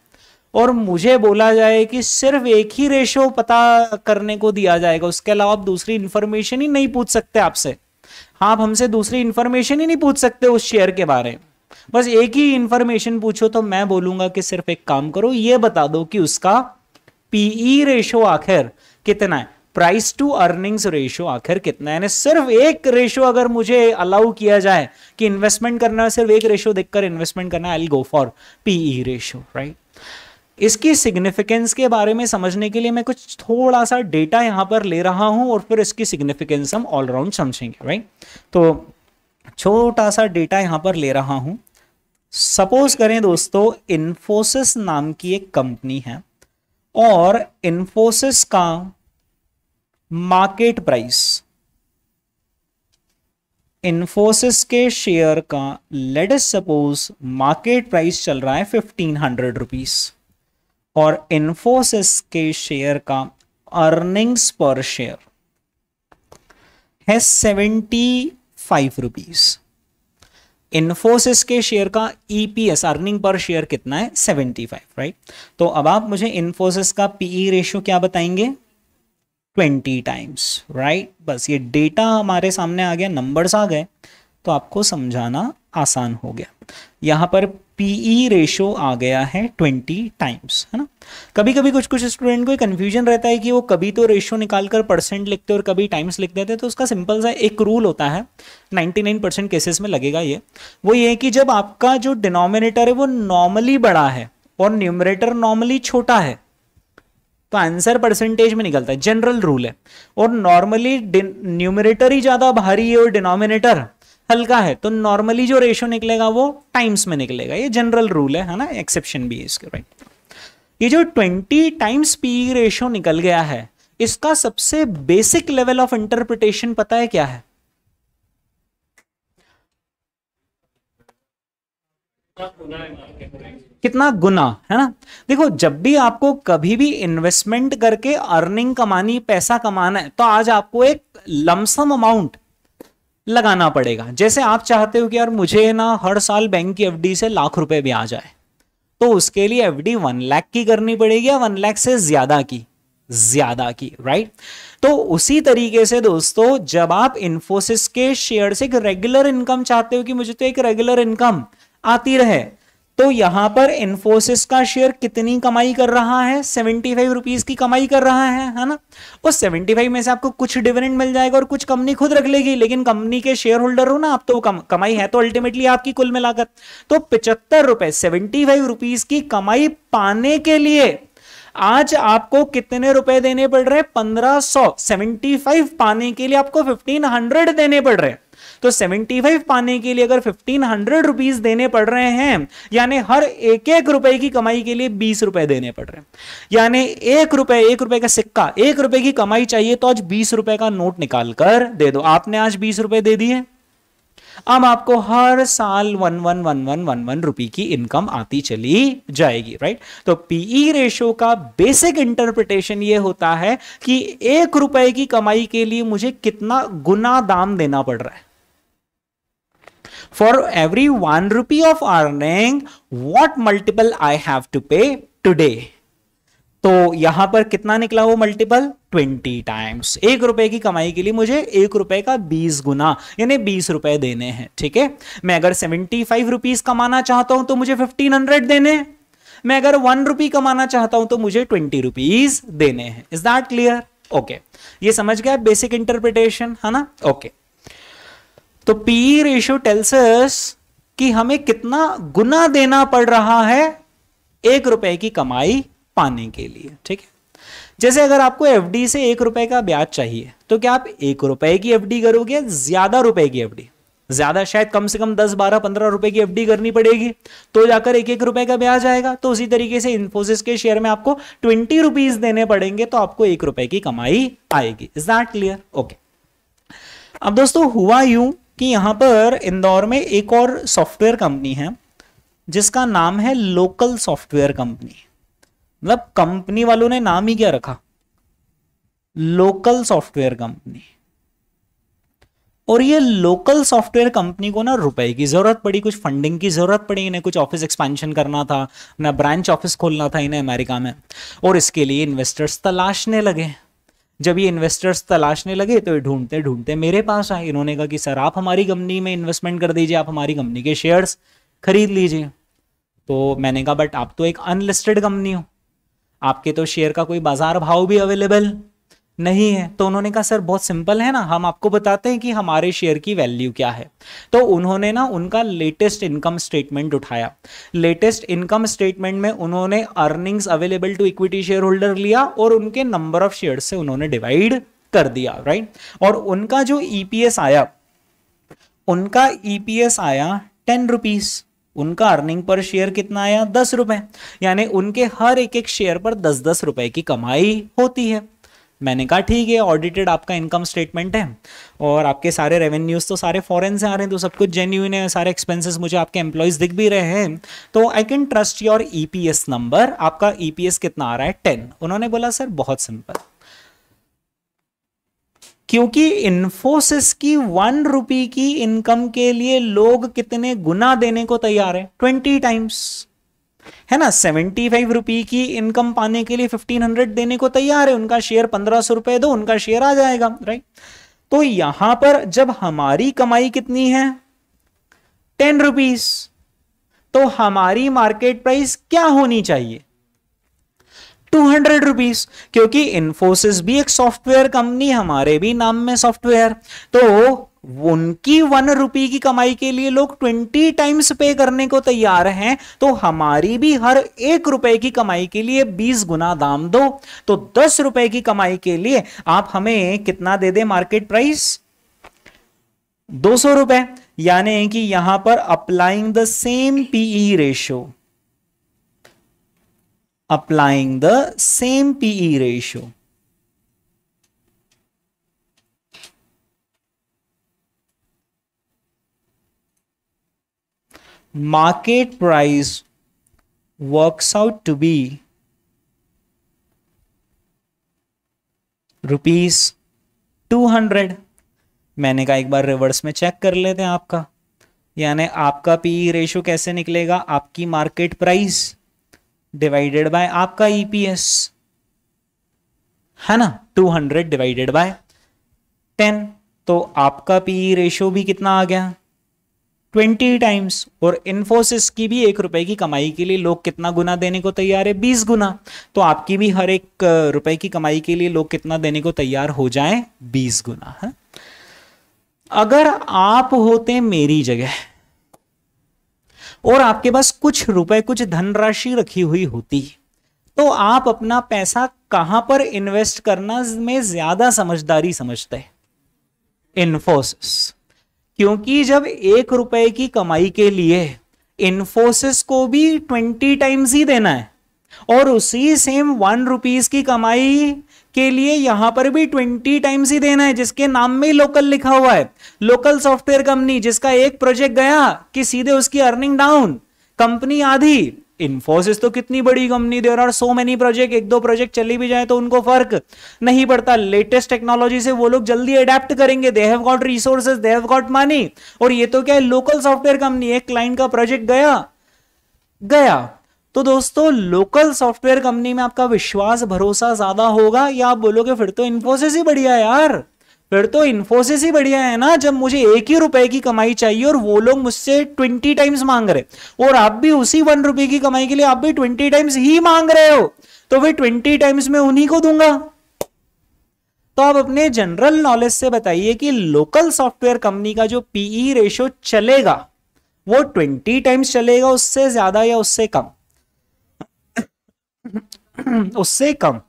और मुझे बोला जाए कि सिर्फ एक ही रेशो पता करने को दिया जाएगा उसके अलावा आप दूसरी इंफॉर्मेशन ही नहीं पूछ सकते आपसे हाँ आप हमसे दूसरी इन्फॉर्मेशन ही नहीं पूछ सकते उस शेयर के बारे में बस एक ही इंफॉर्मेशन पूछो तो मैं बोलूंगा कि सिर्फ एक काम करो ये बता दो कि उसका पीई रेशो e आखिर कितना है प्राइस टू अर्निंग्स रेशियो आखिर कितना है सिर्फ एक रेशियो अगर मुझे अलाउ किया जाए कि इन्वेस्टमेंट करना सिर्फ एक रेशियो देखकर इन्वेस्टमेंट करना I go for PE ratio right इसकी सिग्निफिकेंस के बारे में समझने के लिए मैं कुछ थोड़ा सा डेटा यहां पर ले रहा हूं और फिर इसकी सिग्निफिकेंस हम ऑलराउंड समझेंगे राइट तो छोटा सा डेटा यहां पर ले रहा हूं सपोज करें दोस्तों इन्फोसिस नाम की एक कंपनी है और इन्फोसिस का मार्केट प्राइस इन्फोसिस के शेयर का लेटेस्ट सपोज मार्केट प्राइस चल रहा है फिफ्टीन हंड्रेड रुपीज और इन्फोसिस के शेयर का अर्निंग्स पर शेयर है सेवेंटी फाइव रुपीज इन्फोसिस के शेयर का ईपीएस अर्निंग पर शेयर कितना है सेवेंटी फाइव राइट तो अब आप मुझे इन्फोसिस का पीई रेशियो e क्या बताएंगे ट्वेंटी टाइम्स राइट बस ये डेटा हमारे सामने आ गया नंबर्स आ गए तो आपको समझाना आसान हो गया यहाँ पर पीई रेशो e आ गया है ट्वेंटी टाइम्स है ना कभी कभी कुछ कुछ स्टूडेंट को कन्फ्यूजन रहता है कि वो कभी तो रेशो निकाल कर परसेंट लिखते और कभी टाइम्स लिख देते तो उसका सिंपल सा एक रूल होता है 99 परसेंट केसेस में लगेगा ये वो ये है कि जब आपका जो डिनोमिनेटर है वो नॉर्मली बड़ा है और न्यूमरेटर नॉर्मली छोटा है तो आंसर परसेंटेज में निकलता है जनरल रूल है और नॉर्मली न्यूमिनेटर ही ज़्यादा भारी है और डिनोमिनेटर हल्का है तो नॉर्मली जो रेशियो निकलेगा वो टाइम्स में निकलेगा ये जनरल रूल है है ना एक्सेप्शन भी है इसके राइट ये जो 20 टाइम्स पी रेशियो निकल गया है इसका सबसे बेसिक लेवल ऑफ इंटरप्रिटेशन पता है क्या है तो कितना गुना है ना देखो जब भी आपको कभी भी इन्वेस्टमेंट करके अर्निंग कमानी पैसा कमाना है तो आज आपको एक लमसम अमाउंट लगाना पड़ेगा जैसे आप चाहते हो कि यार मुझे ना हर साल बैंक की एफ से लाख रुपए भी आ जाए तो उसके लिए एफडी वन लैख की करनी पड़ेगी या वन लैख से ज्यादा की ज्यादा की राइट तो उसी तरीके से दोस्तों जब आप इन्फोसिस के शेयर से एक रेगुलर इनकम चाहते हो कि मुझे तो एक रेगुलर इनकम आती रहे तो यहां पर इन्फोसिस का शेयर कितनी कमाई कर रहा है सेवेंटी फाइव रुपीज की कमाई कर रहा है है ना उस सेवेंटी फाइव में से आपको कुछ डिविडेंड मिल जाएगा और कुछ कंपनी खुद रख लेगी लेकिन कंपनी के शेयर होल्डर हो ना आप तो कम, कमाई है तो अल्टीमेटली आपकी कुल मिलाकर तो पिचहत्तर रुपए सेवेंटी फाइव रुपीज की कमाई पाने के लिए आज आपको कितने रुपए देने पड़ रहे हैं पंद्रह सौ सेवेंटी फाइव पाने के लिए आपको फिफ्टीन हंड्रेड देने पड़ रहे हैं तो 75 पाने के लिए अगर फिफ्टीन हंड्रेड रुपीज देने पड़ रहे हैं यानी हर एक एक रुपए की कमाई के लिए बीस रुपए देने पड़ रहे हैं यानी एक रुपए एक रुपए का सिक्का एक रुपए की कमाई चाहिए तो आज बीस रुपए का नोट निकाल कर दे दो आपने आज बीस रुपए दे दिए अब आपको हर साल one one one one one one rupee की इनकम आती चली जाएगी राइट तो पीई रेशो e का बेसिक इंटरप्रिटेशन ये होता है कि एक रुपए की कमाई के लिए मुझे कितना गुना दाम देना पड़ रहा है for every 1 rupee of earning what multiple I have to pay today तो यहां पर कितना निकला वो मल्टीपल ट्वेंटी टाइम्स एक रुपए की कमाई के लिए मुझे एक रुपए का बीस गुना यानी बीस रुपए देने हैं ठीक है मैं अगर सेवेंटी फाइव रुपीज कमाना चाहता हूं तो मुझे फिफ्टीन हंड्रेड देने हैं मैं अगर वन रुपी कमाना चाहता हूं तो मुझे ट्वेंटी रुपीज देने हैं इज दैट क्लियर ओके ये समझ गया बेसिक इंटरप्रिटेशन है ना ओके तो पीई रेशियो टेल्सस कि हमें कितना गुना देना पड़ रहा है एक रुपए की कमाई पाने के लिए ठीक है जैसे अगर आपको एफडी से एक रुपए का ब्याज चाहिए तो क्या आप एक रुपए की एफडी करोगे ज्यादा रुपए की एफडी ज्यादा शायद कम से कम दस बारह पंद्रह रुपए की एफडी करनी पड़ेगी तो जाकर एक एक रुपए का ब्याज आएगा तो उसी तरीके से इन्फोसिस के शेयर में आपको ट्वेंटी रुपीज देने पड़ेंगे तो आपको एक रुपए की कमाई आएगी इज दैट क्लियर ओके अब दोस्तों हुआ यू कि यहाँ पर इंदौर में एक और सॉफ्टवेयर कंपनी है जिसका नाम है लोकल सॉफ्टवेयर कंपनी मतलब कंपनी वालों ने नाम ही क्या रखा लोकल सॉफ्टवेयर कंपनी और ये लोकल सॉफ्टवेयर कंपनी को ना रुपए की ज़रूरत पड़ी कुछ फंडिंग की ज़रूरत पड़ी इन्हें कुछ ऑफिस एक्सपेंशन करना था ना ब्रांच ऑफिस खोलना था इन्हें अमेरिका में और इसके लिए इन्वेस्टर्स तलाशने लगे जब ये इन्वेस्टर्स तलाशने लगे तो ये ढूंढते ढूंढते मेरे पास आए इन्होंने कहा कि सर आप हमारी कंपनी में इन्वेस्टमेंट कर दीजिए आप हमारी कंपनी के शेयर्स खरीद लीजिए तो मैंने कहा बट आप तो एक अनलिस्टेड कंपनी हो आपके तो शेयर का कोई बाजार भाव भी अवेलेबल नहीं है तो उन्होंने कहा सर बहुत सिंपल है ना हम आपको बताते हैं कि हमारे शेयर की वैल्यू क्या है तो उन्होंने ना उनका लेटेस्ट इनकम स्टेटमेंट उठाया लेटेस्ट इनकम स्टेटमेंट में उन्होंने earnings available to equity shareholder लिया और उनके नंबर ऑफ शेयर से उन्होंने डिवाइड कर दिया राइट और उनका जो ईपीएस e आया उनका ईपीएस e आया टेन रुपीज़ उनका अर्निंग पर शेयर कितना आया दस रुपए यानी उनके हर एक एक शेयर पर दस दस रुपए की कमाई होती है मैंने कहा ठीक है ऑडिटेड आपका इनकम स्टेटमेंट है और आपके सारे रेवेन्यूज़ तो सारे फॉरेन से आ रहे हैं तो सब कुछ जेन्यून है सारे एक्सपेंसेस मुझे आपके एम्प्लॉयज़ दिख भी रहे हैं तो I can trust your EPS number आपका ईपीएस e कितना आ रहा है टेन उन्होंने बोला सर बहुत सिंपल क्योंकि इन्फोसिस की वन रुपी की इनकम के लिए लोग कितने गुना देने को तैयार है ट्वेंटी टाइम्स है ना सेवेंटी फाइव रुपी की इनकम पाने के लिए फिफ्टीन हंड्रेड देने को तैयार है उनका शेयर पंद्रह सौ रुपए दो उनका शेयर आ जाएगा राइट तो यहां पर जब हमारी कमाई कितनी है टेन रुपीज तो हमारी मार्केट प्राइस क्या होनी चाहिए टू हंड्रेड रुपीज क्योंकि इन्फोसिस भी एक सॉफ्टवेयर कंपनी हमारे भी नाम में सॉफ्टवेयर तो उनकी वन रुपी की कमाई के लिए लोग ट्वेंटी टाइम्स पे करने को तैयार हैं तो हमारी भी हर एक रुपए की कमाई के लिए बीस गुना दाम दो तो दस रुपए की कमाई के लिए आप हमें कितना दे दे मार्केट प्राइस दो सौ रुपए यानी कि यहां पर applying the same PE ratio applying the same PE ratio market price works out to be rupees two hundred मैंने कहा एक बार रिवर्स में चेक कर लेते हैं आपका यानी आपका पी रेशो e कैसे निकलेगा आपकी मार्केट प्राइस डिवाइडेड बाय आपका ईपीएस e है ना two hundred divided by ten तो आपका पी रेशो e भी कितना आ गया ट्वेंटी टाइम्स और इन्फोसिस की भी एक रुपए की कमाई के लिए लोग कितना गुना देने को तैयार है बीस गुना तो आपकी भी हर एक रुपए की कमाई के लिए लोग कितना देने को तैयार हो जाए बीस गुना है हाँ? अगर आप होते मेरी जगह और आपके पास कुछ रुपए कुछ धनराशि रखी हुई होती तो आप अपना पैसा कहां पर इन्वेस्ट करना में ज्यादा समझदारी समझते इन्फोसिस क्योंकि जब एक रुपए की कमाई के लिए इन्फोसिस को भी ट्वेंटी टाइम्स ही देना है और उसी सेम वन रुपीज की कमाई के लिए यहां पर भी ट्वेंटी टाइम्स ही देना है जिसके नाम में ही लोकल लिखा हुआ है लोकल सॉफ्टवेयर कंपनी जिसका एक प्रोजेक्ट गया कि सीधे उसकी अर्निंग डाउन कंपनी आधी इन्फोसिस तो कितनी बड़ी कंपनी there are so many project एक दो प्रोजेक्ट चली भी जाए तो उनको फर्क नहीं पड़ता लेटेस्ट टेक्नोलॉजी से वो लोग जल्दी अडेप्ट करेंगे they have got resources they have got money और ये तो क्या है लोकल सॉफ्टवेयर कंपनी एक क्लाइंट का प्रोजेक्ट गया गया तो दोस्तों लोकल सॉफ्टवेयर कंपनी में आपका विश्वास भरोसा ज्यादा होगा या आप बोलोगे फिर तो इन्फोसिस ही बढ़िया यार फिर तो इन्फोसिस ही बढ़िया है ना जब मुझे एक ही रुपए की कमाई चाहिए और वो लोग मुझसे ट्वेंटी टाइम्स मांग रहे और आप भी उसी वन रुपए की कमाई के लिए आप भी ट्वेंटी टाइम्स ही मांग रहे हो तो फिर ट्वेंटी टाइम्स में उन्हीं को दूंगा तो आप अपने जनरल नॉलेज से बताइए कि लोकल सॉफ्टवेयर कंपनी का जो पीई रेशो e चलेगा वो ट्वेंटी टाइम्स चलेगा उससे ज्यादा या उससे कम उससे कम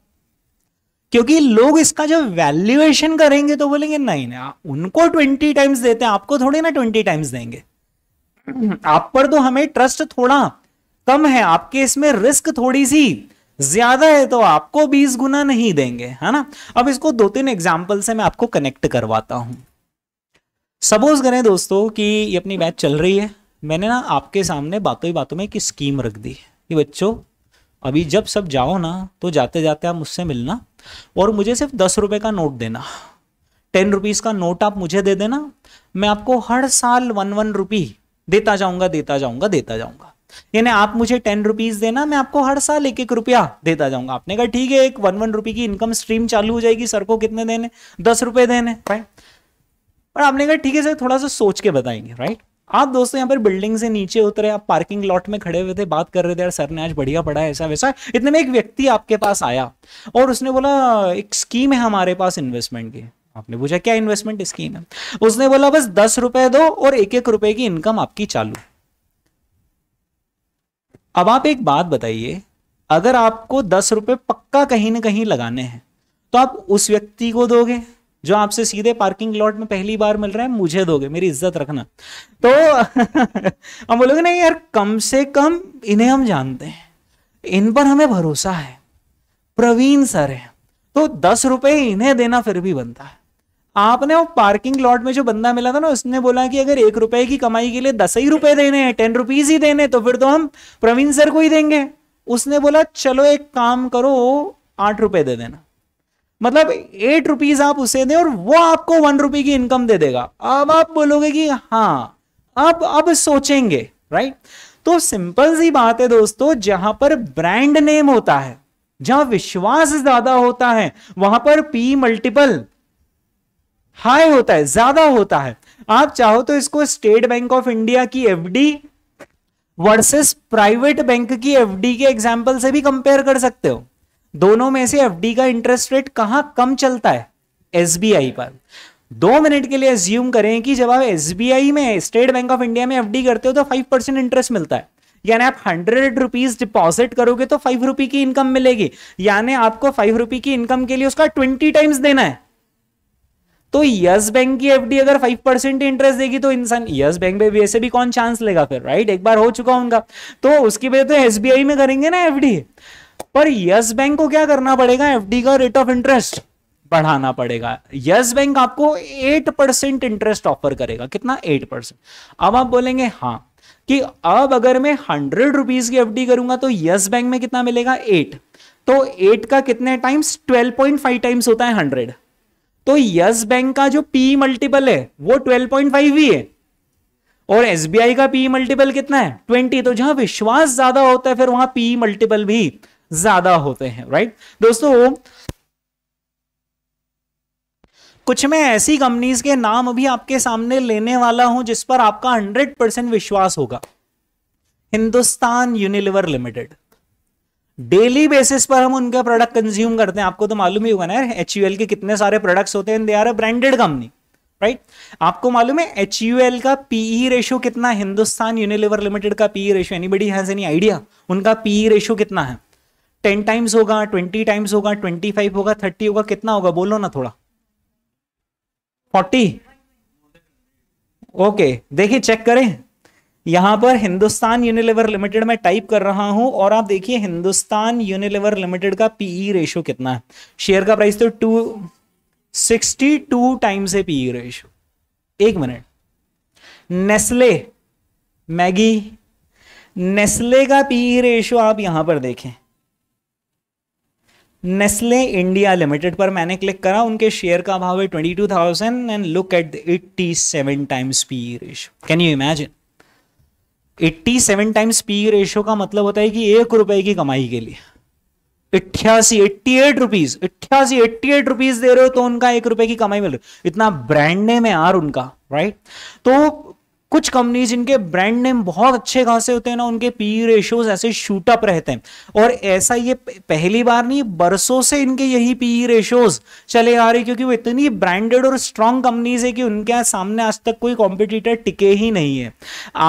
क्योंकि लोग इसका जब वैल्यूएशन करेंगे तो बोलेंगे नहीं ना उनको ट्वेंटी टाइम्स देते हैं आपको थोड़ी ना ट्वेंटी टाइम्स देंगे आप पर तो हमें ट्रस्ट थोड़ा कम है आपके इसमें रिस्क थोड़ी सी ज्यादा है तो आपको बीस गुना नहीं देंगे है ना अब इसको दो तीन एग्जाम्पल से मैं आपको कनेक्ट करवाता हूं सपोज करें दोस्तों कि ये अपनी बैच चल रही है मैंने ना आपके सामने बातों ही बातों में एक स्कीम रख दी कि बच्चों अभी जब सब जाओ ना तो जाते जाते आप मुझसे मिलना और मुझे सिर्फ दस रुपए का नोट देना टेन रुपीज़ का नोट आप मुझे दे देना मैं आपको हर साल वन वन रुपी देता जाऊंगा देता जाऊंगा देता जाऊंगा यानी आप मुझे टेन रुपीज़ देना मैं आपको हर साल एक एक रुपया देता जाऊंगा आपने कहा ठीक है एक वन वन रुपी की इनकम स्ट्रीम चालू हो जाएगी सर को कितने देने दस रुपए देने राइट और आपने कहा ठीक है सर थोड़ा सा सोच के बताएंगे राइट आप दोस्तों यहाँ पर बिल्डिंग से नीचे उतरे आप पार्किंग लॉट में खड़े हुए थे बात कर रहे थे यार सर ने आज बढ़िया पढ़ा है ऐसा वैसा इतने में एक व्यक्ति आपके पास आया और उसने बोला एक स्कीम है हमारे पास इन्वेस्टमेंट की आपने पूछा क्या इन्वेस्टमेंट स्कीम है उसने बोला बस दस रुपए दो और एक एक रुपए की इनकम आपकी चालू अब आप एक बात बताइए अगर आपको दस रुपए पक्का कहीं ना कहीं लगाने हैं तो आप उस व्यक्ति को दोगे जो आपसे सीधे पार्किंग लॉट में पहली बार मिल रहा है मुझे दोगे मेरी इज्जत रखना तो हम बोलोगे नहीं यार कम से कम इन्हें हम जानते हैं इन पर हमें भरोसा है प्रवीण सर है तो दस रुपए इन्हें देना फिर भी बनता है आपने वो पार्किंग लॉट में जो बंदा मिला था ना उसने बोला कि अगर एक रुपए की कमाई के लिए दस ही रुपए देने हैं टेन रुपीज ही देने तो फिर तो हम प्रवीण सर को ही देंगे उसने बोला चलो एक काम करो आठ रुपए दे देना मतलब एट रुपीज आप उसे दें और वो आपको वन रुपी की इनकम दे देगा अब आप बोलोगे कि हाँ अब अब सोचेंगे राइट तो सिंपल सी बात है दोस्तों जहां पर ब्रांड नेम होता है जहां विश्वास ज्यादा होता है वहां पर पी मल्टीपल हाई होता है ज्यादा होता है आप चाहो तो इसको स्टेट बैंक ऑफ इंडिया की एफडी वर्सेस प्राइवेट बैंक की एफडी के एग्जाम्पल से भी कंपेयर कर सकते हो दोनों में से एफडी का इंटरेस्ट रेट कहां कम चलता है एसबीआई पर दो मिनट के लिए एज्यूम करें कि जब आप एसबीआई में स्टेट बैंक ऑफ इंडिया में एफडी करते हो तो फाइव परसेंट इंटरेस्ट मिलता है यानी आप हंड्रेड रुपीज डिपॉजिट करोगे तो फाइव रुपी की इनकम मिलेगी यानी आपको फाइव रुपी की इनकम के लिए उसका ट्वेंटी टाइम्स देना है तो यस बैंक की एफडी अगर फाइव परसेंट इंटरेस्ट देगी तो इंसान यस बैंक में वैसे भी कौन चांस लेगा फिर राइट एक बार हो चुका उनका तो उसकी वजह तो एसबीआई में करेंगे ना एफडी पर यस बैंक को क्या करना पड़ेगा एफडी का रेट ऑफ इंटरेस्ट बढ़ाना पड़ेगा यस बैंक आपको एट परसेंट इंटरेस्ट ऑफर करेगा कितना एट परसेंट अब आप बोलेंगे हाँ कि अब अगर मैं हंड्रेड रुपीज की एफडी करूंगा तो यस बैंक में कितना मिलेगा एट तो एट का कितने times twelve point five times होता है हंड्रेड तो यस बैंक का जो पी मल्टीपल है वो ट्वेल्व पॉइंट फाइव ही है और एस का पी मल्टीपल कितना है ट्वेंटी तो जहां विश्वास ज्यादा होता है फिर वहां पी मल्टीपल भी ज्यादा होते हैं राइट दोस्तों कुछ मैं ऐसी कंपनीज के नाम अभी आपके सामने लेने वाला हूं जिस पर आपका 100 परसेंट विश्वास होगा Hindustan Unilever Limited daily basis पर हम उनका प्रोडक्ट कंज्यूम करते हैं आपको तो मालूम ही होगा ना एच के कितने सारे प्रोडक्ट्स होते हैं they are a branded company right आपको मालूम है एच का पीई रेशो कितना हिंदुस्तान यूनिलिवर लिमिटेड का PE ratio buddy has any idea उनका पीई रेशो कितना है टेन टाइम्स होगा ट्वेंटी टाइम्स होगा ट्वेंटी फाइव होगा थर्टी होगा कितना होगा बोलो ना थोड़ा फोर्टी ओके देखिए चेक करें यहां पर हिंदुस्तान यूनिलीवर लिमिटेड में टाइप कर रहा हूं और आप देखिए हिंदुस्तान यूनिलीवर लिमिटेड का पीई रेशो e कितना है शेयर का प्राइस तो टू सिक्सटी टू टाइम्स है पीई रेशो e एक मिनट नेस्ले मैगी नेस्ले का पीई रेशो e आप यहां पर देखें नेस्ले इंडिया लिमिटेड पर मैंने क्लिक करा उनके शेयर का भाव है twenty two thousand and look at eighty seven times P ratio can you imagine eighty seven times P ratio का मतलब होता है कि एक रुपए की कमाई के लिए अट्ठासी एट्टी एट रुपीज अट्ठासी एट्टी एट रुपीज दे रहे हो तो उनका एक रुपए की कमाई मिल रही इतना ब्रांड नेम है यार उनका राइट तो कुछ कंपनीज इनके ब्रांड नेम बहुत अच्छे खासे होते हैं ना उनके पी रेशियोज e ऐसे शूटअप रहते हैं और ऐसा ये पहली बार नहीं बरसों से इनके यही पी रेशियोज e चले आ रहे क्योंकि वो इतनी ब्रांडेड और स्ट्रांग कंपनीज है कि उनके सामने आज तक कोई कॉम्पिटिटर टिके ही नहीं है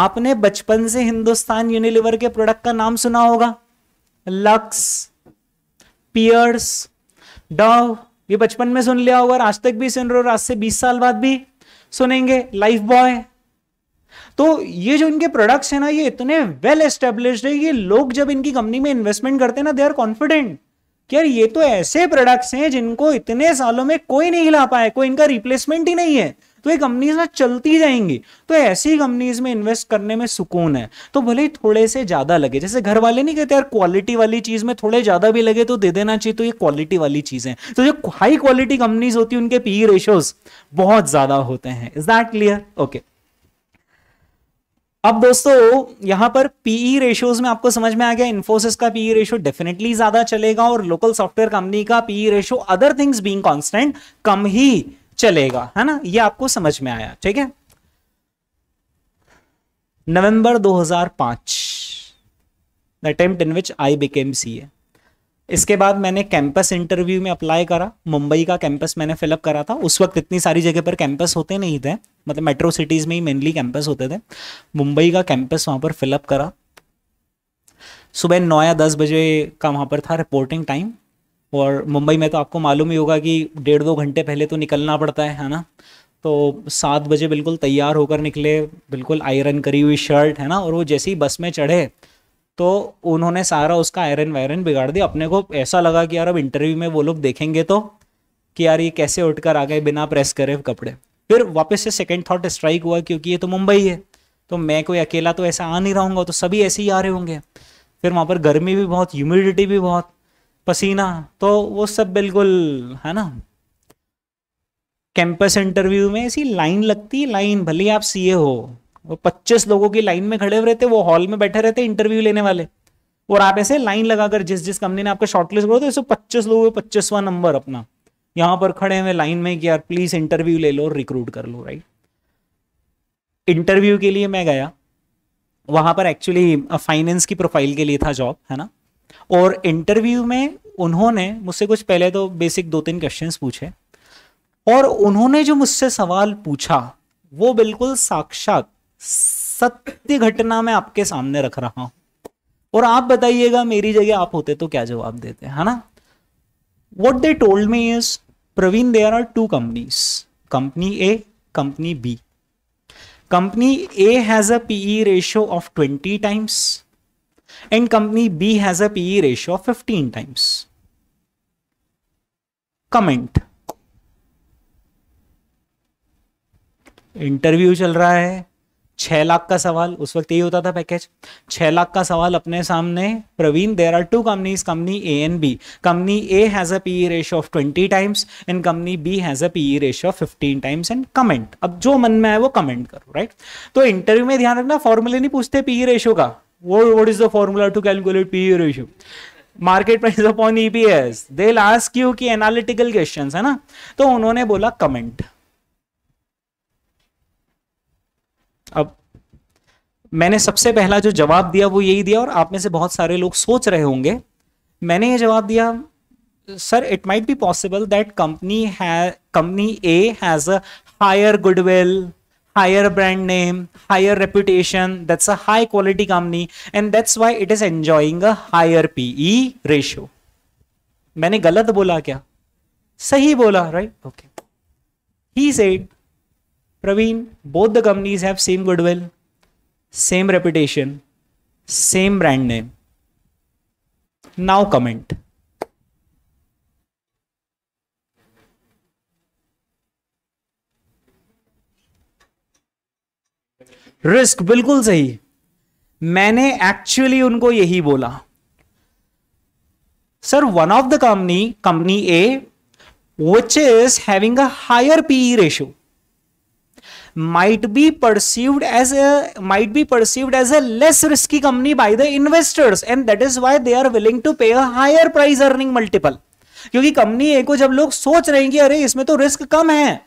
आपने बचपन से हिंदुस्तान यूनिलिवर के प्रोडक्ट का नाम सुना होगा लक्स पियर्स डव ये बचपन में सुन लिया होगा आज तक भी सुन रहे हो और आज से बीस साल बाद भी सुनेंगे लाइफ बॉय तो ये जो इनके प्रोडक्ट्स हैं ना ये इतने वेल एस्टेब्लिश है ये लोग जब इनकी कंपनी में इन्वेस्टमेंट करते हैं ना दे आर कॉन्फिडेंट कि यार ये तो ऐसे प्रोडक्ट्स हैं जिनको इतने सालों में कोई नहीं ला पाया कोई इनका रिप्लेसमेंट ही नहीं है तो ये कंपनीज ना चलती जाएंगी तो ऐसी कंपनीज में इन्वेस्ट करने में सुकून है तो भले ही थोड़े से ज्यादा लगे जैसे घर वाले नहीं कहते यार क्वालिटी वाली चीज में थोड़े ज्यादा भी लगे तो दे देना चाहिए तो ये क्वालिटी वाली चीज है तो जो हाई क्वालिटी कंपनीज होती है उनके पी रेशियोज e बहुत ज्यादा होते हैं इज दैट क्लियर ओके अब दोस्तों यहां पर पीई रेशियोज e में आपको समझ में आ गया इन्फोसिस का पीई रेशियो डेफिनेटली ज्यादा चलेगा और लोकल सॉफ्टवेयर कंपनी का PE ratio other things being constant कम ही चलेगा है ना ये आपको समझ में आया ठीक है November 2005 the attempt in which I became C इसके बाद मैंने कैंपस इंटरव्यू में अप्लाई करा मुंबई का कैंपस मैंने फिलअप करा था उस वक्त इतनी सारी जगह पर कैंपस होते नहीं थे मतलब मेट्रो सिटीज़ में ही मेनली कैंपस होते थे मुंबई का कैंपस वहाँ पर फिलअप करा सुबह नौ या दस बजे का वहाँ पर था रिपोर्टिंग टाइम और मुंबई में तो आपको मालूम ही होगा कि डेढ़ दो घंटे पहले तो निकलना पड़ता है है ना तो सात बजे बिल्कुल तैयार होकर निकले बिल्कुल आयरन करी हुई शर्ट है ना और वो जैसे ही बस में चढ़े तो उन्होंने सारा उसका आयरन वायरन बिगाड़ दिया अपने को ऐसा लगा कि यार अब इंटरव्यू में वो लोग देखेंगे तो कि यार ये कैसे उठकर आ गए बिना प्रेस करे कपड़े फिर वापस से सेकेंड थाट स्ट्राइक हुआ क्योंकि ये तो मुंबई है तो मैं कोई अकेला तो ऐसा आ नहीं रहूँगा तो सभी ऐसे ही आ रहे होंगे फिर वहाँ पर गर्मी भी बहुत ह्यूमिडिटी भी बहुत पसीना तो वो सब बिल्कुल है ना कैंपस इंटरव्यू में ऐसी लाइन लगती है लाइन भले आप सीए हो वो 25 लोगों की लाइन में खड़े रहते वो हॉल में बैठे रहते इंटरव्यू लेने वाले और आप ऐसे लाइन लगाकर जिस जिस कंपनी ने आपका शॉर्टलिस्ट करो तो ऐसे पच्चीस लोगों का पच्चीसवा नंबर अपना यहां पर खड़े हुए लाइन में कि यार प्लीज इंटरव्यू ले लो रिक्रूट कर लो राइट इंटरव्यू के लिए मैं गया वहां पर एक्चुअली फाइनेंस की प्रोफाइल के लिए था जॉब है ना और इंटरव्यू में उन्होंने मुझसे कुछ पहले तो बेसिक दो तीन क्वेश्चंस पूछे और उन्होंने जो मुझसे सवाल पूछा वो बिल्कुल साक्षात सत्य घटना मैं आपके सामने रख रहा हूं और आप बताइएगा मेरी जगह आप होते तो क्या जवाब देते है ना what they told me is Praveen there are two companies company A company B company A has a PE ratio of twenty times and company B has a PE ratio of fifteen times comment interview चल रहा है छह लाख का सवाल उस वक्त यही होता था पैकेज छह लाख का सवाल अपने सामने Praveen there are two companies company A and B company A has a P E ratio of twenty times and company B has a P E ratio of fifteen times and comment अब जो मन में आए वो comment करो right तो interview में ध्यान रखना फॉर्मूले नहीं पूछते पीई ई रेशो का वो what is the formula to calculate PE E ratio market price upon EPS they ask you की एनालिटिकल क्वेश्चन है ना तो उन्होंने बोला कमेंट अब मैंने सबसे पहला जो जवाब दिया वो यही दिया और आप में से बहुत सारे लोग सोच रहे होंगे मैंने ये जवाब दिया sir it might be possible that company है company A has a higher goodwill brand name higher higher that's a high quality company and that's why it is enjoying a higher P E ratio मैंने गलत बोला क्या सही बोला right okay he said Praveen, both the companies have same goodwill, same reputation, same brand name. Now comment. Risk बिल्कुल सही मैंने actually उनको यही बोला sir one of the company company A which is having a higher PE ratio might be perceived as might be perceived as a less risky company by the investors and that is why they are willing to pay a higher price earning multiple क्योंकि company A को जब लोग सोच रहे हैं कि अरे इसमें तो रिस्क कम है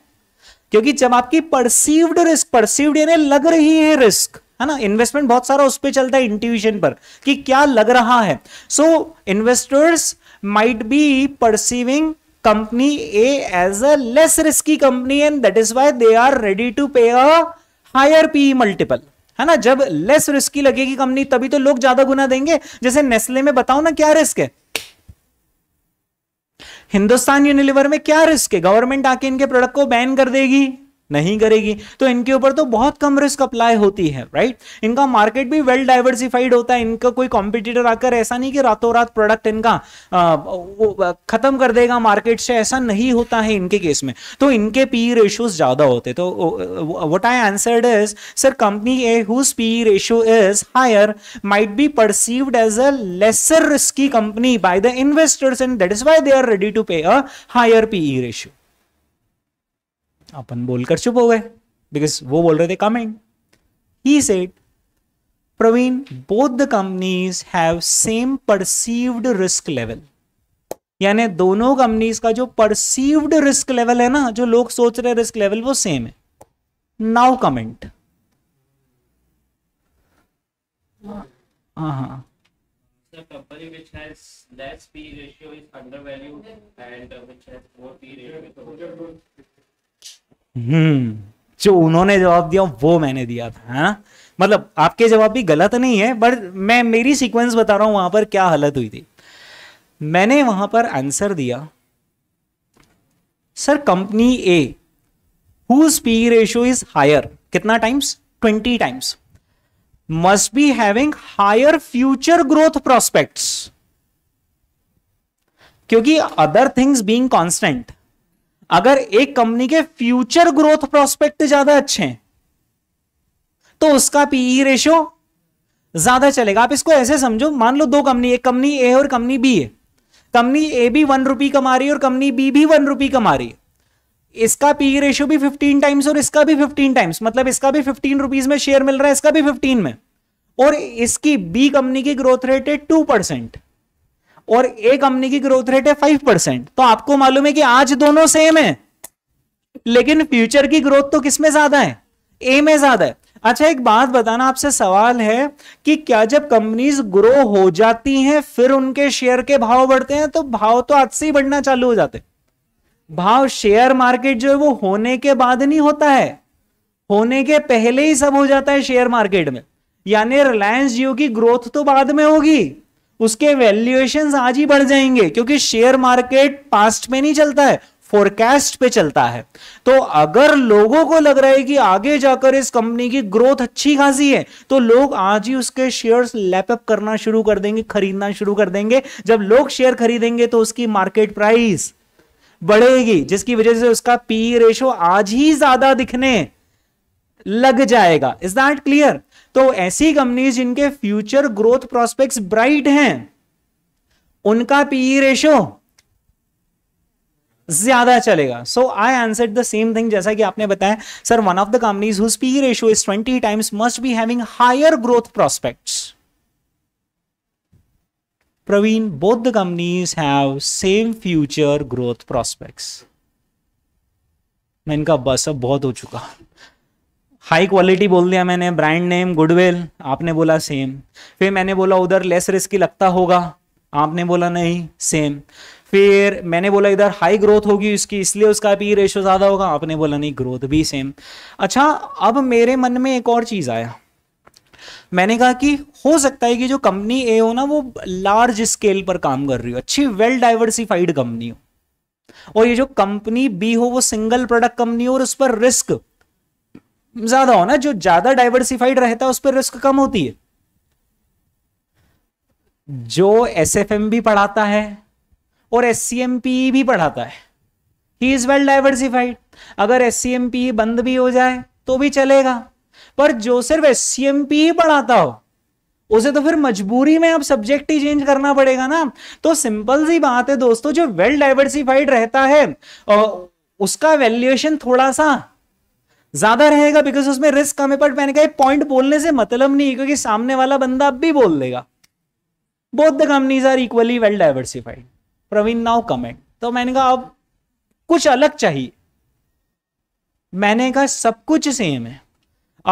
क्योंकि जब आपकी परसिव्ड रिस्क परसिव्ड यानी लग रही है रिस्क है ना इन्वेस्टमेंट बहुत सारा उस पर चलता है इंट्यूशन पर कि क्या लग रहा है so investors might be perceiving company A as a less risky company and that is why they are ready to pay a higher P multiple है ना जब लेस रिस्की लगेगी कंपनी तभी तो लोग ज्यादा गुना देंगे जैसे नेस्ले में बताओ ना क्या रिस्क है हिंदुस्तान यूनिलिवर में क्या रिस्क है गवर्नमेंट आके इनके प्रोडक्ट को बैन कर देगी नहीं करेगी तो इनके ऊपर तो बहुत कम रिस्क अप्लाई होती है राइट इनका मार्केट भी वेल डाइवर्सिफाइड होता है इनका कोई कॉम्पिटिटर आकर ऐसा नहीं कि रातों रात प्रोडक्ट इनका खत्म कर देगा मार्केट से ऐसा नहीं होता है इनके केस में तो इनके पी रेशो e ज्यादा होते तो what I answer is sir company A whose P ratio is higher might be perceived as a lesser risky company by the investors and that is why they are ready to pay a higher PE ratio अपन बोलकर चुप हो गए because वो बोल रहे थे comment he said Praveen both the companies have same perceived risk level यानी दोनों कंपनीज का जो परसीव्ड रिस्क लेवल है ना जो लोग सोच रहे रिस्क लेवल वो सेम है नाउ कमेंट हाँ, हाँ. हम्म जो उन्होंने जवाब दिया वो मैंने दिया था है हाँ? ना मतलब आपके जवाब भी गलत नहीं है बट मैं मेरी सीक्वेंस बता रहा हूं वहां पर क्या हालत हुई थी मैंने वहां पर आंसर दिया sir company A whose P ratio is higher कितना times twenty times must be having higher future growth prospects क्योंकि अदर थिंग्स बीइंग कांस्टेंट अगर एक कंपनी के फ्यूचर ग्रोथ प्रोस्पेक्ट ज्यादा अच्छे हैं तो उसका पीई रेशियो e ज्यादा चलेगा आप इसको ऐसे समझो मान लो दो कंपनी एक कंपनी ए और कंपनी बी है कंपनी ए भी वन रुपी कमा रही है और कंपनी बी भी वन रुपी कमा रही है इसका पीई रेशियो e भी फिफ्टीन टाइम्स और इसका भी फिफ्टीन टाइम्स मतलब इसका भी फिफ्टीन रुपीज में शेयर मिल रहा है इसका भी फिफ्टीन में और इसकी बी कंपनी की ग्रोथ रेट है टू परसेंट और ए कंपनी की ग्रोथ रेट है फाइव परसेंट तो आपको मालूम है कि आज दोनों सेम है लेकिन फ्यूचर की ग्रोथ तो किसमें ज्यादा है ए में ज्यादा है अच्छा एक बात बताना आपसे सवाल है कि क्या जब कंपनीज ग्रो हो जाती हैं फिर उनके शेयर के भाव बढ़ते हैं तो भाव तो आज से ही बढ़ना चालू हो जाते भाव शेयर मार्केट जो है वो होने के बाद नहीं होता है होने के पहले ही सब हो जाता है शेयर मार्केट में यानी रिलायंस जियो की ग्रोथ तो बाद में होगी उसके वैल्यूएशन आज ही बढ़ जाएंगे क्योंकि शेयर मार्केट पास्ट में नहीं चलता है फोरकास्ट पे चलता है तो अगर लोगों को लग रहा है कि आगे जाकर इस कंपनी की ग्रोथ अच्छी खासी है तो लोग आज ही उसके शेयर्स लैपअप करना शुरू कर देंगे खरीदना शुरू कर देंगे जब लोग शेयर खरीदेंगे तो उसकी मार्केट प्राइस बढ़ेगी जिसकी वजह से उसका पी रेशो e आज ही ज्यादा दिखने लग जाएगा इज दैट क्लियर तो ऐसी कंपनीज जिनके फ्यूचर ग्रोथ प्रोस्पेक्ट्स ब्राइट हैं उनका पीई रेशो e ज्यादा चलेगा so I answer the same thing जैसा कि आपने बताया sir one of the companies whose P ratio is 20 times must be having higher growth prospects Praveen both the companies have same future growth prospects मैं इनका बस अब बहुत हो चुका हाई क्वालिटी बोल दिया मैंने ब्रांड नेम गुडविल आपने बोला सेम फिर मैंने बोला उधर लेस रिस्की लगता होगा आपने बोला नहीं सेम फिर मैंने बोला इधर हाई ग्रोथ होगी इसकी इसलिए उसका पी रेशो ज़्यादा होगा आपने बोला नहीं ग्रोथ भी सेम अच्छा अब मेरे मन में एक और चीज़ आया मैंने कहा कि हो सकता है कि जो कंपनी ए हो ना वो लार्ज स्केल पर काम कर रही हो अच्छी वेल डाइवर्सिफाइड कंपनी हो और ये जो कंपनी बी हो वो सिंगल प्रोडक्ट कंपनी हो और उस पर रिस्क ज्यादा होना जो ज्यादा डाइवर्सिफाइड रहता है उस पर रिस्क कम होती है जो एस भी पढ़ाता है और एस भी पढ़ाता है ही इज वेल डाइवर्सिफाइड अगर एस बंद भी हो जाए तो भी चलेगा पर जो सिर्फ एस ही पढ़ाता हो उसे तो फिर मजबूरी में आप सब्जेक्ट ही चेंज करना पड़ेगा ना तो सिंपल सी बात है दोस्तों जो वेल डाइवर्सिफाइड रहता है उसका वैल्यूएशन थोड़ा सा ज्यादा रहेगा बिकॉज उसमें रिस्क कम है बट मैंने कहा पॉइंट बोलने से मतलब नहीं क्योंकि सामने वाला बंदा अब भी बोल देगा both the companies are equally well diversified Praveen now comment तो मैंने कहा अब कुछ अलग चाहिए मैंने कहा सब कुछ सेम है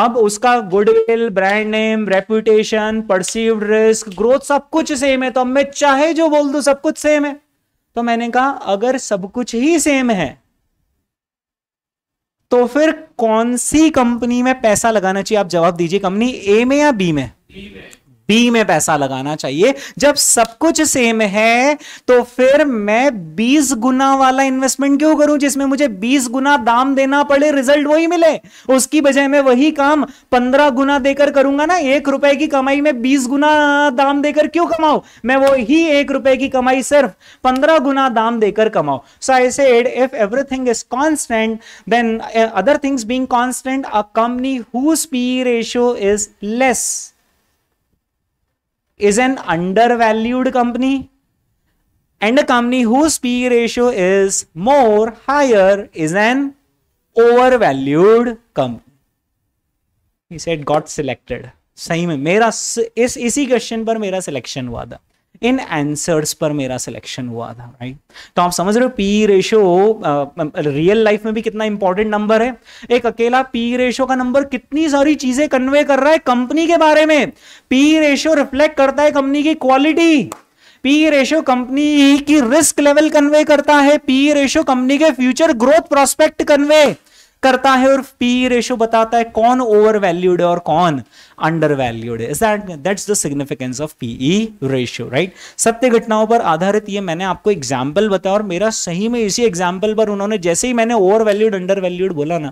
अब उसका goodwill brand name reputation perceive risk growth सब कुछ सेम है तो अब मैं चाहे जो बोल दू सब कुछ सेम है तो मैंने कहा अगर सब कुछ ही सेम है तो फिर कौन सी कंपनी में पैसा लगाना चाहिए आप जवाब दीजिए कंपनी ए में या बी में बी में पैसा लगाना चाहिए जब सब कुछ सेम है तो फिर मैं बीस गुना वाला इन्वेस्टमेंट क्यों करूं जिसमें मुझे बीस गुना दाम देना पड़े रिजल्ट वही मिले उसकी बजाय मैं वही काम पंद्रह गुना देकर करूंगा ना एक रुपए की कमाई में बीस गुना दाम देकर क्यों कमाऊ मैं वही एक रुपए की कमाई सिर्फ पंद्रह गुना दाम देकर कमाऊ so I said if everything is constant then other things being constant a company whose P ratio is less is an undervalued company and a company whose P ratio is more higher is an overvalued company. He said got selected. सही में मेरा इस इसी question पर मेरा selection हुआ था इन answers पर मेरा सिलेक्शन हुआ था राइट तो आप समझ रहे हो पी रेशो रियल लाइफ में भी कितना इंपॉर्टेंट नंबर है एक अकेला पी रेशो का नंबर कितनी सारी चीजें कन्वे कर रहा है कंपनी के बारे में पी रेशो रिफ्लेक्ट करता है कंपनी की क्वालिटी पी रेशो कंपनी की रिस्क लेवल कन्वे करता है पी रेशो कंपनी के फ्यूचर ग्रोथ प्रोस्पेक्ट कन्वे करता है और पी रेशो बताता है कौन ओवर वैल्यूड है और कौन अंडर वैल्यूड है that that's the significance of PE ratio right सत्य घटनाओं पर आधारित ये मैंने आपको एग्जाम्पल बताया और मेरा सही में इसी एग्जाम्पल पर उन्होंने जैसे ही मैंने ओवर वैल्यूड अंडर वैल्यूड बोला ना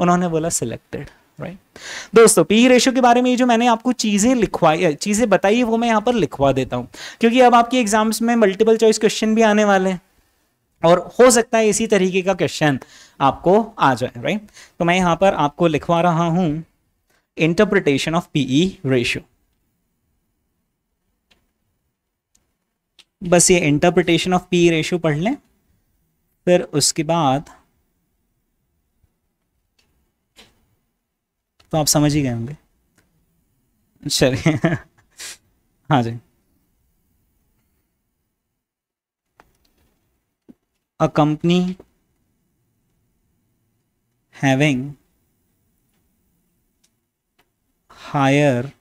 उन्होंने बोला सिलेक्टेड राइट right? दोस्तों पी रेशियो के बारे में ये जो मैंने आपको चीज़ें लिखवाई चीज़ें बताई वो मैं यहाँ पर लिखवा देता हूँ क्योंकि अब आपके एग्जाम्स में मल्टीपल चॉइस क्वेश्चन भी आने वाले हैं और हो सकता है इसी तरीके का क्वेश्चन आपको आ जाए राइट तो मैं यहां पर आपको लिखवा रहा हूं इंटरप्रिटेशन ऑफ पीई रेशियो बस ये इंटरप्रिटेशन ऑफ पीई रेशियो पढ़ लें फिर उसके बाद तो आप समझ ही गए होंगे चलिए हाँ जी a company having higher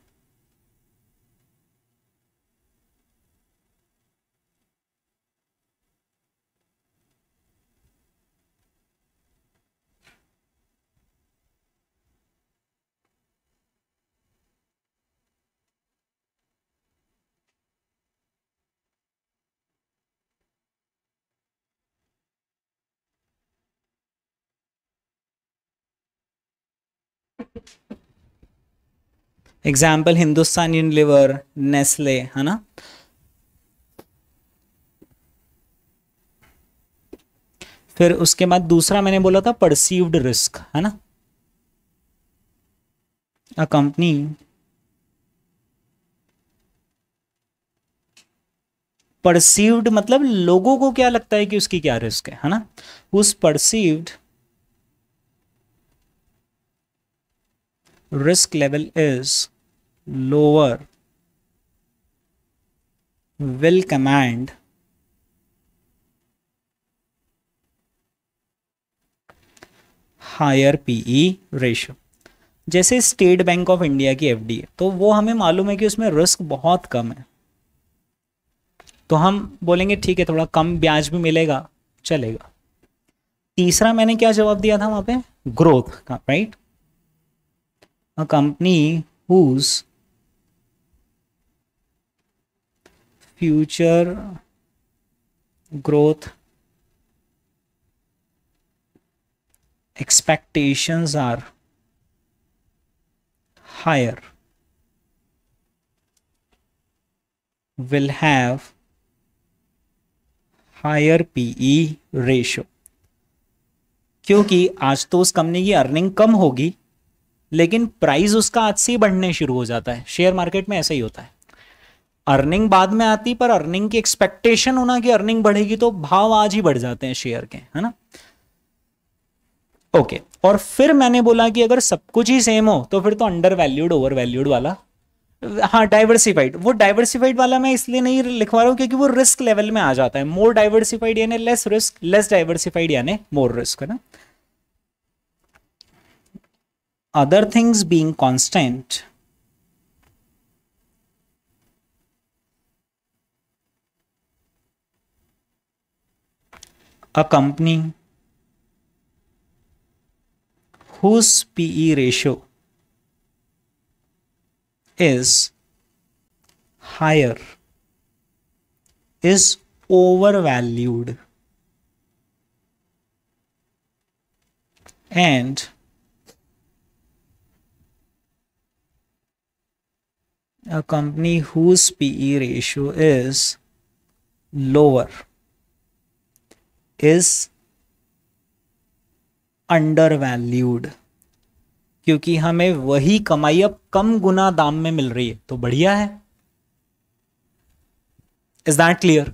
example Hindustan Unilever Nestle है ना फिर उसके बाद दूसरा मैंने बोला था परसीव्ड रिस्क है ना अ कंपनी परसीव्ड मतलब लोगों को क्या लगता है कि उसकी क्या रिस्क है है ना उस perceived risk level is lower will command higher PE e ratio. जैसे स्टेट बैंक ऑफ इंडिया की एफ है तो वो हमें मालूम है कि उसमें रिस्क बहुत कम है तो हम बोलेंगे ठीक है थोड़ा कम ब्याज भी मिलेगा चलेगा तीसरा मैंने क्या जवाब दिया था वहां पे ग्रोथ का right a company whose future growth expectations are higher will have higher PE ratio क्योंकि आज तो उस कंपनी की अर्निंग कम होगी लेकिन प्राइस उसका आज से ही बढ़ने शुरू हो जाता है शेयर मार्केट में ऐसा ही होता है अर्निंग बाद में आती पर अर्निंग की एक्सपेक्टेशन होना कि अर्निंग बढ़ेगी तो भाव आज ही बढ़ जाते हैं शेयर के है ना ओके okay. और फिर मैंने बोला कि अगर सब कुछ ही सेम हो तो फिर तो अंडर वैल्यूड ओवर वैल्यूड वाला हाँ डाइवर्सिफाइड वो डाइवर्सिफाइड वाला मैं इसलिए नहीं लिखवा रहा हूँ क्योंकि वो रिस्क लेवल में आ जाता है मोर डाइवर्सिफाइड यानी लेस रिस्क लेस डाइवर्सिफाइड यानी मोर रिस्क है ना other things being constant a company whose PE ratio is higher is overvalued and a company whose PE ratio is lower is undervalued क्योंकि हमें वही कमाई अब कम गुना दाम में मिल रही है तो बढ़िया है इज दैट क्लियर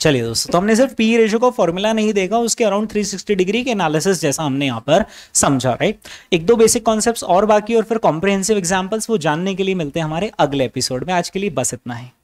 चलिए दोस्तों तो हमने सिर्फ पी रेशो e का फॉर्मूला नहीं देखा उसके अराउंड 360 डिग्री के एनालिसिस जैसा हमने यहां पर समझा राइट एक दो बेसिक कॉन्सेप्ट्स और बाकी और फिर कॉम्प्रिहेंसिव एग्जांपल्स वो जानने के लिए मिलते हैं हमारे अगले एपिसोड में आज के लिए बस इतना ही